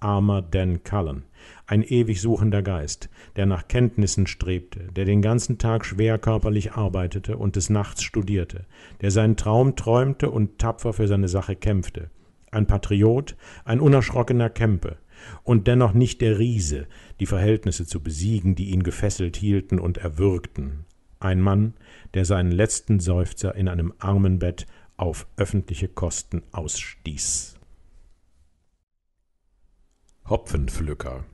Armer Dan Cullen, ein ewig suchender Geist, der nach Kenntnissen strebte, der den ganzen Tag schwer körperlich arbeitete und des Nachts studierte, der seinen Traum träumte und tapfer für seine Sache kämpfte, ein Patriot, ein unerschrockener Kämpe, und dennoch nicht der Riese, die Verhältnisse zu besiegen, die ihn gefesselt hielten und erwürgten. Ein Mann, der seinen letzten Seufzer in einem Armenbett auf öffentliche Kosten ausstieß. Hopfenpflücker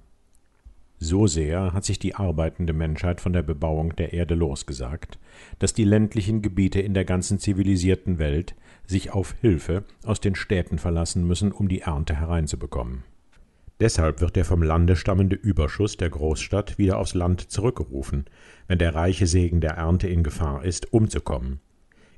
So sehr hat sich die arbeitende Menschheit von der Bebauung der Erde losgesagt, dass die ländlichen Gebiete in der ganzen zivilisierten Welt sich auf Hilfe aus den Städten verlassen müssen, um die Ernte hereinzubekommen. Deshalb wird der vom Lande stammende Überschuss der Großstadt wieder aufs Land zurückgerufen, wenn der reiche Segen der Ernte in Gefahr ist, umzukommen.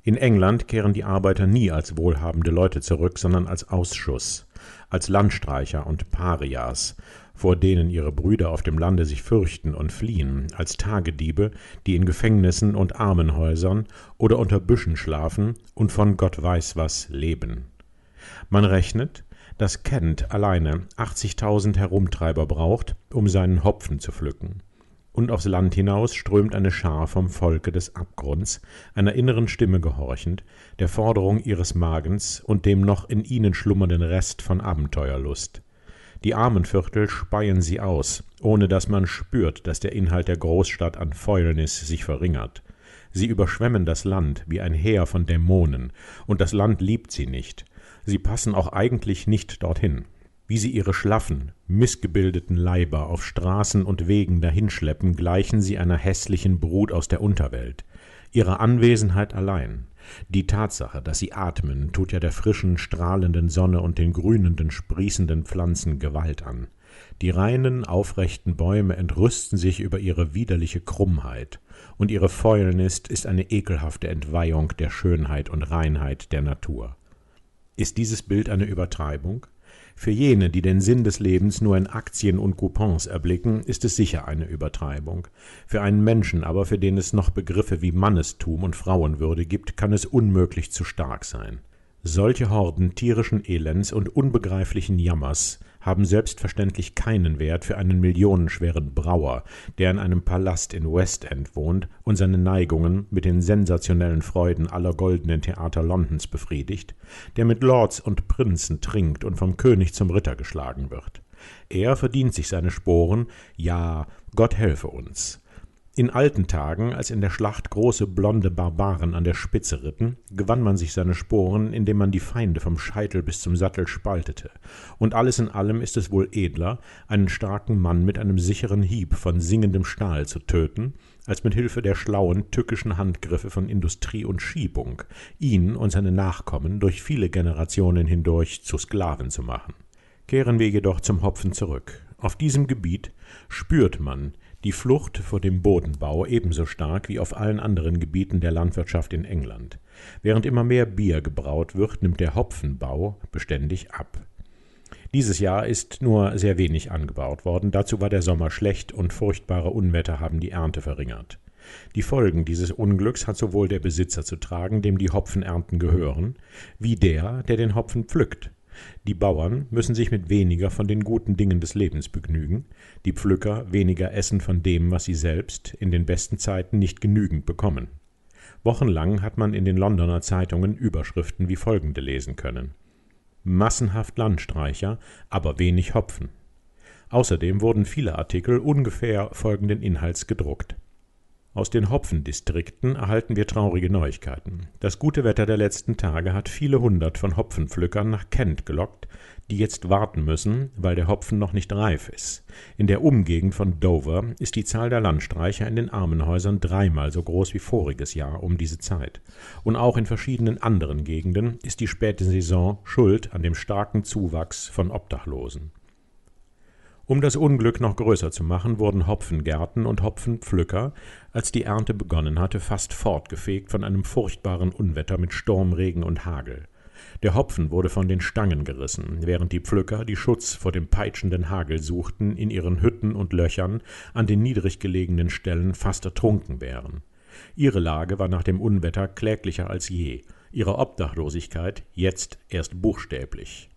In England kehren die Arbeiter nie als wohlhabende Leute zurück, sondern als Ausschuss, als Landstreicher und Parias, vor denen ihre Brüder auf dem Lande sich fürchten und fliehen, als Tagediebe, die in Gefängnissen und Armenhäusern oder unter Büschen schlafen und von Gott weiß was leben. Man rechnet, dass Kent alleine 80.000 Herumtreiber braucht, um seinen Hopfen zu pflücken. Und aufs Land hinaus strömt eine Schar vom Volke des Abgrunds, einer inneren Stimme gehorchend, der Forderung ihres Magens und dem noch in ihnen schlummernden Rest von Abenteuerlust. Die Armenviertel speien sie aus, ohne dass man spürt, dass der Inhalt der Großstadt an Fäulnis sich verringert. Sie überschwemmen das Land wie ein Heer von Dämonen, und das Land liebt sie nicht. Sie passen auch eigentlich nicht dorthin. Wie sie ihre schlaffen, missgebildeten Leiber auf Straßen und Wegen dahinschleppen, gleichen sie einer hässlichen Brut aus der Unterwelt. Ihre Anwesenheit allein, die Tatsache, dass sie atmen, tut ja der frischen, strahlenden Sonne und den grünenden, sprießenden Pflanzen Gewalt an. Die reinen, aufrechten Bäume entrüsten sich über ihre widerliche Krummheit, und ihre Fäulnis ist eine ekelhafte Entweihung der Schönheit und Reinheit der Natur. Ist dieses Bild eine Übertreibung? Für jene, die den Sinn des Lebens nur in Aktien und Coupons erblicken, ist es sicher eine Übertreibung. Für einen Menschen aber, für den es noch Begriffe wie Mannestum und Frauenwürde gibt, kann es unmöglich zu stark sein. Solche Horden tierischen Elends und unbegreiflichen Jammers haben selbstverständlich keinen Wert für einen millionenschweren Brauer, der in einem Palast in West End wohnt und seine Neigungen mit den sensationellen Freuden aller goldenen Theater Londons befriedigt, der mit Lords und Prinzen trinkt und vom König zum Ritter geschlagen wird. Er verdient sich seine Sporen, ja, Gott helfe uns. In alten Tagen, als in der Schlacht große blonde Barbaren an der Spitze ritten, gewann man sich seine Sporen, indem man die Feinde vom Scheitel bis zum Sattel spaltete, und alles in allem ist es wohl edler, einen starken Mann mit einem sicheren Hieb von singendem Stahl zu töten, als mit Hilfe der schlauen, tückischen Handgriffe von Industrie und Schiebung, ihn und seine Nachkommen durch viele Generationen hindurch zu Sklaven zu machen. Kehren wir jedoch zum Hopfen zurück. Auf diesem Gebiet spürt man, die Flucht vor dem Bodenbau ebenso stark wie auf allen anderen Gebieten der Landwirtschaft in England. Während immer mehr Bier gebraut wird, nimmt der Hopfenbau beständig ab. Dieses Jahr ist nur sehr wenig angebaut worden, dazu war der Sommer schlecht und furchtbare Unwetter haben die Ernte verringert. Die Folgen dieses Unglücks hat sowohl der Besitzer zu tragen, dem die Hopfenernten gehören, wie der, der den Hopfen pflückt die Bauern müssen sich mit weniger von den guten Dingen des Lebens begnügen, die Pflücker weniger essen von dem, was sie selbst in den besten Zeiten nicht genügend bekommen. Wochenlang hat man in den Londoner Zeitungen Überschriften wie folgende lesen können Massenhaft Landstreicher, aber wenig Hopfen. Außerdem wurden viele Artikel ungefähr folgenden Inhalts gedruckt aus den Hopfendistrikten erhalten wir traurige Neuigkeiten. Das gute Wetter der letzten Tage hat viele hundert von Hopfenpflückern nach Kent gelockt, die jetzt warten müssen, weil der Hopfen noch nicht reif ist. In der Umgegend von Dover ist die Zahl der Landstreicher in den Armenhäusern dreimal so groß wie voriges Jahr um diese Zeit. Und auch in verschiedenen anderen Gegenden ist die späte Saison schuld an dem starken Zuwachs von Obdachlosen. Um das Unglück noch größer zu machen, wurden Hopfengärten und Hopfenpflücker, als die Ernte begonnen hatte, fast fortgefegt von einem furchtbaren Unwetter mit Sturm, Regen und Hagel. Der Hopfen wurde von den Stangen gerissen, während die Pflücker, die Schutz vor dem peitschenden Hagel suchten, in ihren Hütten und Löchern an den niedrig gelegenen Stellen fast ertrunken wären. Ihre Lage war nach dem Unwetter kläglicher als je, ihre Obdachlosigkeit jetzt erst buchstäblich.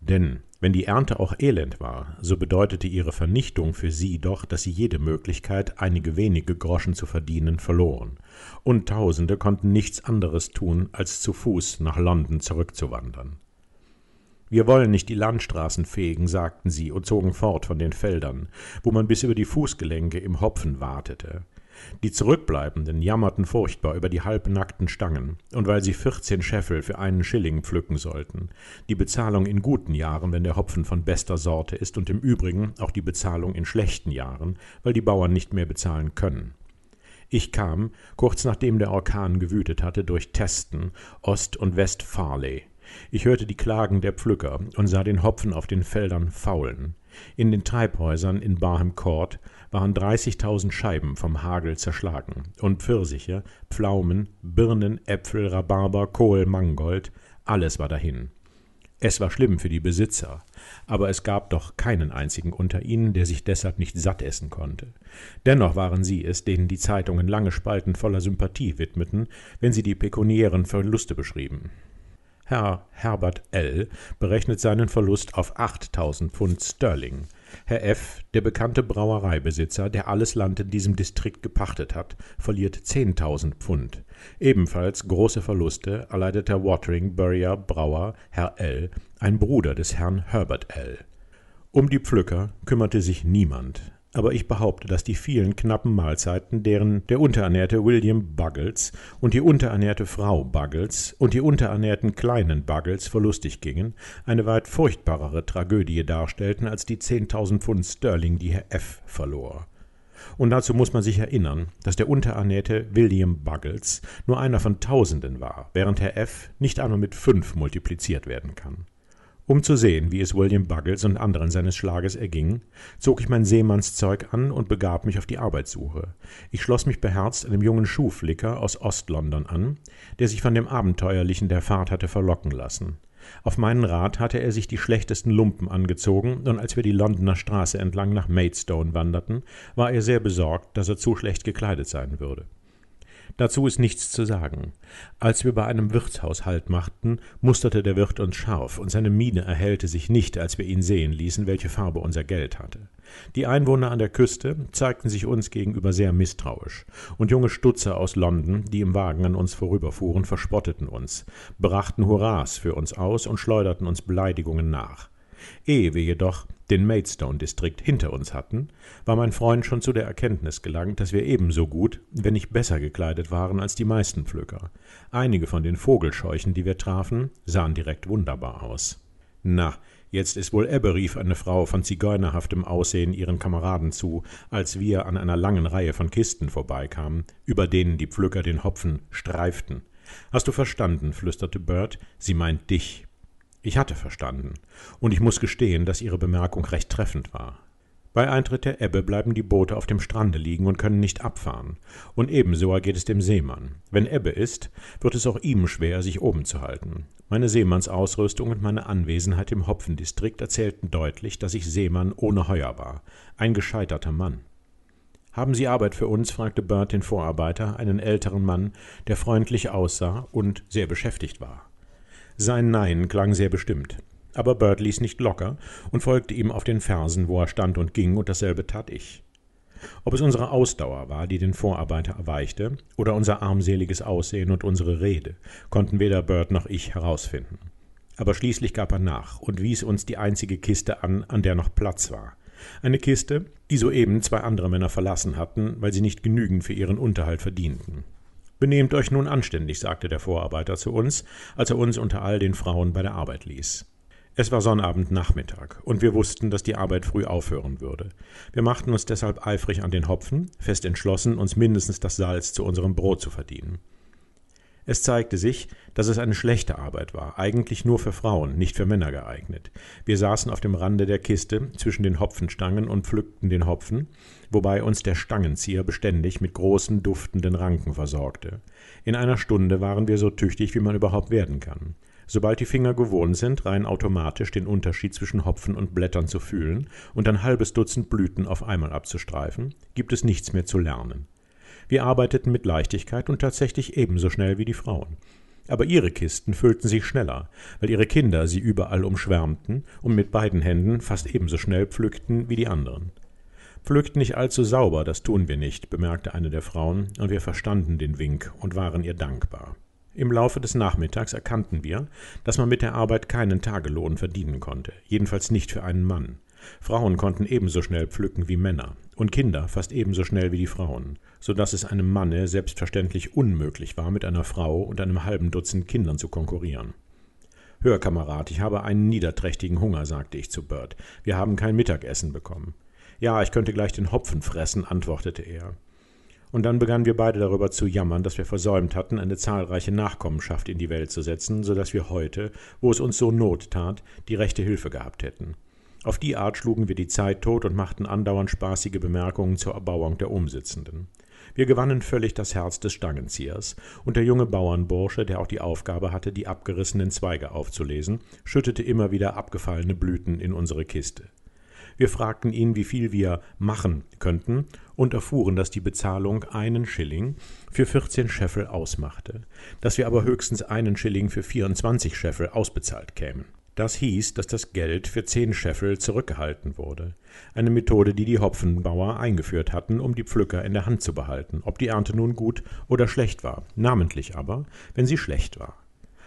Denn wenn die Ernte auch elend war, so bedeutete ihre Vernichtung für sie doch, dass sie jede Möglichkeit, einige wenige Groschen zu verdienen, verloren. Und Tausende konnten nichts anderes tun, als zu Fuß nach London zurückzuwandern. Wir wollen nicht die Landstraßen fegen, sagten sie und zogen fort von den Feldern, wo man bis über die Fußgelenke im Hopfen wartete. Die Zurückbleibenden jammerten furchtbar über die halbnackten Stangen und weil sie 14 Scheffel für einen Schilling pflücken sollten. Die Bezahlung in guten Jahren, wenn der Hopfen von bester Sorte ist und im Übrigen auch die Bezahlung in schlechten Jahren, weil die Bauern nicht mehr bezahlen können. Ich kam, kurz nachdem der Orkan gewütet hatte, durch Testen, Ost- und West-Farley. Ich hörte die Klagen der Pflücker und sah den Hopfen auf den Feldern faulen. In den Treibhäusern in Barham Court waren 30.000 Scheiben vom Hagel zerschlagen und Pfirsiche, Pflaumen, Birnen, Äpfel, Rhabarber, Kohl, Mangold, alles war dahin. Es war schlimm für die Besitzer, aber es gab doch keinen einzigen unter ihnen, der sich deshalb nicht satt essen konnte. Dennoch waren sie es, denen die Zeitungen lange Spalten voller Sympathie widmeten, wenn sie die pekuniären Verluste beschrieben. Herr Herbert L. berechnet seinen Verlust auf 8000 Pfund Sterling – Herr F., der bekannte Brauereibesitzer, der alles Land in diesem Distrikt gepachtet hat, verliert 10.000 Pfund. Ebenfalls große Verluste erleidet der Watering-Burrier Brauer Herr L., ein Bruder des Herrn Herbert L. Um die Pflücker kümmerte sich niemand aber ich behaupte, dass die vielen knappen Mahlzeiten, deren der unterernährte William Buggles und die unterernährte Frau Buggles und die unterernährten kleinen Buggles verlustig gingen, eine weit furchtbarere Tragödie darstellten als die 10.000 Pfund Sterling, die Herr F. verlor. Und dazu muss man sich erinnern, dass der unterernährte William Buggles nur einer von Tausenden war, während Herr F. nicht einmal mit fünf multipliziert werden kann. Um zu sehen, wie es William Buggles und anderen seines Schlages erging, zog ich mein Seemannszeug an und begab mich auf die Arbeitssuche. Ich schloss mich beherzt einem jungen Schuhflicker aus Ostlondon an, der sich von dem Abenteuerlichen der Fahrt hatte verlocken lassen. Auf meinen Rat hatte er sich die schlechtesten Lumpen angezogen, und als wir die Londoner Straße entlang nach Maidstone wanderten, war er sehr besorgt, dass er zu schlecht gekleidet sein würde. Dazu ist nichts zu sagen. Als wir bei einem Wirtshaus Halt machten, musterte der Wirt uns scharf, und seine Miene erhellte sich nicht, als wir ihn sehen ließen, welche Farbe unser Geld hatte. Die Einwohner an der Küste zeigten sich uns gegenüber sehr misstrauisch, und junge Stutzer aus London, die im Wagen an uns vorüberfuhren, verspotteten uns, brachten Hurras für uns aus und schleuderten uns Beleidigungen nach. Ehe wir jedoch den Maidstone-Distrikt hinter uns hatten, war mein Freund schon zu der Erkenntnis gelangt, dass wir ebenso gut, wenn nicht besser gekleidet waren als die meisten Pflücker. Einige von den Vogelscheuchen, die wir trafen, sahen direkt wunderbar aus. Na, jetzt ist wohl Ebbe, rief eine Frau von zigeunerhaftem Aussehen ihren Kameraden zu, als wir an einer langen Reihe von Kisten vorbeikamen, über denen die Pflücker den Hopfen streiften. Hast du verstanden, flüsterte Bert, sie meint dich, ich hatte verstanden, und ich muss gestehen, dass Ihre Bemerkung recht treffend war. Bei Eintritt der Ebbe bleiben die Boote auf dem Strande liegen und können nicht abfahren. Und ebenso ergeht es dem Seemann. Wenn Ebbe ist, wird es auch ihm schwer, sich oben zu halten. Meine Seemannsausrüstung und meine Anwesenheit im Hopfendistrikt erzählten deutlich, dass ich Seemann ohne Heuer war. Ein gescheiterter Mann. Haben Sie Arbeit für uns? fragte Bert den Vorarbeiter, einen älteren Mann, der freundlich aussah und sehr beschäftigt war. Sein Nein klang sehr bestimmt. Aber Bird ließ nicht locker und folgte ihm auf den Fersen, wo er stand und ging, und dasselbe tat ich. Ob es unsere Ausdauer war, die den Vorarbeiter erweichte, oder unser armseliges Aussehen und unsere Rede, konnten weder Bird noch ich herausfinden. Aber schließlich gab er nach und wies uns die einzige Kiste an, an der noch Platz war. Eine Kiste, die soeben zwei andere Männer verlassen hatten, weil sie nicht genügend für ihren Unterhalt verdienten. Benehmt euch nun anständig, sagte der Vorarbeiter zu uns, als er uns unter all den Frauen bei der Arbeit ließ. Es war Sonnabendnachmittag, und wir wussten, dass die Arbeit früh aufhören würde. Wir machten uns deshalb eifrig an den Hopfen, fest entschlossen, uns mindestens das Salz zu unserem Brot zu verdienen. Es zeigte sich, dass es eine schlechte Arbeit war, eigentlich nur für Frauen, nicht für Männer geeignet. Wir saßen auf dem Rande der Kiste zwischen den Hopfenstangen und pflückten den Hopfen, wobei uns der Stangenzieher beständig mit großen, duftenden Ranken versorgte. In einer Stunde waren wir so tüchtig, wie man überhaupt werden kann. Sobald die Finger gewohnt sind, rein automatisch den Unterschied zwischen Hopfen und Blättern zu fühlen und ein halbes Dutzend Blüten auf einmal abzustreifen, gibt es nichts mehr zu lernen. Wir arbeiteten mit Leichtigkeit und tatsächlich ebenso schnell wie die Frauen. Aber ihre Kisten füllten sich schneller, weil ihre Kinder sie überall umschwärmten und mit beiden Händen fast ebenso schnell pflückten wie die anderen. Pflückt nicht allzu sauber, das tun wir nicht, bemerkte eine der Frauen, und wir verstanden den Wink und waren ihr dankbar. Im Laufe des Nachmittags erkannten wir, dass man mit der Arbeit keinen Tagelohn verdienen konnte, jedenfalls nicht für einen Mann. Frauen konnten ebenso schnell pflücken wie Männer und Kinder fast ebenso schnell wie die Frauen, so dass es einem Manne selbstverständlich unmöglich war, mit einer Frau und einem halben Dutzend Kindern zu konkurrieren. Hör, Kamerad, ich habe einen niederträchtigen Hunger, sagte ich zu Bert. Wir haben kein Mittagessen bekommen. Ja, ich könnte gleich den Hopfen fressen, antwortete er. Und dann begannen wir beide darüber zu jammern, dass wir versäumt hatten, eine zahlreiche Nachkommenschaft in die Welt zu setzen, so dass wir heute, wo es uns so not tat, die rechte Hilfe gehabt hätten. Auf die Art schlugen wir die Zeit tot und machten andauernd spaßige Bemerkungen zur Erbauung der Umsitzenden. Wir gewannen völlig das Herz des Stangenziehers, und der junge Bauernbursche, der auch die Aufgabe hatte, die abgerissenen Zweige aufzulesen, schüttete immer wieder abgefallene Blüten in unsere Kiste. Wir fragten ihn, wie viel wir machen könnten und erfuhren, dass die Bezahlung einen Schilling für 14 Scheffel ausmachte, dass wir aber höchstens einen Schilling für 24 Scheffel ausbezahlt kämen. Das hieß, dass das Geld für zehn Scheffel zurückgehalten wurde. Eine Methode, die die Hopfenbauer eingeführt hatten, um die Pflücker in der Hand zu behalten, ob die Ernte nun gut oder schlecht war, namentlich aber, wenn sie schlecht war.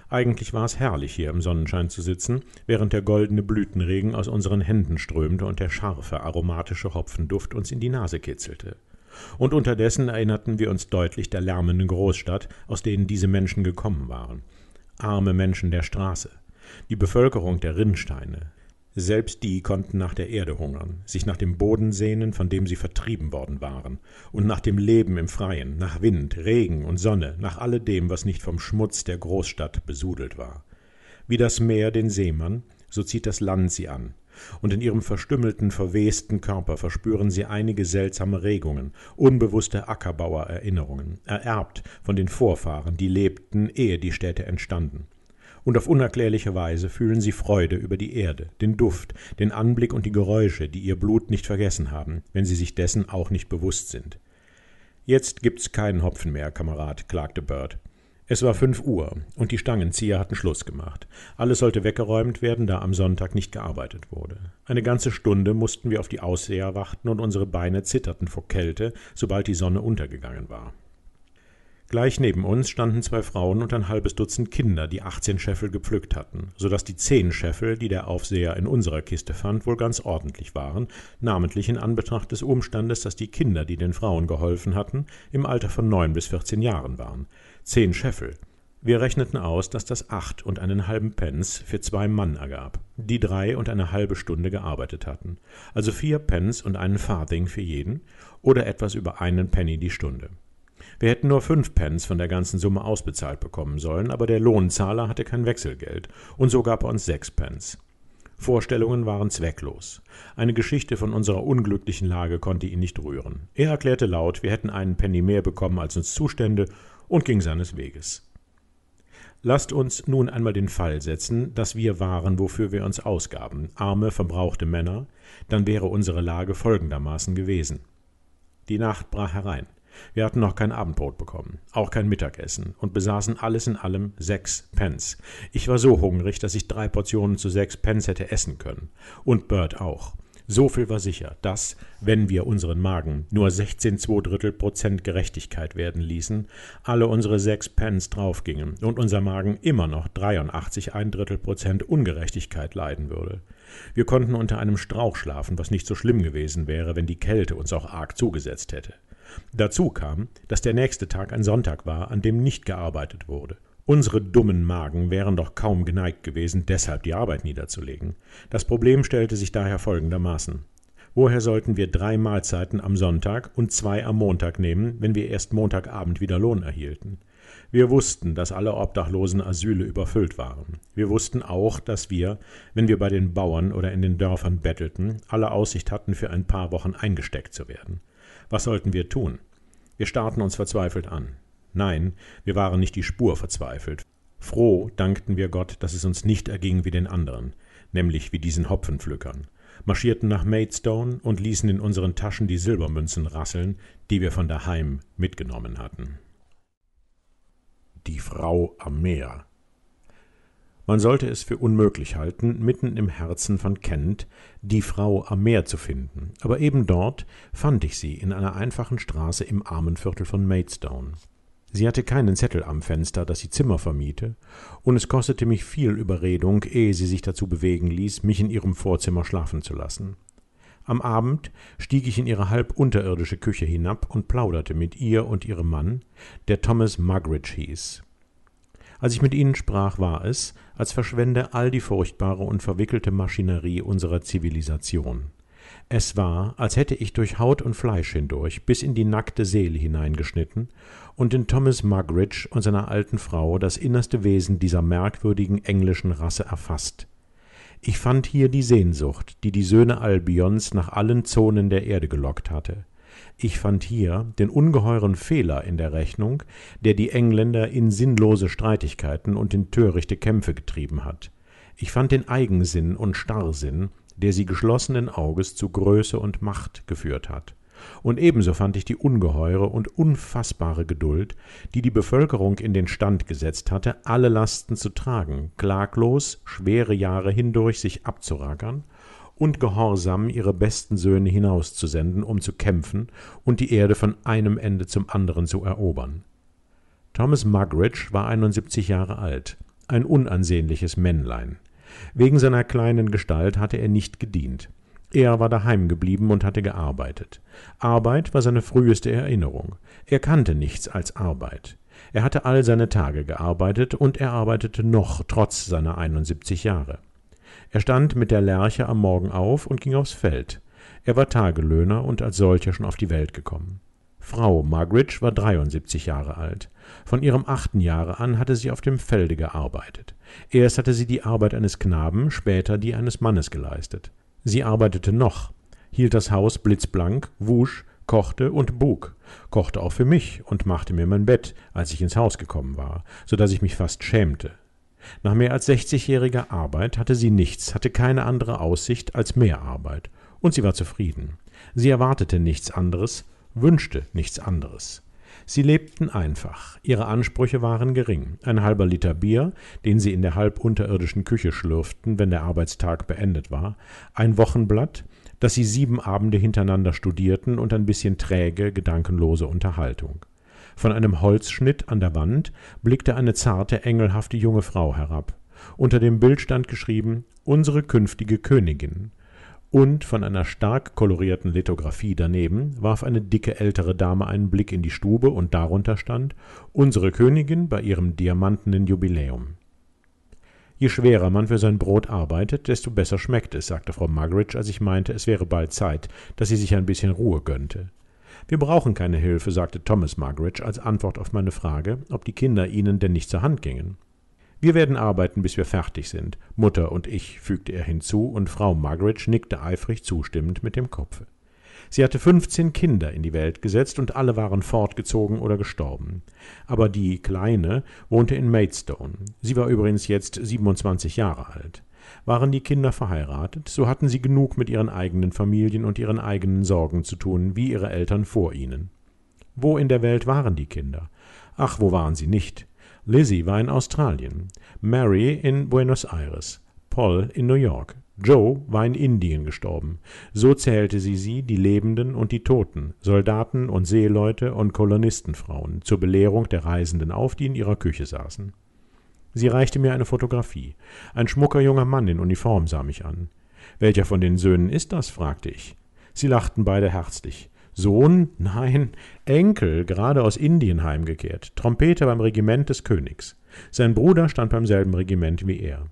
Eigentlich war es herrlich, hier im Sonnenschein zu sitzen, während der goldene Blütenregen aus unseren Händen strömte und der scharfe, aromatische Hopfenduft uns in die Nase kitzelte. Und unterdessen erinnerten wir uns deutlich der lärmenden Großstadt, aus denen diese Menschen gekommen waren. Arme Menschen der Straße die Bevölkerung der Rinnsteine. Selbst die konnten nach der Erde hungern, sich nach dem Boden sehnen, von dem sie vertrieben worden waren, und nach dem Leben im Freien, nach Wind, Regen und Sonne, nach alledem, was nicht vom Schmutz der Großstadt besudelt war. Wie das Meer den Seemann, so zieht das Land sie an, und in ihrem verstümmelten, verwesten Körper verspüren sie einige seltsame Regungen, unbewusste Ackerbauererinnerungen, ererbt von den Vorfahren, die lebten, ehe die Städte entstanden, und auf unerklärliche Weise fühlen sie Freude über die Erde, den Duft, den Anblick und die Geräusche, die ihr Blut nicht vergessen haben, wenn sie sich dessen auch nicht bewusst sind. Jetzt gibt's keinen Hopfen mehr, Kamerad, klagte Bird. Es war fünf Uhr, und die Stangenzieher hatten Schluss gemacht. Alles sollte weggeräumt werden, da am Sonntag nicht gearbeitet wurde. Eine ganze Stunde mussten wir auf die Ausseher warten, und unsere Beine zitterten vor Kälte, sobald die Sonne untergegangen war. Gleich neben uns standen zwei Frauen und ein halbes Dutzend Kinder, die 18 Scheffel gepflückt hatten, so dass die 10 Scheffel, die der Aufseher in unserer Kiste fand, wohl ganz ordentlich waren, namentlich in Anbetracht des Umstandes, dass die Kinder, die den Frauen geholfen hatten, im Alter von 9 bis 14 Jahren waren. 10 Scheffel. Wir rechneten aus, dass das acht und einen halben Pence für zwei Mann ergab, die drei und eine halbe Stunde gearbeitet hatten, also vier Pence und einen Farthing für jeden oder etwas über einen Penny die Stunde. Wir hätten nur fünf Pence von der ganzen Summe ausbezahlt bekommen sollen, aber der Lohnzahler hatte kein Wechselgeld, und so gab er uns sechs Pence. Vorstellungen waren zwecklos. Eine Geschichte von unserer unglücklichen Lage konnte ihn nicht rühren. Er erklärte laut, wir hätten einen Penny mehr bekommen als uns zustände und ging seines Weges. Lasst uns nun einmal den Fall setzen, dass wir waren, wofür wir uns ausgaben, arme, verbrauchte Männer, dann wäre unsere Lage folgendermaßen gewesen. Die Nacht brach herein. Wir hatten noch kein Abendbrot bekommen, auch kein Mittagessen und besaßen alles in allem sechs Pence. Ich war so hungrig, dass ich drei Portionen zu sechs Pence hätte essen können. Und Bert auch. So viel war sicher, dass, wenn wir unseren Magen nur 16,2 Drittel Prozent Gerechtigkeit werden ließen, alle unsere sechs Pence draufgingen und unser Magen immer noch 83 ein Drittel Prozent Ungerechtigkeit leiden würde. Wir konnten unter einem Strauch schlafen, was nicht so schlimm gewesen wäre, wenn die Kälte uns auch arg zugesetzt hätte. Dazu kam, dass der nächste Tag ein Sonntag war, an dem nicht gearbeitet wurde. Unsere dummen Magen wären doch kaum geneigt gewesen, deshalb die Arbeit niederzulegen. Das Problem stellte sich daher folgendermaßen. Woher sollten wir drei Mahlzeiten am Sonntag und zwei am Montag nehmen, wenn wir erst Montagabend wieder Lohn erhielten? Wir wussten, dass alle obdachlosen Asyle überfüllt waren. Wir wussten auch, dass wir, wenn wir bei den Bauern oder in den Dörfern bettelten, alle Aussicht hatten, für ein paar Wochen eingesteckt zu werden. Was sollten wir tun? Wir starrten uns verzweifelt an. Nein, wir waren nicht die Spur verzweifelt. Froh dankten wir Gott, dass es uns nicht erging wie den anderen, nämlich wie diesen Hopfenpflückern, marschierten nach Maidstone und ließen in unseren Taschen die Silbermünzen rasseln, die wir von daheim mitgenommen hatten. Die Frau am Meer man sollte es für unmöglich halten, mitten im Herzen von Kent die Frau am Meer zu finden, aber eben dort fand ich sie in einer einfachen Straße im Armenviertel von Maidstone. Sie hatte keinen Zettel am Fenster, dass sie Zimmer vermiete, und es kostete mich viel Überredung, ehe sie sich dazu bewegen ließ, mich in ihrem Vorzimmer schlafen zu lassen. Am Abend stieg ich in ihre halb unterirdische Küche hinab und plauderte mit ihr und ihrem Mann, der Thomas Mugridge hieß. Als ich mit ihnen sprach, war es, als verschwende all die furchtbare und verwickelte Maschinerie unserer Zivilisation. Es war, als hätte ich durch Haut und Fleisch hindurch bis in die nackte Seele hineingeschnitten und in Thomas Mugridge und seiner alten Frau das innerste Wesen dieser merkwürdigen englischen Rasse erfasst. Ich fand hier die Sehnsucht, die die Söhne Albions nach allen Zonen der Erde gelockt hatte. Ich fand hier den ungeheuren Fehler in der Rechnung, der die Engländer in sinnlose Streitigkeiten und in törichte Kämpfe getrieben hat. Ich fand den Eigensinn und Starrsinn, der sie geschlossenen Auges zu Größe und Macht geführt hat. Und ebenso fand ich die ungeheure und unfassbare Geduld, die die Bevölkerung in den Stand gesetzt hatte, alle Lasten zu tragen, klaglos schwere Jahre hindurch sich abzurackern und gehorsam ihre besten Söhne hinauszusenden, um zu kämpfen und die Erde von einem Ende zum anderen zu erobern. Thomas Mugridge war 71 Jahre alt, ein unansehnliches Männlein. Wegen seiner kleinen Gestalt hatte er nicht gedient. Er war daheim geblieben und hatte gearbeitet. Arbeit war seine früheste Erinnerung. Er kannte nichts als Arbeit. Er hatte all seine Tage gearbeitet und er arbeitete noch trotz seiner 71 Jahre er stand mit der lerche am morgen auf und ging aufs feld er war tagelöhner und als solcher schon auf die welt gekommen frau Margridge war 73 jahre alt von ihrem achten jahre an hatte sie auf dem felde gearbeitet erst hatte sie die arbeit eines knaben später die eines mannes geleistet sie arbeitete noch hielt das haus blitzblank wusch kochte und buk kochte auch für mich und machte mir mein bett als ich ins haus gekommen war so daß ich mich fast schämte nach mehr als 60-jähriger Arbeit hatte sie nichts, hatte keine andere Aussicht als mehr Arbeit. Und sie war zufrieden. Sie erwartete nichts anderes, wünschte nichts anderes. Sie lebten einfach. Ihre Ansprüche waren gering. Ein halber Liter Bier, den sie in der halb unterirdischen Küche schlürften, wenn der Arbeitstag beendet war, ein Wochenblatt, das sie sieben Abende hintereinander studierten und ein bisschen träge, gedankenlose Unterhaltung. Von einem Holzschnitt an der Wand blickte eine zarte, engelhafte junge Frau herab. Unter dem Bild stand geschrieben Unsere künftige Königin. Und von einer stark kolorierten Lithografie daneben warf eine dicke ältere Dame einen Blick in die Stube und darunter stand Unsere Königin bei ihrem diamantenen Jubiläum. Je schwerer man für sein Brot arbeitet, desto besser schmeckt es, sagte Frau Muggeridge, als ich meinte, es wäre bald Zeit, dass sie sich ein bisschen Ruhe gönnte. Wir brauchen keine Hilfe, sagte Thomas Mugridge als Antwort auf meine Frage, ob die Kinder ihnen denn nicht zur Hand gingen. Wir werden arbeiten, bis wir fertig sind, Mutter und ich, fügte er hinzu, und Frau Mugridge nickte eifrig zustimmend mit dem Kopfe. Sie hatte fünfzehn Kinder in die Welt gesetzt und alle waren fortgezogen oder gestorben. Aber die Kleine wohnte in Maidstone. Sie war übrigens jetzt siebenundzwanzig Jahre alt waren die Kinder verheiratet, so hatten sie genug mit ihren eigenen Familien und ihren eigenen Sorgen zu tun, wie ihre Eltern vor ihnen. Wo in der Welt waren die Kinder? Ach, wo waren sie nicht? Lizzie war in Australien, Mary in Buenos Aires, Paul in New York, Joe war in Indien gestorben. So zählte sie sie, die Lebenden und die Toten, Soldaten und Seeleute und Kolonistenfrauen, zur Belehrung der Reisenden auf, die in ihrer Küche saßen. Sie reichte mir eine Fotografie. Ein schmucker junger Mann in Uniform sah mich an. Welcher von den Söhnen ist das? fragte ich. Sie lachten beide herzlich. Sohn? Nein, Enkel, gerade aus Indien heimgekehrt, Trompeter beim Regiment des Königs. Sein Bruder stand beim selben Regiment wie er.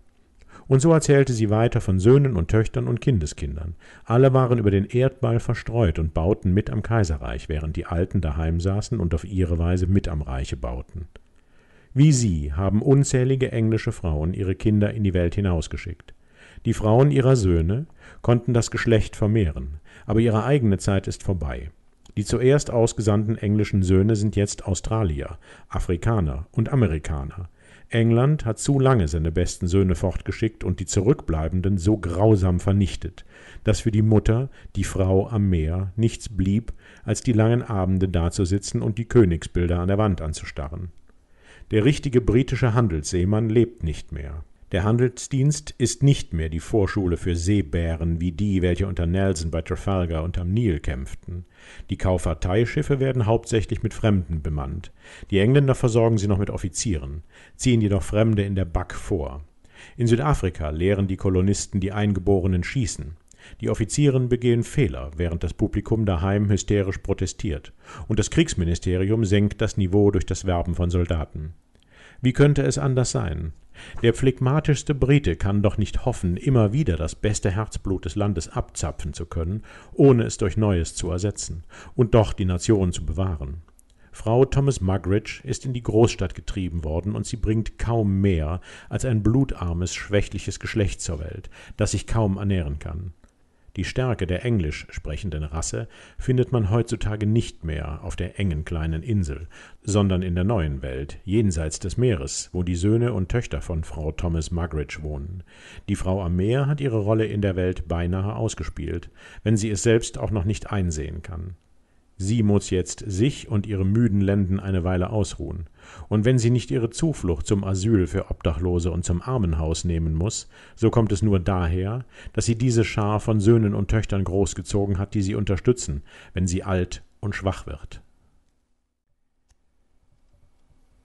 Und so erzählte sie weiter von Söhnen und Töchtern und Kindeskindern. Alle waren über den Erdball verstreut und bauten mit am Kaiserreich, während die Alten daheim saßen und auf ihre Weise mit am Reiche bauten. Wie sie haben unzählige englische Frauen ihre Kinder in die Welt hinausgeschickt. Die Frauen ihrer Söhne konnten das Geschlecht vermehren, aber ihre eigene Zeit ist vorbei. Die zuerst ausgesandten englischen Söhne sind jetzt Australier, Afrikaner und Amerikaner. England hat zu lange seine besten Söhne fortgeschickt und die Zurückbleibenden so grausam vernichtet, dass für die Mutter, die Frau am Meer, nichts blieb, als die langen Abende dazusitzen und die Königsbilder an der Wand anzustarren. Der richtige britische Handelsseemann lebt nicht mehr. Der Handelsdienst ist nicht mehr die Vorschule für Seebären wie die, welche unter Nelson bei Trafalgar und am Nil kämpften. Die Kauferteischiffe werden hauptsächlich mit Fremden bemannt. Die Engländer versorgen sie noch mit Offizieren, ziehen jedoch Fremde in der Back vor. In Südafrika lehren die Kolonisten die Eingeborenen schießen. Die Offizieren begehen Fehler, während das Publikum daheim hysterisch protestiert, und das Kriegsministerium senkt das Niveau durch das Werben von Soldaten. Wie könnte es anders sein? Der phlegmatischste Brite kann doch nicht hoffen, immer wieder das beste Herzblut des Landes abzapfen zu können, ohne es durch Neues zu ersetzen und doch die Nation zu bewahren. Frau Thomas Mugridge ist in die Großstadt getrieben worden und sie bringt kaum mehr als ein blutarmes, schwächliches Geschlecht zur Welt, das sich kaum ernähren kann. Die Stärke der englisch sprechenden Rasse findet man heutzutage nicht mehr auf der engen kleinen Insel, sondern in der neuen Welt, jenseits des Meeres, wo die Söhne und Töchter von Frau Thomas Muggridge wohnen. Die Frau am Meer hat ihre Rolle in der Welt beinahe ausgespielt, wenn sie es selbst auch noch nicht einsehen kann. Sie muss jetzt sich und ihre müden Lenden eine Weile ausruhen. Und wenn sie nicht ihre Zuflucht zum Asyl für Obdachlose und zum Armenhaus nehmen muss, so kommt es nur daher, dass sie diese Schar von Söhnen und Töchtern großgezogen hat, die sie unterstützen, wenn sie alt und schwach wird.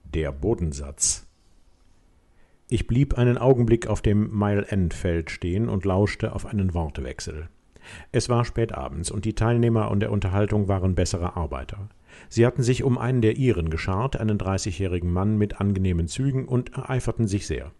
Der Bodensatz Ich blieb einen Augenblick auf dem Mile-End-Feld stehen und lauschte auf einen Wortwechsel es war spät abends und die teilnehmer an der unterhaltung waren bessere arbeiter sie hatten sich um einen der ihren geschart einen dreißigjährigen mann mit angenehmen zügen und ereiferten sich sehr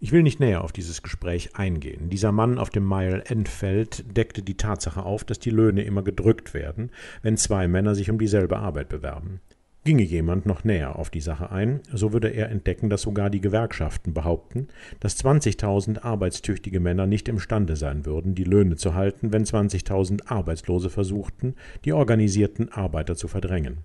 ich will nicht näher auf dieses gespräch eingehen dieser mann auf dem mile end feld deckte die tatsache auf daß die löhne immer gedrückt werden wenn zwei männer sich um dieselbe arbeit bewerben Ginge jemand noch näher auf die Sache ein, so würde er entdecken, dass sogar die Gewerkschaften behaupten, dass 20.000 arbeitstüchtige Männer nicht imstande sein würden, die Löhne zu halten, wenn 20.000 Arbeitslose versuchten, die organisierten Arbeiter zu verdrängen.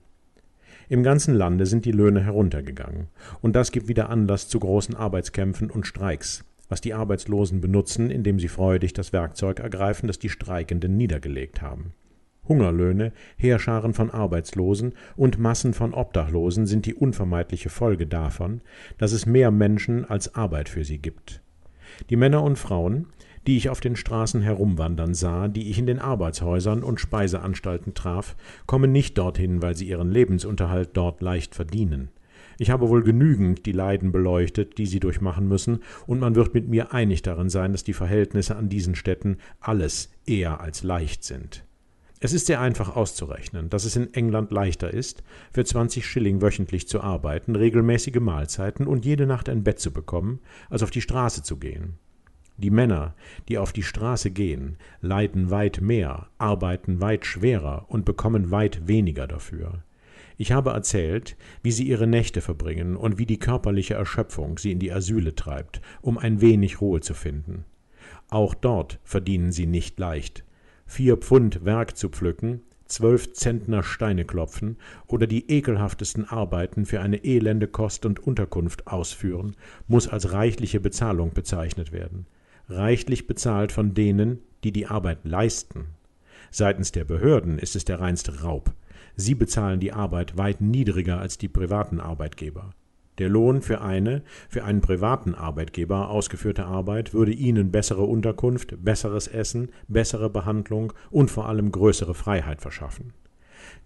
Im ganzen Lande sind die Löhne heruntergegangen, und das gibt wieder Anlass zu großen Arbeitskämpfen und Streiks, was die Arbeitslosen benutzen, indem sie freudig das Werkzeug ergreifen, das die Streikenden niedergelegt haben. Hungerlöhne, Heerscharen von Arbeitslosen und Massen von Obdachlosen sind die unvermeidliche Folge davon, dass es mehr Menschen als Arbeit für sie gibt. Die Männer und Frauen, die ich auf den Straßen herumwandern sah, die ich in den Arbeitshäusern und Speiseanstalten traf, kommen nicht dorthin, weil sie ihren Lebensunterhalt dort leicht verdienen. Ich habe wohl genügend die Leiden beleuchtet, die sie durchmachen müssen, und man wird mit mir einig darin sein, dass die Verhältnisse an diesen Städten alles eher als leicht sind. Es ist sehr einfach auszurechnen, dass es in England leichter ist, für 20 Schilling wöchentlich zu arbeiten, regelmäßige Mahlzeiten und jede Nacht ein Bett zu bekommen, als auf die Straße zu gehen. Die Männer, die auf die Straße gehen, leiden weit mehr, arbeiten weit schwerer und bekommen weit weniger dafür. Ich habe erzählt, wie sie ihre Nächte verbringen und wie die körperliche Erschöpfung sie in die Asyle treibt, um ein wenig Ruhe zu finden. Auch dort verdienen sie nicht leicht, vier Pfund Werk zu pflücken, zwölf Zentner Steine klopfen oder die ekelhaftesten Arbeiten für eine elende Kost und Unterkunft ausführen, muss als reichliche Bezahlung bezeichnet werden. Reichlich bezahlt von denen, die die Arbeit leisten. Seitens der Behörden ist es der reinste Raub. Sie bezahlen die Arbeit weit niedriger als die privaten Arbeitgeber. Der Lohn für eine, für einen privaten Arbeitgeber ausgeführte Arbeit würde ihnen bessere Unterkunft, besseres Essen, bessere Behandlung und vor allem größere Freiheit verschaffen.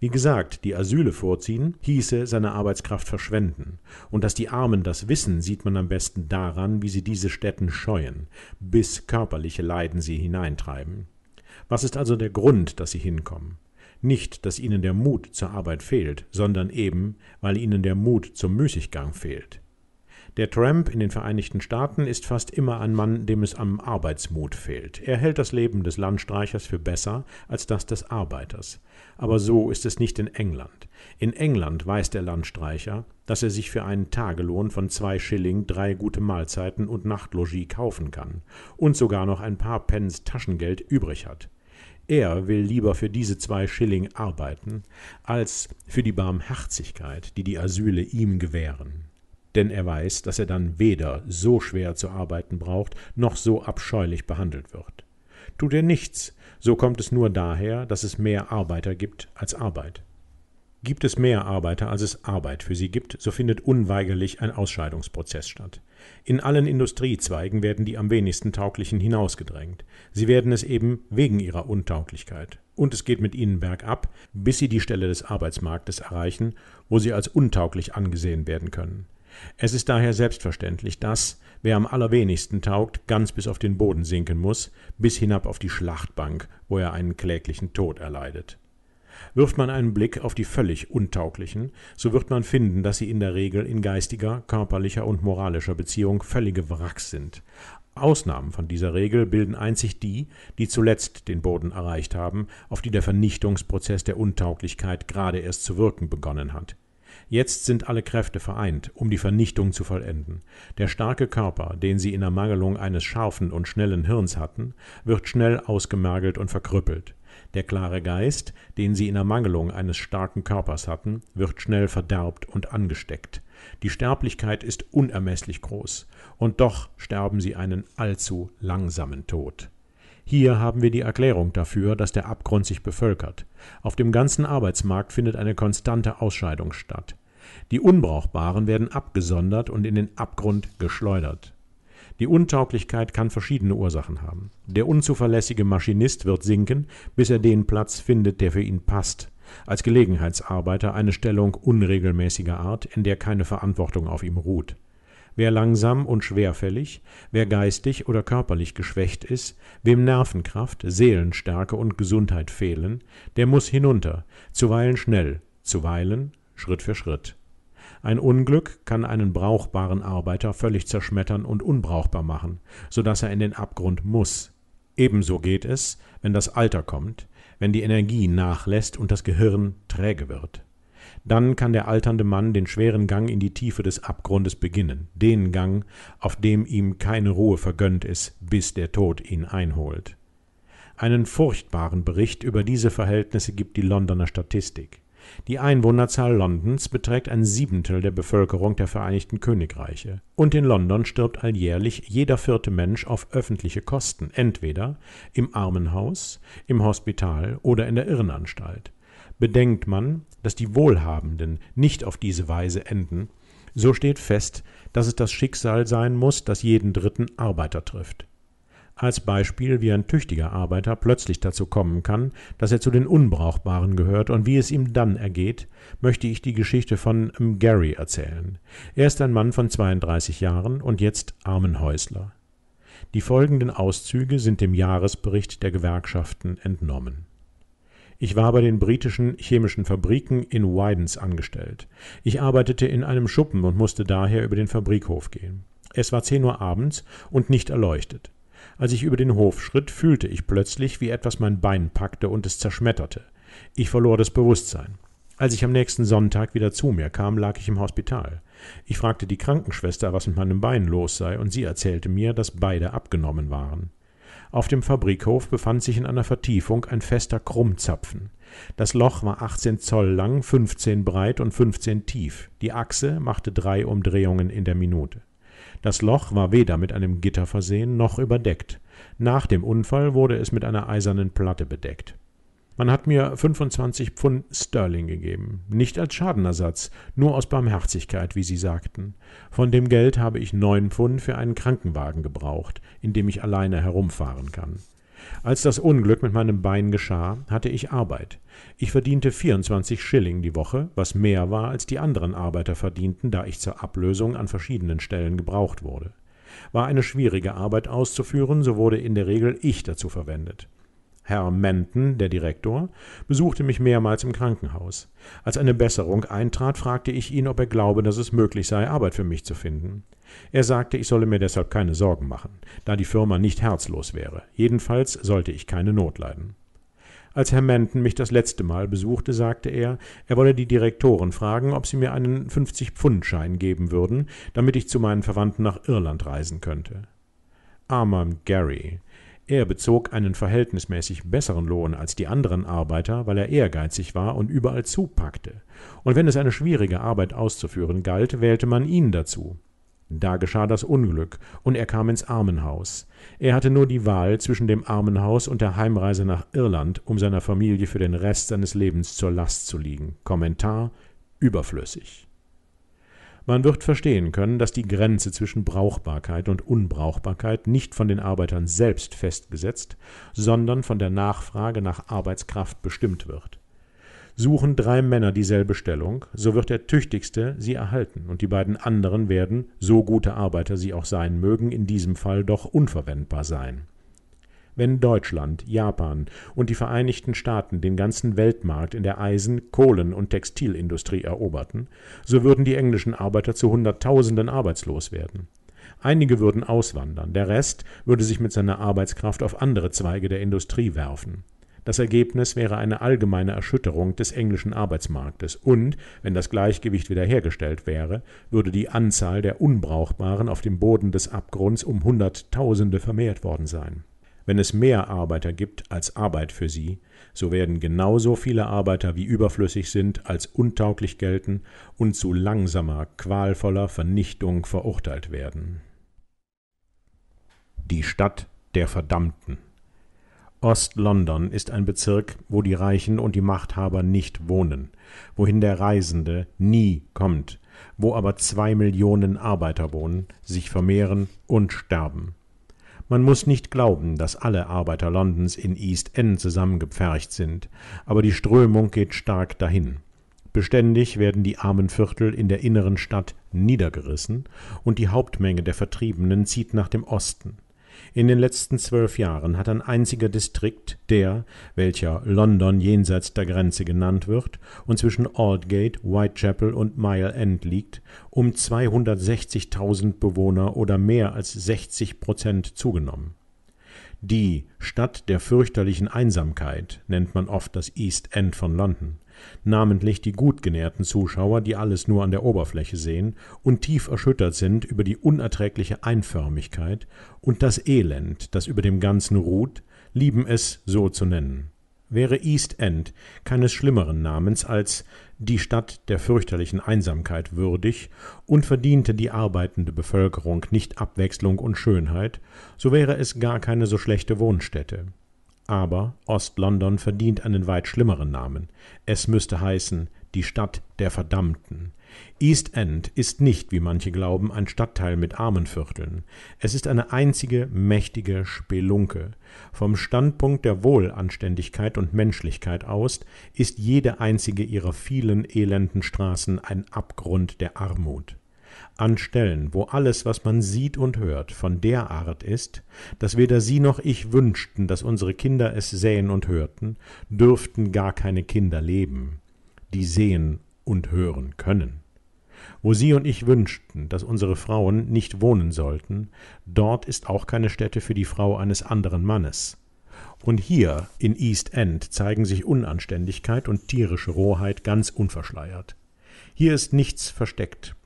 Wie gesagt, die Asyle vorziehen, hieße seine Arbeitskraft verschwenden. Und dass die Armen das wissen, sieht man am besten daran, wie sie diese Städten scheuen, bis körperliche Leiden sie hineintreiben. Was ist also der Grund, dass sie hinkommen? Nicht, dass ihnen der Mut zur Arbeit fehlt, sondern eben, weil ihnen der Mut zum Müßiggang fehlt. Der Tramp in den Vereinigten Staaten ist fast immer ein Mann, dem es am Arbeitsmut fehlt. Er hält das Leben des Landstreichers für besser als das des Arbeiters. Aber so ist es nicht in England. In England weiß der Landstreicher, dass er sich für einen Tagelohn von zwei Schilling drei gute Mahlzeiten und Nachtlogie kaufen kann und sogar noch ein paar Pence Taschengeld übrig hat. Er will lieber für diese zwei Schilling arbeiten, als für die Barmherzigkeit, die die Asyle ihm gewähren. Denn er weiß, dass er dann weder so schwer zu arbeiten braucht, noch so abscheulich behandelt wird. Tut er nichts, so kommt es nur daher, dass es mehr Arbeiter gibt als Arbeit. Gibt es mehr Arbeiter, als es Arbeit für sie gibt, so findet unweigerlich ein Ausscheidungsprozess statt. In allen Industriezweigen werden die am wenigsten Tauglichen hinausgedrängt. Sie werden es eben wegen ihrer Untauglichkeit. Und es geht mit ihnen bergab, bis sie die Stelle des Arbeitsmarktes erreichen, wo sie als untauglich angesehen werden können. Es ist daher selbstverständlich, dass, wer am allerwenigsten taugt, ganz bis auf den Boden sinken muss, bis hinab auf die Schlachtbank, wo er einen kläglichen Tod erleidet. Wirft man einen Blick auf die völlig Untauglichen, so wird man finden, dass sie in der Regel in geistiger, körperlicher und moralischer Beziehung völlige Wracks sind. Ausnahmen von dieser Regel bilden einzig die, die zuletzt den Boden erreicht haben, auf die der Vernichtungsprozess der Untauglichkeit gerade erst zu wirken begonnen hat. Jetzt sind alle Kräfte vereint, um die Vernichtung zu vollenden. Der starke Körper, den sie in Ermangelung eines scharfen und schnellen Hirns hatten, wird schnell ausgemergelt und verkrüppelt der klare Geist, den sie in Ermangelung eines starken Körpers hatten, wird schnell verderbt und angesteckt. Die Sterblichkeit ist unermesslich groß, und doch sterben sie einen allzu langsamen Tod. Hier haben wir die Erklärung dafür, dass der Abgrund sich bevölkert. Auf dem ganzen Arbeitsmarkt findet eine konstante Ausscheidung statt. Die Unbrauchbaren werden abgesondert und in den Abgrund geschleudert. Die Untauglichkeit kann verschiedene Ursachen haben. Der unzuverlässige Maschinist wird sinken, bis er den Platz findet, der für ihn passt. Als Gelegenheitsarbeiter eine Stellung unregelmäßiger Art, in der keine Verantwortung auf ihm ruht. Wer langsam und schwerfällig, wer geistig oder körperlich geschwächt ist, wem Nervenkraft, Seelenstärke und Gesundheit fehlen, der muss hinunter, zuweilen schnell, zuweilen Schritt für Schritt. Ein Unglück kann einen brauchbaren Arbeiter völlig zerschmettern und unbrauchbar machen, so dass er in den Abgrund muss. Ebenso geht es, wenn das Alter kommt, wenn die Energie nachlässt und das Gehirn träge wird. Dann kann der alternde Mann den schweren Gang in die Tiefe des Abgrundes beginnen, den Gang, auf dem ihm keine Ruhe vergönnt ist, bis der Tod ihn einholt. Einen furchtbaren Bericht über diese Verhältnisse gibt die Londoner Statistik. Die Einwohnerzahl Londons beträgt ein Siebentel der Bevölkerung der Vereinigten Königreiche, und in London stirbt alljährlich jeder vierte Mensch auf öffentliche Kosten, entweder im Armenhaus, im Hospital oder in der Irrenanstalt. Bedenkt man, dass die Wohlhabenden nicht auf diese Weise enden, so steht fest, dass es das Schicksal sein muß, das jeden dritten Arbeiter trifft als Beispiel, wie ein tüchtiger Arbeiter plötzlich dazu kommen kann, dass er zu den Unbrauchbaren gehört und wie es ihm dann ergeht, möchte ich die Geschichte von Gary erzählen. Er ist ein Mann von 32 Jahren und jetzt Armenhäusler. Die folgenden Auszüge sind dem Jahresbericht der Gewerkschaften entnommen. Ich war bei den britischen chemischen Fabriken in Widens angestellt. Ich arbeitete in einem Schuppen und musste daher über den Fabrikhof gehen. Es war 10 Uhr abends und nicht erleuchtet. Als ich über den Hof schritt, fühlte ich plötzlich, wie etwas mein Bein packte und es zerschmetterte. Ich verlor das Bewusstsein. Als ich am nächsten Sonntag wieder zu mir kam, lag ich im Hospital. Ich fragte die Krankenschwester, was mit meinem Bein los sei, und sie erzählte mir, dass beide abgenommen waren. Auf dem Fabrikhof befand sich in einer Vertiefung ein fester Krummzapfen. Das Loch war 18 Zoll lang, 15 breit und 15 tief. Die Achse machte drei Umdrehungen in der Minute. Das Loch war weder mit einem Gitter versehen noch überdeckt. Nach dem Unfall wurde es mit einer eisernen Platte bedeckt. Man hat mir 25 Pfund Sterling gegeben, nicht als Schadenersatz, nur aus Barmherzigkeit, wie Sie sagten. Von dem Geld habe ich neun Pfund für einen Krankenwagen gebraucht, in dem ich alleine herumfahren kann. Als das Unglück mit meinem Bein geschah, hatte ich Arbeit ich verdiente 24 Schilling die Woche, was mehr war, als die anderen Arbeiter verdienten, da ich zur Ablösung an verschiedenen Stellen gebraucht wurde. War eine schwierige Arbeit auszuführen, so wurde in der Regel ich dazu verwendet. Herr Menten, der Direktor, besuchte mich mehrmals im Krankenhaus. Als eine Besserung eintrat, fragte ich ihn, ob er glaube, dass es möglich sei, Arbeit für mich zu finden. Er sagte, ich solle mir deshalb keine Sorgen machen, da die Firma nicht herzlos wäre. Jedenfalls sollte ich keine Not leiden. Als Herr Menden mich das letzte Mal besuchte, sagte er, er wolle die Direktoren fragen, ob sie mir einen 50-Pfund-Schein geben würden, damit ich zu meinen Verwandten nach Irland reisen könnte. Armer Gary. Er bezog einen verhältnismäßig besseren Lohn als die anderen Arbeiter, weil er ehrgeizig war und überall zupackte. Und wenn es eine schwierige Arbeit auszuführen galt, wählte man ihn dazu. Da geschah das Unglück, und er kam ins Armenhaus. Er hatte nur die Wahl zwischen dem Armenhaus und der Heimreise nach Irland, um seiner Familie für den Rest seines Lebens zur Last zu liegen. Kommentar überflüssig. Man wird verstehen können, dass die Grenze zwischen Brauchbarkeit und Unbrauchbarkeit nicht von den Arbeitern selbst festgesetzt, sondern von der Nachfrage nach Arbeitskraft bestimmt wird. Suchen drei Männer dieselbe Stellung, so wird der Tüchtigste sie erhalten, und die beiden anderen werden, so gute Arbeiter sie auch sein mögen, in diesem Fall doch unverwendbar sein. Wenn Deutschland, Japan und die Vereinigten Staaten den ganzen Weltmarkt in der Eisen-, Kohlen- und Textilindustrie eroberten, so würden die englischen Arbeiter zu Hunderttausenden arbeitslos werden. Einige würden auswandern, der Rest würde sich mit seiner Arbeitskraft auf andere Zweige der Industrie werfen. Das Ergebnis wäre eine allgemeine Erschütterung des englischen Arbeitsmarktes und, wenn das Gleichgewicht wiederhergestellt wäre, würde die Anzahl der Unbrauchbaren auf dem Boden des Abgrunds um Hunderttausende vermehrt worden sein. Wenn es mehr Arbeiter gibt als Arbeit für sie, so werden genauso viele Arbeiter wie überflüssig sind, als untauglich gelten und zu langsamer, qualvoller Vernichtung verurteilt werden. Die Stadt der Verdammten Ost-London ist ein Bezirk, wo die Reichen und die Machthaber nicht wohnen, wohin der Reisende nie kommt, wo aber zwei Millionen Arbeiter wohnen, sich vermehren und sterben. Man muss nicht glauben, dass alle Arbeiter Londons in East End zusammengepfercht sind, aber die Strömung geht stark dahin. Beständig werden die armen Viertel in der inneren Stadt niedergerissen und die Hauptmenge der Vertriebenen zieht nach dem Osten. In den letzten zwölf Jahren hat ein einziger Distrikt, der, welcher London jenseits der Grenze genannt wird und zwischen Aldgate, Whitechapel und Mile End liegt, um 260.000 Bewohner oder mehr als 60 Prozent zugenommen. Die Stadt der fürchterlichen Einsamkeit nennt man oft das East End von London namentlich die gut genährten Zuschauer, die alles nur an der Oberfläche sehen und tief erschüttert sind über die unerträgliche Einförmigkeit und das Elend, das über dem Ganzen ruht, lieben es so zu nennen. Wäre East End keines schlimmeren Namens als die Stadt der fürchterlichen Einsamkeit würdig und verdiente die arbeitende Bevölkerung nicht Abwechslung und Schönheit, so wäre es gar keine so schlechte Wohnstätte. Aber Ost-London verdient einen weit schlimmeren Namen. Es müsste heißen die Stadt der Verdammten. East End ist nicht, wie manche glauben, ein Stadtteil mit Armenvierteln. Es ist eine einzige mächtige Spelunke. Vom Standpunkt der Wohlanständigkeit und Menschlichkeit aus ist jede einzige ihrer vielen elenden Straßen ein Abgrund der Armut an Stellen, wo alles, was man sieht und hört, von der Art ist, dass weder Sie noch ich wünschten, dass unsere Kinder es sähen und hörten, dürften gar keine Kinder leben, die sehen und hören können. Wo Sie und ich wünschten, dass unsere Frauen nicht wohnen sollten, dort ist auch keine Stätte für die Frau eines anderen Mannes. Und hier in East End zeigen sich Unanständigkeit und tierische Rohheit ganz unverschleiert. Hier ist nichts versteckt,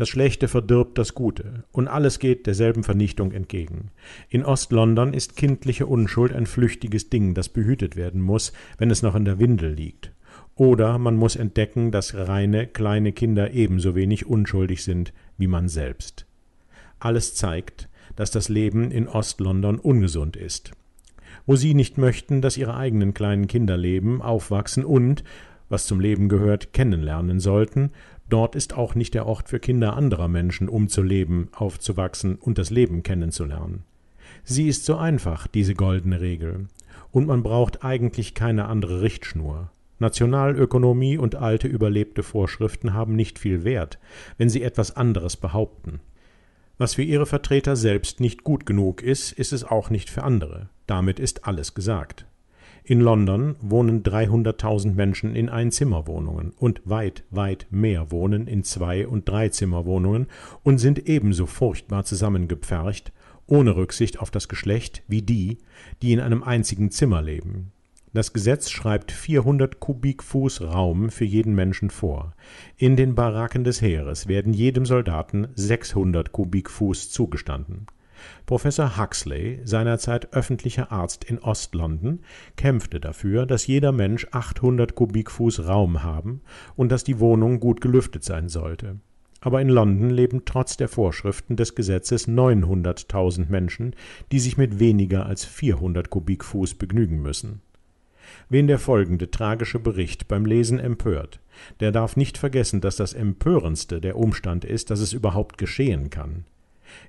das Schlechte verdirbt das Gute, und alles geht derselben Vernichtung entgegen. In Ostlondon ist kindliche Unschuld ein flüchtiges Ding, das behütet werden muss, wenn es noch in der Windel liegt. Oder man muss entdecken, dass reine kleine Kinder ebenso wenig unschuldig sind wie man selbst. Alles zeigt, dass das Leben in Ostlondon ungesund ist. Wo sie nicht möchten, dass ihre eigenen kleinen Kinder leben, aufwachsen und, was zum Leben gehört, kennenlernen sollten, Dort ist auch nicht der Ort für Kinder anderer Menschen, um zu leben, aufzuwachsen und das Leben kennenzulernen. Sie ist so einfach, diese goldene Regel. Und man braucht eigentlich keine andere Richtschnur. Nationalökonomie und alte überlebte Vorschriften haben nicht viel Wert, wenn sie etwas anderes behaupten. Was für ihre Vertreter selbst nicht gut genug ist, ist es auch nicht für andere. Damit ist alles gesagt. In London wohnen 300.000 Menschen in Einzimmerwohnungen und weit, weit mehr wohnen in Zwei- und Dreizimmerwohnungen und sind ebenso furchtbar zusammengepfercht, ohne Rücksicht auf das Geschlecht, wie die, die in einem einzigen Zimmer leben. Das Gesetz schreibt 400 Kubikfuß Raum für jeden Menschen vor. In den Baracken des Heeres werden jedem Soldaten 600 Kubikfuß zugestanden. Professor Huxley, seinerzeit öffentlicher Arzt in Ostlondon, kämpfte dafür, dass jeder Mensch 800 Kubikfuß Raum haben und dass die Wohnung gut gelüftet sein sollte. Aber in London leben trotz der Vorschriften des Gesetzes 900.000 Menschen, die sich mit weniger als 400 Kubikfuß begnügen müssen. Wen der folgende tragische Bericht beim Lesen empört, der darf nicht vergessen, dass das Empörendste der Umstand ist, dass es überhaupt geschehen kann.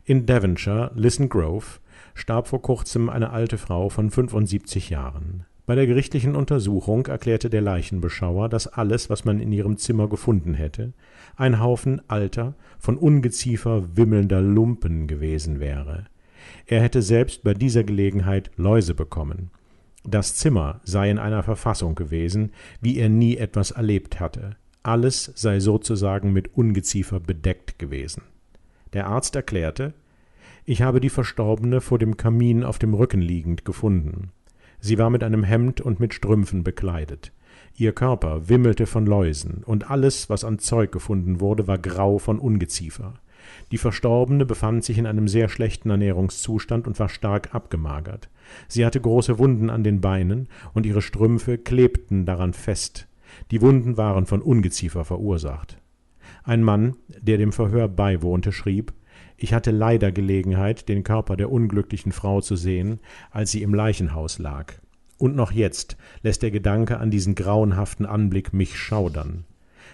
In Devonshire, Lisson Grove, starb vor kurzem eine alte Frau von 75 Jahren. Bei der gerichtlichen Untersuchung erklärte der Leichenbeschauer, dass alles, was man in ihrem Zimmer gefunden hätte, ein Haufen alter, von Ungeziefer wimmelnder Lumpen gewesen wäre. Er hätte selbst bei dieser Gelegenheit Läuse bekommen. Das Zimmer sei in einer Verfassung gewesen, wie er nie etwas erlebt hatte. Alles sei sozusagen mit Ungeziefer bedeckt gewesen. Der Arzt erklärte, ich habe die Verstorbene vor dem Kamin auf dem Rücken liegend gefunden. Sie war mit einem Hemd und mit Strümpfen bekleidet. Ihr Körper wimmelte von Läusen, und alles, was an Zeug gefunden wurde, war grau von Ungeziefer. Die Verstorbene befand sich in einem sehr schlechten Ernährungszustand und war stark abgemagert. Sie hatte große Wunden an den Beinen, und ihre Strümpfe klebten daran fest. Die Wunden waren von Ungeziefer verursacht. Ein Mann, der dem Verhör beiwohnte, schrieb Ich hatte leider Gelegenheit, den Körper der unglücklichen Frau zu sehen, als sie im Leichenhaus lag. Und noch jetzt lässt der Gedanke an diesen grauenhaften Anblick mich schaudern.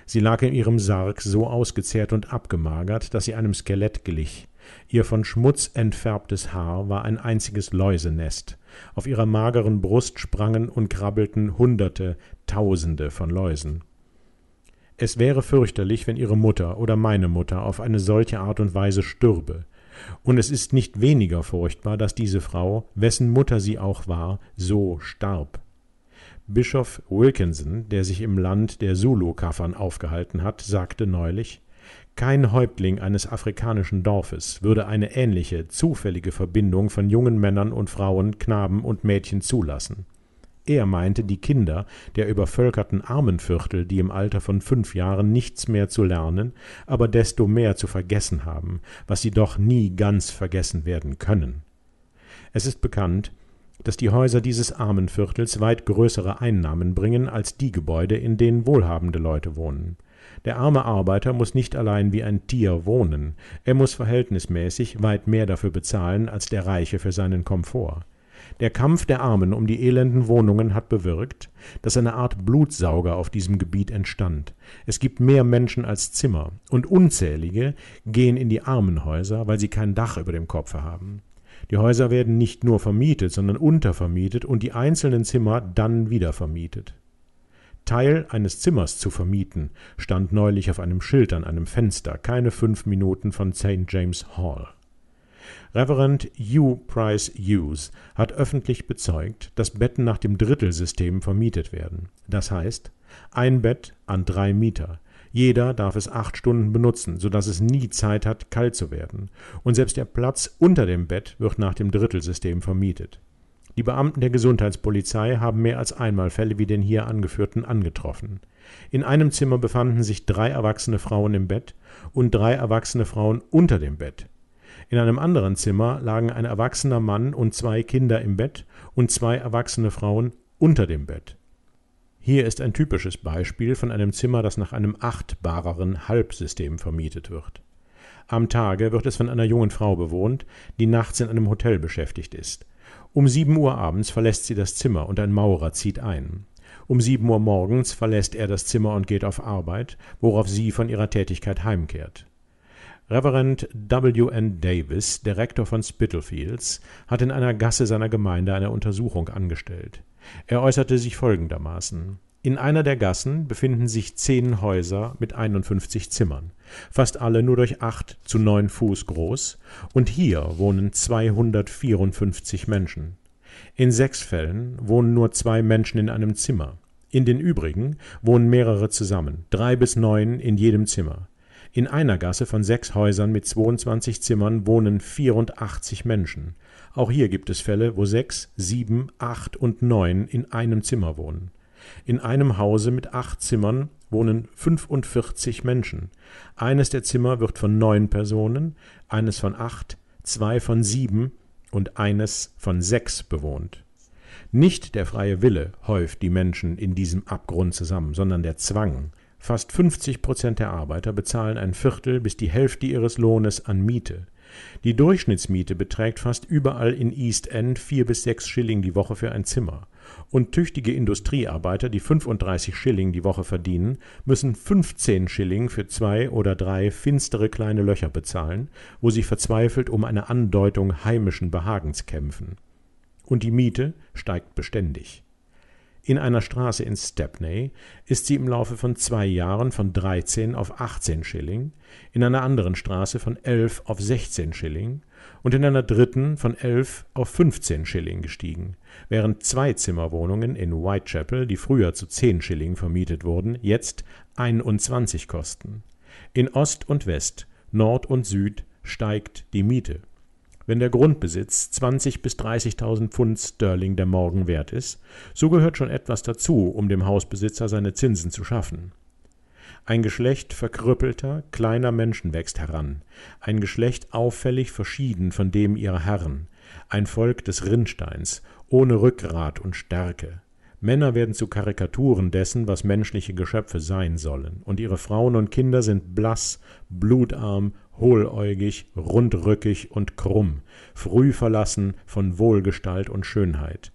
Sie lag in ihrem Sarg so ausgezehrt und abgemagert, dass sie einem Skelett glich. Ihr von Schmutz entfärbtes Haar war ein einziges Läusenest. Auf ihrer mageren Brust sprangen und krabbelten Hunderte, Tausende von Läusen es wäre fürchterlich, wenn ihre Mutter oder meine Mutter auf eine solche Art und Weise stürbe. Und es ist nicht weniger furchtbar, dass diese Frau, wessen Mutter sie auch war, so starb. Bischof Wilkinson, der sich im Land der Zulu-Kaffern aufgehalten hat, sagte neulich, kein Häuptling eines afrikanischen Dorfes würde eine ähnliche, zufällige Verbindung von jungen Männern und Frauen, Knaben und Mädchen zulassen. Er meinte die Kinder der übervölkerten Armenviertel, die im Alter von fünf Jahren nichts mehr zu lernen, aber desto mehr zu vergessen haben, was sie doch nie ganz vergessen werden können. Es ist bekannt, dass die Häuser dieses Armenviertels weit größere Einnahmen bringen als die Gebäude, in denen wohlhabende Leute wohnen. Der arme Arbeiter muss nicht allein wie ein Tier wohnen, er muss verhältnismäßig weit mehr dafür bezahlen als der Reiche für seinen Komfort. Der Kampf der Armen um die elenden Wohnungen hat bewirkt, dass eine Art Blutsauger auf diesem Gebiet entstand. Es gibt mehr Menschen als Zimmer, und unzählige gehen in die Armenhäuser, weil sie kein Dach über dem Kopfe haben. Die Häuser werden nicht nur vermietet, sondern untervermietet und die einzelnen Zimmer dann wieder vermietet. Teil eines Zimmers zu vermieten, stand neulich auf einem Schild an einem Fenster, keine fünf Minuten von St. James Hall. Reverend Hugh Price Hughes hat öffentlich bezeugt, dass Betten nach dem Drittelsystem vermietet werden. Das heißt, ein Bett an drei Mieter. Jeder darf es acht Stunden benutzen, sodass es nie Zeit hat, kalt zu werden. Und selbst der Platz unter dem Bett wird nach dem Drittelsystem vermietet. Die Beamten der Gesundheitspolizei haben mehr als einmal Fälle wie den hier angeführten angetroffen. In einem Zimmer befanden sich drei erwachsene Frauen im Bett und drei erwachsene Frauen unter dem Bett. In einem anderen Zimmer lagen ein erwachsener Mann und zwei Kinder im Bett und zwei erwachsene Frauen unter dem Bett. Hier ist ein typisches Beispiel von einem Zimmer, das nach einem achtbareren Halbsystem vermietet wird. Am Tage wird es von einer jungen Frau bewohnt, die nachts in einem Hotel beschäftigt ist. Um sieben Uhr abends verlässt sie das Zimmer und ein Maurer zieht ein. Um sieben Uhr morgens verlässt er das Zimmer und geht auf Arbeit, worauf sie von ihrer Tätigkeit heimkehrt. Reverend W. N. Davis, der Rektor von Spitalfields, hat in einer Gasse seiner Gemeinde eine Untersuchung angestellt. Er äußerte sich folgendermaßen In einer der Gassen befinden sich zehn Häuser mit 51 Zimmern, fast alle nur durch acht zu neun Fuß groß, und hier wohnen 254 Menschen. In sechs Fällen wohnen nur zwei Menschen in einem Zimmer. In den übrigen wohnen mehrere zusammen, drei bis neun in jedem Zimmer. In einer Gasse von sechs Häusern mit 22 Zimmern wohnen 84 Menschen. Auch hier gibt es Fälle, wo sechs, sieben, acht und neun in einem Zimmer wohnen. In einem Hause mit acht Zimmern wohnen 45 Menschen. Eines der Zimmer wird von neun Personen, eines von acht, zwei von sieben und eines von sechs bewohnt. Nicht der freie Wille häuft die Menschen in diesem Abgrund zusammen, sondern der Zwang. Fast 50 Prozent der Arbeiter bezahlen ein Viertel bis die Hälfte ihres Lohnes an Miete. Die Durchschnittsmiete beträgt fast überall in East End vier bis sechs Schilling die Woche für ein Zimmer. Und tüchtige Industriearbeiter, die 35 Schilling die Woche verdienen, müssen 15 Schilling für zwei oder drei finstere kleine Löcher bezahlen, wo sie verzweifelt um eine Andeutung heimischen Behagens kämpfen. Und die Miete steigt beständig. In einer Straße in Stepney ist sie im Laufe von zwei Jahren von 13 auf 18 Schilling, in einer anderen Straße von 11 auf 16 Schilling und in einer dritten von 11 auf 15 Schilling gestiegen, während Zwei-Zimmerwohnungen in Whitechapel, die früher zu 10 Schilling vermietet wurden, jetzt 21 kosten. In Ost und West, Nord und Süd steigt die Miete wenn der Grundbesitz 20.000 bis 30.000 Pfund Sterling der Morgen wert ist, so gehört schon etwas dazu, um dem Hausbesitzer seine Zinsen zu schaffen. Ein Geschlecht verkrüppelter, kleiner Menschen wächst heran, ein Geschlecht auffällig verschieden von dem ihrer Herren, ein Volk des Rinnsteins, ohne Rückgrat und Stärke. Männer werden zu Karikaturen dessen, was menschliche Geschöpfe sein sollen, und ihre Frauen und Kinder sind blass, blutarm hohläugig, rundrückig und krumm, früh verlassen von Wohlgestalt und Schönheit.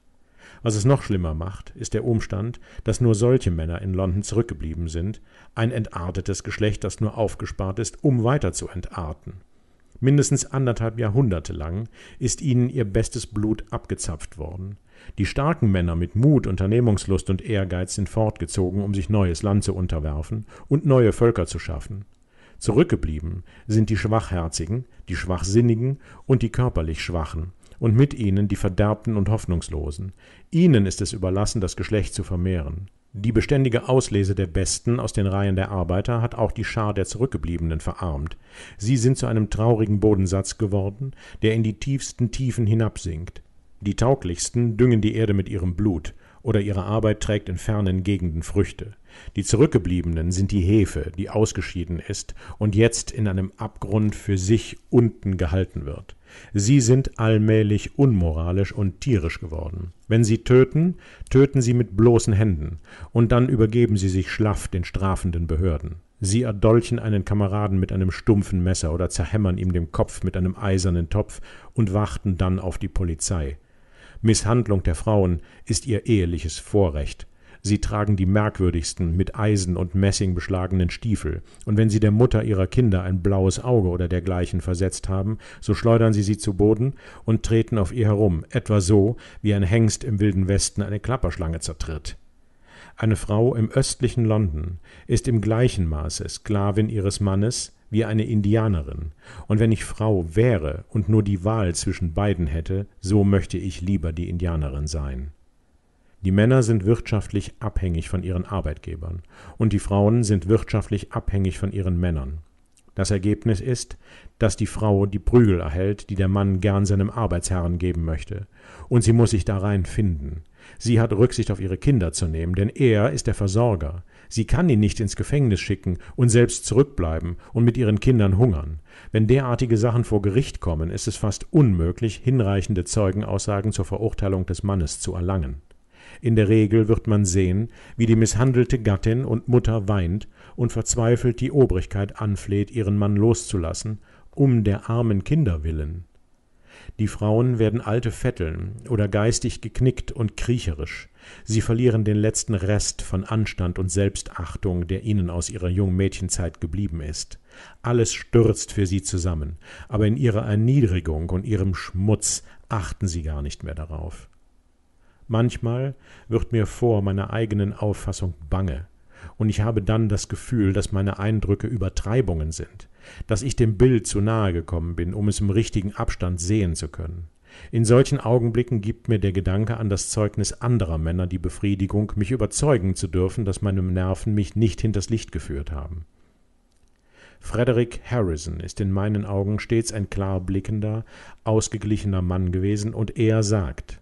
Was es noch schlimmer macht, ist der Umstand, dass nur solche Männer in London zurückgeblieben sind, ein entartetes Geschlecht, das nur aufgespart ist, um weiter zu entarten. Mindestens anderthalb Jahrhunderte lang ist ihnen ihr bestes Blut abgezapft worden. Die starken Männer mit Mut, Unternehmungslust und Ehrgeiz sind fortgezogen, um sich neues Land zu unterwerfen und neue Völker zu schaffen. Zurückgeblieben sind die Schwachherzigen, die Schwachsinnigen und die körperlich Schwachen, und mit ihnen die Verderbten und Hoffnungslosen. Ihnen ist es überlassen, das Geschlecht zu vermehren. Die beständige Auslese der Besten aus den Reihen der Arbeiter hat auch die Schar der Zurückgebliebenen verarmt. Sie sind zu einem traurigen Bodensatz geworden, der in die tiefsten Tiefen hinabsinkt. Die Tauglichsten düngen die Erde mit ihrem Blut, oder ihre Arbeit trägt in fernen Gegenden Früchte. Die Zurückgebliebenen sind die Hefe, die ausgeschieden ist und jetzt in einem Abgrund für sich unten gehalten wird. Sie sind allmählich unmoralisch und tierisch geworden. Wenn sie töten, töten sie mit bloßen Händen, und dann übergeben sie sich schlaff den strafenden Behörden. Sie erdolchen einen Kameraden mit einem stumpfen Messer oder zerhämmern ihm den Kopf mit einem eisernen Topf und warten dann auf die Polizei. Misshandlung der Frauen ist ihr eheliches Vorrecht, Sie tragen die merkwürdigsten, mit Eisen und Messing beschlagenen Stiefel, und wenn sie der Mutter ihrer Kinder ein blaues Auge oder dergleichen versetzt haben, so schleudern sie sie zu Boden und treten auf ihr herum, etwa so, wie ein Hengst im Wilden Westen eine Klapperschlange zertritt. Eine Frau im östlichen London ist im gleichen Maße Sklavin ihres Mannes, wie eine Indianerin, und wenn ich Frau wäre und nur die Wahl zwischen beiden hätte, so möchte ich lieber die Indianerin sein. Die Männer sind wirtschaftlich abhängig von ihren Arbeitgebern und die Frauen sind wirtschaftlich abhängig von ihren Männern. Das Ergebnis ist, dass die Frau die Prügel erhält, die der Mann gern seinem Arbeitsherrn geben möchte. Und sie muss sich darein finden. Sie hat Rücksicht auf ihre Kinder zu nehmen, denn er ist der Versorger. Sie kann ihn nicht ins Gefängnis schicken und selbst zurückbleiben und mit ihren Kindern hungern. Wenn derartige Sachen vor Gericht kommen, ist es fast unmöglich, hinreichende Zeugenaussagen zur Verurteilung des Mannes zu erlangen. In der Regel wird man sehen, wie die misshandelte Gattin und Mutter weint und verzweifelt die Obrigkeit anfleht, ihren Mann loszulassen, um der armen Kinder willen. Die Frauen werden alte Vetteln oder geistig geknickt und kriecherisch. Sie verlieren den letzten Rest von Anstand und Selbstachtung, der ihnen aus ihrer jungen Mädchenzeit geblieben ist. Alles stürzt für sie zusammen, aber in ihrer Erniedrigung und ihrem Schmutz achten sie gar nicht mehr darauf. Manchmal wird mir vor meiner eigenen Auffassung bange, und ich habe dann das Gefühl, dass meine Eindrücke Übertreibungen sind, dass ich dem Bild zu nahe gekommen bin, um es im richtigen Abstand sehen zu können. In solchen Augenblicken gibt mir der Gedanke an das Zeugnis anderer Männer die Befriedigung, mich überzeugen zu dürfen, dass meine Nerven mich nicht hinters Licht geführt haben. Frederick Harrison ist in meinen Augen stets ein klar blickender, ausgeglichener Mann gewesen, und er sagt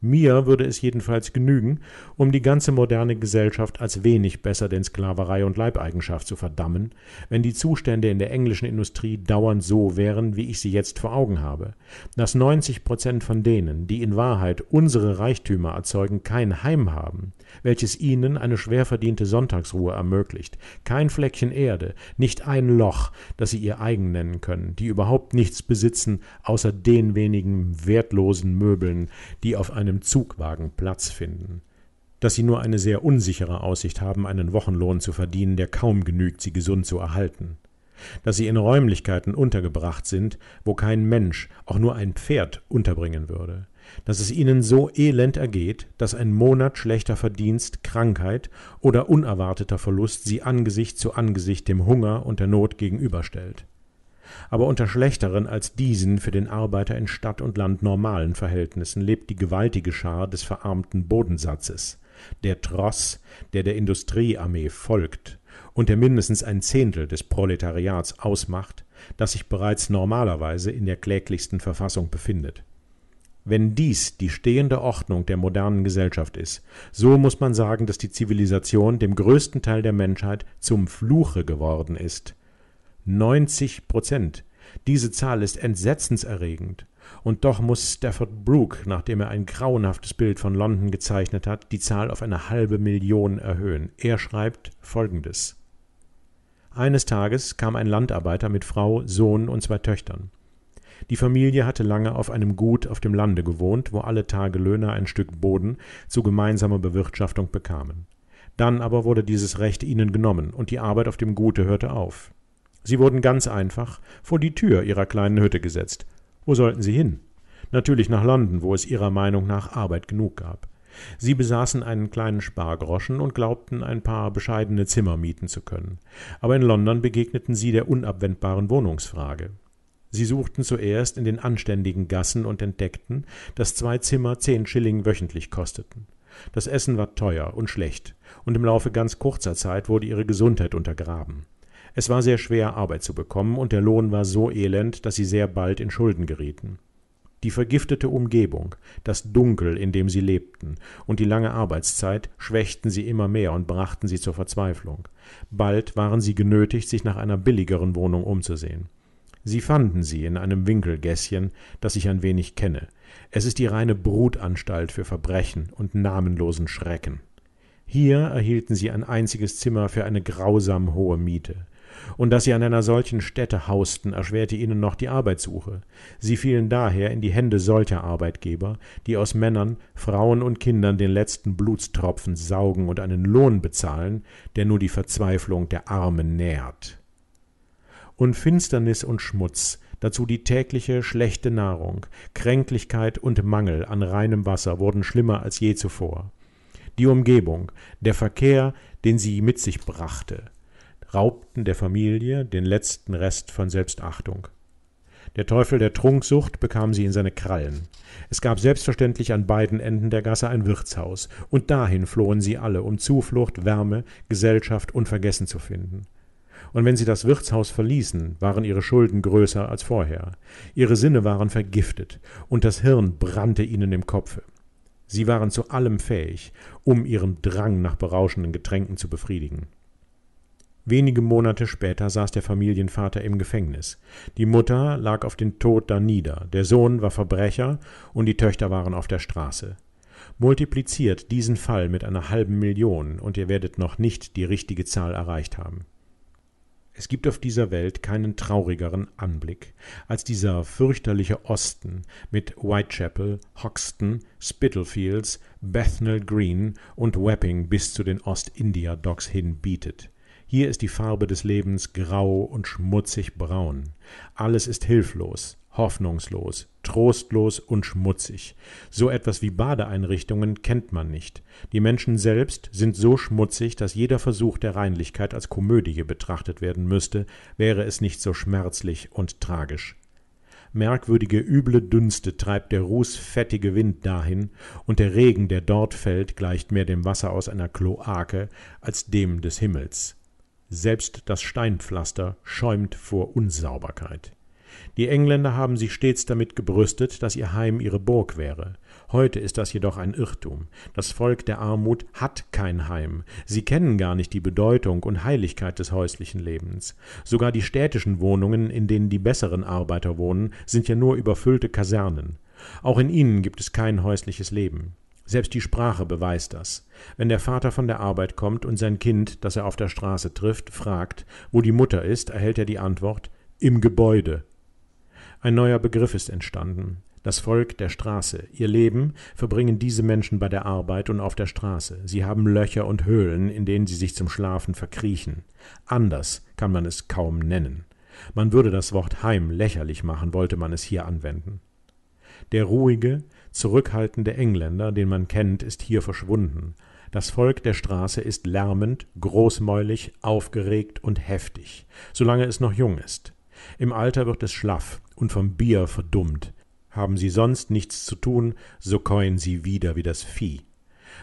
mir würde es jedenfalls genügen, um die ganze moderne Gesellschaft als wenig besser denn Sklaverei und Leibeigenschaft zu verdammen, wenn die Zustände in der englischen Industrie dauernd so wären, wie ich sie jetzt vor Augen habe, dass 90 Prozent von denen, die in Wahrheit unsere Reichtümer erzeugen, kein Heim haben, welches ihnen eine schwer verdiente Sonntagsruhe ermöglicht, kein Fleckchen Erde, nicht ein Loch, das sie ihr eigen nennen können, die überhaupt nichts besitzen außer den wenigen wertlosen Möbeln, die auf eine einem Zugwagen Platz finden, dass sie nur eine sehr unsichere Aussicht haben, einen Wochenlohn zu verdienen, der kaum genügt, sie gesund zu erhalten, dass sie in Räumlichkeiten untergebracht sind, wo kein Mensch, auch nur ein Pferd, unterbringen würde, dass es ihnen so elend ergeht, dass ein Monat schlechter Verdienst, Krankheit oder unerwarteter Verlust sie Angesicht zu Angesicht dem Hunger und der Not gegenüberstellt. Aber unter schlechteren als diesen für den Arbeiter in Stadt und Land normalen Verhältnissen lebt die gewaltige Schar des verarmten Bodensatzes, der Tross, der der Industriearmee folgt und der mindestens ein Zehntel des Proletariats ausmacht, das sich bereits normalerweise in der kläglichsten Verfassung befindet. Wenn dies die stehende Ordnung der modernen Gesellschaft ist, so muss man sagen, dass die Zivilisation dem größten Teil der Menschheit zum Fluche geworden ist, 90 Prozent. Diese Zahl ist entsetzenserregend. Und doch muss Stafford Brooke, nachdem er ein grauenhaftes Bild von London gezeichnet hat, die Zahl auf eine halbe Million erhöhen. Er schreibt folgendes. Eines Tages kam ein Landarbeiter mit Frau, Sohn und zwei Töchtern. Die Familie hatte lange auf einem Gut auf dem Lande gewohnt, wo alle Tage Löhner ein Stück Boden zu gemeinsamer Bewirtschaftung bekamen. Dann aber wurde dieses Recht ihnen genommen und die Arbeit auf dem Gute hörte auf. Sie wurden ganz einfach vor die Tür ihrer kleinen Hütte gesetzt. Wo sollten sie hin? Natürlich nach London, wo es ihrer Meinung nach Arbeit genug gab. Sie besaßen einen kleinen Spargroschen und glaubten, ein paar bescheidene Zimmer mieten zu können. Aber in London begegneten sie der unabwendbaren Wohnungsfrage. Sie suchten zuerst in den anständigen Gassen und entdeckten, dass zwei Zimmer zehn Schilling wöchentlich kosteten. Das Essen war teuer und schlecht, und im Laufe ganz kurzer Zeit wurde ihre Gesundheit untergraben. Es war sehr schwer, Arbeit zu bekommen, und der Lohn war so elend, dass sie sehr bald in Schulden gerieten. Die vergiftete Umgebung, das Dunkel, in dem sie lebten, und die lange Arbeitszeit schwächten sie immer mehr und brachten sie zur Verzweiflung. Bald waren sie genötigt, sich nach einer billigeren Wohnung umzusehen. Sie fanden sie in einem Winkelgässchen, das ich ein wenig kenne. Es ist die reine Brutanstalt für Verbrechen und namenlosen Schrecken. Hier erhielten sie ein einziges Zimmer für eine grausam hohe Miete und dass sie an einer solchen Stätte hausten, erschwerte ihnen noch die Arbeitssuche. Sie fielen daher in die Hände solcher Arbeitgeber, die aus Männern, Frauen und Kindern den letzten Blutstropfen saugen und einen Lohn bezahlen, der nur die Verzweiflung der Armen nährt. Und Finsternis und Schmutz, Dazu die tägliche schlechte Nahrung, Kränklichkeit und Mangel an reinem Wasser wurden schlimmer als je zuvor. Die Umgebung, der Verkehr, den sie mit sich brachte, raubten der Familie den letzten Rest von Selbstachtung. Der Teufel der Trunksucht bekam sie in seine Krallen. Es gab selbstverständlich an beiden Enden der Gasse ein Wirtshaus, und dahin flohen sie alle, um Zuflucht, Wärme, Gesellschaft und Vergessen zu finden. Und wenn sie das Wirtshaus verließen, waren ihre Schulden größer als vorher. Ihre Sinne waren vergiftet, und das Hirn brannte ihnen im Kopfe. Sie waren zu allem fähig, um ihren Drang nach berauschenden Getränken zu befriedigen. Wenige Monate später saß der Familienvater im Gefängnis. Die Mutter lag auf den Tod danieder, der Sohn war Verbrecher und die Töchter waren auf der Straße. Multipliziert diesen Fall mit einer halben Million und ihr werdet noch nicht die richtige Zahl erreicht haben. Es gibt auf dieser Welt keinen traurigeren Anblick als dieser fürchterliche Osten mit Whitechapel, Hoxton, Spitalfields, Bethnal Green und Wapping bis zu den Ostindia-Docks hin bietet. Hier ist die Farbe des Lebens grau und schmutzig braun. Alles ist hilflos, hoffnungslos, trostlos und schmutzig. So etwas wie Badeeinrichtungen kennt man nicht. Die Menschen selbst sind so schmutzig, dass jeder Versuch der Reinlichkeit als Komödie betrachtet werden müsste, wäre es nicht so schmerzlich und tragisch. Merkwürdige üble Dünste treibt der rußfettige Wind dahin, und der Regen, der dort fällt, gleicht mehr dem Wasser aus einer Kloake als dem des Himmels. Selbst das Steinpflaster schäumt vor Unsauberkeit. Die Engländer haben sich stets damit gebrüstet, dass ihr Heim ihre Burg wäre. Heute ist das jedoch ein Irrtum. Das Volk der Armut hat kein Heim. Sie kennen gar nicht die Bedeutung und Heiligkeit des häuslichen Lebens. Sogar die städtischen Wohnungen, in denen die besseren Arbeiter wohnen, sind ja nur überfüllte Kasernen. Auch in ihnen gibt es kein häusliches Leben. Selbst die Sprache beweist das. Wenn der Vater von der Arbeit kommt und sein Kind, das er auf der Straße trifft, fragt, wo die Mutter ist, erhält er die Antwort im Gebäude. Ein neuer Begriff ist entstanden. Das Volk der Straße, ihr Leben verbringen diese Menschen bei der Arbeit und auf der Straße. Sie haben Löcher und Höhlen, in denen sie sich zum Schlafen verkriechen. Anders kann man es kaum nennen. Man würde das Wort Heim lächerlich machen, wollte man es hier anwenden. Der ruhige, zurückhaltende Engländer, den man kennt, ist hier verschwunden. Das Volk der Straße ist lärmend, großmäulig, aufgeregt und heftig, solange es noch jung ist. Im Alter wird es schlaff und vom Bier verdummt. Haben sie sonst nichts zu tun, so keuen sie wieder wie das Vieh.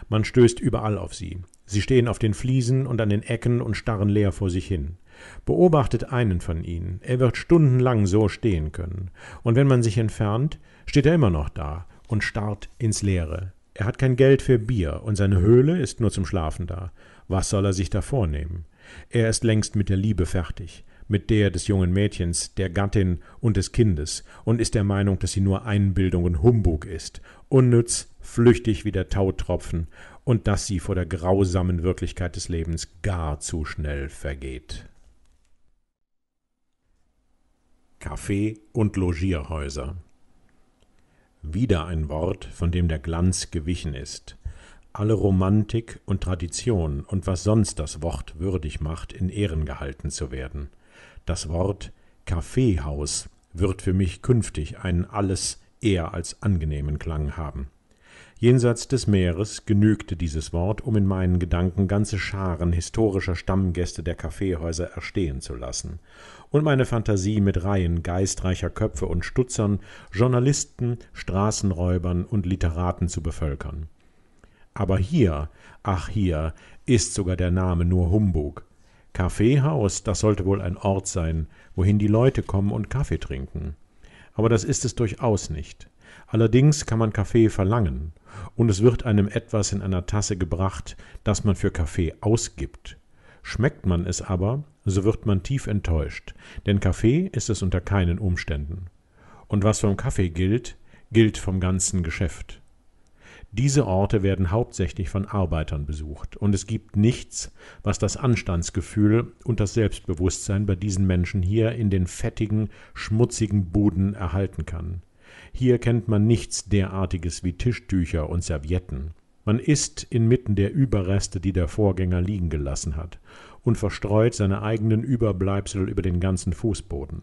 Man stößt überall auf sie. Sie stehen auf den Fliesen und an den Ecken und starren leer vor sich hin. Beobachtet einen von ihnen, er wird stundenlang so stehen können. Und wenn man sich entfernt, steht er immer noch da und starrt ins Leere. Er hat kein Geld für Bier und seine Höhle ist nur zum Schlafen da. Was soll er sich da vornehmen? Er ist längst mit der Liebe fertig, mit der des jungen Mädchens, der Gattin und des Kindes und ist der Meinung, dass sie nur Einbildung und Humbug ist, unnütz, flüchtig wie der Tautropfen und dass sie vor der grausamen Wirklichkeit des Lebens gar zu schnell vergeht. Kaffee und Logierhäuser wieder ein Wort, von dem der Glanz gewichen ist. Alle Romantik und Tradition und was sonst das Wort würdig macht, in Ehren gehalten zu werden. Das Wort Kaffeehaus wird für mich künftig einen alles eher als angenehmen Klang haben jenseits des meeres genügte dieses wort um in meinen gedanken ganze scharen historischer stammgäste der kaffeehäuser erstehen zu lassen und meine Fantasie mit reihen geistreicher köpfe und stutzern journalisten straßenräubern und literaten zu bevölkern aber hier ach hier ist sogar der name nur humbug kaffeehaus das sollte wohl ein ort sein wohin die leute kommen und kaffee trinken aber das ist es durchaus nicht Allerdings kann man Kaffee verlangen und es wird einem etwas in einer Tasse gebracht, das man für Kaffee ausgibt. Schmeckt man es aber, so wird man tief enttäuscht, denn Kaffee ist es unter keinen Umständen. Und was vom Kaffee gilt, gilt vom ganzen Geschäft. Diese Orte werden hauptsächlich von Arbeitern besucht, und es gibt nichts, was das Anstandsgefühl und das Selbstbewusstsein bei diesen Menschen hier in den fettigen, schmutzigen Buden erhalten kann. Hier kennt man nichts derartiges wie Tischtücher und Servietten. Man isst inmitten der Überreste, die der Vorgänger liegen gelassen hat, und verstreut seine eigenen Überbleibsel über den ganzen Fußboden.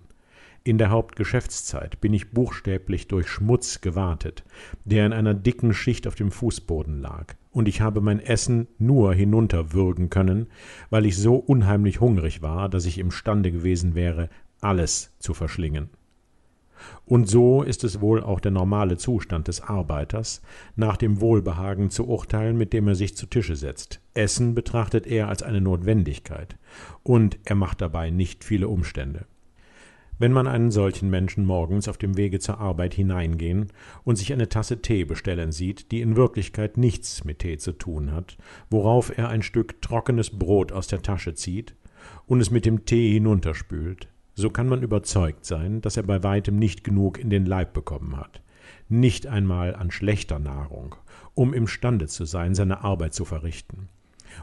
In der Hauptgeschäftszeit bin ich buchstäblich durch Schmutz gewartet, der in einer dicken Schicht auf dem Fußboden lag, und ich habe mein Essen nur hinunterwürgen können, weil ich so unheimlich hungrig war, dass ich imstande gewesen wäre, alles zu verschlingen. Und so ist es wohl auch der normale Zustand des Arbeiters, nach dem Wohlbehagen zu urteilen, mit dem er sich zu Tische setzt. Essen betrachtet er als eine Notwendigkeit, und er macht dabei nicht viele Umstände. Wenn man einen solchen Menschen morgens auf dem Wege zur Arbeit hineingehen und sich eine Tasse Tee bestellen sieht, die in Wirklichkeit nichts mit Tee zu tun hat, worauf er ein Stück trockenes Brot aus der Tasche zieht und es mit dem Tee hinunterspült, so kann man überzeugt sein, dass er bei weitem nicht genug in den Leib bekommen hat, nicht einmal an schlechter Nahrung, um imstande zu sein, seine Arbeit zu verrichten.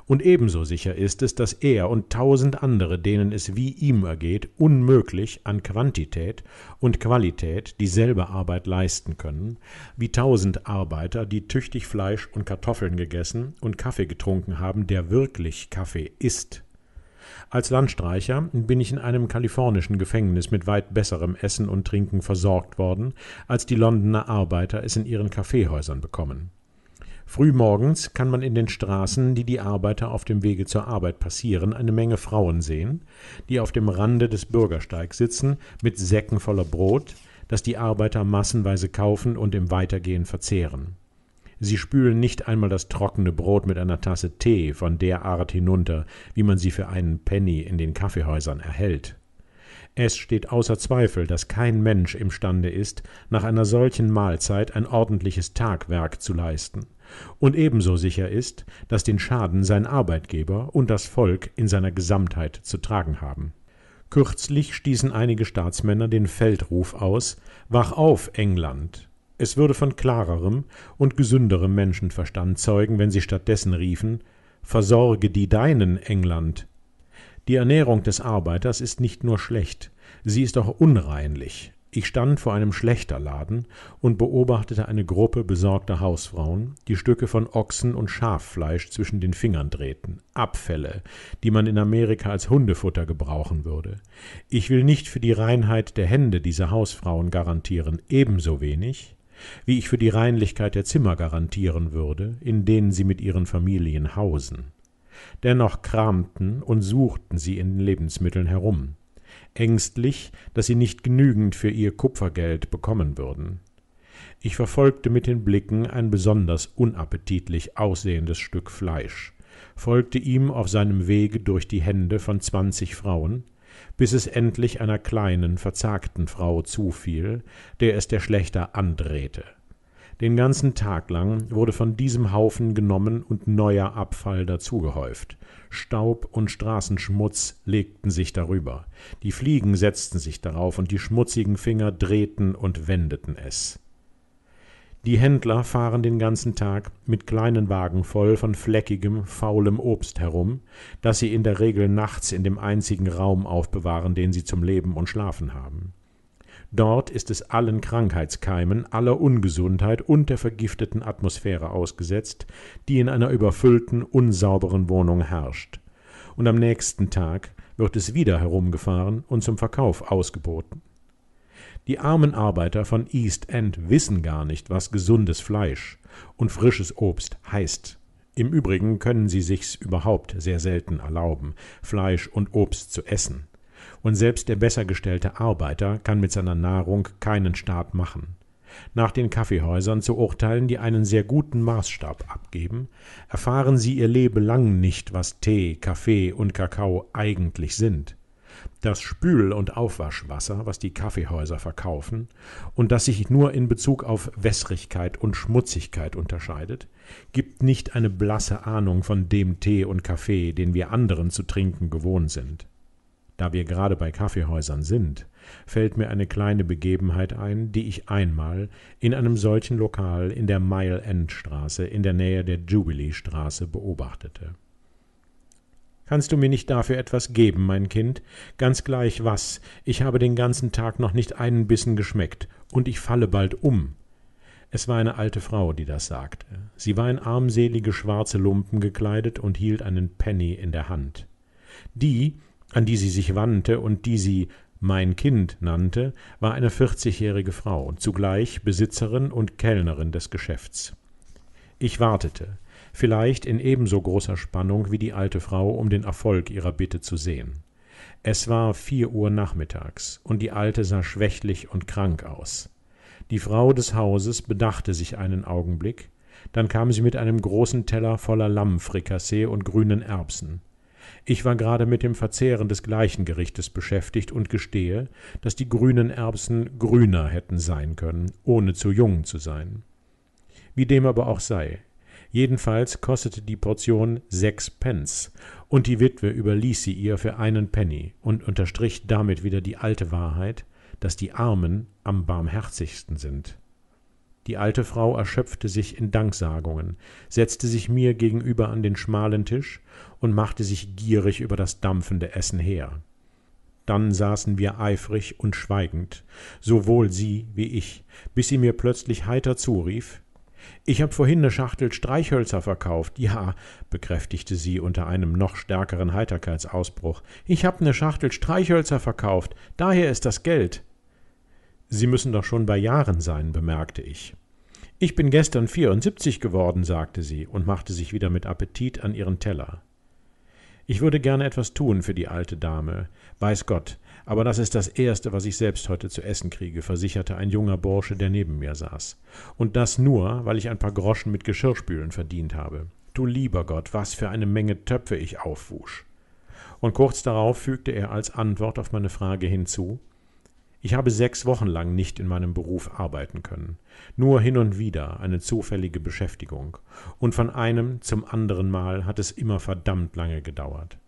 Und ebenso sicher ist es, dass er und tausend andere, denen es wie ihm ergeht, unmöglich an Quantität und Qualität dieselbe Arbeit leisten können, wie tausend Arbeiter, die tüchtig Fleisch und Kartoffeln gegessen und Kaffee getrunken haben, der wirklich Kaffee ist als Landstreicher bin ich in einem kalifornischen Gefängnis mit weit besserem Essen und Trinken versorgt worden, als die Londoner Arbeiter es in ihren Kaffeehäusern bekommen. Frühmorgens kann man in den Straßen, die die Arbeiter auf dem Wege zur Arbeit passieren, eine Menge Frauen sehen, die auf dem Rande des Bürgersteigs sitzen, mit Säcken voller Brot, das die Arbeiter massenweise kaufen und im Weitergehen verzehren. Sie spülen nicht einmal das trockene Brot mit einer Tasse Tee von der Art hinunter, wie man sie für einen Penny in den Kaffeehäusern erhält. Es steht außer Zweifel, dass kein Mensch imstande ist, nach einer solchen Mahlzeit ein ordentliches Tagwerk zu leisten, und ebenso sicher ist, dass den Schaden sein Arbeitgeber und das Volk in seiner Gesamtheit zu tragen haben. Kürzlich stießen einige Staatsmänner den Feldruf aus Wach auf, England es würde von klarerem und gesünderem menschenverstand zeugen wenn sie stattdessen riefen versorge die deinen england die ernährung des arbeiters ist nicht nur schlecht sie ist auch unreinlich ich stand vor einem schlächterladen und beobachtete eine gruppe besorgter hausfrauen die stücke von ochsen und schaffleisch zwischen den fingern drehten abfälle die man in amerika als hundefutter gebrauchen würde ich will nicht für die reinheit der hände dieser hausfrauen garantieren ebenso wenig wie ich für die Reinlichkeit der Zimmer garantieren würde, in denen sie mit ihren Familien hausen. Dennoch kramten und suchten sie in den Lebensmitteln herum, ängstlich, dass sie nicht genügend für ihr Kupfergeld bekommen würden. Ich verfolgte mit den Blicken ein besonders unappetitlich aussehendes Stück Fleisch, folgte ihm auf seinem Wege durch die Hände von zwanzig Frauen, bis es endlich einer kleinen, verzagten Frau zufiel, der es der Schlächter andrehte. Den ganzen Tag lang wurde von diesem Haufen genommen und neuer Abfall dazugehäuft. Staub und Straßenschmutz legten sich darüber. Die Fliegen setzten sich darauf und die schmutzigen Finger drehten und wendeten es. Die Händler fahren den ganzen Tag mit kleinen Wagen voll von fleckigem, faulem Obst herum, das sie in der Regel nachts in dem einzigen Raum aufbewahren, den sie zum Leben und Schlafen haben. Dort ist es allen Krankheitskeimen, aller Ungesundheit und der vergifteten Atmosphäre ausgesetzt, die in einer überfüllten, unsauberen Wohnung herrscht. Und am nächsten Tag wird es wieder herumgefahren und zum Verkauf ausgeboten. Die armen Arbeiter von East End wissen gar nicht, was gesundes Fleisch und frisches Obst heißt. Im Übrigen können sie sich's überhaupt sehr selten erlauben, Fleisch und Obst zu essen. Und selbst der bessergestellte Arbeiter kann mit seiner Nahrung keinen Staat machen. Nach den Kaffeehäusern zu urteilen, die einen sehr guten Maßstab abgeben, erfahren sie ihr Leben lang nicht, was Tee, Kaffee und Kakao eigentlich sind das Spül- und Aufwaschwasser, was die Kaffeehäuser verkaufen und das sich nur in Bezug auf Wässrigkeit und Schmutzigkeit unterscheidet, gibt nicht eine blasse Ahnung von dem Tee und Kaffee, den wir anderen zu trinken gewohnt sind. Da wir gerade bei Kaffeehäusern sind, fällt mir eine kleine Begebenheit ein, die ich einmal in einem solchen Lokal in der Mile End Straße in der Nähe der Jubilee Straße beobachtete. Kannst du mir nicht dafür etwas geben, mein Kind? Ganz gleich was, ich habe den ganzen Tag noch nicht einen Bissen geschmeckt, und ich falle bald um. Es war eine alte Frau, die das sagte. Sie war in armselige schwarze Lumpen gekleidet und hielt einen Penny in der Hand. Die, an die sie sich wandte und die sie mein Kind nannte, war eine vierzigjährige Frau zugleich Besitzerin und Kellnerin des Geschäfts. Ich wartete vielleicht in ebenso großer Spannung wie die alte Frau, um den Erfolg ihrer Bitte zu sehen. Es war vier Uhr nachmittags, und die Alte sah schwächlich und krank aus. Die Frau des Hauses bedachte sich einen Augenblick, dann kam sie mit einem großen Teller voller Lammfrikassee und grünen Erbsen. Ich war gerade mit dem Verzehren des gleichen Gerichtes beschäftigt und gestehe, dass die grünen Erbsen grüner hätten sein können, ohne zu jung zu sein. Wie dem aber auch sei, Jedenfalls kostete die Portion sechs Pence, und die Witwe überließ sie ihr für einen Penny und unterstrich damit wieder die alte Wahrheit, dass die Armen am barmherzigsten sind. Die alte Frau erschöpfte sich in Danksagungen, setzte sich mir gegenüber an den schmalen Tisch und machte sich gierig über das dampfende Essen her. Dann saßen wir eifrig und schweigend, sowohl sie wie ich, bis sie mir plötzlich heiter zurief ich habe vorhin eine Schachtel Streichhölzer verkauft. Ja, bekräftigte sie unter einem noch stärkeren Heiterkeitsausbruch. Ich habe eine Schachtel Streichhölzer verkauft. Daher ist das Geld. Sie müssen doch schon bei Jahren sein, bemerkte ich. Ich bin gestern 74 geworden, sagte sie und machte sich wieder mit Appetit an ihren Teller. Ich würde gerne etwas tun für die alte Dame. Weiß Gott, aber das ist das Erste, was ich selbst heute zu essen kriege, versicherte ein junger Bursche, der neben mir saß. Und das nur, weil ich ein paar Groschen mit Geschirrspülen verdient habe. Du lieber Gott, was für eine Menge Töpfe ich aufwusch. Und kurz darauf fügte er als Antwort auf meine Frage hinzu Ich habe sechs Wochen lang nicht in meinem Beruf arbeiten können, nur hin und wieder eine zufällige Beschäftigung, und von einem zum anderen Mal hat es immer verdammt lange gedauert.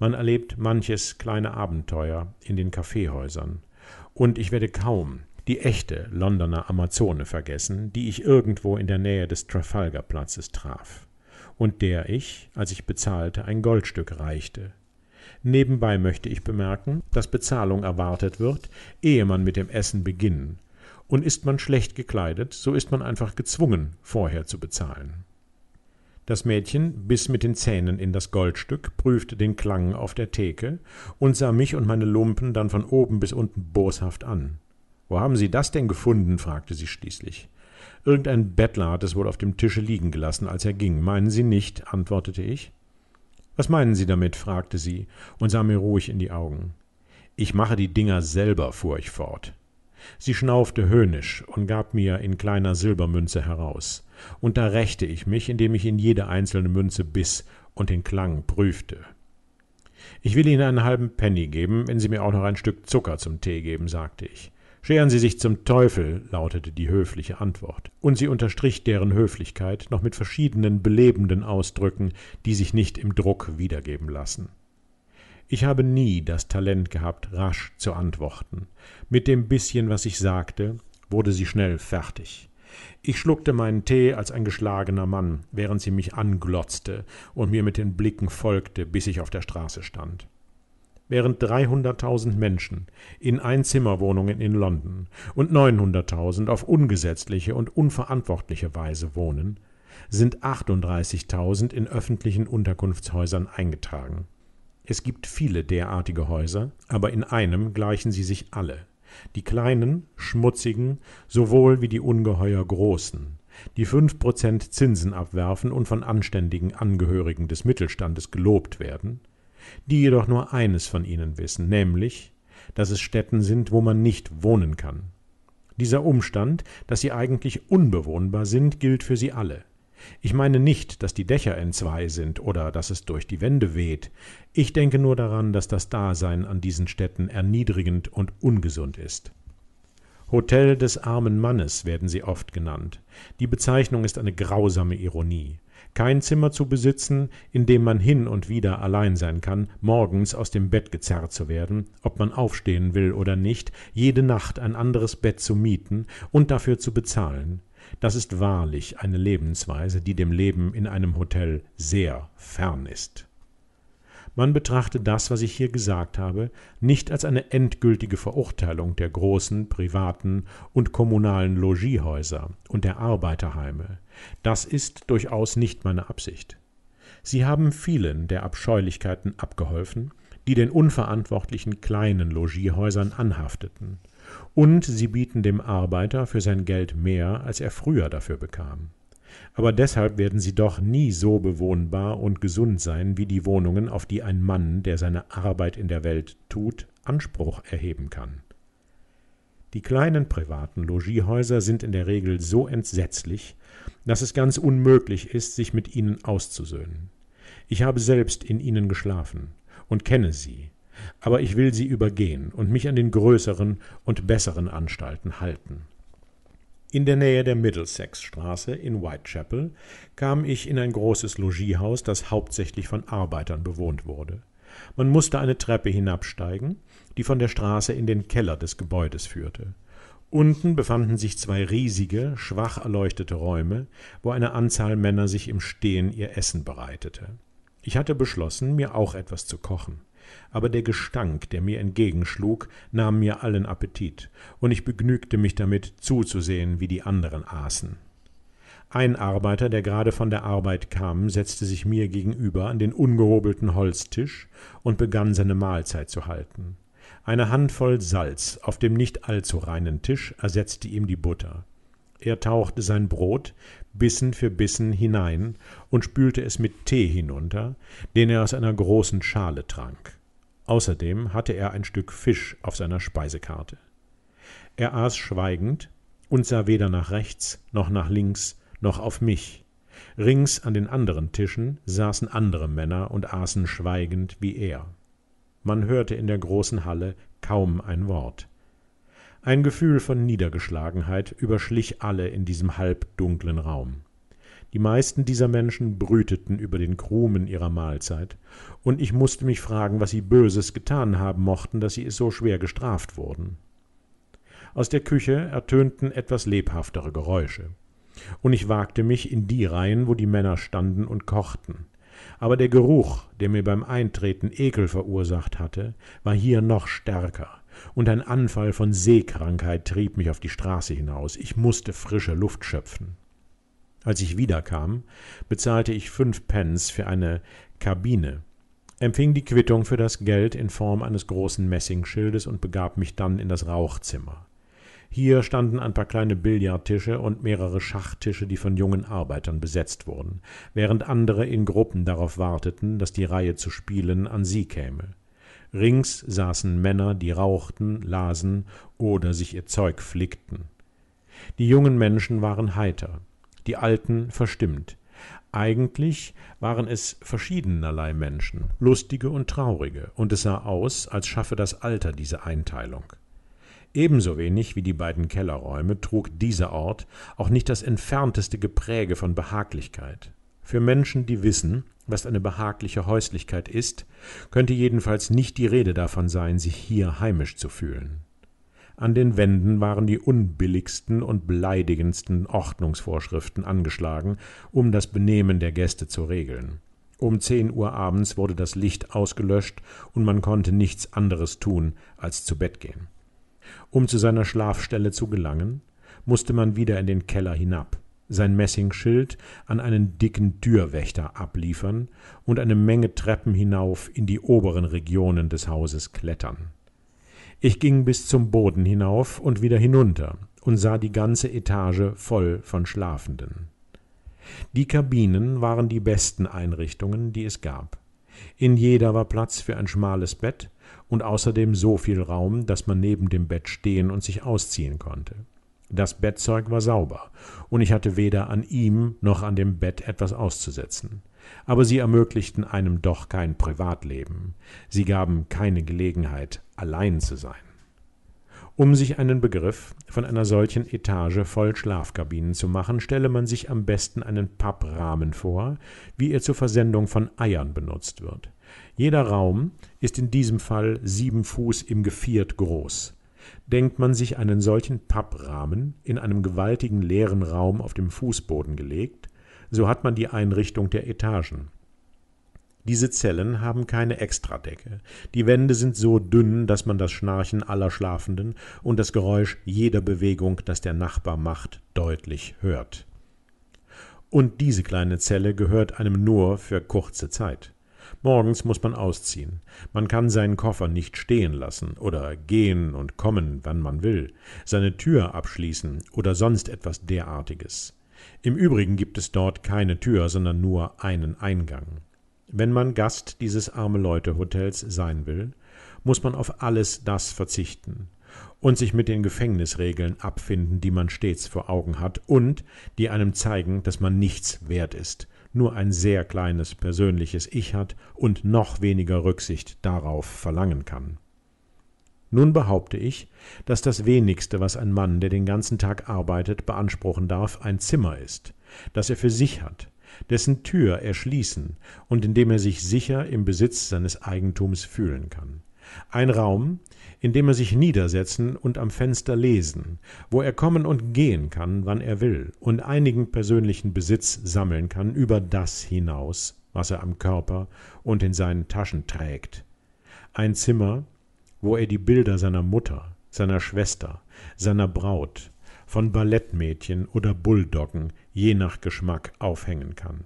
Man erlebt manches kleine Abenteuer in den Kaffeehäusern. Und ich werde kaum die echte Londoner Amazone vergessen, die ich irgendwo in der Nähe des Trafalgarplatzes traf und der ich, als ich bezahlte, ein Goldstück reichte. Nebenbei möchte ich bemerken, dass Bezahlung erwartet wird, ehe man mit dem Essen beginnen, und ist man schlecht gekleidet, so ist man einfach gezwungen, vorher zu bezahlen das mädchen biß mit den zähnen in das goldstück prüfte den klang auf der theke und sah mich und meine lumpen dann von oben bis unten boshaft an wo haben sie das denn gefunden fragte sie schließlich irgendein bettler hat es wohl auf dem tische liegen gelassen als er ging meinen sie nicht antwortete ich was meinen sie damit fragte sie und sah mir ruhig in die augen ich mache die dinger selber fuhr ich fort sie schnaufte höhnisch und gab mir in kleiner silbermünze heraus und da rächte ich mich, indem ich in jede einzelne Münze biß und den Klang prüfte. Ich will Ihnen einen halben Penny geben, wenn Sie mir auch noch ein Stück Zucker zum Tee geben, sagte ich. Scheren Sie sich zum Teufel, lautete die höfliche Antwort, und sie unterstrich deren Höflichkeit noch mit verschiedenen belebenden Ausdrücken, die sich nicht im Druck wiedergeben lassen. Ich habe nie das Talent gehabt, rasch zu antworten. Mit dem bisschen, was ich sagte, wurde sie schnell fertig. Ich schluckte meinen Tee als ein geschlagener Mann, während sie mich anglotzte und mir mit den Blicken folgte, bis ich auf der Straße stand. Während 300.000 Menschen in Einzimmerwohnungen in London und 900.000 auf ungesetzliche und unverantwortliche Weise wohnen, sind 38.000 in öffentlichen Unterkunftshäusern eingetragen. Es gibt viele derartige Häuser, aber in einem gleichen sie sich alle die kleinen, schmutzigen sowohl wie die ungeheuer großen, die fünf Prozent Zinsen abwerfen und von anständigen Angehörigen des Mittelstandes gelobt werden, die jedoch nur eines von ihnen wissen, nämlich, dass es Städten sind, wo man nicht wohnen kann. Dieser Umstand, dass sie eigentlich unbewohnbar sind, gilt für sie alle. Ich meine nicht, dass die Dächer entzwei sind oder dass es durch die Wände weht. Ich denke nur daran, dass das Dasein an diesen Städten erniedrigend und ungesund ist. Hotel des armen Mannes werden sie oft genannt. Die Bezeichnung ist eine grausame Ironie. Kein Zimmer zu besitzen, in dem man hin und wieder allein sein kann, morgens aus dem Bett gezerrt zu werden, ob man aufstehen will oder nicht, jede Nacht ein anderes Bett zu mieten und dafür zu bezahlen. Das ist wahrlich eine Lebensweise, die dem Leben in einem Hotel sehr fern ist. Man betrachte das, was ich hier gesagt habe, nicht als eine endgültige Verurteilung der großen privaten und kommunalen Logiehäuser und der Arbeiterheime. Das ist durchaus nicht meine Absicht. Sie haben vielen der Abscheulichkeiten abgeholfen, die den unverantwortlichen kleinen Logiehäusern anhafteten und sie bieten dem Arbeiter für sein Geld mehr, als er früher dafür bekam. Aber deshalb werden sie doch nie so bewohnbar und gesund sein wie die Wohnungen, auf die ein Mann, der seine Arbeit in der Welt tut, Anspruch erheben kann. Die kleinen privaten Logiehäuser sind in der Regel so entsetzlich, dass es ganz unmöglich ist, sich mit ihnen auszusöhnen. Ich habe selbst in ihnen geschlafen und kenne sie, aber ich will sie übergehen und mich an den größeren und besseren Anstalten halten. In der Nähe der Middlesex-Straße in Whitechapel kam ich in ein großes Logiehaus, das hauptsächlich von Arbeitern bewohnt wurde. Man musste eine Treppe hinabsteigen, die von der Straße in den Keller des Gebäudes führte. Unten befanden sich zwei riesige, schwach erleuchtete Räume, wo eine Anzahl Männer sich im Stehen ihr Essen bereitete. Ich hatte beschlossen, mir auch etwas zu kochen aber der gestank der mir entgegenschlug nahm mir allen appetit und ich begnügte mich damit zuzusehen wie die anderen aßen ein arbeiter der gerade von der arbeit kam setzte sich mir gegenüber an den ungehobelten holztisch und begann seine mahlzeit zu halten eine handvoll salz auf dem nicht allzu reinen tisch ersetzte ihm die butter er tauchte sein brot bissen für bissen hinein und spülte es mit tee hinunter den er aus einer großen schale trank Außerdem hatte er ein Stück Fisch auf seiner Speisekarte. Er aß schweigend und sah weder nach rechts noch nach links noch auf mich. Rings an den anderen Tischen saßen andere Männer und aßen schweigend wie er. Man hörte in der großen Halle kaum ein Wort. Ein Gefühl von Niedergeschlagenheit überschlich alle in diesem halbdunklen Raum die meisten dieser menschen brüteten über den krumen ihrer mahlzeit und ich mußte mich fragen was sie böses getan haben mochten daß sie es so schwer gestraft wurden aus der küche ertönten etwas lebhaftere geräusche und ich wagte mich in die reihen wo die männer standen und kochten aber der geruch der mir beim eintreten ekel verursacht hatte war hier noch stärker und ein anfall von seekrankheit trieb mich auf die straße hinaus ich mußte frische luft schöpfen als ich wiederkam, bezahlte ich fünf Pence für eine Kabine, empfing die Quittung für das Geld in Form eines großen Messingschildes und begab mich dann in das Rauchzimmer. Hier standen ein paar kleine Billardtische und mehrere Schachtische, die von jungen Arbeitern besetzt wurden, während andere in Gruppen darauf warteten, dass die Reihe zu spielen an sie käme. Rings saßen Männer, die rauchten, lasen oder sich ihr Zeug flickten. Die jungen Menschen waren heiter die Alten verstimmt. Eigentlich waren es verschiedenerlei Menschen, lustige und traurige, und es sah aus, als schaffe das Alter diese Einteilung. Ebenso wenig wie die beiden Kellerräume trug dieser Ort auch nicht das entfernteste Gepräge von Behaglichkeit. Für Menschen, die wissen, was eine behagliche Häuslichkeit ist, könnte jedenfalls nicht die Rede davon sein, sich hier heimisch zu fühlen an den Wänden waren die unbilligsten und beleidigendsten Ordnungsvorschriften angeschlagen, um das Benehmen der Gäste zu regeln. Um zehn Uhr abends wurde das Licht ausgelöscht und man konnte nichts anderes tun, als zu Bett gehen. Um zu seiner Schlafstelle zu gelangen, musste man wieder in den Keller hinab, sein Messingschild an einen dicken Türwächter abliefern und eine Menge Treppen hinauf in die oberen Regionen des Hauses klettern. Ich ging bis zum Boden hinauf und wieder hinunter und sah die ganze Etage voll von Schlafenden. Die Kabinen waren die besten Einrichtungen, die es gab. In jeder war Platz für ein schmales Bett und außerdem so viel Raum, dass man neben dem Bett stehen und sich ausziehen konnte. Das Bettzeug war sauber, und ich hatte weder an ihm noch an dem Bett etwas auszusetzen aber sie ermöglichten einem doch kein Privatleben, sie gaben keine Gelegenheit, allein zu sein. Um sich einen Begriff von einer solchen Etage voll Schlafkabinen zu machen, stelle man sich am besten einen Papprahmen vor, wie er zur Versendung von Eiern benutzt wird. Jeder Raum ist in diesem Fall sieben Fuß im Geviert groß. Denkt man sich einen solchen Papprahmen in einem gewaltigen leeren Raum auf dem Fußboden gelegt, so hat man die Einrichtung der Etagen. Diese Zellen haben keine Extradecke. Die Wände sind so dünn, dass man das Schnarchen aller Schlafenden und das Geräusch jeder Bewegung, das der Nachbar macht, deutlich hört. Und diese kleine Zelle gehört einem nur für kurze Zeit. Morgens muss man ausziehen. Man kann seinen Koffer nicht stehen lassen oder gehen und kommen, wann man will, seine Tür abschließen oder sonst etwas derartiges. Im Übrigen gibt es dort keine Tür, sondern nur einen Eingang. Wenn man Gast dieses arme Leute Hotels sein will, muss man auf alles das verzichten und sich mit den Gefängnisregeln abfinden, die man stets vor Augen hat und die einem zeigen, dass man nichts wert ist, nur ein sehr kleines persönliches Ich hat und noch weniger Rücksicht darauf verlangen kann. Nun behaupte ich, dass das wenigste, was ein Mann, der den ganzen Tag arbeitet, beanspruchen darf, ein Zimmer ist, das er für sich hat, dessen Tür er schließen und in dem er sich sicher im Besitz seines Eigentums fühlen kann. Ein Raum, in dem er sich niedersetzen und am Fenster lesen, wo er kommen und gehen kann, wann er will, und einigen persönlichen Besitz sammeln kann über das hinaus, was er am Körper und in seinen Taschen trägt. Ein Zimmer, wo er die Bilder seiner Mutter, seiner Schwester, seiner Braut, von Ballettmädchen oder Bulldoggen, je nach Geschmack, aufhängen kann.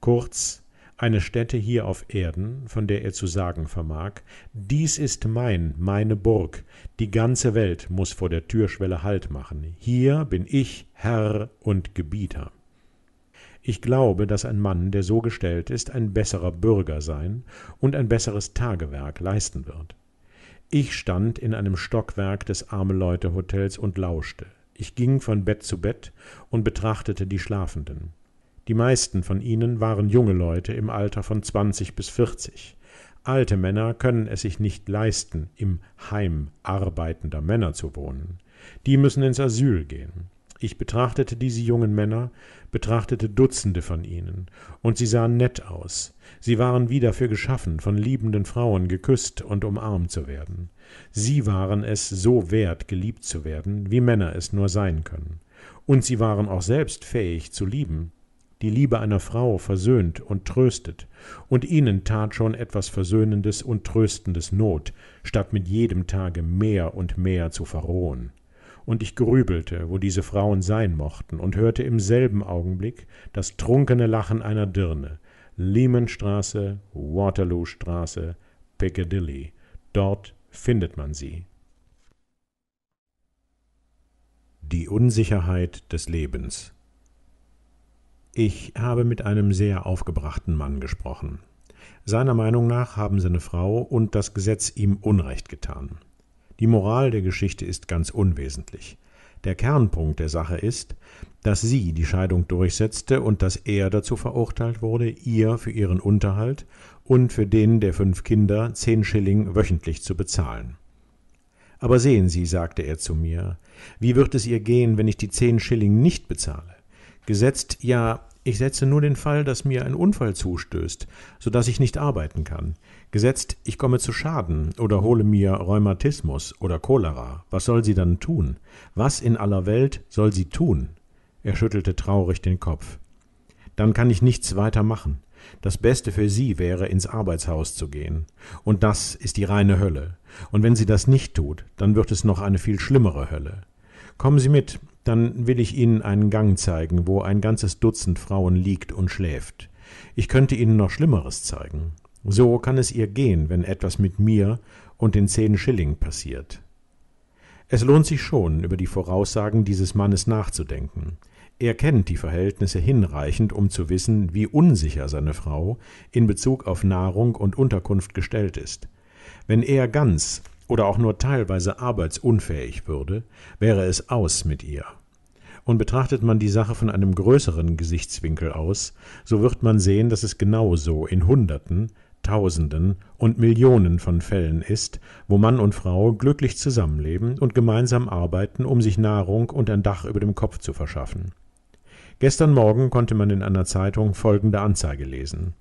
Kurz, eine Stätte hier auf Erden, von der er zu sagen vermag, dies ist mein, meine Burg, die ganze Welt muß vor der Türschwelle Halt machen, hier bin ich Herr und Gebieter. Ich glaube, dass ein Mann, der so gestellt ist, ein besserer Bürger sein und ein besseres Tagewerk leisten wird. Ich stand in einem Stockwerk des arme leute hotels und lauschte. Ich ging von Bett zu Bett und betrachtete die Schlafenden. Die meisten von ihnen waren junge Leute im Alter von 20 bis 40. Alte Männer können es sich nicht leisten, im Heim arbeitender Männer zu wohnen. Die müssen ins Asyl gehen. Ich betrachtete diese jungen Männer, betrachtete Dutzende von ihnen, und sie sahen nett aus. Sie waren wie dafür geschaffen, von liebenden Frauen geküsst und umarmt zu werden. Sie waren es so wert, geliebt zu werden, wie Männer es nur sein können. Und sie waren auch selbst fähig zu lieben. Die Liebe einer Frau versöhnt und tröstet, und ihnen tat schon etwas Versöhnendes und Tröstendes Not, statt mit jedem Tage mehr und mehr zu verrohen und ich grübelte, wo diese Frauen sein mochten, und hörte im selben Augenblick das trunkene Lachen einer Dirne. Lehmanstraße, Waterloo-Straße, Piccadilly. Dort findet man sie. Die Unsicherheit des Lebens. Ich habe mit einem sehr aufgebrachten Mann gesprochen. Seiner Meinung nach haben seine Frau und das Gesetz ihm Unrecht getan. Die Moral der Geschichte ist ganz unwesentlich. Der Kernpunkt der Sache ist, dass sie die Scheidung durchsetzte und dass er dazu verurteilt wurde, ihr für ihren Unterhalt und für den der fünf Kinder zehn Schilling wöchentlich zu bezahlen. Aber sehen Sie, sagte er zu mir, wie wird es ihr gehen, wenn ich die zehn Schilling nicht bezahle? Gesetzt, ja, ich setze nur den Fall, dass mir ein Unfall zustößt, so dass ich nicht arbeiten kann. Gesetzt, ich komme zu Schaden oder hole mir Rheumatismus oder Cholera. Was soll sie dann tun? Was in aller Welt soll sie tun? Er schüttelte traurig den Kopf. Dann kann ich nichts weiter machen. Das Beste für sie wäre, ins Arbeitshaus zu gehen. Und das ist die reine Hölle. Und wenn sie das nicht tut, dann wird es noch eine viel schlimmere Hölle. Kommen Sie mit, dann will ich Ihnen einen Gang zeigen, wo ein ganzes Dutzend Frauen liegt und schläft. Ich könnte Ihnen noch Schlimmeres zeigen. So kann es ihr gehen, wenn etwas mit mir und den zehn Schilling passiert. Es lohnt sich schon, über die Voraussagen dieses Mannes nachzudenken. Er kennt die Verhältnisse hinreichend, um zu wissen, wie unsicher seine Frau in Bezug auf Nahrung und Unterkunft gestellt ist. Wenn er ganz oder auch nur teilweise arbeitsunfähig würde, wäre es aus mit ihr. Und betrachtet man die Sache von einem größeren Gesichtswinkel aus, so wird man sehen, dass es genauso in Hunderten, Tausenden und Millionen von Fällen ist, wo Mann und Frau glücklich zusammenleben und gemeinsam arbeiten, um sich Nahrung und ein Dach über dem Kopf zu verschaffen. Gestern Morgen konnte man in einer Zeitung folgende Anzeige lesen.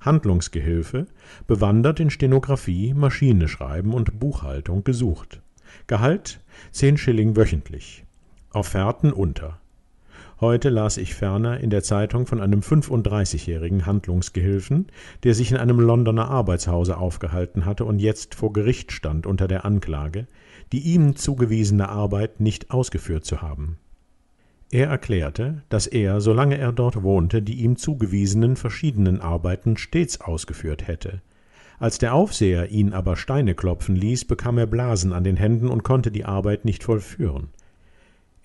Handlungsgehilfe, bewandert in Stenografie, Maschineschreiben und Buchhaltung gesucht. Gehalt 10 Schilling wöchentlich. Offerten unter Heute las ich ferner in der Zeitung von einem 35-jährigen Handlungsgehilfen, der sich in einem Londoner Arbeitshause aufgehalten hatte und jetzt vor Gericht stand unter der Anklage, die ihm zugewiesene Arbeit nicht ausgeführt zu haben. Er erklärte, dass er, solange er dort wohnte, die ihm zugewiesenen verschiedenen Arbeiten stets ausgeführt hätte. Als der Aufseher ihn aber Steine klopfen ließ, bekam er Blasen an den Händen und konnte die Arbeit nicht vollführen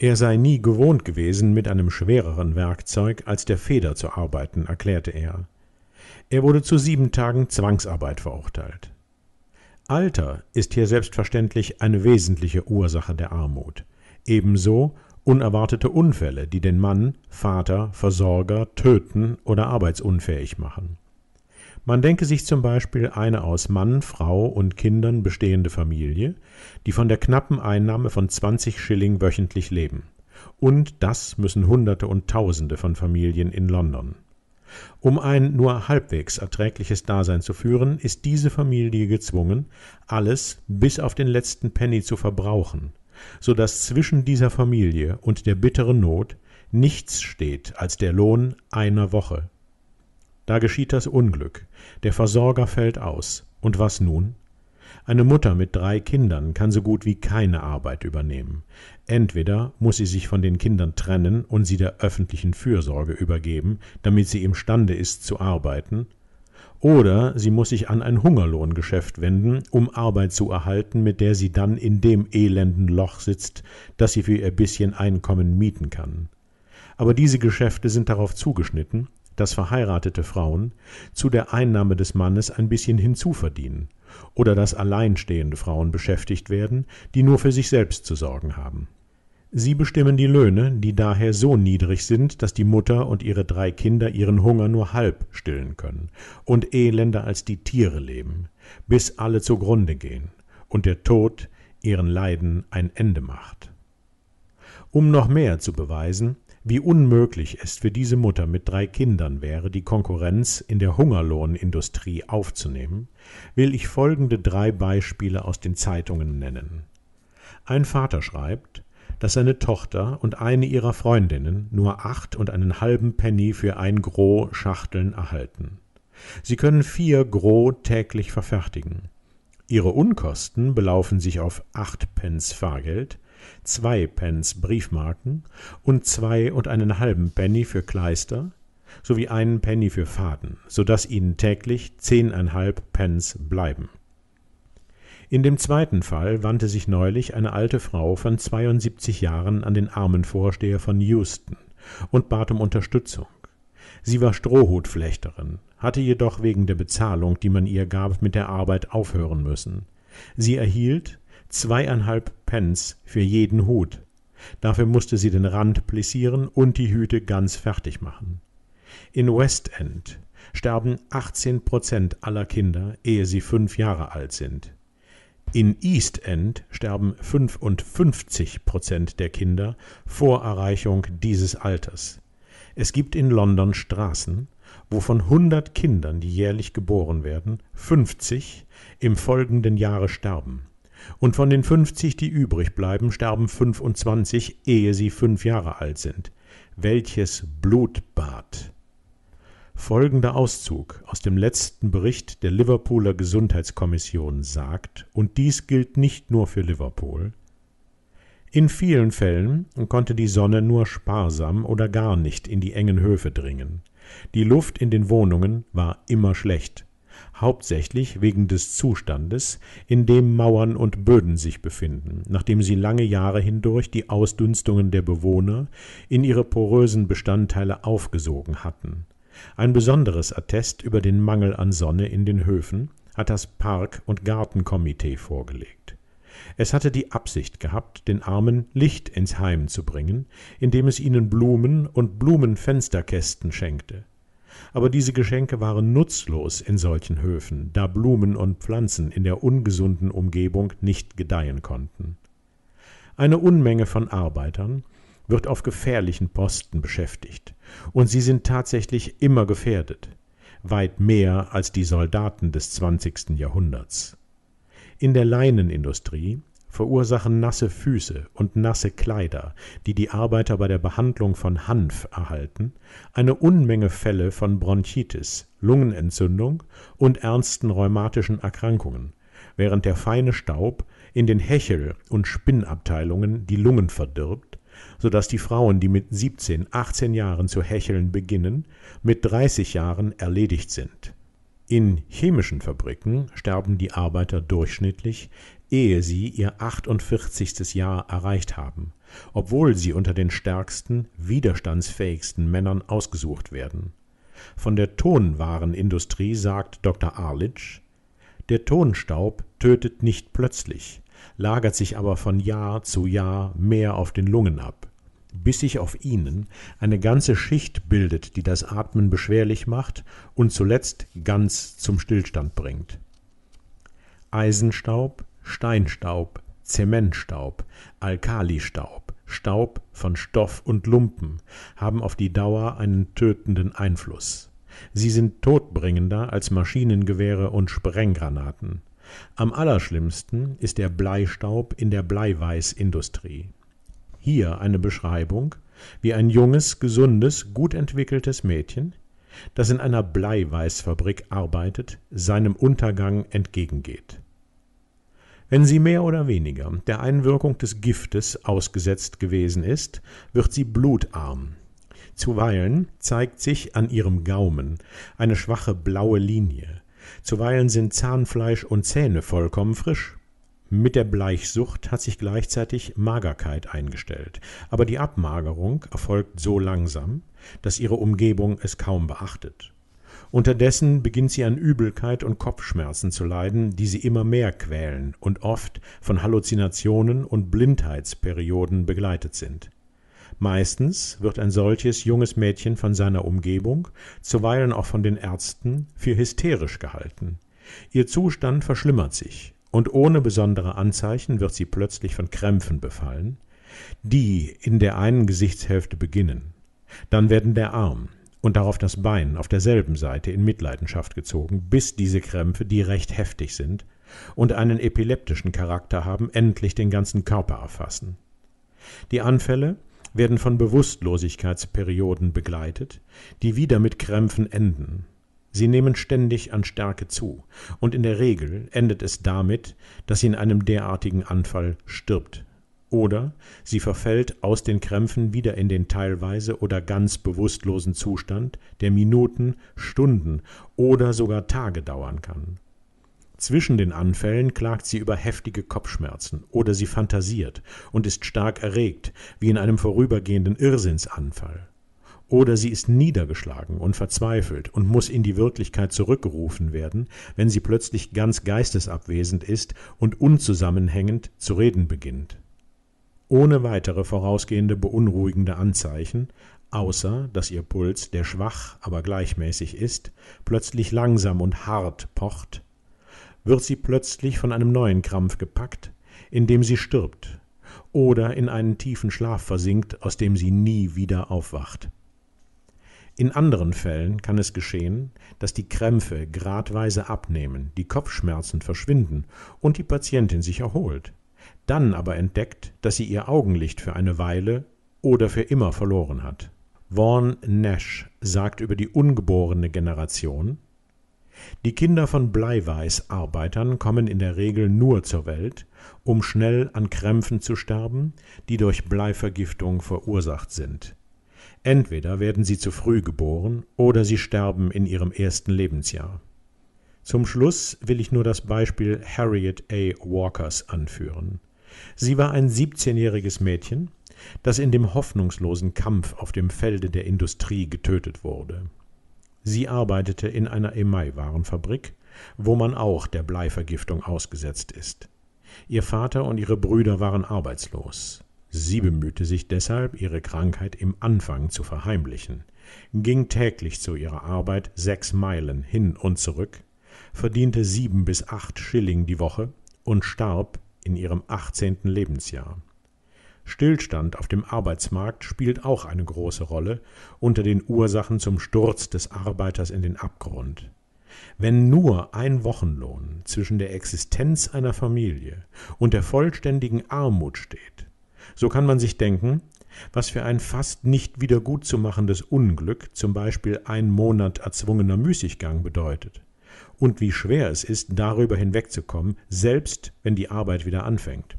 er sei nie gewohnt gewesen mit einem schwereren werkzeug als der feder zu arbeiten erklärte er er wurde zu sieben tagen zwangsarbeit verurteilt alter ist hier selbstverständlich eine wesentliche ursache der armut ebenso unerwartete unfälle die den mann vater versorger töten oder arbeitsunfähig machen man denke sich zum Beispiel eine aus Mann, Frau und Kindern bestehende Familie, die von der knappen Einnahme von 20 Schilling wöchentlich leben. Und das müssen Hunderte und Tausende von Familien in London. Um ein nur halbwegs erträgliches Dasein zu führen, ist diese Familie gezwungen, alles bis auf den letzten Penny zu verbrauchen, so dass zwischen dieser Familie und der bitteren Not nichts steht als der Lohn einer Woche. Da geschieht das Unglück, der Versorger fällt aus. Und was nun? Eine Mutter mit drei Kindern kann so gut wie keine Arbeit übernehmen. Entweder muss sie sich von den Kindern trennen und sie der öffentlichen Fürsorge übergeben, damit sie imstande ist zu arbeiten, oder sie muss sich an ein Hungerlohngeschäft wenden, um Arbeit zu erhalten, mit der sie dann in dem elenden Loch sitzt, das sie für ihr bisschen Einkommen mieten kann. Aber diese Geschäfte sind darauf zugeschnitten, dass verheiratete Frauen zu der Einnahme des Mannes ein bisschen hinzuverdienen oder dass alleinstehende Frauen beschäftigt werden, die nur für sich selbst zu sorgen haben. Sie bestimmen die Löhne, die daher so niedrig sind, dass die Mutter und ihre drei Kinder ihren Hunger nur halb stillen können und elender als die Tiere leben, bis alle zugrunde gehen und der Tod ihren Leiden ein Ende macht. Um noch mehr zu beweisen, wie unmöglich es für diese Mutter mit drei Kindern wäre, die Konkurrenz in der Hungerlohnindustrie aufzunehmen, will ich folgende drei Beispiele aus den Zeitungen nennen. Ein Vater schreibt, dass seine Tochter und eine ihrer Freundinnen nur acht und einen halben Penny für ein Gros Schachteln erhalten. Sie können vier Gros täglich verfertigen. Ihre Unkosten belaufen sich auf acht Pence Fahrgeld, zwei Pence Briefmarken und zwei und einen halben Penny für Kleister sowie einen Penny für Faden, so daß ihnen täglich zehneinhalb Pence bleiben. In dem zweiten Fall wandte sich neulich eine alte Frau von 72 Jahren an den armen Vorsteher von Houston und bat um Unterstützung. Sie war Strohhutflechterin, hatte jedoch wegen der Bezahlung, die man ihr gab, mit der Arbeit aufhören müssen. Sie erhielt, zweieinhalb Pence für jeden Hut. Dafür musste sie den Rand plissieren und die Hüte ganz fertig machen. In West End sterben 18 Prozent aller Kinder, ehe sie fünf Jahre alt sind. In East End sterben 55 Prozent der Kinder vor Erreichung dieses Alters. Es gibt in London Straßen, wo von 100 Kindern, die jährlich geboren werden, 50 im folgenden Jahre sterben und von den 50, die übrig bleiben, sterben 25, ehe sie fünf Jahre alt sind. Welches Blutbad! Folgender Auszug aus dem letzten Bericht der Liverpooler Gesundheitskommission sagt, und dies gilt nicht nur für Liverpool, in vielen Fällen konnte die Sonne nur sparsam oder gar nicht in die engen Höfe dringen. Die Luft in den Wohnungen war immer schlecht hauptsächlich wegen des Zustandes, in dem Mauern und Böden sich befinden, nachdem sie lange Jahre hindurch die Ausdünstungen der Bewohner in ihre porösen Bestandteile aufgesogen hatten. Ein besonderes Attest über den Mangel an Sonne in den Höfen hat das Park- und Gartenkomitee vorgelegt. Es hatte die Absicht gehabt, den Armen Licht ins Heim zu bringen, indem es ihnen Blumen und Blumenfensterkästen schenkte aber diese Geschenke waren nutzlos in solchen Höfen, da Blumen und Pflanzen in der ungesunden Umgebung nicht gedeihen konnten. Eine Unmenge von Arbeitern wird auf gefährlichen Posten beschäftigt, und sie sind tatsächlich immer gefährdet, weit mehr als die Soldaten des zwanzigsten Jahrhunderts. In der Leinenindustrie verursachen nasse Füße und nasse Kleider, die die Arbeiter bei der Behandlung von Hanf erhalten, eine Unmenge Fälle von Bronchitis, Lungenentzündung und ernsten rheumatischen Erkrankungen, während der feine Staub in den Hechel- und Spinnabteilungen die Lungen verdirbt, sodass die Frauen, die mit 17, 18 Jahren zu hecheln beginnen, mit 30 Jahren erledigt sind. In chemischen Fabriken sterben die Arbeiter durchschnittlich ehe sie ihr 48. Jahr erreicht haben, obwohl sie unter den stärksten, widerstandsfähigsten Männern ausgesucht werden. Von der Tonwarenindustrie sagt Dr. Arlitsch, der Tonstaub tötet nicht plötzlich, lagert sich aber von Jahr zu Jahr mehr auf den Lungen ab, bis sich auf ihnen eine ganze Schicht bildet, die das Atmen beschwerlich macht und zuletzt ganz zum Stillstand bringt. Eisenstaub, Steinstaub, Zementstaub, Alkalistaub, Staub von Stoff und Lumpen haben auf die Dauer einen tötenden Einfluss. Sie sind todbringender als Maschinengewehre und Sprenggranaten. Am allerschlimmsten ist der Bleistaub in der Bleiweißindustrie. Hier eine Beschreibung, wie ein junges, gesundes, gut entwickeltes Mädchen, das in einer Bleiweißfabrik arbeitet, seinem Untergang entgegengeht. Wenn sie mehr oder weniger der Einwirkung des Giftes ausgesetzt gewesen ist, wird sie blutarm. Zuweilen zeigt sich an ihrem Gaumen eine schwache blaue Linie. Zuweilen sind Zahnfleisch und Zähne vollkommen frisch. Mit der Bleichsucht hat sich gleichzeitig Magerkeit eingestellt, aber die Abmagerung erfolgt so langsam, dass ihre Umgebung es kaum beachtet. Unterdessen beginnt sie an Übelkeit und Kopfschmerzen zu leiden, die sie immer mehr quälen und oft von Halluzinationen und Blindheitsperioden begleitet sind. Meistens wird ein solches junges Mädchen von seiner Umgebung, zuweilen auch von den Ärzten, für hysterisch gehalten. Ihr Zustand verschlimmert sich, und ohne besondere Anzeichen wird sie plötzlich von Krämpfen befallen, die in der einen Gesichtshälfte beginnen. Dann werden der Arm, und darauf das Bein auf derselben Seite in Mitleidenschaft gezogen, bis diese Krämpfe, die recht heftig sind und einen epileptischen Charakter haben, endlich den ganzen Körper erfassen. Die Anfälle werden von Bewusstlosigkeitsperioden begleitet, die wieder mit Krämpfen enden. Sie nehmen ständig an Stärke zu, und in der Regel endet es damit, dass sie in einem derartigen Anfall stirbt, oder sie verfällt aus den Krämpfen wieder in den teilweise oder ganz bewusstlosen Zustand, der Minuten, Stunden oder sogar Tage dauern kann. Zwischen den Anfällen klagt sie über heftige Kopfschmerzen oder sie fantasiert und ist stark erregt, wie in einem vorübergehenden Irrsinnsanfall. Oder sie ist niedergeschlagen und verzweifelt und muss in die Wirklichkeit zurückgerufen werden, wenn sie plötzlich ganz geistesabwesend ist und unzusammenhängend zu reden beginnt ohne weitere vorausgehende beunruhigende Anzeichen, außer dass ihr Puls, der schwach, aber gleichmäßig ist, plötzlich langsam und hart pocht, wird sie plötzlich von einem neuen Krampf gepackt, in dem sie stirbt oder in einen tiefen Schlaf versinkt, aus dem sie nie wieder aufwacht. In anderen Fällen kann es geschehen, dass die Krämpfe gradweise abnehmen, die Kopfschmerzen verschwinden und die Patientin sich erholt dann aber entdeckt, dass sie ihr Augenlicht für eine Weile oder für immer verloren hat. Vaughan Nash sagt über die ungeborene Generation, die Kinder von Bleiweißarbeitern kommen in der Regel nur zur Welt, um schnell an Krämpfen zu sterben, die durch Bleivergiftung verursacht sind. Entweder werden sie zu früh geboren oder sie sterben in ihrem ersten Lebensjahr. Zum Schluss will ich nur das Beispiel Harriet A. Walkers anführen sie war ein 17-jähriges Mädchen, das in dem hoffnungslosen Kampf auf dem Felde der Industrie getötet wurde. Sie arbeitete in einer Emaille-Warenfabrik, wo man auch der Bleivergiftung ausgesetzt ist. Ihr Vater und ihre Brüder waren arbeitslos. Sie bemühte sich deshalb, ihre Krankheit im Anfang zu verheimlichen, ging täglich zu ihrer Arbeit sechs Meilen hin und zurück, verdiente sieben bis acht Schilling die Woche und starb in ihrem 18. Lebensjahr. Stillstand auf dem Arbeitsmarkt spielt auch eine große Rolle unter den Ursachen zum Sturz des Arbeiters in den Abgrund. Wenn nur ein Wochenlohn zwischen der Existenz einer Familie und der vollständigen Armut steht, so kann man sich denken, was für ein fast nicht wiedergutzumachendes Unglück zum Beispiel ein Monat erzwungener Müßiggang bedeutet und wie schwer es ist, darüber hinwegzukommen, selbst wenn die Arbeit wieder anfängt.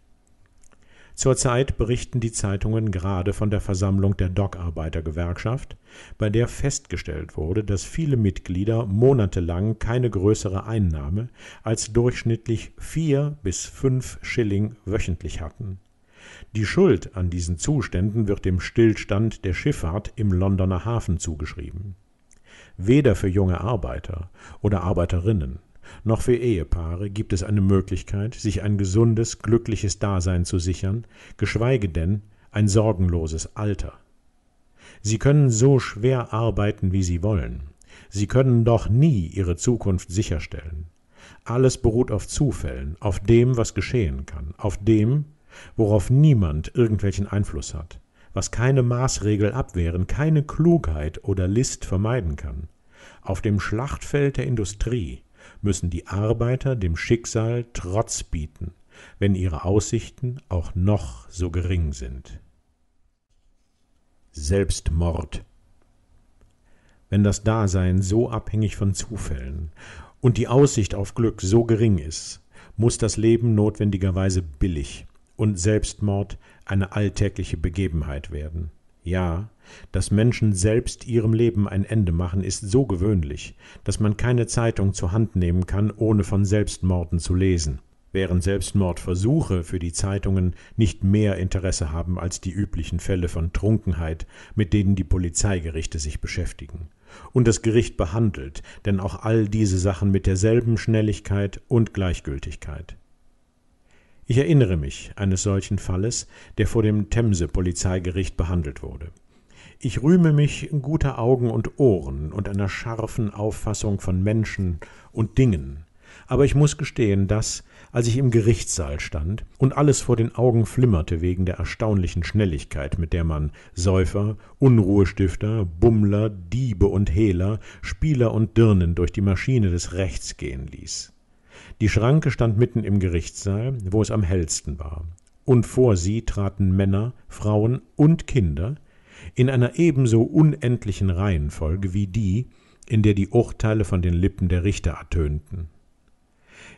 Zurzeit berichten die Zeitungen gerade von der Versammlung der Dockarbeitergewerkschaft, bei der festgestellt wurde, dass viele Mitglieder monatelang keine größere Einnahme als durchschnittlich vier bis fünf Schilling wöchentlich hatten. Die Schuld an diesen Zuständen wird dem Stillstand der Schifffahrt im Londoner Hafen zugeschrieben. Weder für junge Arbeiter oder Arbeiterinnen noch für Ehepaare gibt es eine Möglichkeit, sich ein gesundes, glückliches Dasein zu sichern, geschweige denn ein sorgenloses Alter. Sie können so schwer arbeiten, wie Sie wollen. Sie können doch nie Ihre Zukunft sicherstellen. Alles beruht auf Zufällen, auf dem, was geschehen kann, auf dem, worauf niemand irgendwelchen Einfluss hat, was keine Maßregel abwehren, keine Klugheit oder List vermeiden kann, auf dem Schlachtfeld der Industrie müssen die Arbeiter dem Schicksal Trotz bieten, wenn ihre Aussichten auch noch so gering sind. Selbstmord. Wenn das Dasein so abhängig von Zufällen und die Aussicht auf Glück so gering ist, muss das Leben notwendigerweise billig und Selbstmord eine alltägliche Begebenheit werden. Ja, dass Menschen selbst ihrem Leben ein Ende machen, ist so gewöhnlich, dass man keine Zeitung zur Hand nehmen kann, ohne von Selbstmorden zu lesen, während Selbstmordversuche für die Zeitungen nicht mehr Interesse haben als die üblichen Fälle von Trunkenheit, mit denen die Polizeigerichte sich beschäftigen. Und das Gericht behandelt, denn auch all diese Sachen mit derselben Schnelligkeit und Gleichgültigkeit. Ich erinnere mich eines solchen Falles, der vor dem Themse-Polizeigericht behandelt wurde. Ich rühme mich guter Augen und Ohren und einer scharfen Auffassung von Menschen und Dingen, aber ich muss gestehen, dass, als ich im Gerichtssaal stand und alles vor den Augen flimmerte wegen der erstaunlichen Schnelligkeit, mit der man Säufer, Unruhestifter, Bummler, Diebe und Hehler, Spieler und Dirnen durch die Maschine des Rechts gehen ließ die schranke stand mitten im gerichtssaal wo es am hellsten war und vor sie traten männer frauen und kinder in einer ebenso unendlichen reihenfolge wie die in der die urteile von den lippen der richter ertönten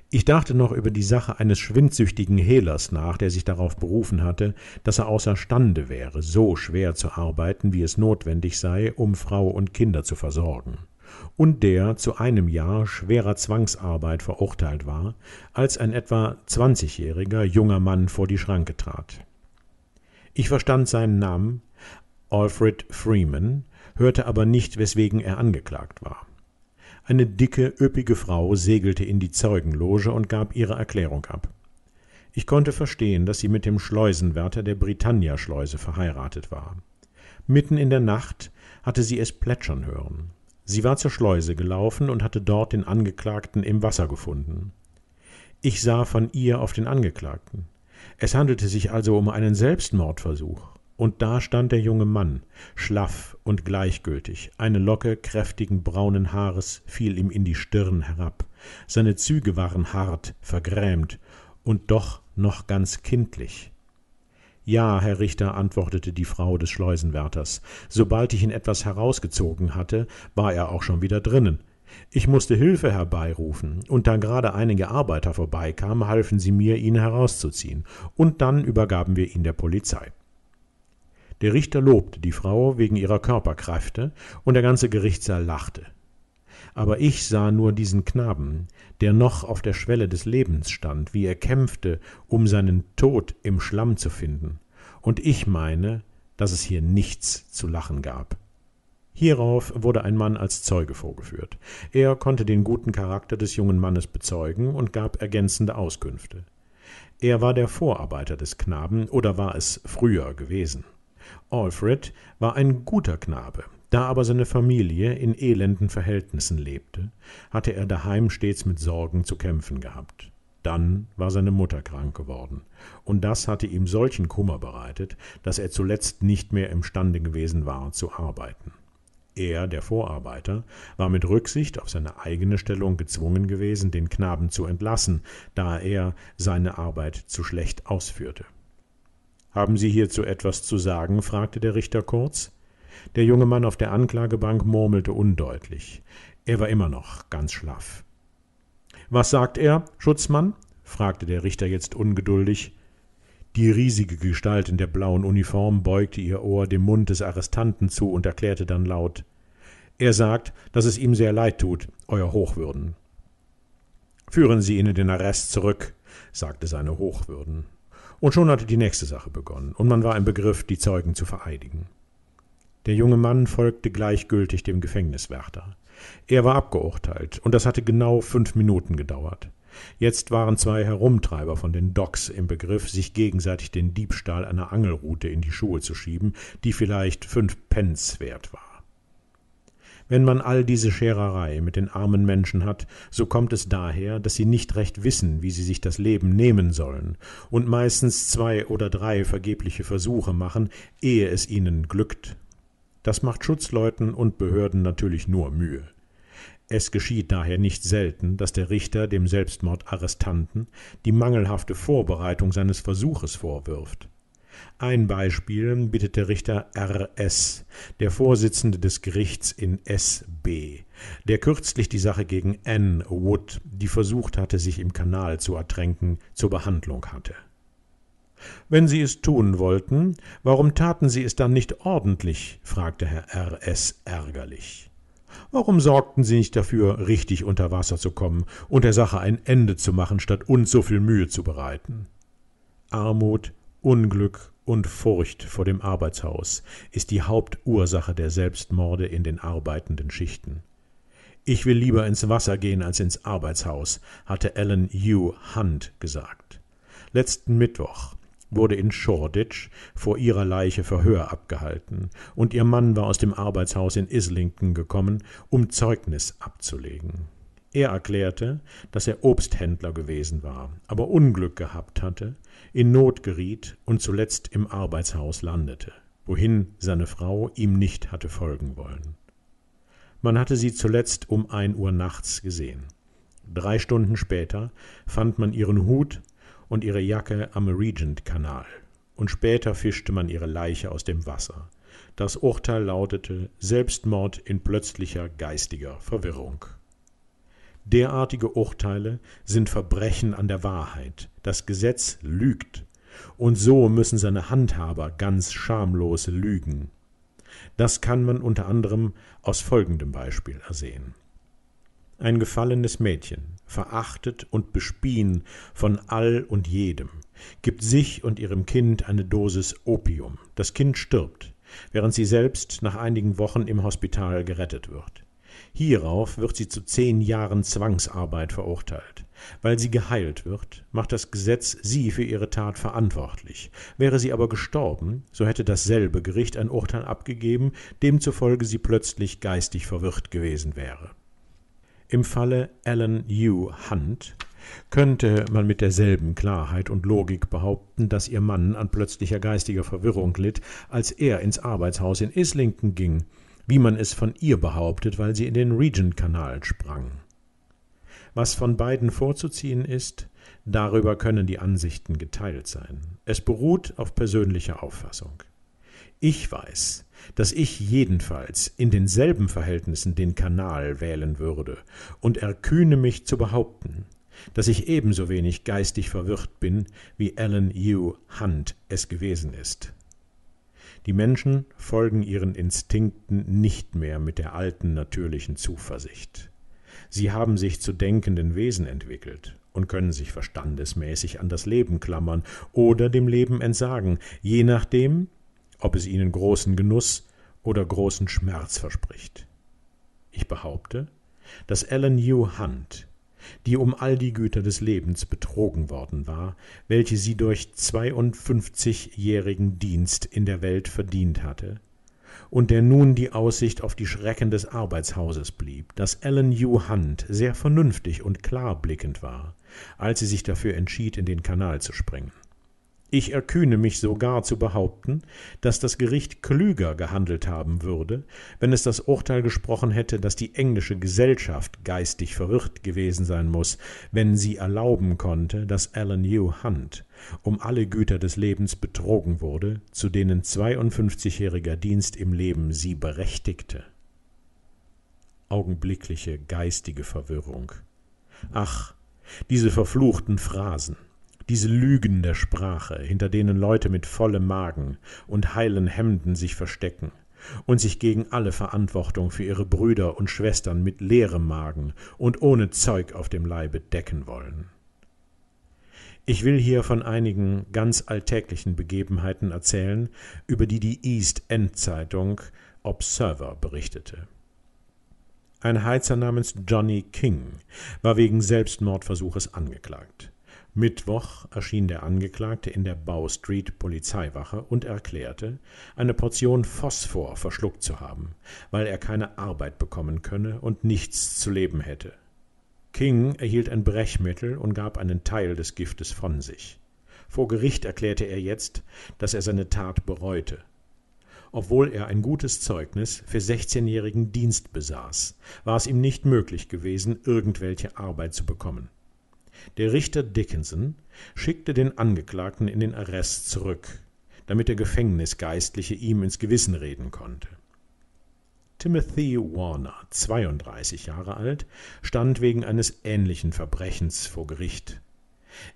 ich dachte noch über die sache eines schwindsüchtigen hehlers nach der sich darauf berufen hatte dass er außerstande wäre so schwer zu arbeiten wie es notwendig sei um frau und kinder zu versorgen und der zu einem Jahr schwerer Zwangsarbeit verurteilt war, als ein etwa 20-jähriger junger Mann vor die Schranke trat. Ich verstand seinen Namen, Alfred Freeman, hörte aber nicht, weswegen er angeklagt war. Eine dicke, üppige Frau segelte in die Zeugenloge und gab ihre Erklärung ab. Ich konnte verstehen, dass sie mit dem Schleusenwärter der Britannia-Schleuse verheiratet war. Mitten in der Nacht hatte sie es plätschern hören sie war zur schleuse gelaufen und hatte dort den angeklagten im wasser gefunden ich sah von ihr auf den angeklagten es handelte sich also um einen selbstmordversuch und da stand der junge mann schlaff und gleichgültig eine locke kräftigen braunen haares fiel ihm in die stirn herab seine züge waren hart vergrämt und doch noch ganz kindlich ja herr richter antwortete die frau des schleusenwärters sobald ich ihn etwas herausgezogen hatte war er auch schon wieder drinnen ich mußte hilfe herbeirufen und da gerade einige arbeiter vorbeikamen halfen sie mir ihn herauszuziehen und dann übergaben wir ihn der polizei der richter lobte die frau wegen ihrer körperkräfte und der ganze gerichtssaal lachte aber ich sah nur diesen knaben der noch auf der schwelle des lebens stand wie er kämpfte um seinen tod im schlamm zu finden und ich meine dass es hier nichts zu lachen gab hierauf wurde ein mann als zeuge vorgeführt er konnte den guten charakter des jungen mannes bezeugen und gab ergänzende auskünfte er war der vorarbeiter des knaben oder war es früher gewesen alfred war ein guter knabe da aber seine Familie in elenden Verhältnissen lebte, hatte er daheim stets mit Sorgen zu kämpfen gehabt. Dann war seine Mutter krank geworden, und das hatte ihm solchen Kummer bereitet, dass er zuletzt nicht mehr imstande gewesen war zu arbeiten. Er, der Vorarbeiter, war mit Rücksicht auf seine eigene Stellung gezwungen gewesen, den Knaben zu entlassen, da er seine Arbeit zu schlecht ausführte. Haben Sie hierzu etwas zu sagen? fragte der Richter kurz. Der junge Mann auf der Anklagebank murmelte undeutlich. Er war immer noch ganz schlaff. Was sagt er, Schutzmann? fragte der Richter jetzt ungeduldig. Die riesige Gestalt in der blauen Uniform beugte ihr Ohr dem Mund des Arrestanten zu und erklärte dann laut Er sagt, dass es ihm sehr leid tut, Euer Hochwürden. Führen Sie ihn in den Arrest zurück, sagte seine Hochwürden. Und schon hatte die nächste Sache begonnen, und man war im Begriff, die Zeugen zu vereidigen. Der junge Mann folgte gleichgültig dem Gefängniswärter. Er war abgeurteilt, und das hatte genau fünf Minuten gedauert. Jetzt waren zwei Herumtreiber von den Docks im Begriff, sich gegenseitig den Diebstahl einer Angelrute in die Schuhe zu schieben, die vielleicht fünf Pence wert war. Wenn man all diese Schererei mit den armen Menschen hat, so kommt es daher, dass sie nicht recht wissen, wie sie sich das Leben nehmen sollen und meistens zwei oder drei vergebliche Versuche machen, ehe es ihnen glückt das macht Schutzleuten und Behörden natürlich nur Mühe. Es geschieht daher nicht selten, dass der Richter dem Selbstmordarrestanten die mangelhafte Vorbereitung seines Versuches vorwirft. Ein Beispiel bietet der Richter RS, der Vorsitzende des Gerichts in SB, der kürzlich die Sache gegen N. Wood, die versucht hatte, sich im Kanal zu ertränken, zur Behandlung hatte. Wenn Sie es tun wollten, warum taten Sie es dann nicht ordentlich? fragte Herr R. S. ärgerlich. Warum sorgten Sie nicht dafür, richtig unter Wasser zu kommen und der Sache ein Ende zu machen, statt uns so viel Mühe zu bereiten? Armut, Unglück und Furcht vor dem Arbeitshaus ist die Hauptursache der Selbstmorde in den arbeitenden Schichten. Ich will lieber ins Wasser gehen als ins Arbeitshaus, hatte Alan Hugh Hunt gesagt. Letzten Mittwoch wurde in Shoreditch vor ihrer Leiche Verhör abgehalten, und ihr Mann war aus dem Arbeitshaus in Islington gekommen, um Zeugnis abzulegen. Er erklärte, dass er Obsthändler gewesen war, aber Unglück gehabt hatte, in Not geriet und zuletzt im Arbeitshaus landete, wohin seine Frau ihm nicht hatte folgen wollen. Man hatte sie zuletzt um ein Uhr nachts gesehen. Drei Stunden später fand man ihren Hut und ihre Jacke am Regent-Kanal. Und später fischte man ihre Leiche aus dem Wasser. Das Urteil lautete Selbstmord in plötzlicher geistiger Verwirrung. Derartige Urteile sind Verbrechen an der Wahrheit. Das Gesetz lügt. Und so müssen seine Handhaber ganz schamlos lügen. Das kann man unter anderem aus folgendem Beispiel ersehen ein gefallenes Mädchen, verachtet und bespien von all und jedem, gibt sich und ihrem Kind eine Dosis Opium. Das Kind stirbt, während sie selbst nach einigen Wochen im Hospital gerettet wird. Hierauf wird sie zu zehn Jahren Zwangsarbeit verurteilt. Weil sie geheilt wird, macht das Gesetz sie für ihre Tat verantwortlich. Wäre sie aber gestorben, so hätte dasselbe Gericht ein Urteil abgegeben, demzufolge sie plötzlich geistig verwirrt gewesen wäre. Im Falle Alan Hugh Hunt könnte man mit derselben Klarheit und Logik behaupten, dass ihr Mann an plötzlicher geistiger Verwirrung litt, als er ins Arbeitshaus in Islington ging, wie man es von ihr behauptet, weil sie in den Regent-Kanal sprang. Was von beiden vorzuziehen ist, darüber können die Ansichten geteilt sein. Es beruht auf persönlicher Auffassung. Ich weiß, dass ich jedenfalls in denselben Verhältnissen den Kanal wählen würde und erkühne mich zu behaupten, dass ich ebenso wenig geistig verwirrt bin, wie Alan Hugh Hunt es gewesen ist. Die Menschen folgen ihren Instinkten nicht mehr mit der alten natürlichen Zuversicht. Sie haben sich zu denkenden Wesen entwickelt und können sich verstandesmäßig an das Leben klammern oder dem Leben entsagen, je nachdem, ob es ihnen großen Genuss oder großen Schmerz verspricht. Ich behaupte, dass Ellen Hugh Hunt, die um all die Güter des Lebens betrogen worden war, welche sie durch 52-jährigen Dienst in der Welt verdient hatte, und der nun die Aussicht auf die Schrecken des Arbeitshauses blieb, dass Ellen Hugh Hunt sehr vernünftig und klarblickend war, als sie sich dafür entschied, in den Kanal zu springen. Ich erkühne mich sogar zu behaupten, dass das Gericht klüger gehandelt haben würde, wenn es das Urteil gesprochen hätte, dass die englische Gesellschaft geistig verwirrt gewesen sein muss, wenn sie erlauben konnte, dass Alan Hugh Hunt um alle Güter des Lebens betrogen wurde, zu denen 52-jähriger Dienst im Leben sie berechtigte. Augenblickliche geistige Verwirrung. Ach, diese verfluchten Phrasen diese Lügen der Sprache, hinter denen Leute mit vollem Magen und heilen Hemden sich verstecken und sich gegen alle Verantwortung für ihre Brüder und Schwestern mit leerem Magen und ohne Zeug auf dem Leibe decken wollen. Ich will hier von einigen ganz alltäglichen Begebenheiten erzählen, über die die East End Zeitung Observer berichtete. Ein Heizer namens Johnny King war wegen Selbstmordversuches angeklagt. Mittwoch erschien der Angeklagte in der Bow Street Polizeiwache und erklärte, eine Portion Phosphor verschluckt zu haben, weil er keine Arbeit bekommen könne und nichts zu leben hätte. King erhielt ein Brechmittel und gab einen Teil des Giftes von sich. Vor Gericht erklärte er jetzt, dass er seine Tat bereute. Obwohl er ein gutes Zeugnis für 16-jährigen Dienst besaß, war es ihm nicht möglich gewesen, irgendwelche Arbeit zu bekommen der richter Dickinson schickte den angeklagten in den arrest zurück damit der gefängnisgeistliche ihm ins gewissen reden konnte timothy warner 32 jahre alt stand wegen eines ähnlichen verbrechens vor gericht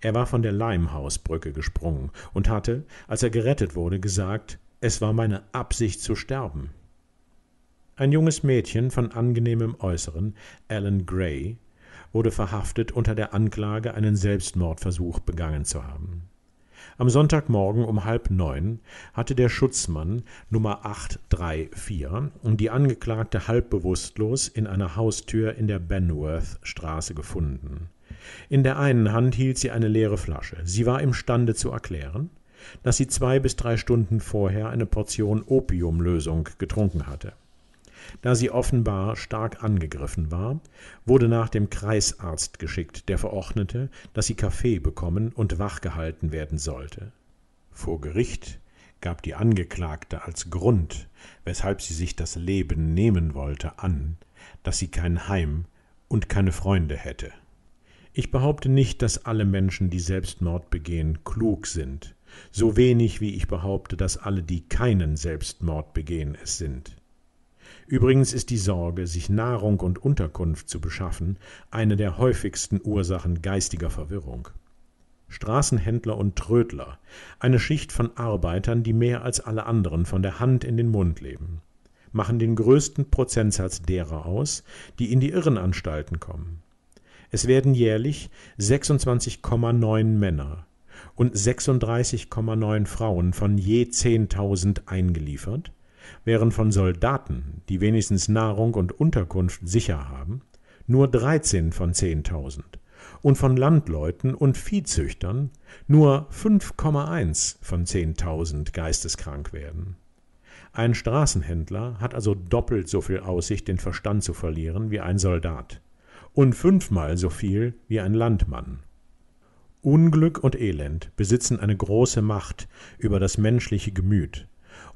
er war von der limehouse-brücke gesprungen und hatte als er gerettet wurde gesagt es war meine absicht zu sterben ein junges mädchen von angenehmem äußeren Alan gray wurde verhaftet unter der Anklage, einen Selbstmordversuch begangen zu haben. Am Sonntagmorgen um halb neun hatte der Schutzmann Nummer 834 die Angeklagte halb bewusstlos in einer Haustür in der Benworth-Straße gefunden. In der einen Hand hielt sie eine leere Flasche. Sie war imstande zu erklären, dass sie zwei bis drei Stunden vorher eine Portion Opiumlösung getrunken hatte. Da sie offenbar stark angegriffen war, wurde nach dem Kreisarzt geschickt, der verordnete, dass sie Kaffee bekommen und wachgehalten werden sollte. Vor Gericht gab die Angeklagte als Grund, weshalb sie sich das Leben nehmen wollte, an, dass sie kein Heim und keine Freunde hätte. Ich behaupte nicht, dass alle Menschen, die Selbstmord begehen, klug sind, so wenig wie ich behaupte, dass alle, die keinen Selbstmord begehen, es sind. Übrigens ist die Sorge, sich Nahrung und Unterkunft zu beschaffen, eine der häufigsten Ursachen geistiger Verwirrung. Straßenhändler und Trödler, eine Schicht von Arbeitern, die mehr als alle anderen von der Hand in den Mund leben, machen den größten Prozentsatz derer aus, die in die Irrenanstalten kommen. Es werden jährlich 26,9 Männer und 36,9 Frauen von je 10.000 eingeliefert, während von Soldaten, die wenigstens Nahrung und Unterkunft sicher haben, nur 13 von 10.000 und von Landleuten und Viehzüchtern nur 5,1 von 10.000 geisteskrank werden. Ein Straßenhändler hat also doppelt so viel Aussicht, den Verstand zu verlieren wie ein Soldat und fünfmal so viel wie ein Landmann. Unglück und Elend besitzen eine große Macht über das menschliche Gemüt,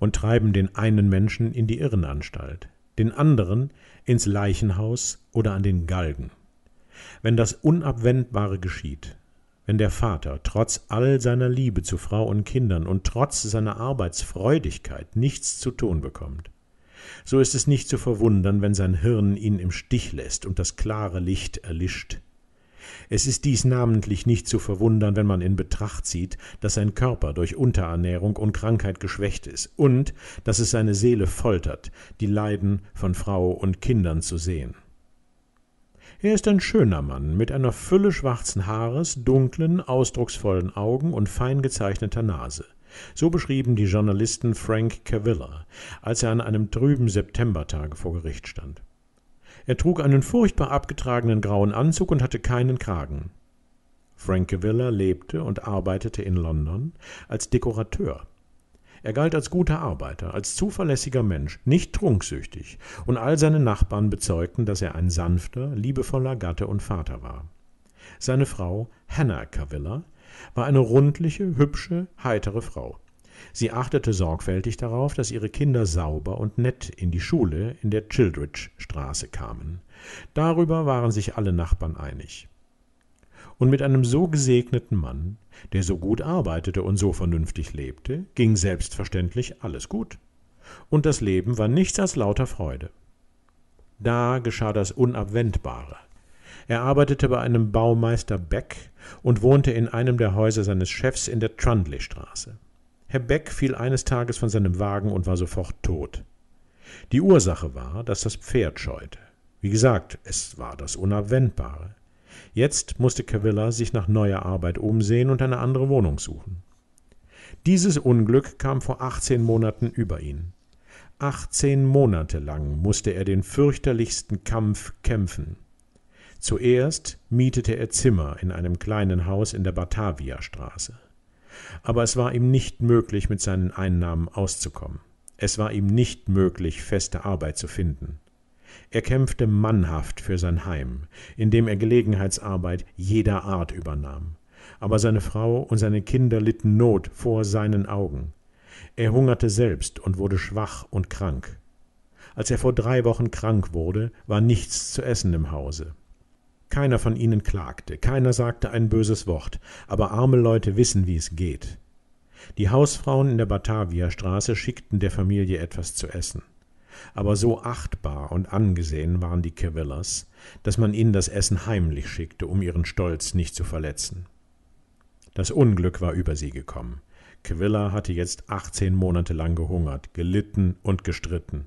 und treiben den einen Menschen in die Irrenanstalt, den anderen ins Leichenhaus oder an den Galgen. Wenn das Unabwendbare geschieht, wenn der Vater trotz all seiner Liebe zu Frau und Kindern und trotz seiner Arbeitsfreudigkeit nichts zu tun bekommt, so ist es nicht zu verwundern, wenn sein Hirn ihn im Stich lässt und das klare Licht erlischt, es ist dies namentlich nicht zu verwundern, wenn man in Betracht zieht, dass sein Körper durch Unterernährung und Krankheit geschwächt ist und dass es seine Seele foltert, die Leiden von Frau und Kindern zu sehen. Er ist ein schöner Mann mit einer Fülle schwarzen Haares, dunklen, ausdrucksvollen Augen und fein gezeichneter Nase. So beschrieben die Journalisten Frank Cavilla, als er an einem trüben Septembertage vor Gericht stand. Er trug einen furchtbar abgetragenen grauen Anzug und hatte keinen Kragen. Frank Gavilla lebte und arbeitete in London als Dekorateur. Er galt als guter Arbeiter, als zuverlässiger Mensch, nicht trunksüchtig, und all seine Nachbarn bezeugten, dass er ein sanfter, liebevoller Gatte und Vater war. Seine Frau, Hannah Cavilla, war eine rundliche, hübsche, heitere Frau. Sie achtete sorgfältig darauf, dass ihre Kinder sauber und nett in die Schule in der Childridge-Straße kamen. Darüber waren sich alle Nachbarn einig. Und mit einem so gesegneten Mann, der so gut arbeitete und so vernünftig lebte, ging selbstverständlich alles gut. Und das Leben war nichts als lauter Freude. Da geschah das Unabwendbare. Er arbeitete bei einem Baumeister Beck und wohnte in einem der Häuser seines Chefs in der Trundley-Straße. Herr Beck fiel eines Tages von seinem Wagen und war sofort tot. Die Ursache war, dass das Pferd scheute. Wie gesagt, es war das Unabwendbare. Jetzt musste Cavilla sich nach neuer Arbeit umsehen und eine andere Wohnung suchen. Dieses Unglück kam vor 18 Monaten über ihn. 18 Monate lang musste er den fürchterlichsten Kampf kämpfen. Zuerst mietete er Zimmer in einem kleinen Haus in der Bataviastraße. Aber es war ihm nicht möglich, mit seinen Einnahmen auszukommen. Es war ihm nicht möglich, feste Arbeit zu finden. Er kämpfte mannhaft für sein Heim, indem er Gelegenheitsarbeit jeder Art übernahm. Aber seine Frau und seine Kinder litten Not vor seinen Augen. Er hungerte selbst und wurde schwach und krank. Als er vor drei Wochen krank wurde, war nichts zu essen im Hause. Keiner von ihnen klagte, keiner sagte ein böses Wort, aber arme Leute wissen, wie es geht. Die Hausfrauen in der Bataviastraße schickten der Familie etwas zu essen. Aber so achtbar und angesehen waren die Carvillas, dass man ihnen das Essen heimlich schickte, um ihren Stolz nicht zu verletzen. Das Unglück war über sie gekommen. Quilla hatte jetzt 18 Monate lang gehungert, gelitten und gestritten.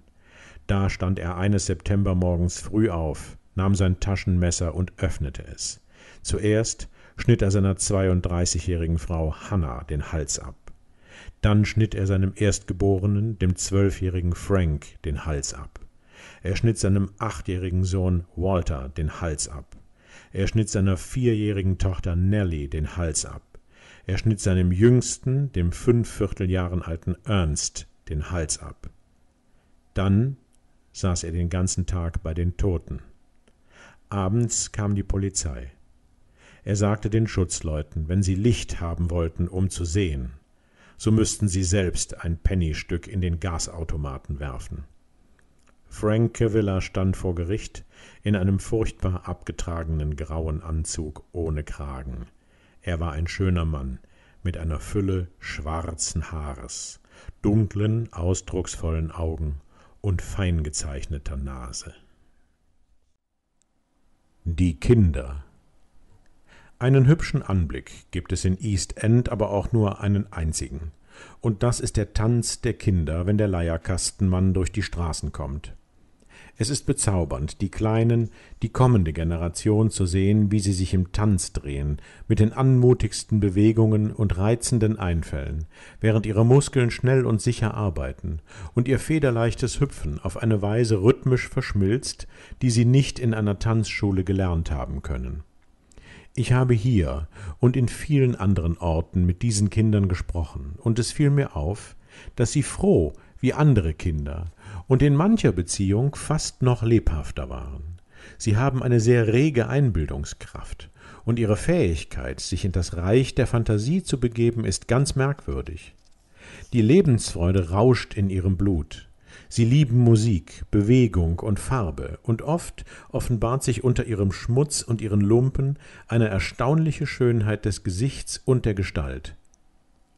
Da stand er eines Septembermorgens früh auf, nahm sein Taschenmesser und öffnete es. Zuerst schnitt er seiner 32-jährigen Frau Hannah den Hals ab. Dann schnitt er seinem Erstgeborenen, dem zwölfjährigen Frank, den Hals ab. Er schnitt seinem achtjährigen Sohn Walter den Hals ab. Er schnitt seiner vierjährigen Tochter Nellie den Hals ab. Er schnitt seinem jüngsten, dem fünf Vierteljahren alten Ernst, den Hals ab. Dann saß er den ganzen Tag bei den Toten. Abends kam die Polizei. Er sagte den Schutzleuten, wenn sie Licht haben wollten, um zu sehen, so müssten sie selbst ein Pennystück in den Gasautomaten werfen. Frank Kevilla stand vor Gericht in einem furchtbar abgetragenen grauen Anzug ohne Kragen. Er war ein schöner Mann mit einer Fülle schwarzen Haares, dunklen, ausdrucksvollen Augen und feingezeichneter Nase. Die Kinder. Einen hübschen Anblick gibt es in East End, aber auch nur einen einzigen. Und das ist der Tanz der Kinder, wenn der Leierkastenmann durch die Straßen kommt. Es ist bezaubernd, die Kleinen, die kommende Generation zu sehen, wie sie sich im Tanz drehen, mit den anmutigsten Bewegungen und reizenden Einfällen, während ihre Muskeln schnell und sicher arbeiten und ihr federleichtes Hüpfen auf eine Weise rhythmisch verschmilzt, die sie nicht in einer Tanzschule gelernt haben können. Ich habe hier und in vielen anderen Orten mit diesen Kindern gesprochen, und es fiel mir auf, dass sie froh wie andere Kinder und in mancher Beziehung fast noch lebhafter waren. Sie haben eine sehr rege Einbildungskraft, und ihre Fähigkeit, sich in das Reich der Fantasie zu begeben, ist ganz merkwürdig. Die Lebensfreude rauscht in ihrem Blut. Sie lieben Musik, Bewegung und Farbe, und oft offenbart sich unter ihrem Schmutz und ihren Lumpen eine erstaunliche Schönheit des Gesichts und der Gestalt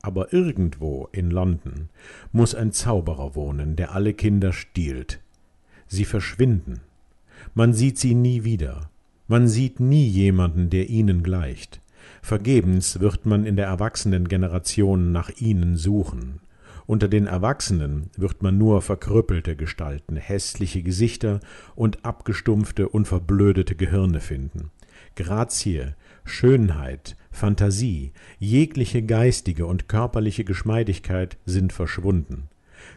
aber irgendwo in London muss ein Zauberer wohnen, der alle Kinder stiehlt. Sie verschwinden. Man sieht sie nie wieder. Man sieht nie jemanden, der ihnen gleicht. Vergebens wird man in der erwachsenen Generation nach ihnen suchen. Unter den Erwachsenen wird man nur verkrüppelte Gestalten, hässliche Gesichter und abgestumpfte und verblödete Gehirne finden. Grazie, Schönheit, Fantasie, jegliche geistige und körperliche Geschmeidigkeit sind verschwunden.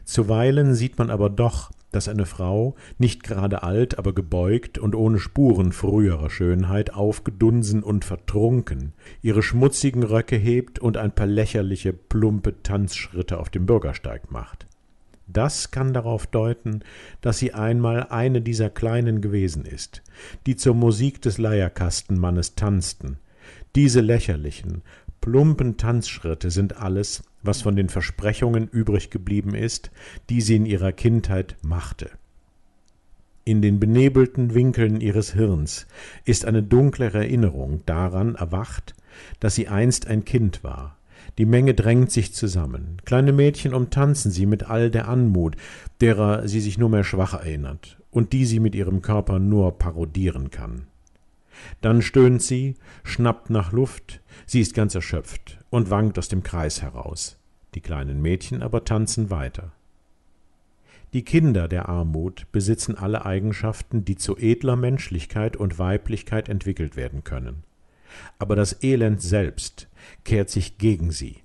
Zuweilen sieht man aber doch, dass eine Frau, nicht gerade alt, aber gebeugt und ohne Spuren früherer Schönheit, aufgedunsen und vertrunken, ihre schmutzigen Röcke hebt und ein paar lächerliche, plumpe Tanzschritte auf dem Bürgersteig macht. Das kann darauf deuten, dass sie einmal eine dieser Kleinen gewesen ist, die zur Musik des Leierkastenmannes tanzten, diese lächerlichen, plumpen Tanzschritte sind alles, was von den Versprechungen übrig geblieben ist, die sie in ihrer Kindheit machte. In den benebelten Winkeln ihres Hirns ist eine dunkle Erinnerung daran erwacht, dass sie einst ein Kind war. Die Menge drängt sich zusammen. Kleine Mädchen umtanzen sie mit all der Anmut, derer sie sich nur mehr schwach erinnert und die sie mit ihrem Körper nur parodieren kann. Dann stöhnt sie, schnappt nach Luft, sie ist ganz erschöpft und wankt aus dem Kreis heraus. Die kleinen Mädchen aber tanzen weiter. Die Kinder der Armut besitzen alle Eigenschaften, die zu edler Menschlichkeit und Weiblichkeit entwickelt werden können. Aber das Elend selbst kehrt sich gegen sie,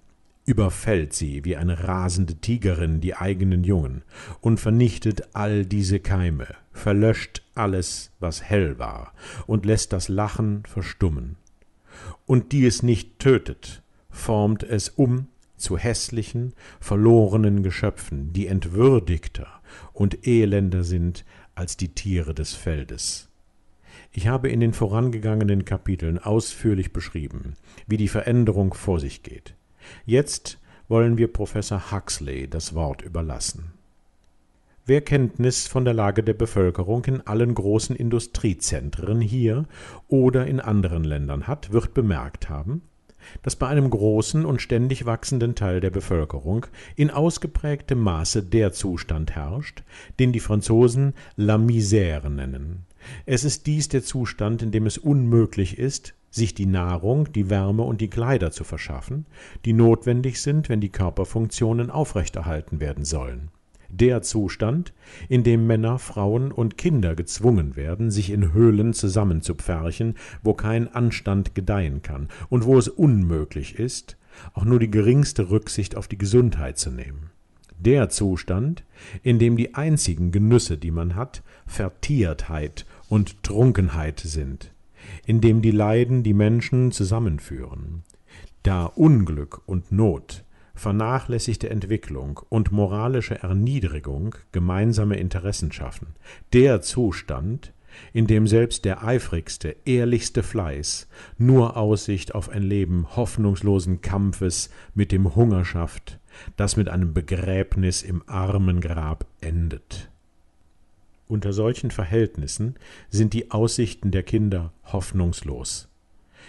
überfällt sie wie eine rasende Tigerin die eigenen Jungen und vernichtet all diese Keime, verlöscht alles, was hell war, und lässt das Lachen verstummen. Und die es nicht tötet, formt es um zu hässlichen, verlorenen Geschöpfen, die entwürdigter und elender sind als die Tiere des Feldes. Ich habe in den vorangegangenen Kapiteln ausführlich beschrieben, wie die Veränderung vor sich geht. Jetzt wollen wir Professor Huxley das Wort überlassen wer Kenntnis von der Lage der Bevölkerung in allen großen Industriezentren hier oder in anderen Ländern hat, wird bemerkt haben, dass bei einem großen und ständig wachsenden Teil der Bevölkerung in ausgeprägtem Maße der Zustand herrscht, den die Franzosen la misère nennen. Es ist dies der Zustand, in dem es unmöglich ist, sich die Nahrung, die Wärme und die Kleider zu verschaffen, die notwendig sind, wenn die Körperfunktionen aufrechterhalten werden sollen der Zustand, in dem Männer, Frauen und Kinder gezwungen werden, sich in Höhlen zusammenzupferchen, wo kein Anstand gedeihen kann und wo es unmöglich ist, auch nur die geringste Rücksicht auf die Gesundheit zu nehmen. Der Zustand, in dem die einzigen Genüsse, die man hat, Vertiertheit und Trunkenheit sind, in dem die Leiden die Menschen zusammenführen, da Unglück und Not vernachlässigte Entwicklung und moralische Erniedrigung gemeinsame Interessen schaffen, der Zustand, in dem selbst der eifrigste, ehrlichste Fleiß nur Aussicht auf ein Leben hoffnungslosen Kampfes mit dem Hunger schafft, das mit einem Begräbnis im armen Grab endet. Unter solchen Verhältnissen sind die Aussichten der Kinder hoffnungslos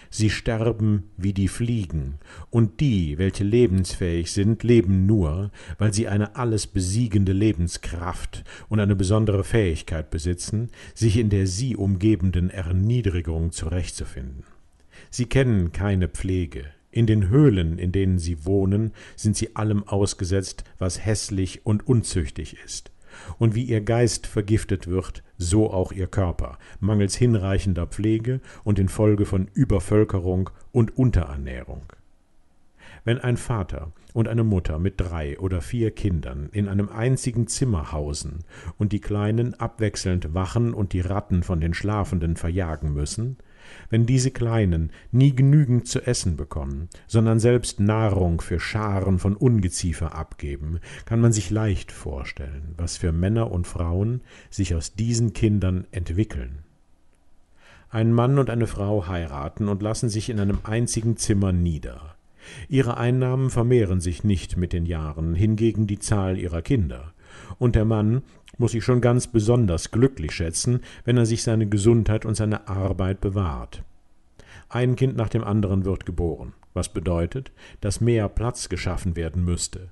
sie sterben wie die Fliegen, und die, welche lebensfähig sind, leben nur, weil sie eine alles besiegende Lebenskraft und eine besondere Fähigkeit besitzen, sich in der sie umgebenden Erniedrigung zurechtzufinden. Sie kennen keine Pflege, in den Höhlen, in denen sie wohnen, sind sie allem ausgesetzt, was hässlich und unzüchtig ist und wie ihr Geist vergiftet wird, so auch ihr Körper, mangels hinreichender Pflege und infolge von Übervölkerung und Unterernährung. Wenn ein Vater und eine Mutter mit drei oder vier Kindern in einem einzigen Zimmer hausen und die Kleinen abwechselnd wachen und die Ratten von den Schlafenden verjagen müssen, wenn diese Kleinen nie genügend zu essen bekommen, sondern selbst Nahrung für Scharen von Ungeziefer abgeben, kann man sich leicht vorstellen, was für Männer und Frauen sich aus diesen Kindern entwickeln. Ein Mann und eine Frau heiraten und lassen sich in einem einzigen Zimmer nieder. Ihre Einnahmen vermehren sich nicht mit den Jahren, hingegen die Zahl ihrer Kinder. Und der Mann muss sich schon ganz besonders glücklich schätzen, wenn er sich seine Gesundheit und seine Arbeit bewahrt. Ein Kind nach dem anderen wird geboren, was bedeutet, dass mehr Platz geschaffen werden müsste.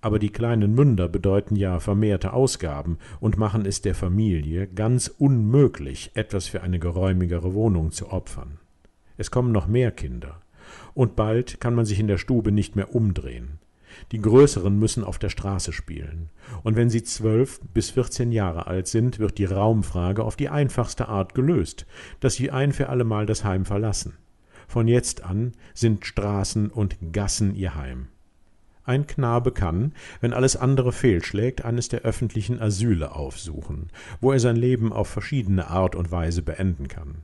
Aber die kleinen Münder bedeuten ja vermehrte Ausgaben und machen es der Familie ganz unmöglich, etwas für eine geräumigere Wohnung zu opfern. Es kommen noch mehr Kinder. Und bald kann man sich in der Stube nicht mehr umdrehen. Die größeren müssen auf der Straße spielen. Und wenn sie zwölf bis vierzehn Jahre alt sind, wird die Raumfrage auf die einfachste Art gelöst, dass sie ein für allemal das Heim verlassen. Von jetzt an sind Straßen und Gassen ihr Heim. Ein Knabe kann, wenn alles andere fehlschlägt, eines der öffentlichen Asyle aufsuchen, wo er sein Leben auf verschiedene Art und Weise beenden kann.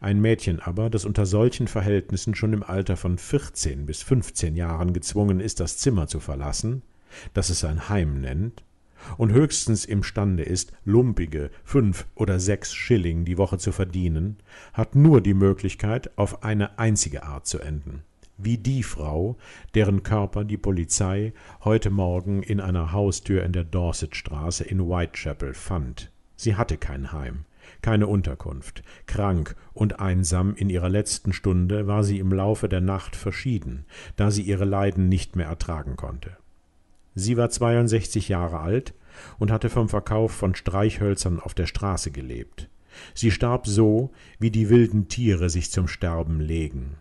Ein Mädchen aber, das unter solchen Verhältnissen schon im Alter von 14 bis 15 Jahren gezwungen ist, das Zimmer zu verlassen, das es sein Heim nennt, und höchstens imstande ist, lumpige fünf oder sechs Schilling die Woche zu verdienen, hat nur die Möglichkeit, auf eine einzige Art zu enden wie die Frau, deren Körper die Polizei heute Morgen in einer Haustür in der Dorsetstraße in Whitechapel fand. Sie hatte kein Heim keine Unterkunft. Krank und einsam in ihrer letzten Stunde war sie im Laufe der Nacht verschieden, da sie ihre Leiden nicht mehr ertragen konnte. Sie war 62 Jahre alt und hatte vom Verkauf von Streichhölzern auf der Straße gelebt. Sie starb so, wie die wilden Tiere sich zum Sterben legen.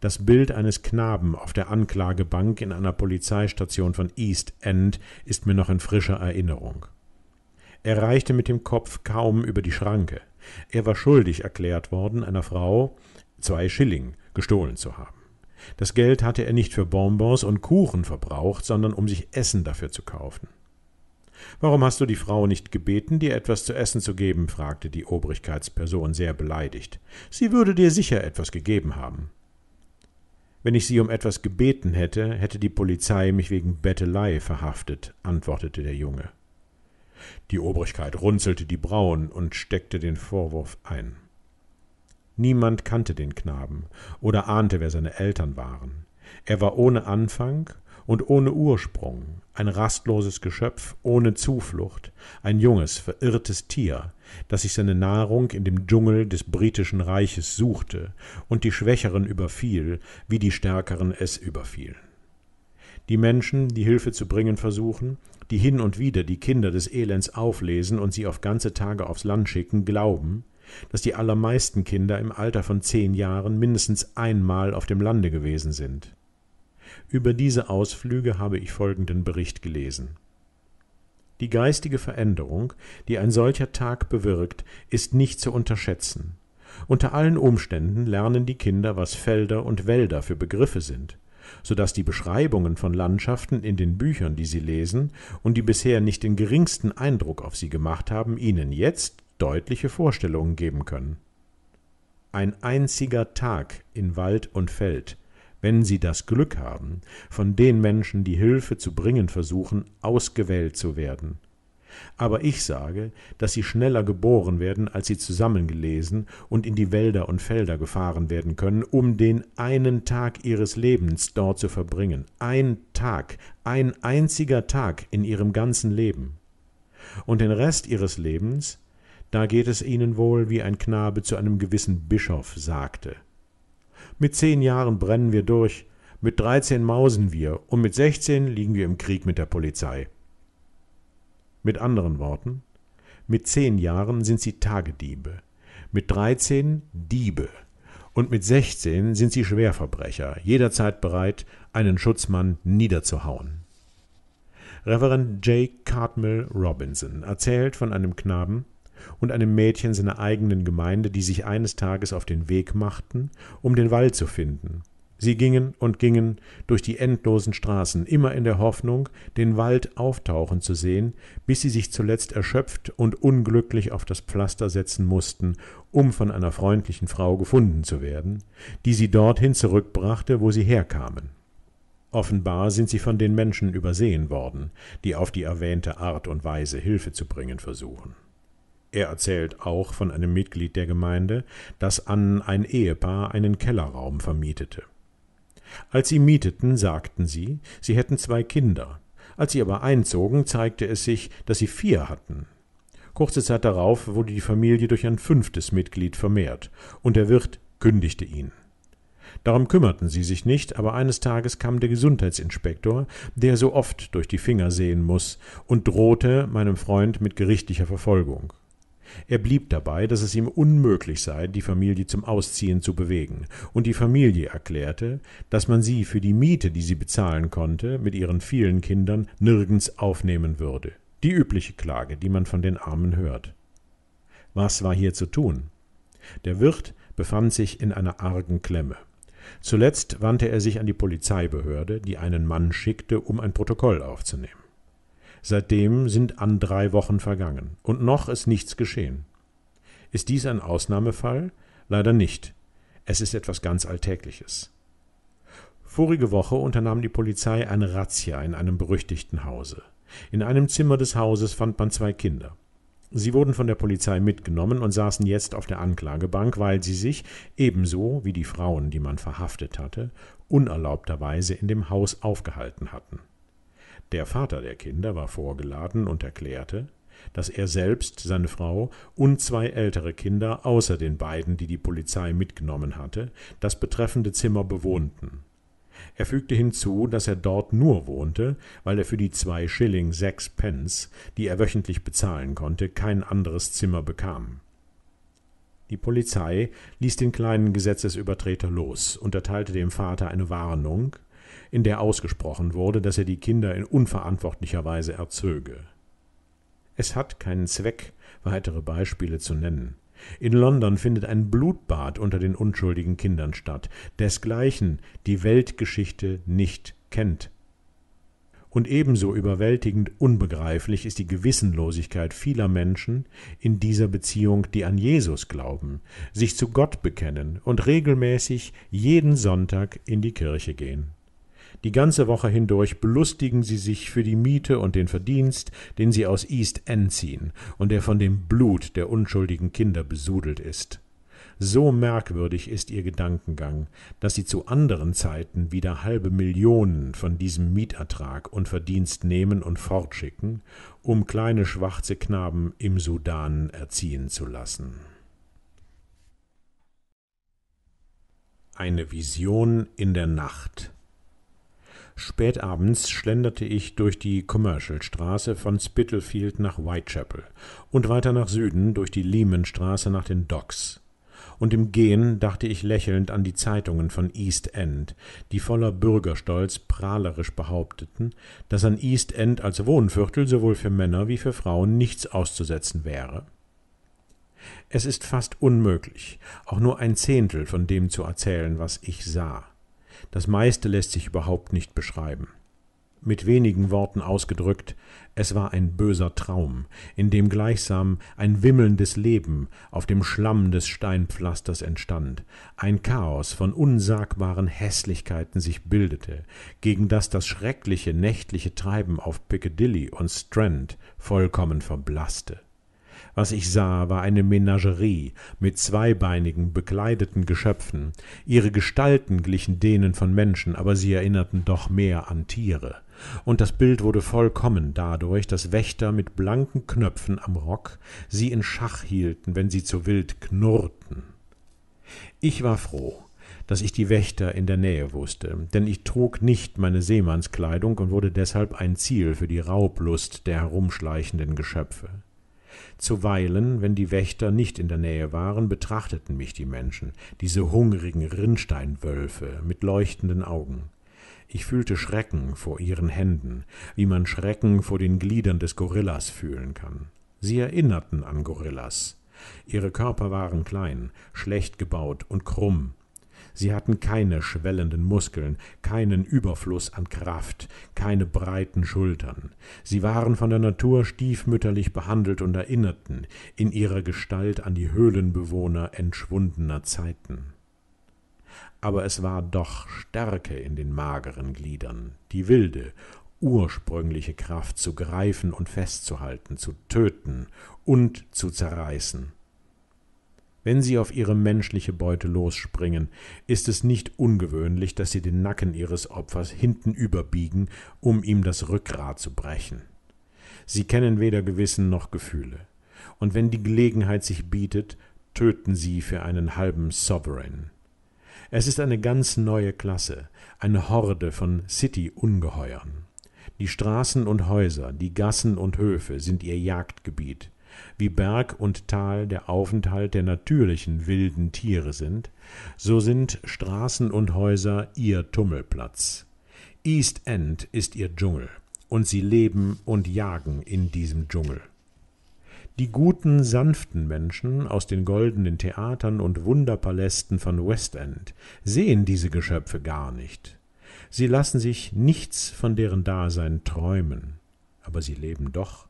Das Bild eines Knaben auf der Anklagebank in einer Polizeistation von East End ist mir noch in frischer Erinnerung. Er reichte mit dem Kopf kaum über die Schranke. Er war schuldig erklärt worden, einer Frau zwei Schilling gestohlen zu haben. Das Geld hatte er nicht für Bonbons und Kuchen verbraucht, sondern um sich Essen dafür zu kaufen. Warum hast du die Frau nicht gebeten, dir etwas zu essen zu geben? fragte die Obrigkeitsperson sehr beleidigt. Sie würde dir sicher etwas gegeben haben. Wenn ich sie um etwas gebeten hätte, hätte die Polizei mich wegen Bettelei verhaftet, antwortete der Junge. Die Obrigkeit runzelte die Brauen und steckte den Vorwurf ein. Niemand kannte den Knaben oder ahnte, wer seine Eltern waren. Er war ohne Anfang und ohne Ursprung, ein rastloses Geschöpf ohne Zuflucht, ein junges, verirrtes Tier, das sich seine Nahrung in dem Dschungel des britischen Reiches suchte und die Schwächeren überfiel, wie die Stärkeren es überfielen. Die Menschen, die Hilfe zu bringen versuchen, die hin und wieder die Kinder des Elends auflesen und sie auf ganze Tage aufs Land schicken, glauben, dass die allermeisten Kinder im Alter von zehn Jahren mindestens einmal auf dem Lande gewesen sind. Über diese Ausflüge habe ich folgenden Bericht gelesen. Die geistige Veränderung, die ein solcher Tag bewirkt, ist nicht zu unterschätzen. Unter allen Umständen lernen die Kinder, was Felder und Wälder für Begriffe sind, so sodass die Beschreibungen von Landschaften in den Büchern, die sie lesen und die bisher nicht den geringsten Eindruck auf sie gemacht haben, ihnen jetzt deutliche Vorstellungen geben können. Ein einziger Tag in Wald und Feld, wenn sie das Glück haben, von den Menschen, die Hilfe zu bringen versuchen, ausgewählt zu werden, aber ich sage, dass sie schneller geboren werden, als sie zusammengelesen und in die Wälder und Felder gefahren werden können, um den einen Tag ihres Lebens dort zu verbringen. Ein Tag, ein einziger Tag in ihrem ganzen Leben. Und den Rest ihres Lebens, da geht es ihnen wohl, wie ein Knabe zu einem gewissen Bischof sagte. Mit zehn Jahren brennen wir durch, mit dreizehn mausen wir und mit sechzehn liegen wir im Krieg mit der Polizei. Mit anderen Worten, mit zehn Jahren sind sie Tagediebe, mit dreizehn Diebe und mit sechzehn sind sie Schwerverbrecher, jederzeit bereit, einen Schutzmann niederzuhauen. Reverend J. Cartmel Robinson erzählt von einem Knaben und einem Mädchen seiner eigenen Gemeinde, die sich eines Tages auf den Weg machten, um den Wald zu finden Sie gingen und gingen durch die endlosen Straßen, immer in der Hoffnung, den Wald auftauchen zu sehen, bis sie sich zuletzt erschöpft und unglücklich auf das Pflaster setzen mussten, um von einer freundlichen Frau gefunden zu werden, die sie dorthin zurückbrachte, wo sie herkamen. Offenbar sind sie von den Menschen übersehen worden, die auf die erwähnte Art und Weise Hilfe zu bringen versuchen. Er erzählt auch von einem Mitglied der Gemeinde, das an ein Ehepaar einen Kellerraum vermietete. Als sie mieteten, sagten sie, sie hätten zwei Kinder. Als sie aber einzogen, zeigte es sich, dass sie vier hatten. Kurze Zeit darauf wurde die Familie durch ein fünftes Mitglied vermehrt, und der Wirt kündigte ihn. Darum kümmerten sie sich nicht, aber eines Tages kam der Gesundheitsinspektor, der so oft durch die Finger sehen muß, und drohte meinem Freund mit gerichtlicher Verfolgung. Er blieb dabei, dass es ihm unmöglich sei, die Familie zum Ausziehen zu bewegen, und die Familie erklärte, dass man sie für die Miete, die sie bezahlen konnte, mit ihren vielen Kindern nirgends aufnehmen würde. Die übliche Klage, die man von den Armen hört. Was war hier zu tun? Der Wirt befand sich in einer argen Klemme. Zuletzt wandte er sich an die Polizeibehörde, die einen Mann schickte, um ein Protokoll aufzunehmen. Seitdem sind an drei Wochen vergangen und noch ist nichts geschehen. Ist dies ein Ausnahmefall? Leider nicht. Es ist etwas ganz Alltägliches. Vorige Woche unternahm die Polizei eine Razzia in einem berüchtigten Hause. In einem Zimmer des Hauses fand man zwei Kinder. Sie wurden von der Polizei mitgenommen und saßen jetzt auf der Anklagebank, weil sie sich, ebenso wie die Frauen, die man verhaftet hatte, unerlaubterweise in dem Haus aufgehalten hatten. Der Vater der Kinder war vorgeladen und erklärte, dass er selbst, seine Frau und zwei ältere Kinder außer den beiden, die die Polizei mitgenommen hatte, das betreffende Zimmer bewohnten. Er fügte hinzu, dass er dort nur wohnte, weil er für die zwei Schilling sechs Pence, die er wöchentlich bezahlen konnte, kein anderes Zimmer bekam. Die Polizei ließ den kleinen Gesetzesübertreter los, unterteilte dem Vater eine Warnung, in der ausgesprochen wurde, dass er die Kinder in unverantwortlicher Weise erzöge. Es hat keinen Zweck, weitere Beispiele zu nennen. In London findet ein Blutbad unter den unschuldigen Kindern statt, desgleichen die Weltgeschichte nicht kennt. Und ebenso überwältigend unbegreiflich ist die Gewissenlosigkeit vieler Menschen in dieser Beziehung, die an Jesus glauben, sich zu Gott bekennen und regelmäßig jeden Sonntag in die Kirche gehen. Die ganze Woche hindurch belustigen sie sich für die Miete und den Verdienst, den sie aus East End ziehen und der von dem Blut der unschuldigen Kinder besudelt ist. So merkwürdig ist ihr Gedankengang, dass sie zu anderen Zeiten wieder halbe Millionen von diesem Mietertrag und Verdienst nehmen und fortschicken, um kleine schwarze Knaben im Sudan erziehen zu lassen. Eine Vision in der Nacht Spätabends schlenderte ich durch die Commercial-Straße von Spitalfield nach Whitechapel und weiter nach Süden durch die Lehman-Straße nach den Docks. Und im Gehen dachte ich lächelnd an die Zeitungen von East End, die voller Bürgerstolz prahlerisch behaupteten, dass an East End als Wohnviertel sowohl für Männer wie für Frauen nichts auszusetzen wäre. Es ist fast unmöglich, auch nur ein Zehntel von dem zu erzählen, was ich sah. Das meiste lässt sich überhaupt nicht beschreiben. Mit wenigen Worten ausgedrückt, es war ein böser Traum, in dem gleichsam ein wimmelndes Leben auf dem Schlamm des Steinpflasters entstand, ein Chaos von unsagbaren Hässlichkeiten sich bildete, gegen das das schreckliche nächtliche Treiben auf Piccadilly und Strand vollkommen verblaßte was ich sah war eine menagerie mit zweibeinigen bekleideten geschöpfen ihre gestalten glichen denen von menschen aber sie erinnerten doch mehr an tiere und das bild wurde vollkommen dadurch daß wächter mit blanken knöpfen am rock sie in schach hielten wenn sie zu wild knurrten ich war froh daß ich die Wächter in der Nähe wusste, denn ich trug nicht meine Seemannskleidung und wurde deshalb ein Ziel für die Raublust der herumschleichenden Geschöpfe. Zuweilen, wenn die Wächter nicht in der Nähe waren, betrachteten mich die Menschen, diese hungrigen Rinnsteinwölfe mit leuchtenden Augen. Ich fühlte Schrecken vor ihren Händen, wie man Schrecken vor den Gliedern des Gorillas fühlen kann. Sie erinnerten an Gorillas. Ihre Körper waren klein, schlecht gebaut und krumm, Sie hatten keine schwellenden Muskeln, keinen Überfluss an Kraft, keine breiten Schultern. Sie waren von der Natur stiefmütterlich behandelt und erinnerten in ihrer Gestalt an die Höhlenbewohner entschwundener Zeiten. Aber es war doch Stärke in den mageren Gliedern, die wilde, ursprüngliche Kraft zu greifen und festzuhalten, zu töten und zu zerreißen. Wenn sie auf ihre menschliche Beute losspringen, ist es nicht ungewöhnlich, dass sie den Nacken ihres Opfers hinten überbiegen, um ihm das Rückgrat zu brechen. Sie kennen weder Gewissen noch Gefühle. Und wenn die Gelegenheit sich bietet, töten sie für einen halben Sovereign. Es ist eine ganz neue Klasse, eine Horde von City-Ungeheuern. Die Straßen und Häuser, die Gassen und Höfe sind ihr Jagdgebiet wie Berg und Tal der Aufenthalt der natürlichen wilden Tiere sind, so sind Straßen und Häuser ihr Tummelplatz. East End ist ihr Dschungel, und sie leben und jagen in diesem Dschungel. Die guten, sanften Menschen aus den goldenen Theatern und Wunderpalästen von West End sehen diese Geschöpfe gar nicht. Sie lassen sich nichts von deren Dasein träumen, aber sie leben doch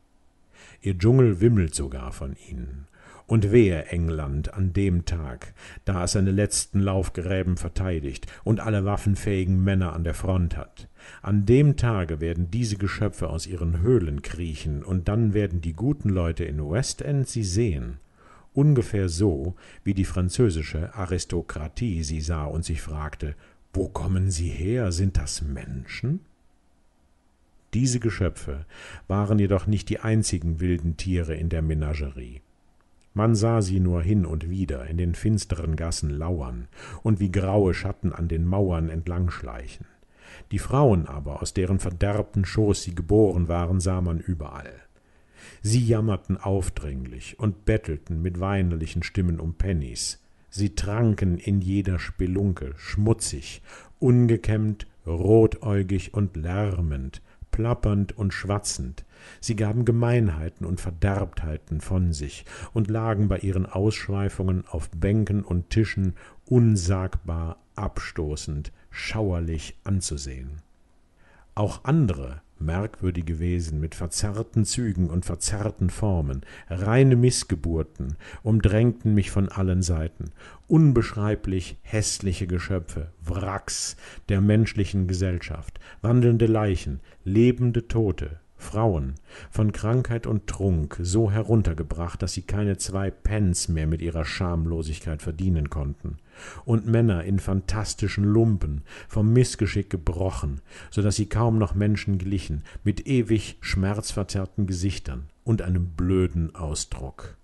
ihr Dschungel wimmelt sogar von ihnen. Und wehe England an dem Tag, da es seine letzten Laufgräben verteidigt und alle waffenfähigen Männer an der Front hat. An dem Tage werden diese Geschöpfe aus ihren Höhlen kriechen, und dann werden die guten Leute in Westend sie sehen. Ungefähr so, wie die französische Aristokratie sie sah und sich fragte, wo kommen sie her, sind das Menschen? Diese Geschöpfe waren jedoch nicht die einzigen wilden Tiere in der Menagerie. Man sah sie nur hin und wieder in den finsteren Gassen lauern und wie graue Schatten an den Mauern entlangschleichen. Die Frauen aber, aus deren verderbten Schoß sie geboren waren, sah man überall. Sie jammerten aufdringlich und bettelten mit weinerlichen Stimmen um Pennies. Sie tranken in jeder Spelunke, schmutzig, ungekämmt, rotäugig und lärmend, plappernd und schwatzend. Sie gaben Gemeinheiten und Verderbtheiten von sich und lagen bei ihren Ausschweifungen auf Bänken und Tischen unsagbar abstoßend, schauerlich anzusehen. Auch andere merkwürdige Wesen mit verzerrten Zügen und verzerrten Formen, reine Missgeburten, umdrängten mich von allen Seiten, unbeschreiblich hässliche Geschöpfe, Wracks der menschlichen Gesellschaft, wandelnde Leichen, lebende Tote, Frauen, von Krankheit und Trunk so heruntergebracht, dass sie keine zwei Pence mehr mit ihrer Schamlosigkeit verdienen konnten, und Männer in fantastischen Lumpen, vom Missgeschick gebrochen, so dass sie kaum noch Menschen glichen, mit ewig schmerzverzerrten Gesichtern und einem blöden Ausdruck.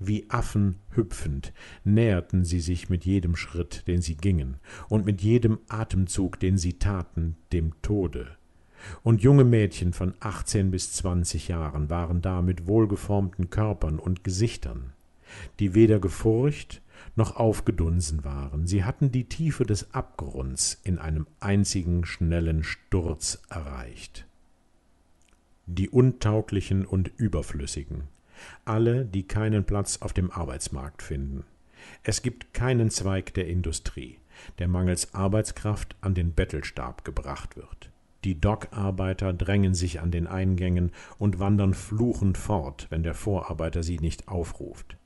Wie Affen hüpfend näherten sie sich mit jedem Schritt, den sie gingen, und mit jedem Atemzug, den sie taten, dem Tode und junge Mädchen von achtzehn bis zwanzig Jahren waren da mit wohlgeformten Körpern und Gesichtern, die weder Gefurcht noch aufgedunsen waren. Sie hatten die Tiefe des Abgrunds in einem einzigen schnellen Sturz erreicht. Die Untauglichen und Überflüssigen. Alle, die keinen Platz auf dem Arbeitsmarkt finden. Es gibt keinen Zweig der Industrie, der mangels Arbeitskraft an den Bettelstab gebracht wird. Die Dockarbeiter drängen sich an den Eingängen und wandern fluchend fort, wenn der Vorarbeiter sie nicht aufruft.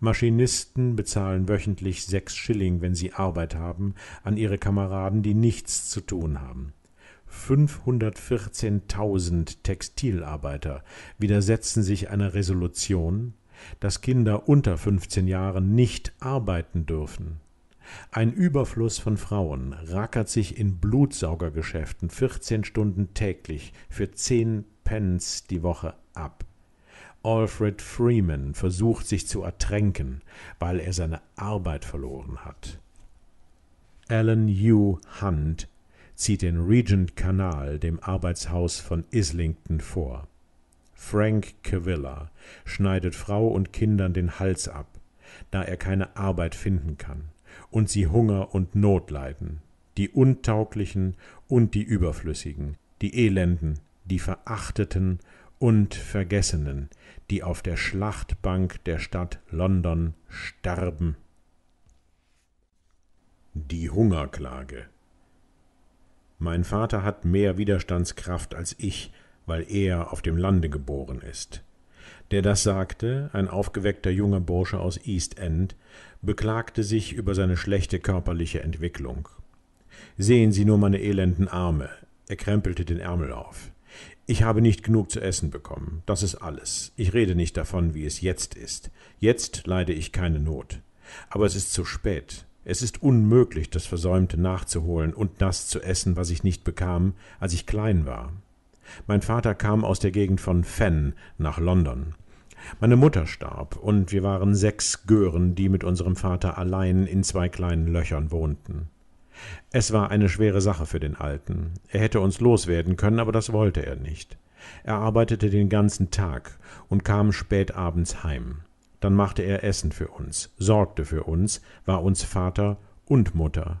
Maschinisten bezahlen wöchentlich sechs Schilling, wenn sie Arbeit haben, an ihre Kameraden, die nichts zu tun haben. 514.000 Textilarbeiter widersetzen sich einer Resolution, dass Kinder unter 15 Jahren nicht arbeiten dürfen. Ein Überfluss von Frauen rackert sich in Blutsaugergeschäften 14 Stunden täglich für 10 Pence die Woche ab. Alfred Freeman versucht sich zu ertränken, weil er seine Arbeit verloren hat. Alan Hugh Hunt zieht den Regent-Kanal dem Arbeitshaus von Islington vor. Frank Cavilla schneidet Frau und Kindern den Hals ab, da er keine Arbeit finden kann, und sie Hunger und Not leiden, die Untauglichen und die Überflüssigen, die Elenden, die Verachteten und Vergessenen, die auf der Schlachtbank der Stadt London starben. Die Hungerklage Mein Vater hat mehr Widerstandskraft als ich, weil er auf dem Lande geboren ist. Der das sagte, ein aufgeweckter junger Bursche aus East End, beklagte sich über seine schlechte körperliche Entwicklung. Sehen Sie nur meine elenden Arme. Er krempelte den Ärmel auf. Ich habe nicht genug zu essen bekommen, das ist alles. Ich rede nicht davon, wie es jetzt ist. Jetzt leide ich keine Not. Aber es ist zu spät. Es ist unmöglich, das Versäumte nachzuholen und das zu essen, was ich nicht bekam, als ich klein war. Mein Vater kam aus der Gegend von Fenn nach London. Meine Mutter starb, und wir waren sechs Gören, die mit unserem Vater allein in zwei kleinen Löchern wohnten es war eine schwere sache für den alten er hätte uns loswerden können aber das wollte er nicht er arbeitete den ganzen tag und kam spät abends heim dann machte er essen für uns sorgte für uns war uns vater und mutter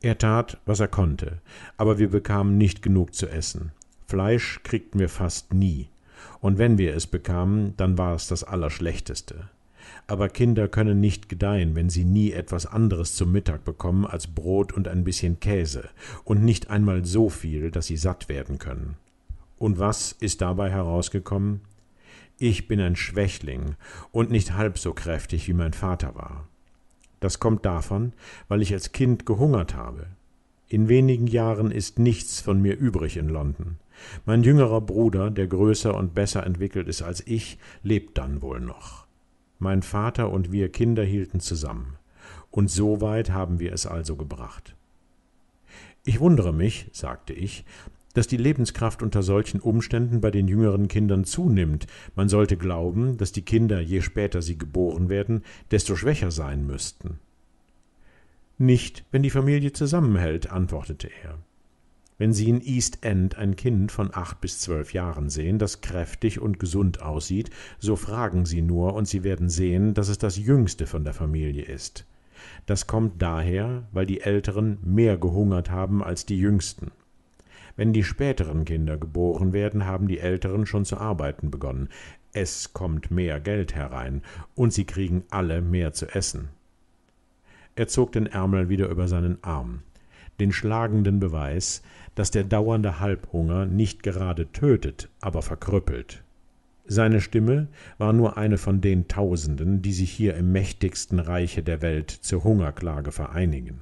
er tat was er konnte aber wir bekamen nicht genug zu essen fleisch kriegten wir fast nie und wenn wir es bekamen dann war es das allerschlechteste aber Kinder können nicht gedeihen, wenn sie nie etwas anderes zum Mittag bekommen als Brot und ein bisschen Käse, und nicht einmal so viel, dass sie satt werden können. Und was ist dabei herausgekommen? Ich bin ein Schwächling und nicht halb so kräftig, wie mein Vater war. Das kommt davon, weil ich als Kind gehungert habe. In wenigen Jahren ist nichts von mir übrig in London. Mein jüngerer Bruder, der größer und besser entwickelt ist als ich, lebt dann wohl noch. Mein Vater und wir Kinder hielten zusammen. Und so weit haben wir es also gebracht. Ich wundere mich, sagte ich, dass die Lebenskraft unter solchen Umständen bei den jüngeren Kindern zunimmt. Man sollte glauben, dass die Kinder, je später sie geboren werden, desto schwächer sein müssten. Nicht, wenn die Familie zusammenhält, antwortete er. Wenn Sie in East End ein Kind von acht bis zwölf Jahren sehen, das kräftig und gesund aussieht, so fragen Sie nur und Sie werden sehen, dass es das jüngste von der Familie ist. Das kommt daher, weil die Älteren mehr gehungert haben als die Jüngsten. Wenn die späteren Kinder geboren werden, haben die Älteren schon zu arbeiten begonnen. Es kommt mehr Geld herein und sie kriegen alle mehr zu essen. Er zog den Ärmel wieder über seinen Arm den schlagenden Beweis, dass der dauernde Halbhunger nicht gerade tötet, aber verkrüppelt. Seine Stimme war nur eine von den Tausenden, die sich hier im mächtigsten Reiche der Welt zur Hungerklage vereinigen.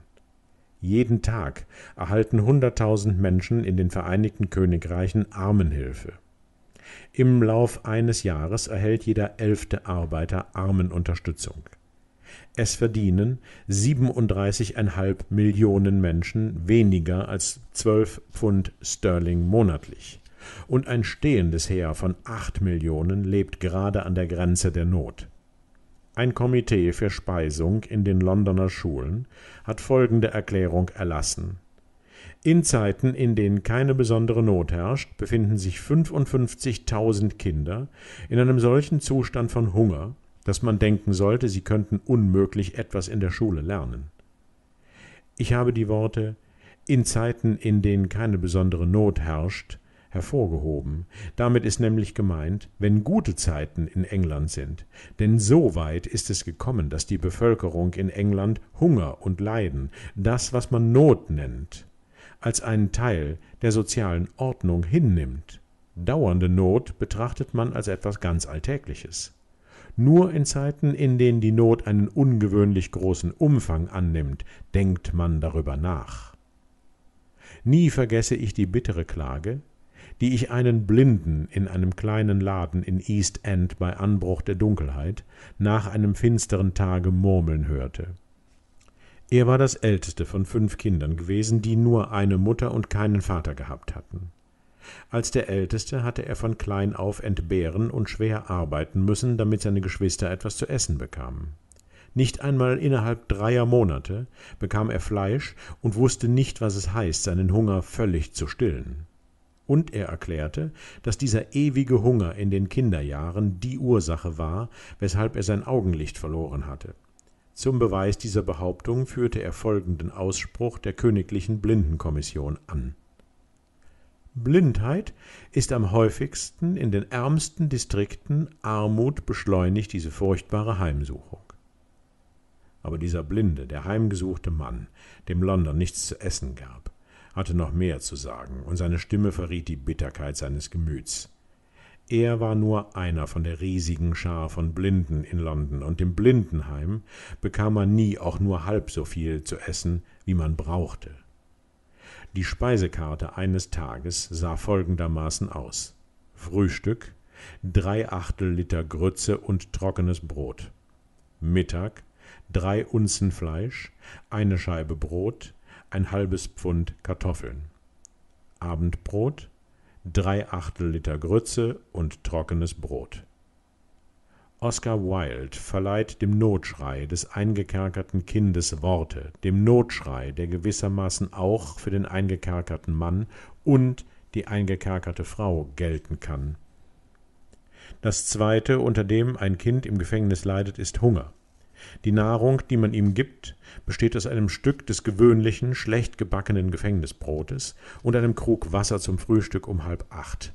Jeden Tag erhalten hunderttausend Menschen in den Vereinigten Königreichen Armenhilfe. Im Lauf eines Jahres erhält jeder elfte Arbeiter Armenunterstützung es verdienen 37,5 Millionen Menschen weniger als 12 Pfund Sterling monatlich. Und ein stehendes Heer von 8 Millionen lebt gerade an der Grenze der Not. Ein Komitee für Speisung in den Londoner Schulen hat folgende Erklärung erlassen. In Zeiten, in denen keine besondere Not herrscht, befinden sich 55.000 Kinder in einem solchen Zustand von Hunger, dass man denken sollte, sie könnten unmöglich etwas in der Schule lernen. Ich habe die Worte in Zeiten, in denen keine besondere Not herrscht, hervorgehoben. Damit ist nämlich gemeint, wenn gute Zeiten in England sind. Denn so weit ist es gekommen, dass die Bevölkerung in England Hunger und Leiden, das, was man Not nennt, als einen Teil der sozialen Ordnung hinnimmt. Dauernde Not betrachtet man als etwas ganz Alltägliches. Nur in Zeiten, in denen die Not einen ungewöhnlich großen Umfang annimmt, denkt man darüber nach. Nie vergesse ich die bittere Klage, die ich einen Blinden in einem kleinen Laden in East End bei Anbruch der Dunkelheit nach einem finsteren Tage murmeln hörte. Er war das älteste von fünf Kindern gewesen, die nur eine Mutter und keinen Vater gehabt hatten. Als der Älteste hatte er von klein auf entbehren und schwer arbeiten müssen, damit seine Geschwister etwas zu essen bekamen. Nicht einmal innerhalb dreier Monate bekam er Fleisch und wusste nicht, was es heißt, seinen Hunger völlig zu stillen. Und er erklärte, dass dieser ewige Hunger in den Kinderjahren die Ursache war, weshalb er sein Augenlicht verloren hatte. Zum Beweis dieser Behauptung führte er folgenden Ausspruch der Königlichen Blindenkommission an Blindheit ist am häufigsten in den ärmsten Distrikten, Armut beschleunigt diese furchtbare Heimsuchung. Aber dieser blinde, der heimgesuchte Mann, dem London nichts zu essen gab, hatte noch mehr zu sagen, und seine Stimme verriet die Bitterkeit seines Gemüts. Er war nur einer von der riesigen Schar von Blinden in London, und im Blindenheim bekam man nie auch nur halb so viel zu essen, wie man brauchte. Die Speisekarte eines Tages sah folgendermaßen aus: Frühstück, drei Achtel Liter Grütze und trockenes Brot. Mittag, drei Unzen Fleisch, eine Scheibe Brot, ein halbes Pfund Kartoffeln. Abendbrot, drei Achtel Liter Grütze und trockenes Brot. Oscar Wilde verleiht dem Notschrei des eingekerkerten Kindes Worte, dem Notschrei, der gewissermaßen auch für den eingekerkerten Mann und die eingekerkerte Frau gelten kann. Das zweite, unter dem ein Kind im Gefängnis leidet, ist Hunger. Die Nahrung, die man ihm gibt, besteht aus einem Stück des gewöhnlichen, schlecht gebackenen Gefängnisbrotes und einem Krug Wasser zum Frühstück um halb acht.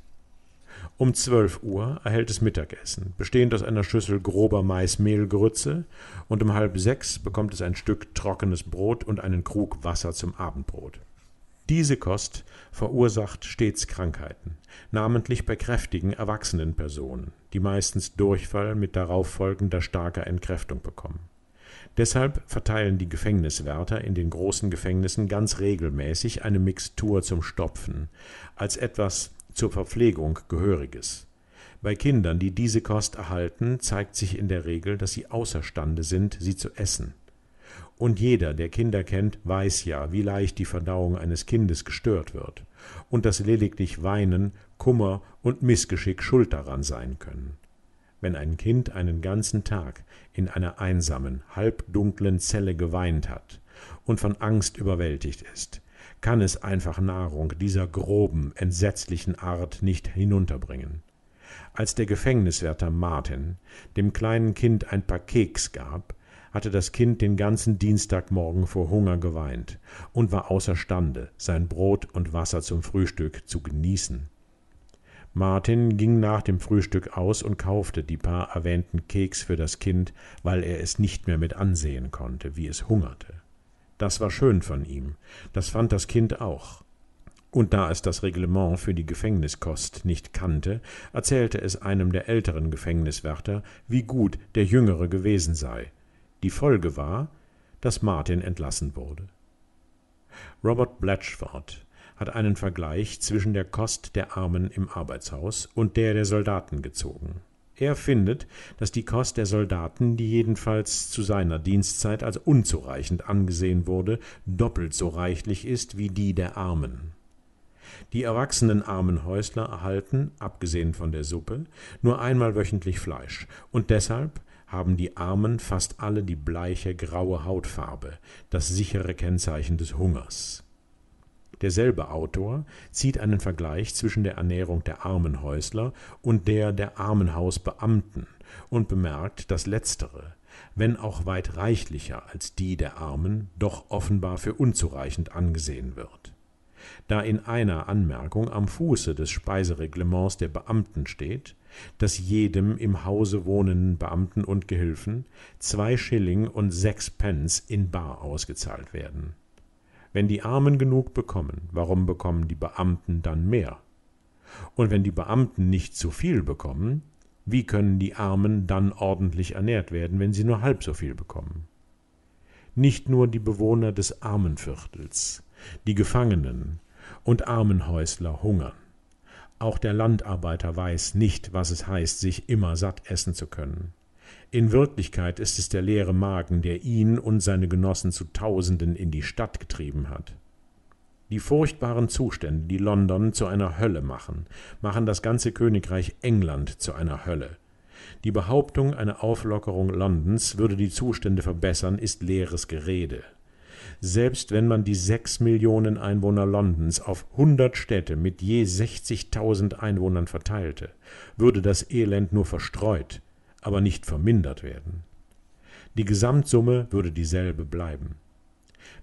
Um 12 Uhr erhält es Mittagessen, bestehend aus einer Schüssel grober Maismehlgrütze, und um halb sechs bekommt es ein Stück trockenes Brot und einen Krug Wasser zum Abendbrot. Diese Kost verursacht stets Krankheiten, namentlich bei kräftigen, erwachsenen Personen, die meistens Durchfall mit darauffolgender starker Entkräftung bekommen. Deshalb verteilen die Gefängniswärter in den großen Gefängnissen ganz regelmäßig eine Mixtur zum Stopfen, als etwas zur Verpflegung gehöriges. Bei Kindern, die diese Kost erhalten, zeigt sich in der Regel, dass sie außerstande sind, sie zu essen. Und jeder, der Kinder kennt, weiß ja, wie leicht die Verdauung eines Kindes gestört wird und dass lediglich Weinen, Kummer und Missgeschick schuld daran sein können. Wenn ein Kind einen ganzen Tag in einer einsamen, halbdunklen Zelle geweint hat und von Angst überwältigt ist, kann es einfach Nahrung dieser groben, entsetzlichen Art nicht hinunterbringen. Als der Gefängniswärter Martin dem kleinen Kind ein paar Keks gab, hatte das Kind den ganzen Dienstagmorgen vor Hunger geweint und war außerstande, sein Brot und Wasser zum Frühstück zu genießen. Martin ging nach dem Frühstück aus und kaufte die paar erwähnten Keks für das Kind, weil er es nicht mehr mit ansehen konnte, wie es hungerte. Das war schön von ihm. Das fand das Kind auch. Und da es das Reglement für die Gefängniskost nicht kannte, erzählte es einem der älteren Gefängniswärter, wie gut der Jüngere gewesen sei. Die Folge war, dass Martin entlassen wurde. Robert Blatchford hat einen Vergleich zwischen der Kost der Armen im Arbeitshaus und der der Soldaten gezogen. Er findet, dass die Kost der Soldaten, die jedenfalls zu seiner Dienstzeit als unzureichend angesehen wurde, doppelt so reichlich ist wie die der Armen. Die erwachsenen armen Häusler erhalten, abgesehen von der Suppe, nur einmal wöchentlich Fleisch, und deshalb haben die Armen fast alle die bleiche graue Hautfarbe, das sichere Kennzeichen des Hungers. Derselbe Autor zieht einen Vergleich zwischen der Ernährung der armen Häusler und der der Armenhausbeamten und bemerkt, dass letztere, wenn auch weit reichlicher als die der Armen, doch offenbar für unzureichend angesehen wird. Da in einer Anmerkung am Fuße des Speisereglements der Beamten steht, dass jedem im Hause wohnenden Beamten und Gehilfen zwei Schilling und sechs Pence in Bar ausgezahlt werden. Wenn die Armen genug bekommen, warum bekommen die Beamten dann mehr? Und wenn die Beamten nicht zu viel bekommen, wie können die Armen dann ordentlich ernährt werden, wenn sie nur halb so viel bekommen? Nicht nur die Bewohner des Armenviertels, die Gefangenen und Armenhäusler hungern. Auch der Landarbeiter weiß nicht, was es heißt, sich immer satt essen zu können. In Wirklichkeit ist es der leere Magen, der ihn und seine Genossen zu Tausenden in die Stadt getrieben hat. Die furchtbaren Zustände, die London zu einer Hölle machen, machen das ganze Königreich England zu einer Hölle. Die Behauptung, eine Auflockerung Londons würde die Zustände verbessern, ist leeres Gerede. Selbst wenn man die sechs Millionen Einwohner Londons auf hundert Städte mit je sechzigtausend Einwohnern verteilte, würde das Elend nur verstreut, aber nicht vermindert werden. Die Gesamtsumme würde dieselbe bleiben.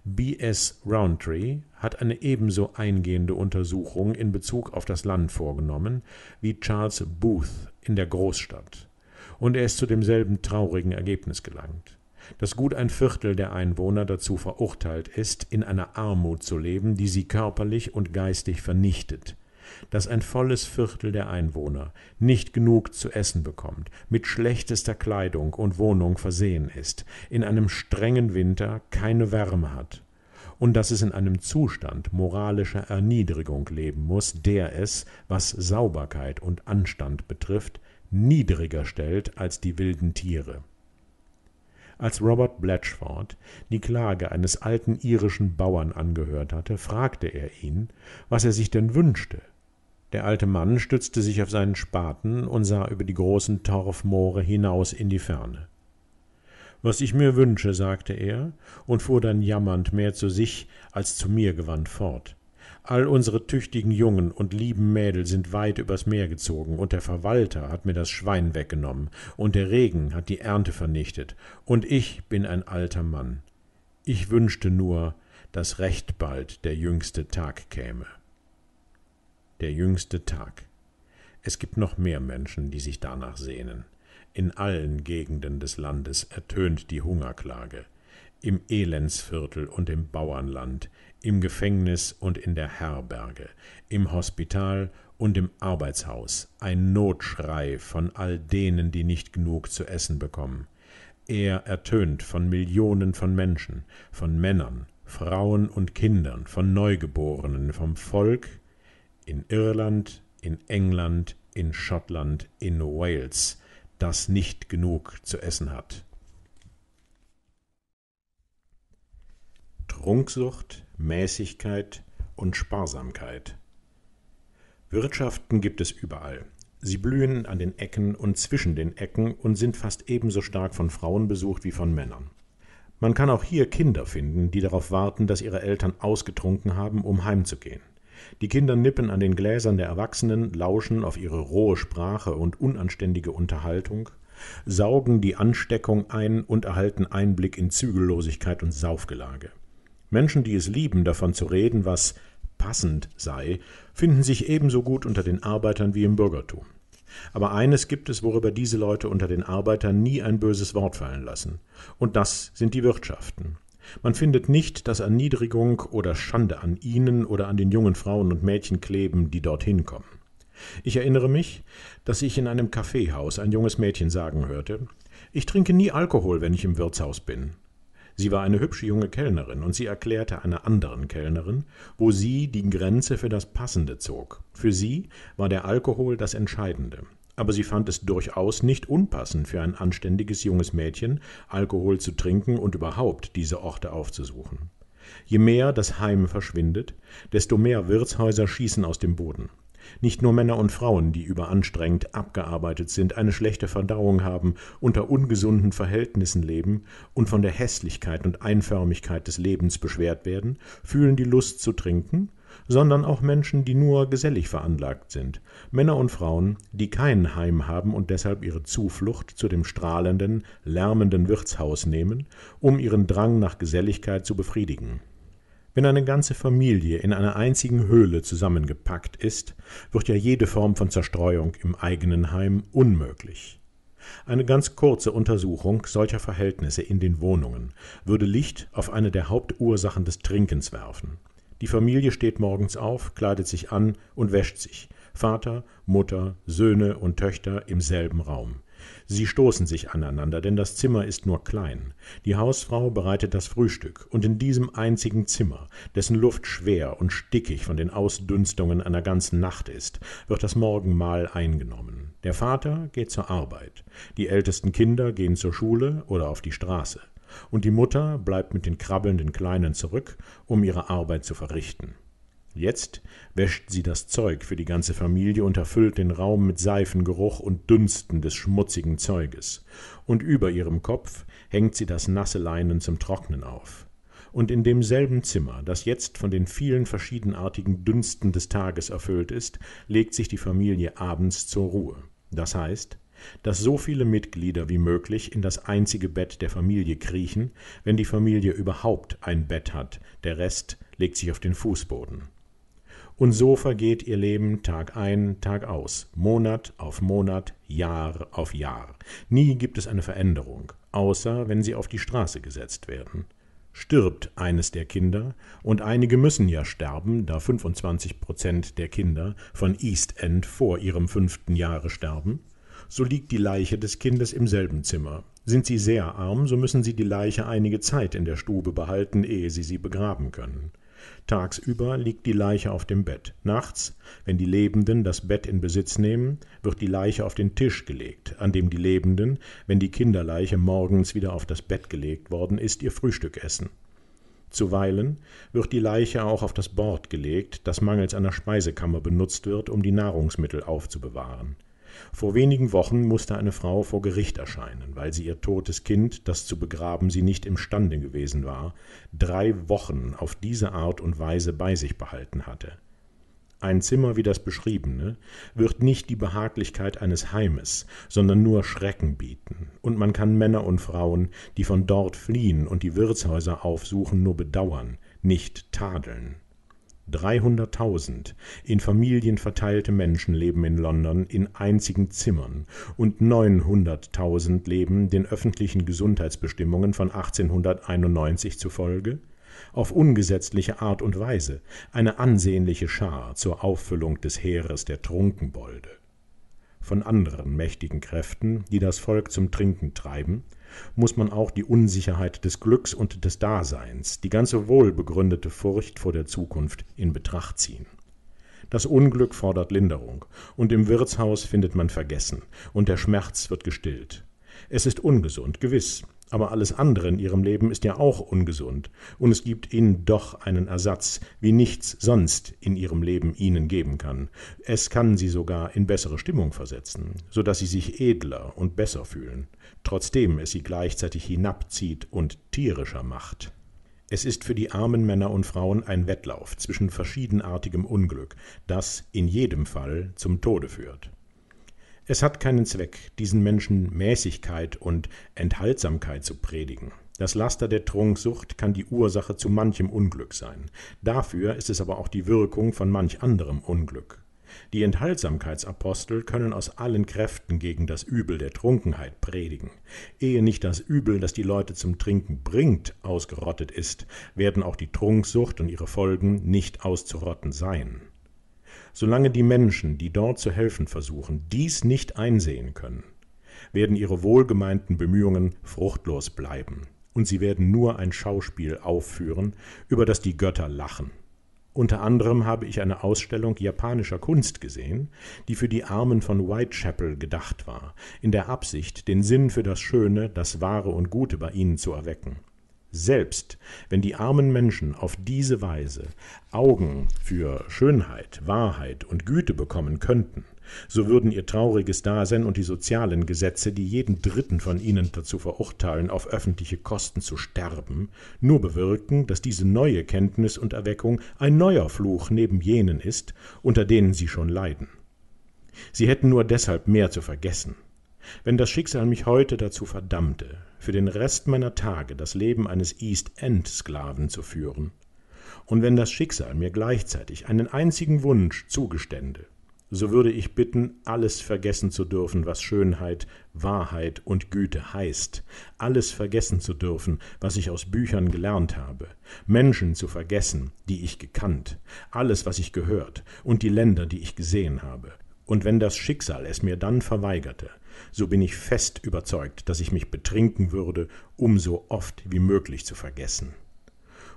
B.S. Roundtree hat eine ebenso eingehende Untersuchung in Bezug auf das Land vorgenommen wie Charles Booth in der Großstadt, und er ist zu demselben traurigen Ergebnis gelangt dass gut ein Viertel der Einwohner dazu verurteilt ist, in einer Armut zu leben, die sie körperlich und geistig vernichtet, dass ein volles Viertel der Einwohner nicht genug zu essen bekommt, mit schlechtester Kleidung und Wohnung versehen ist, in einem strengen Winter keine Wärme hat und dass es in einem Zustand moralischer Erniedrigung leben muss, der es, was Sauberkeit und Anstand betrifft, niedriger stellt als die wilden Tiere. Als Robert Blatchford die Klage eines alten irischen Bauern angehört hatte, fragte er ihn, was er sich denn wünschte, der alte mann stützte sich auf seinen spaten und sah über die großen torfmoore hinaus in die ferne was ich mir wünsche sagte er und fuhr dann jammernd mehr zu sich als zu mir gewandt fort all unsere tüchtigen jungen und lieben mädel sind weit übers meer gezogen und der verwalter hat mir das schwein weggenommen und der regen hat die ernte vernichtet und ich bin ein alter mann ich wünschte nur daß recht bald der jüngste tag käme der jüngste Tag. Es gibt noch mehr Menschen, die sich danach sehnen. In allen Gegenden des Landes ertönt die Hungerklage. Im Elendsviertel und im Bauernland, im Gefängnis und in der Herberge, im Hospital und im Arbeitshaus, ein Notschrei von all denen, die nicht genug zu essen bekommen. Er ertönt von Millionen von Menschen, von Männern, Frauen und Kindern, von Neugeborenen, vom Volk in Irland, in England, in Schottland, in Wales, das nicht genug zu essen hat. Trunksucht, Mäßigkeit und Sparsamkeit. Wirtschaften gibt es überall. Sie blühen an den Ecken und zwischen den Ecken und sind fast ebenso stark von Frauen besucht wie von Männern. Man kann auch hier Kinder finden, die darauf warten, dass ihre Eltern ausgetrunken haben, um heimzugehen. Die Kinder nippen an den Gläsern der Erwachsenen, lauschen auf ihre rohe Sprache und unanständige Unterhaltung, saugen die Ansteckung ein und erhalten Einblick in Zügellosigkeit und Saufgelage. Menschen, die es lieben, davon zu reden, was passend sei, finden sich ebenso gut unter den Arbeitern wie im Bürgertum. Aber eines gibt es, worüber diese Leute unter den Arbeitern nie ein böses Wort fallen lassen, und das sind die Wirtschaften. Man findet nicht, dass Erniedrigung oder Schande an ihnen oder an den jungen Frauen und Mädchen kleben, die dorthin kommen. Ich erinnere mich, dass ich in einem Kaffeehaus ein junges Mädchen sagen hörte, ich trinke nie Alkohol, wenn ich im Wirtshaus bin. Sie war eine hübsche junge Kellnerin und sie erklärte einer anderen Kellnerin, wo sie die Grenze für das Passende zog. Für sie war der Alkohol das Entscheidende aber sie fand es durchaus nicht unpassend für ein anständiges junges Mädchen, Alkohol zu trinken und überhaupt diese Orte aufzusuchen. Je mehr das Heim verschwindet, desto mehr Wirtshäuser schießen aus dem Boden. Nicht nur Männer und Frauen, die überanstrengt, abgearbeitet sind, eine schlechte Verdauung haben, unter ungesunden Verhältnissen leben und von der Hässlichkeit und Einförmigkeit des Lebens beschwert werden, fühlen die Lust zu trinken, sondern auch Menschen, die nur gesellig veranlagt sind, Männer und Frauen, die kein Heim haben und deshalb ihre Zuflucht zu dem strahlenden, lärmenden Wirtshaus nehmen, um ihren Drang nach Geselligkeit zu befriedigen. Wenn eine ganze Familie in einer einzigen Höhle zusammengepackt ist, wird ja jede Form von Zerstreuung im eigenen Heim unmöglich. Eine ganz kurze Untersuchung solcher Verhältnisse in den Wohnungen würde Licht auf eine der Hauptursachen des Trinkens werfen. Die Familie steht morgens auf, kleidet sich an und wäscht sich, Vater, Mutter, Söhne und Töchter im selben Raum. Sie stoßen sich aneinander, denn das Zimmer ist nur klein. Die Hausfrau bereitet das Frühstück, und in diesem einzigen Zimmer, dessen Luft schwer und stickig von den Ausdünstungen einer ganzen Nacht ist, wird das Morgenmahl eingenommen. Der Vater geht zur Arbeit, die ältesten Kinder gehen zur Schule oder auf die Straße, und die Mutter bleibt mit den krabbelnden Kleinen zurück, um ihre Arbeit zu verrichten. Jetzt wäscht sie das Zeug für die ganze Familie und erfüllt den Raum mit Seifengeruch und Dünsten des schmutzigen Zeuges. Und über ihrem Kopf hängt sie das nasse Leinen zum Trocknen auf. Und in demselben Zimmer, das jetzt von den vielen verschiedenartigen Dünsten des Tages erfüllt ist, legt sich die Familie abends zur Ruhe. Das heißt, dass so viele Mitglieder wie möglich in das einzige Bett der Familie kriechen, wenn die Familie überhaupt ein Bett hat, der Rest legt sich auf den Fußboden. Und so vergeht ihr Leben Tag ein, Tag aus, Monat auf Monat, Jahr auf Jahr. Nie gibt es eine Veränderung, außer wenn sie auf die Straße gesetzt werden. Stirbt eines der Kinder, und einige müssen ja sterben, da 25 Prozent der Kinder von East End vor ihrem fünften Jahre sterben, so liegt die Leiche des Kindes im selben Zimmer. Sind sie sehr arm, so müssen sie die Leiche einige Zeit in der Stube behalten, ehe sie sie begraben können. Tagsüber liegt die Leiche auf dem Bett. Nachts, wenn die Lebenden das Bett in Besitz nehmen, wird die Leiche auf den Tisch gelegt, an dem die Lebenden, wenn die Kinderleiche morgens wieder auf das Bett gelegt worden ist, ihr Frühstück essen. Zuweilen wird die Leiche auch auf das Bord gelegt, das mangels einer Speisekammer benutzt wird, um die Nahrungsmittel aufzubewahren. Vor wenigen Wochen musste eine Frau vor Gericht erscheinen, weil sie ihr totes Kind, das zu begraben sie nicht imstande gewesen war, drei Wochen auf diese Art und Weise bei sich behalten hatte. Ein Zimmer wie das beschriebene wird nicht die Behaglichkeit eines Heimes, sondern nur Schrecken bieten, und man kann Männer und Frauen, die von dort fliehen und die Wirtshäuser aufsuchen, nur bedauern, nicht tadeln. 300.000 in Familien verteilte Menschen leben in London in einzigen Zimmern und 900.000 leben den öffentlichen Gesundheitsbestimmungen von 1891 zufolge auf ungesetzliche Art und Weise eine ansehnliche Schar zur Auffüllung des Heeres der Trunkenbolde. Von anderen mächtigen Kräften, die das Volk zum Trinken treiben muss man auch die Unsicherheit des Glücks und des Daseins, die ganze wohlbegründete Furcht vor der Zukunft in Betracht ziehen. Das Unglück fordert Linderung, und im Wirtshaus findet man Vergessen, und der Schmerz wird gestillt. Es ist ungesund, gewiss, aber alles andere in ihrem Leben ist ja auch ungesund, und es gibt ihnen doch einen Ersatz, wie nichts sonst in ihrem Leben ihnen geben kann. Es kann sie sogar in bessere Stimmung versetzen, so dass sie sich edler und besser fühlen, trotzdem es sie gleichzeitig hinabzieht und tierischer macht. Es ist für die armen Männer und Frauen ein Wettlauf zwischen verschiedenartigem Unglück, das in jedem Fall zum Tode führt. Es hat keinen Zweck, diesen Menschen Mäßigkeit und Enthaltsamkeit zu predigen. Das Laster der Trunksucht kann die Ursache zu manchem Unglück sein. Dafür ist es aber auch die Wirkung von manch anderem Unglück. Die Enthaltsamkeitsapostel können aus allen Kräften gegen das Übel der Trunkenheit predigen. Ehe nicht das Übel, das die Leute zum Trinken bringt, ausgerottet ist, werden auch die Trunksucht und ihre Folgen nicht auszurotten sein. Solange die Menschen, die dort zu helfen versuchen, dies nicht einsehen können, werden ihre wohlgemeinten Bemühungen fruchtlos bleiben, und sie werden nur ein Schauspiel aufführen, über das die Götter lachen. Unter anderem habe ich eine Ausstellung japanischer Kunst gesehen, die für die Armen von Whitechapel gedacht war, in der Absicht, den Sinn für das Schöne, das Wahre und Gute bei ihnen zu erwecken. Selbst wenn die armen Menschen auf diese Weise Augen für Schönheit, Wahrheit und Güte bekommen könnten, so würden ihr trauriges Dasein und die sozialen Gesetze, die jeden Dritten von ihnen dazu verurteilen, auf öffentliche Kosten zu sterben, nur bewirken, dass diese neue Kenntnis und Erweckung ein neuer Fluch neben jenen ist, unter denen sie schon leiden. Sie hätten nur deshalb mehr zu vergessen. Wenn das Schicksal mich heute dazu verdammte, für den Rest meiner Tage das Leben eines East End Sklaven zu führen. Und wenn das Schicksal mir gleichzeitig einen einzigen Wunsch zugestände, so würde ich bitten, alles vergessen zu dürfen, was Schönheit, Wahrheit und Güte heißt, alles vergessen zu dürfen, was ich aus Büchern gelernt habe, Menschen zu vergessen, die ich gekannt, alles, was ich gehört und die Länder, die ich gesehen habe. Und wenn das Schicksal es mir dann verweigerte, so bin ich fest überzeugt, dass ich mich betrinken würde, um so oft wie möglich zu vergessen.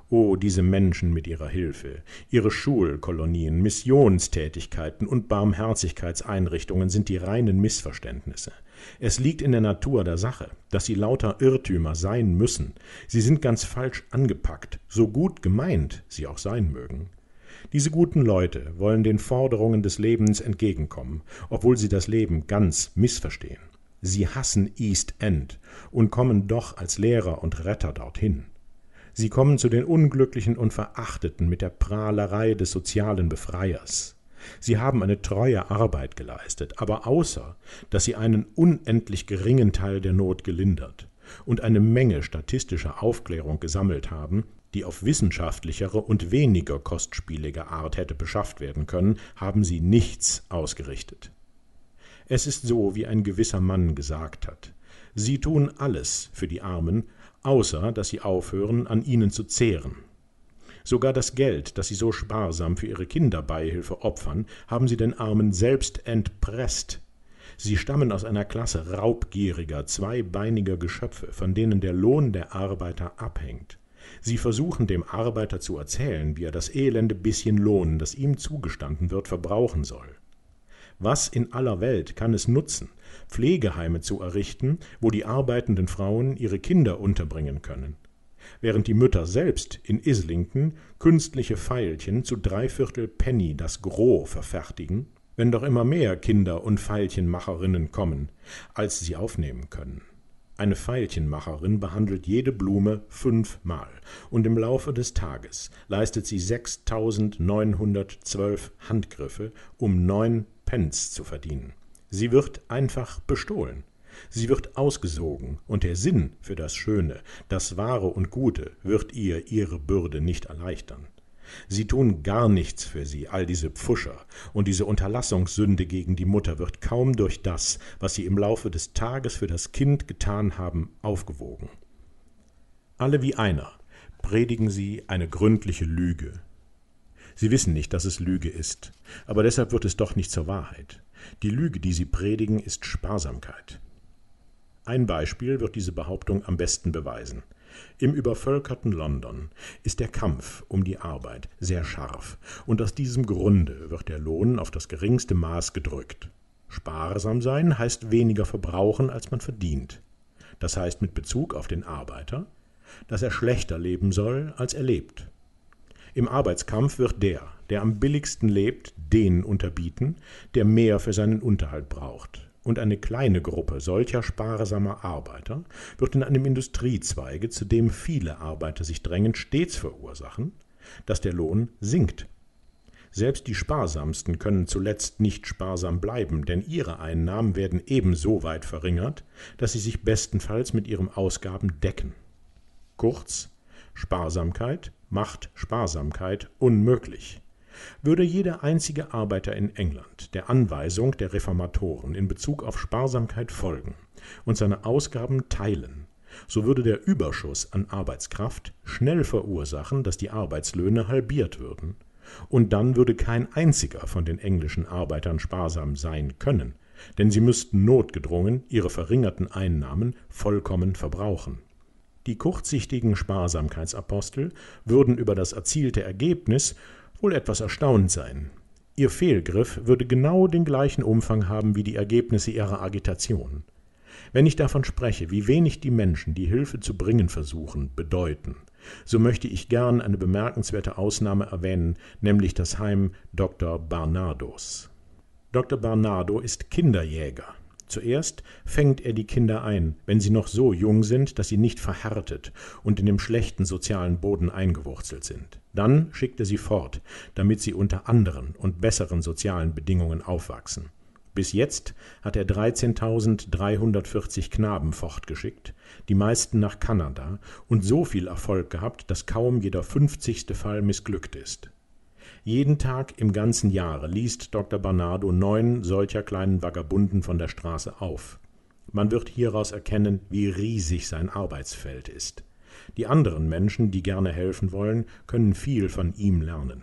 Oh, diese Menschen mit ihrer Hilfe. Ihre Schulkolonien, Missionstätigkeiten und Barmherzigkeitseinrichtungen sind die reinen Missverständnisse. Es liegt in der Natur der Sache, dass sie lauter Irrtümer sein müssen. Sie sind ganz falsch angepackt, so gut gemeint sie auch sein mögen. Diese guten Leute wollen den Forderungen des Lebens entgegenkommen, obwohl sie das Leben ganz missverstehen. Sie hassen East End und kommen doch als Lehrer und Retter dorthin. Sie kommen zu den Unglücklichen und Verachteten mit der Prahlerei des sozialen Befreiers. Sie haben eine treue Arbeit geleistet, aber außer, dass sie einen unendlich geringen Teil der Not gelindert und eine Menge statistischer Aufklärung gesammelt haben, die auf wissenschaftlichere und weniger kostspielige Art hätte beschafft werden können, haben sie nichts ausgerichtet. Es ist so, wie ein gewisser Mann gesagt hat. Sie tun alles für die Armen, außer dass sie aufhören, an ihnen zu zehren. Sogar das Geld, das sie so sparsam für ihre Kinderbeihilfe opfern, haben sie den Armen selbst entpresst. Sie stammen aus einer Klasse raubgieriger, zweibeiniger Geschöpfe, von denen der Lohn der Arbeiter abhängt. Sie versuchen dem Arbeiter zu erzählen, wie er das elende bisschen Lohn, das ihm zugestanden wird, verbrauchen soll. Was in aller Welt kann es nutzen, Pflegeheime zu errichten, wo die arbeitenden Frauen ihre Kinder unterbringen können, während die Mütter selbst in Islington künstliche Pfeilchen zu dreiviertel Penny das Gros verfertigen, wenn doch immer mehr Kinder und Pfeilchenmacherinnen kommen, als sie aufnehmen können. Eine Veilchenmacherin behandelt jede Blume fünfmal und im Laufe des Tages leistet sie 6912 Handgriffe, um neun Pence zu verdienen. Sie wird einfach bestohlen. Sie wird ausgesogen und der Sinn für das Schöne, das Wahre und Gute wird ihr ihre Bürde nicht erleichtern. Sie tun gar nichts für sie, all diese Pfuscher, und diese Unterlassungssünde gegen die Mutter wird kaum durch das, was sie im Laufe des Tages für das Kind getan haben, aufgewogen. Alle wie einer predigen sie eine gründliche Lüge. Sie wissen nicht, dass es Lüge ist, aber deshalb wird es doch nicht zur Wahrheit. Die Lüge, die sie predigen, ist Sparsamkeit. Ein Beispiel wird diese Behauptung am besten beweisen. Im übervölkerten London ist der Kampf um die Arbeit sehr scharf, und aus diesem Grunde wird der Lohn auf das geringste Maß gedrückt. Sparsam sein heißt weniger verbrauchen, als man verdient. Das heißt mit Bezug auf den Arbeiter, dass er schlechter leben soll, als er lebt. Im Arbeitskampf wird der, der am billigsten lebt, den unterbieten, der mehr für seinen Unterhalt braucht und eine kleine Gruppe solcher sparsamer Arbeiter wird in einem Industriezweige, zu dem viele Arbeiter sich drängen, stets verursachen, dass der Lohn sinkt. Selbst die Sparsamsten können zuletzt nicht sparsam bleiben, denn ihre Einnahmen werden ebenso weit verringert, dass sie sich bestenfalls mit ihren Ausgaben decken. Kurz, Sparsamkeit macht Sparsamkeit unmöglich würde jeder einzige Arbeiter in England der Anweisung der Reformatoren in Bezug auf Sparsamkeit folgen und seine Ausgaben teilen, so würde der Überschuss an Arbeitskraft schnell verursachen, dass die Arbeitslöhne halbiert würden, und dann würde kein einziger von den englischen Arbeitern sparsam sein können, denn sie müssten notgedrungen ihre verringerten Einnahmen vollkommen verbrauchen. Die kurzsichtigen Sparsamkeitsapostel würden über das erzielte Ergebnis wohl etwas erstaunt sein. Ihr Fehlgriff würde genau den gleichen Umfang haben wie die Ergebnisse ihrer Agitation. Wenn ich davon spreche, wie wenig die Menschen, die Hilfe zu bringen versuchen, bedeuten, so möchte ich gern eine bemerkenswerte Ausnahme erwähnen, nämlich das Heim Dr. Barnardos. Dr. Barnardo ist Kinderjäger. Zuerst fängt er die Kinder ein, wenn sie noch so jung sind, dass sie nicht verhärtet und in dem schlechten sozialen Boden eingewurzelt sind. Dann schickt er sie fort, damit sie unter anderen und besseren sozialen Bedingungen aufwachsen. Bis jetzt hat er 13.340 Knaben fortgeschickt, die meisten nach Kanada, und so viel Erfolg gehabt, dass kaum jeder 50. Fall missglückt ist. Jeden Tag im ganzen Jahre liest Dr. Barnardo neun solcher kleinen Vagabunden von der Straße auf. Man wird hieraus erkennen, wie riesig sein Arbeitsfeld ist. Die anderen Menschen, die gerne helfen wollen, können viel von ihm lernen.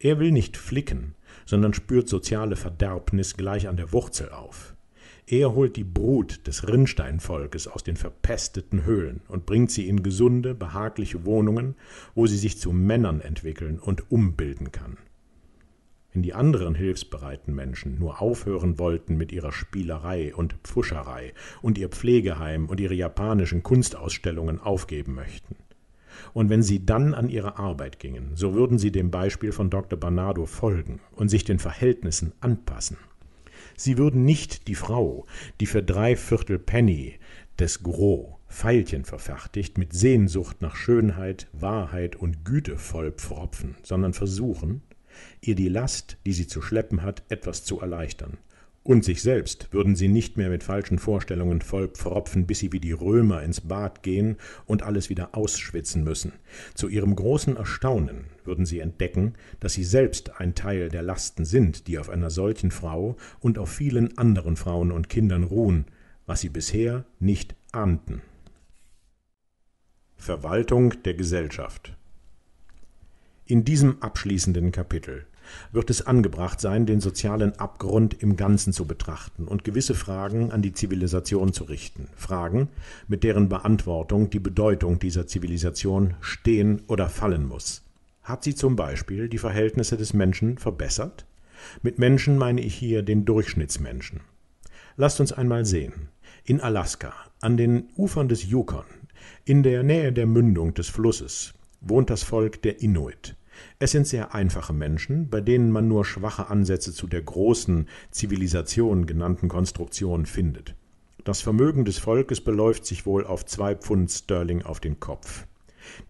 Er will nicht flicken, sondern spürt soziale Verderbnis gleich an der Wurzel auf. Er holt die Brut des Rinnsteinvolkes aus den verpesteten Höhlen und bringt sie in gesunde, behagliche Wohnungen, wo sie sich zu Männern entwickeln und umbilden kann. Wenn die anderen hilfsbereiten Menschen nur aufhören wollten mit ihrer Spielerei und Pfuscherei und ihr Pflegeheim und ihre japanischen Kunstausstellungen aufgeben möchten. Und wenn sie dann an ihre Arbeit gingen, so würden sie dem Beispiel von Dr. Barnardo folgen und sich den Verhältnissen anpassen. Sie würden nicht die Frau, die für drei Viertel Penny des Gros Pfeilchen verfertigt, mit Sehnsucht nach Schönheit, Wahrheit und Güte vollpfropfen, sondern versuchen, ihr die Last, die sie zu schleppen hat, etwas zu erleichtern. Und sich selbst würden sie nicht mehr mit falschen Vorstellungen vollpfropfen, bis sie wie die Römer ins Bad gehen und alles wieder ausschwitzen müssen. Zu ihrem großen Erstaunen würden sie entdecken, dass sie selbst ein Teil der Lasten sind, die auf einer solchen Frau und auf vielen anderen Frauen und Kindern ruhen, was sie bisher nicht ahnten. Verwaltung der Gesellschaft In diesem abschließenden Kapitel wird es angebracht sein, den sozialen Abgrund im Ganzen zu betrachten und gewisse Fragen an die Zivilisation zu richten. Fragen, mit deren Beantwortung die Bedeutung dieser Zivilisation stehen oder fallen muss. Hat sie zum Beispiel die Verhältnisse des Menschen verbessert? Mit Menschen meine ich hier den Durchschnittsmenschen. Lasst uns einmal sehen. In Alaska, an den Ufern des Yukon, in der Nähe der Mündung des Flusses, wohnt das Volk der Inuit. Es sind sehr einfache Menschen, bei denen man nur schwache Ansätze zu der großen Zivilisation genannten Konstruktion findet. Das Vermögen des Volkes beläuft sich wohl auf zwei Pfund Sterling auf den Kopf.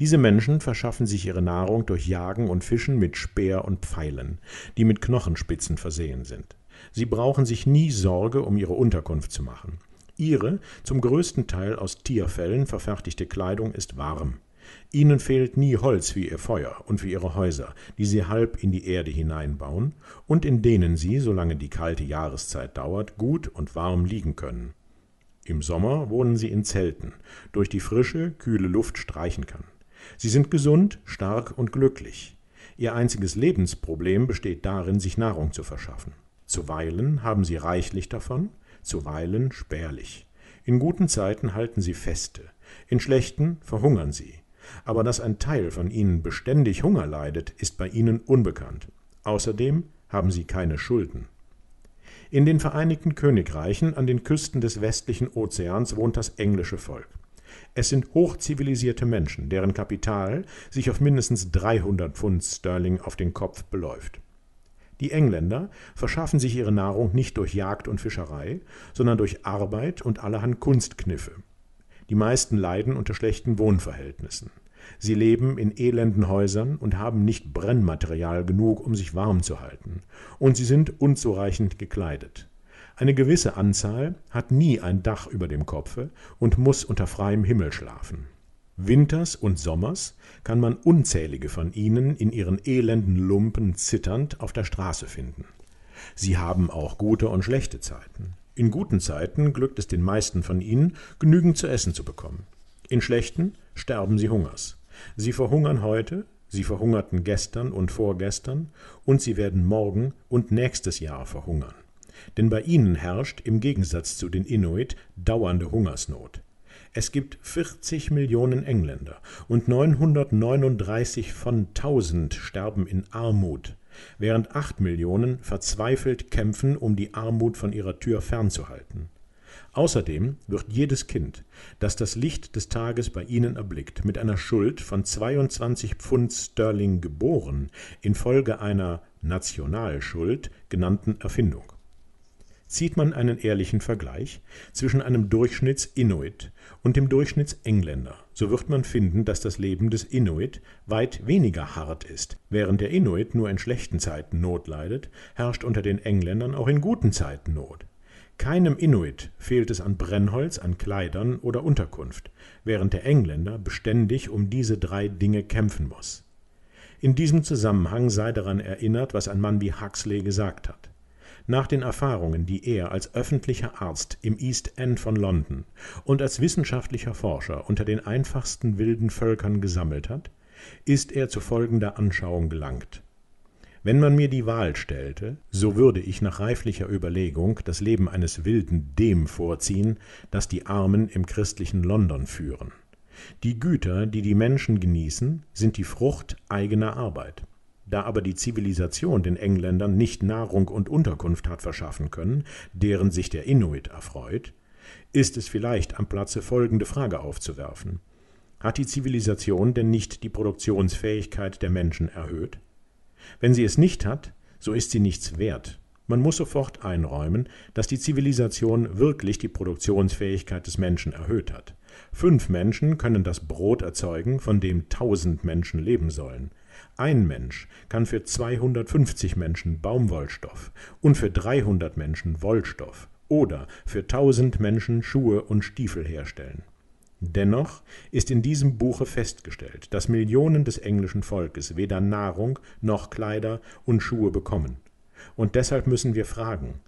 Diese Menschen verschaffen sich ihre Nahrung durch Jagen und Fischen mit Speer und Pfeilen, die mit Knochenspitzen versehen sind. Sie brauchen sich nie Sorge um ihre Unterkunft zu machen. Ihre, zum größten Teil aus Tierfellen verfertigte Kleidung ist warm. Ihnen fehlt nie Holz für ihr Feuer und für ihre Häuser, die sie halb in die Erde hineinbauen und in denen sie, solange die kalte Jahreszeit dauert, gut und warm liegen können. Im Sommer wohnen sie in Zelten, durch die frische, kühle Luft streichen kann. Sie sind gesund, stark und glücklich. Ihr einziges Lebensproblem besteht darin, sich Nahrung zu verschaffen. Zuweilen haben sie reichlich davon, zuweilen spärlich. In guten Zeiten halten sie feste, in schlechten verhungern sie. Aber dass ein Teil von ihnen beständig Hunger leidet, ist bei ihnen unbekannt. Außerdem haben sie keine Schulden. In den Vereinigten Königreichen an den Küsten des westlichen Ozeans wohnt das englische Volk. Es sind hochzivilisierte Menschen, deren Kapital sich auf mindestens 300 Pfund Sterling auf den Kopf beläuft. Die Engländer verschaffen sich ihre Nahrung nicht durch Jagd und Fischerei, sondern durch Arbeit und allerhand Kunstkniffe. Die meisten leiden unter schlechten Wohnverhältnissen. Sie leben in elenden Häusern und haben nicht Brennmaterial genug, um sich warm zu halten. Und sie sind unzureichend gekleidet. Eine gewisse Anzahl hat nie ein Dach über dem Kopfe und muss unter freiem Himmel schlafen. Winters und Sommers kann man unzählige von ihnen in ihren elenden Lumpen zitternd auf der Straße finden. Sie haben auch gute und schlechte Zeiten. In guten Zeiten glückt es den meisten von ihnen, genügend zu essen zu bekommen. In schlechten sterben sie Hungers. Sie verhungern heute, sie verhungerten gestern und vorgestern, und sie werden morgen und nächstes Jahr verhungern. Denn bei ihnen herrscht im Gegensatz zu den Inuit dauernde Hungersnot. Es gibt 40 Millionen Engländer und 939 von 1000 sterben in Armut, während 8 Millionen verzweifelt kämpfen, um die Armut von ihrer Tür fernzuhalten. Außerdem wird jedes Kind, das das Licht des Tages bei Ihnen erblickt, mit einer Schuld von 22 Pfund Sterling geboren, infolge einer Nationalschuld genannten Erfindung. Zieht man einen ehrlichen Vergleich zwischen einem Durchschnitts-Inuit und dem Durchschnitts-Engländer, so wird man finden, dass das Leben des Inuit weit weniger hart ist. Während der Inuit nur in schlechten Zeiten Not leidet, herrscht unter den Engländern auch in guten Zeiten Not. Keinem Inuit fehlt es an Brennholz, an Kleidern oder Unterkunft, während der Engländer beständig um diese drei Dinge kämpfen muss. In diesem Zusammenhang sei daran erinnert, was ein Mann wie Huxley gesagt hat. Nach den Erfahrungen, die er als öffentlicher Arzt im East End von London und als wissenschaftlicher Forscher unter den einfachsten wilden Völkern gesammelt hat, ist er zu folgender Anschauung gelangt. Wenn man mir die Wahl stellte, so würde ich nach reiflicher Überlegung das Leben eines Wilden dem vorziehen, das die Armen im christlichen London führen. Die Güter, die die Menschen genießen, sind die Frucht eigener Arbeit. Da aber die Zivilisation den Engländern nicht Nahrung und Unterkunft hat verschaffen können, deren sich der Inuit erfreut, ist es vielleicht am Platze folgende Frage aufzuwerfen. Hat die Zivilisation denn nicht die Produktionsfähigkeit der Menschen erhöht? Wenn sie es nicht hat, so ist sie nichts wert. Man muss sofort einräumen, dass die Zivilisation wirklich die Produktionsfähigkeit des Menschen erhöht hat. Fünf Menschen können das Brot erzeugen, von dem tausend Menschen leben sollen. Ein Mensch kann für 250 Menschen Baumwollstoff und für 300 Menschen Wollstoff oder für 1000 Menschen Schuhe und Stiefel herstellen. Dennoch ist in diesem Buche festgestellt, dass Millionen des englischen Volkes weder Nahrung noch Kleider und Schuhe bekommen. Und deshalb müssen wir fragen,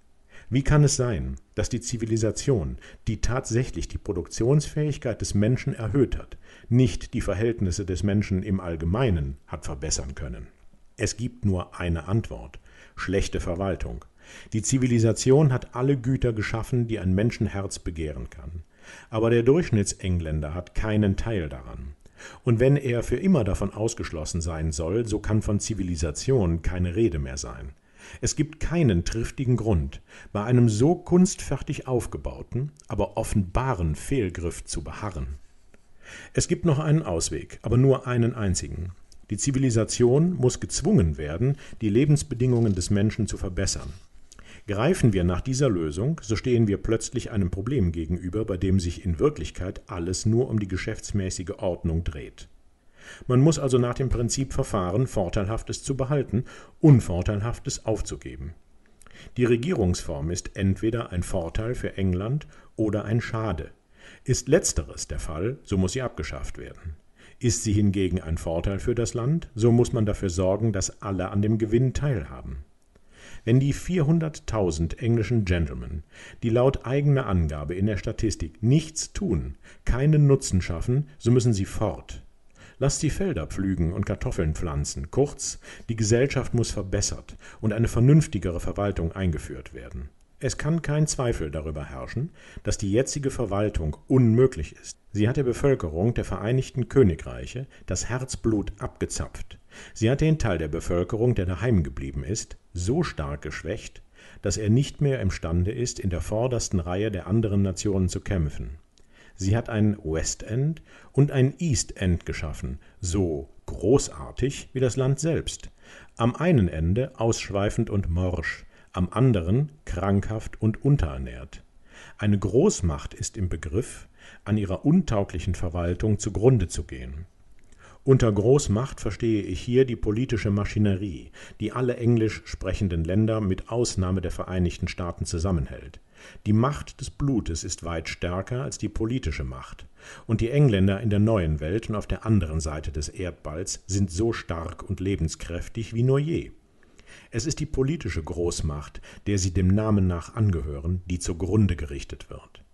wie kann es sein, dass die Zivilisation, die tatsächlich die Produktionsfähigkeit des Menschen erhöht hat, nicht die Verhältnisse des Menschen im Allgemeinen hat verbessern können? Es gibt nur eine Antwort schlechte Verwaltung. Die Zivilisation hat alle Güter geschaffen, die ein Menschenherz begehren kann aber der Durchschnittsengländer hat keinen Teil daran. Und wenn er für immer davon ausgeschlossen sein soll, so kann von Zivilisation keine Rede mehr sein. Es gibt keinen triftigen Grund, bei einem so kunstfertig aufgebauten, aber offenbaren Fehlgriff zu beharren. Es gibt noch einen Ausweg, aber nur einen einzigen. Die Zivilisation muss gezwungen werden, die Lebensbedingungen des Menschen zu verbessern. Greifen wir nach dieser Lösung, so stehen wir plötzlich einem Problem gegenüber, bei dem sich in Wirklichkeit alles nur um die geschäftsmäßige Ordnung dreht. Man muss also nach dem Prinzip verfahren, Vorteilhaftes zu behalten, Unvorteilhaftes aufzugeben. Die Regierungsform ist entweder ein Vorteil für England oder ein Schade. Ist letzteres der Fall, so muss sie abgeschafft werden. Ist sie hingegen ein Vorteil für das Land, so muss man dafür sorgen, dass alle an dem Gewinn teilhaben. Wenn die 400.000 englischen Gentlemen, die laut eigener Angabe in der Statistik nichts tun, keinen Nutzen schaffen, so müssen sie fort. Lasst die Felder pflügen und Kartoffeln pflanzen. Kurz, die Gesellschaft muss verbessert und eine vernünftigere Verwaltung eingeführt werden. Es kann kein Zweifel darüber herrschen, dass die jetzige Verwaltung unmöglich ist. Sie hat der Bevölkerung der Vereinigten Königreiche das Herzblut abgezapft. Sie hat den Teil der Bevölkerung, der daheim geblieben ist, so stark geschwächt, dass er nicht mehr imstande ist, in der vordersten Reihe der anderen Nationen zu kämpfen. Sie hat ein West End und ein East End geschaffen, so großartig wie das Land selbst. Am einen Ende ausschweifend und morsch, am anderen krankhaft und unterernährt. Eine Großmacht ist im Begriff, an ihrer untauglichen Verwaltung zugrunde zu gehen. Unter Großmacht verstehe ich hier die politische Maschinerie, die alle englisch sprechenden Länder mit Ausnahme der Vereinigten Staaten zusammenhält. Die Macht des Blutes ist weit stärker als die politische Macht, und die Engländer in der neuen Welt und auf der anderen Seite des Erdballs sind so stark und lebenskräftig wie nur je. Es ist die politische Großmacht, der sie dem Namen nach angehören, die zugrunde gerichtet wird.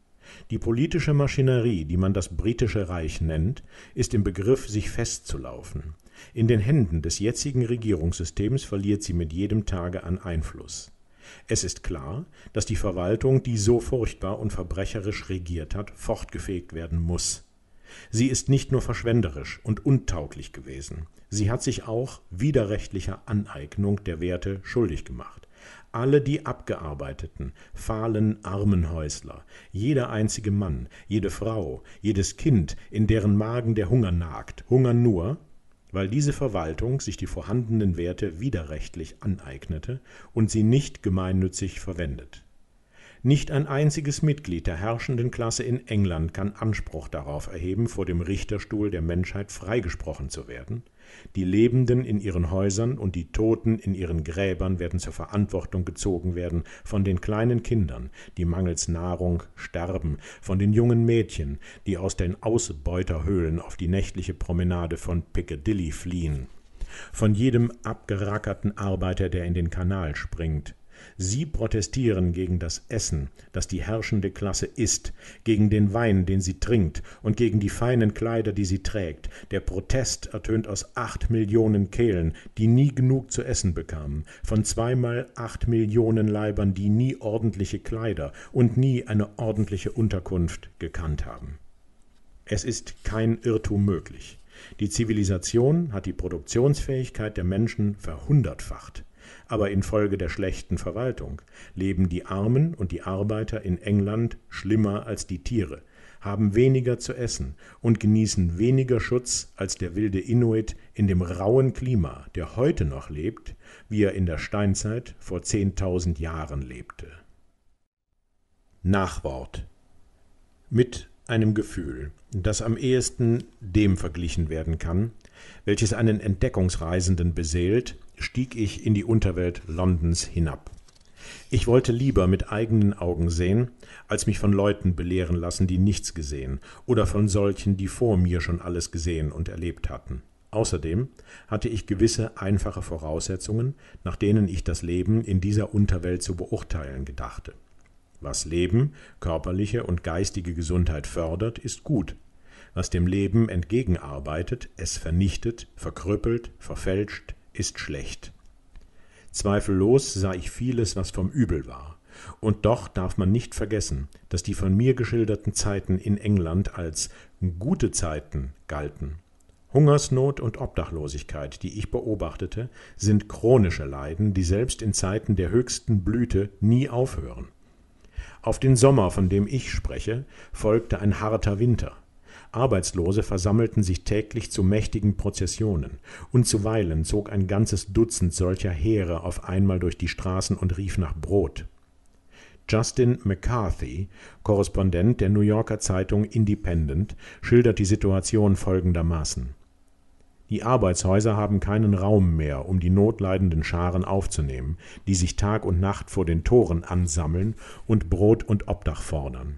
Die politische Maschinerie, die man das Britische Reich nennt, ist im Begriff, sich festzulaufen. In den Händen des jetzigen Regierungssystems verliert sie mit jedem Tage an Einfluss. Es ist klar, dass die Verwaltung, die so furchtbar und verbrecherisch regiert hat, fortgefegt werden muss. Sie ist nicht nur verschwenderisch und untauglich gewesen, sie hat sich auch widerrechtlicher Aneignung der Werte schuldig gemacht alle die Abgearbeiteten, fahlen Armenhäusler, jeder einzige Mann, jede Frau, jedes Kind, in deren Magen der Hunger nagt, hungern nur, weil diese Verwaltung sich die vorhandenen Werte widerrechtlich aneignete und sie nicht gemeinnützig verwendet. Nicht ein einziges Mitglied der herrschenden Klasse in England kann Anspruch darauf erheben, vor dem Richterstuhl der Menschheit freigesprochen zu werden – die Lebenden in ihren Häusern und die Toten in ihren Gräbern werden zur Verantwortung gezogen werden von den kleinen Kindern, die mangels Nahrung sterben, von den jungen Mädchen, die aus den Ausbeuterhöhlen auf die nächtliche Promenade von Piccadilly fliehen, von jedem abgerackerten Arbeiter, der in den Kanal springt, Sie protestieren gegen das Essen, das die herrschende Klasse isst, gegen den Wein, den sie trinkt, und gegen die feinen Kleider, die sie trägt. Der Protest ertönt aus acht Millionen Kehlen, die nie genug zu essen bekamen, von zweimal acht Millionen Leibern, die nie ordentliche Kleider und nie eine ordentliche Unterkunft gekannt haben. Es ist kein Irrtum möglich. Die Zivilisation hat die Produktionsfähigkeit der Menschen verhundertfacht aber infolge der schlechten Verwaltung leben die Armen und die Arbeiter in England schlimmer als die Tiere, haben weniger zu essen und genießen weniger Schutz als der wilde Inuit in dem rauen Klima, der heute noch lebt, wie er in der Steinzeit vor 10.000 Jahren lebte. Nachwort mit einem Gefühl, das am ehesten dem verglichen werden kann, welches einen Entdeckungsreisenden beseelt, stieg ich in die Unterwelt Londons hinab. Ich wollte lieber mit eigenen Augen sehen, als mich von Leuten belehren lassen, die nichts gesehen, oder von solchen, die vor mir schon alles gesehen und erlebt hatten. Außerdem hatte ich gewisse einfache Voraussetzungen, nach denen ich das Leben in dieser Unterwelt zu beurteilen gedachte. Was Leben, körperliche und geistige Gesundheit fördert, ist gut. Was dem Leben entgegenarbeitet, es vernichtet, verkrüppelt, verfälscht, ist schlecht. Zweifellos sah ich vieles, was vom Übel war. Und doch darf man nicht vergessen, dass die von mir geschilderten Zeiten in England als gute Zeiten galten. Hungersnot und Obdachlosigkeit, die ich beobachtete, sind chronische Leiden, die selbst in Zeiten der höchsten Blüte nie aufhören. Auf den Sommer, von dem ich spreche, folgte ein harter Winter. Arbeitslose versammelten sich täglich zu mächtigen Prozessionen, und zuweilen zog ein ganzes Dutzend solcher Heere auf einmal durch die Straßen und rief nach Brot. Justin McCarthy, Korrespondent der New Yorker Zeitung Independent, schildert die Situation folgendermaßen. Die Arbeitshäuser haben keinen Raum mehr, um die notleidenden Scharen aufzunehmen, die sich Tag und Nacht vor den Toren ansammeln und Brot und Obdach fordern.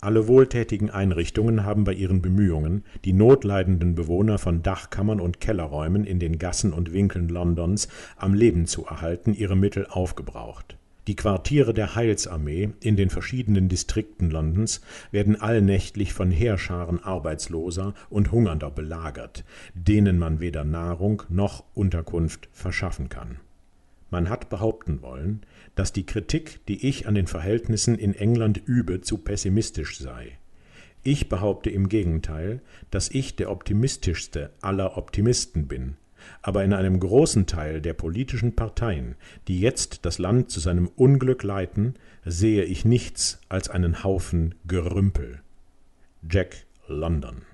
Alle wohltätigen Einrichtungen haben bei ihren Bemühungen, die notleidenden Bewohner von Dachkammern und Kellerräumen in den Gassen und Winkeln Londons am Leben zu erhalten, ihre Mittel aufgebraucht. Die Quartiere der Heilsarmee in den verschiedenen Distrikten Londons werden allnächtlich von Heerscharen Arbeitsloser und Hungernder belagert, denen man weder Nahrung noch Unterkunft verschaffen kann. Man hat behaupten wollen dass die Kritik, die ich an den Verhältnissen in England übe, zu pessimistisch sei. Ich behaupte im Gegenteil, dass ich der optimistischste aller Optimisten bin, aber in einem großen Teil der politischen Parteien, die jetzt das Land zu seinem Unglück leiten, sehe ich nichts als einen Haufen Gerümpel. Jack London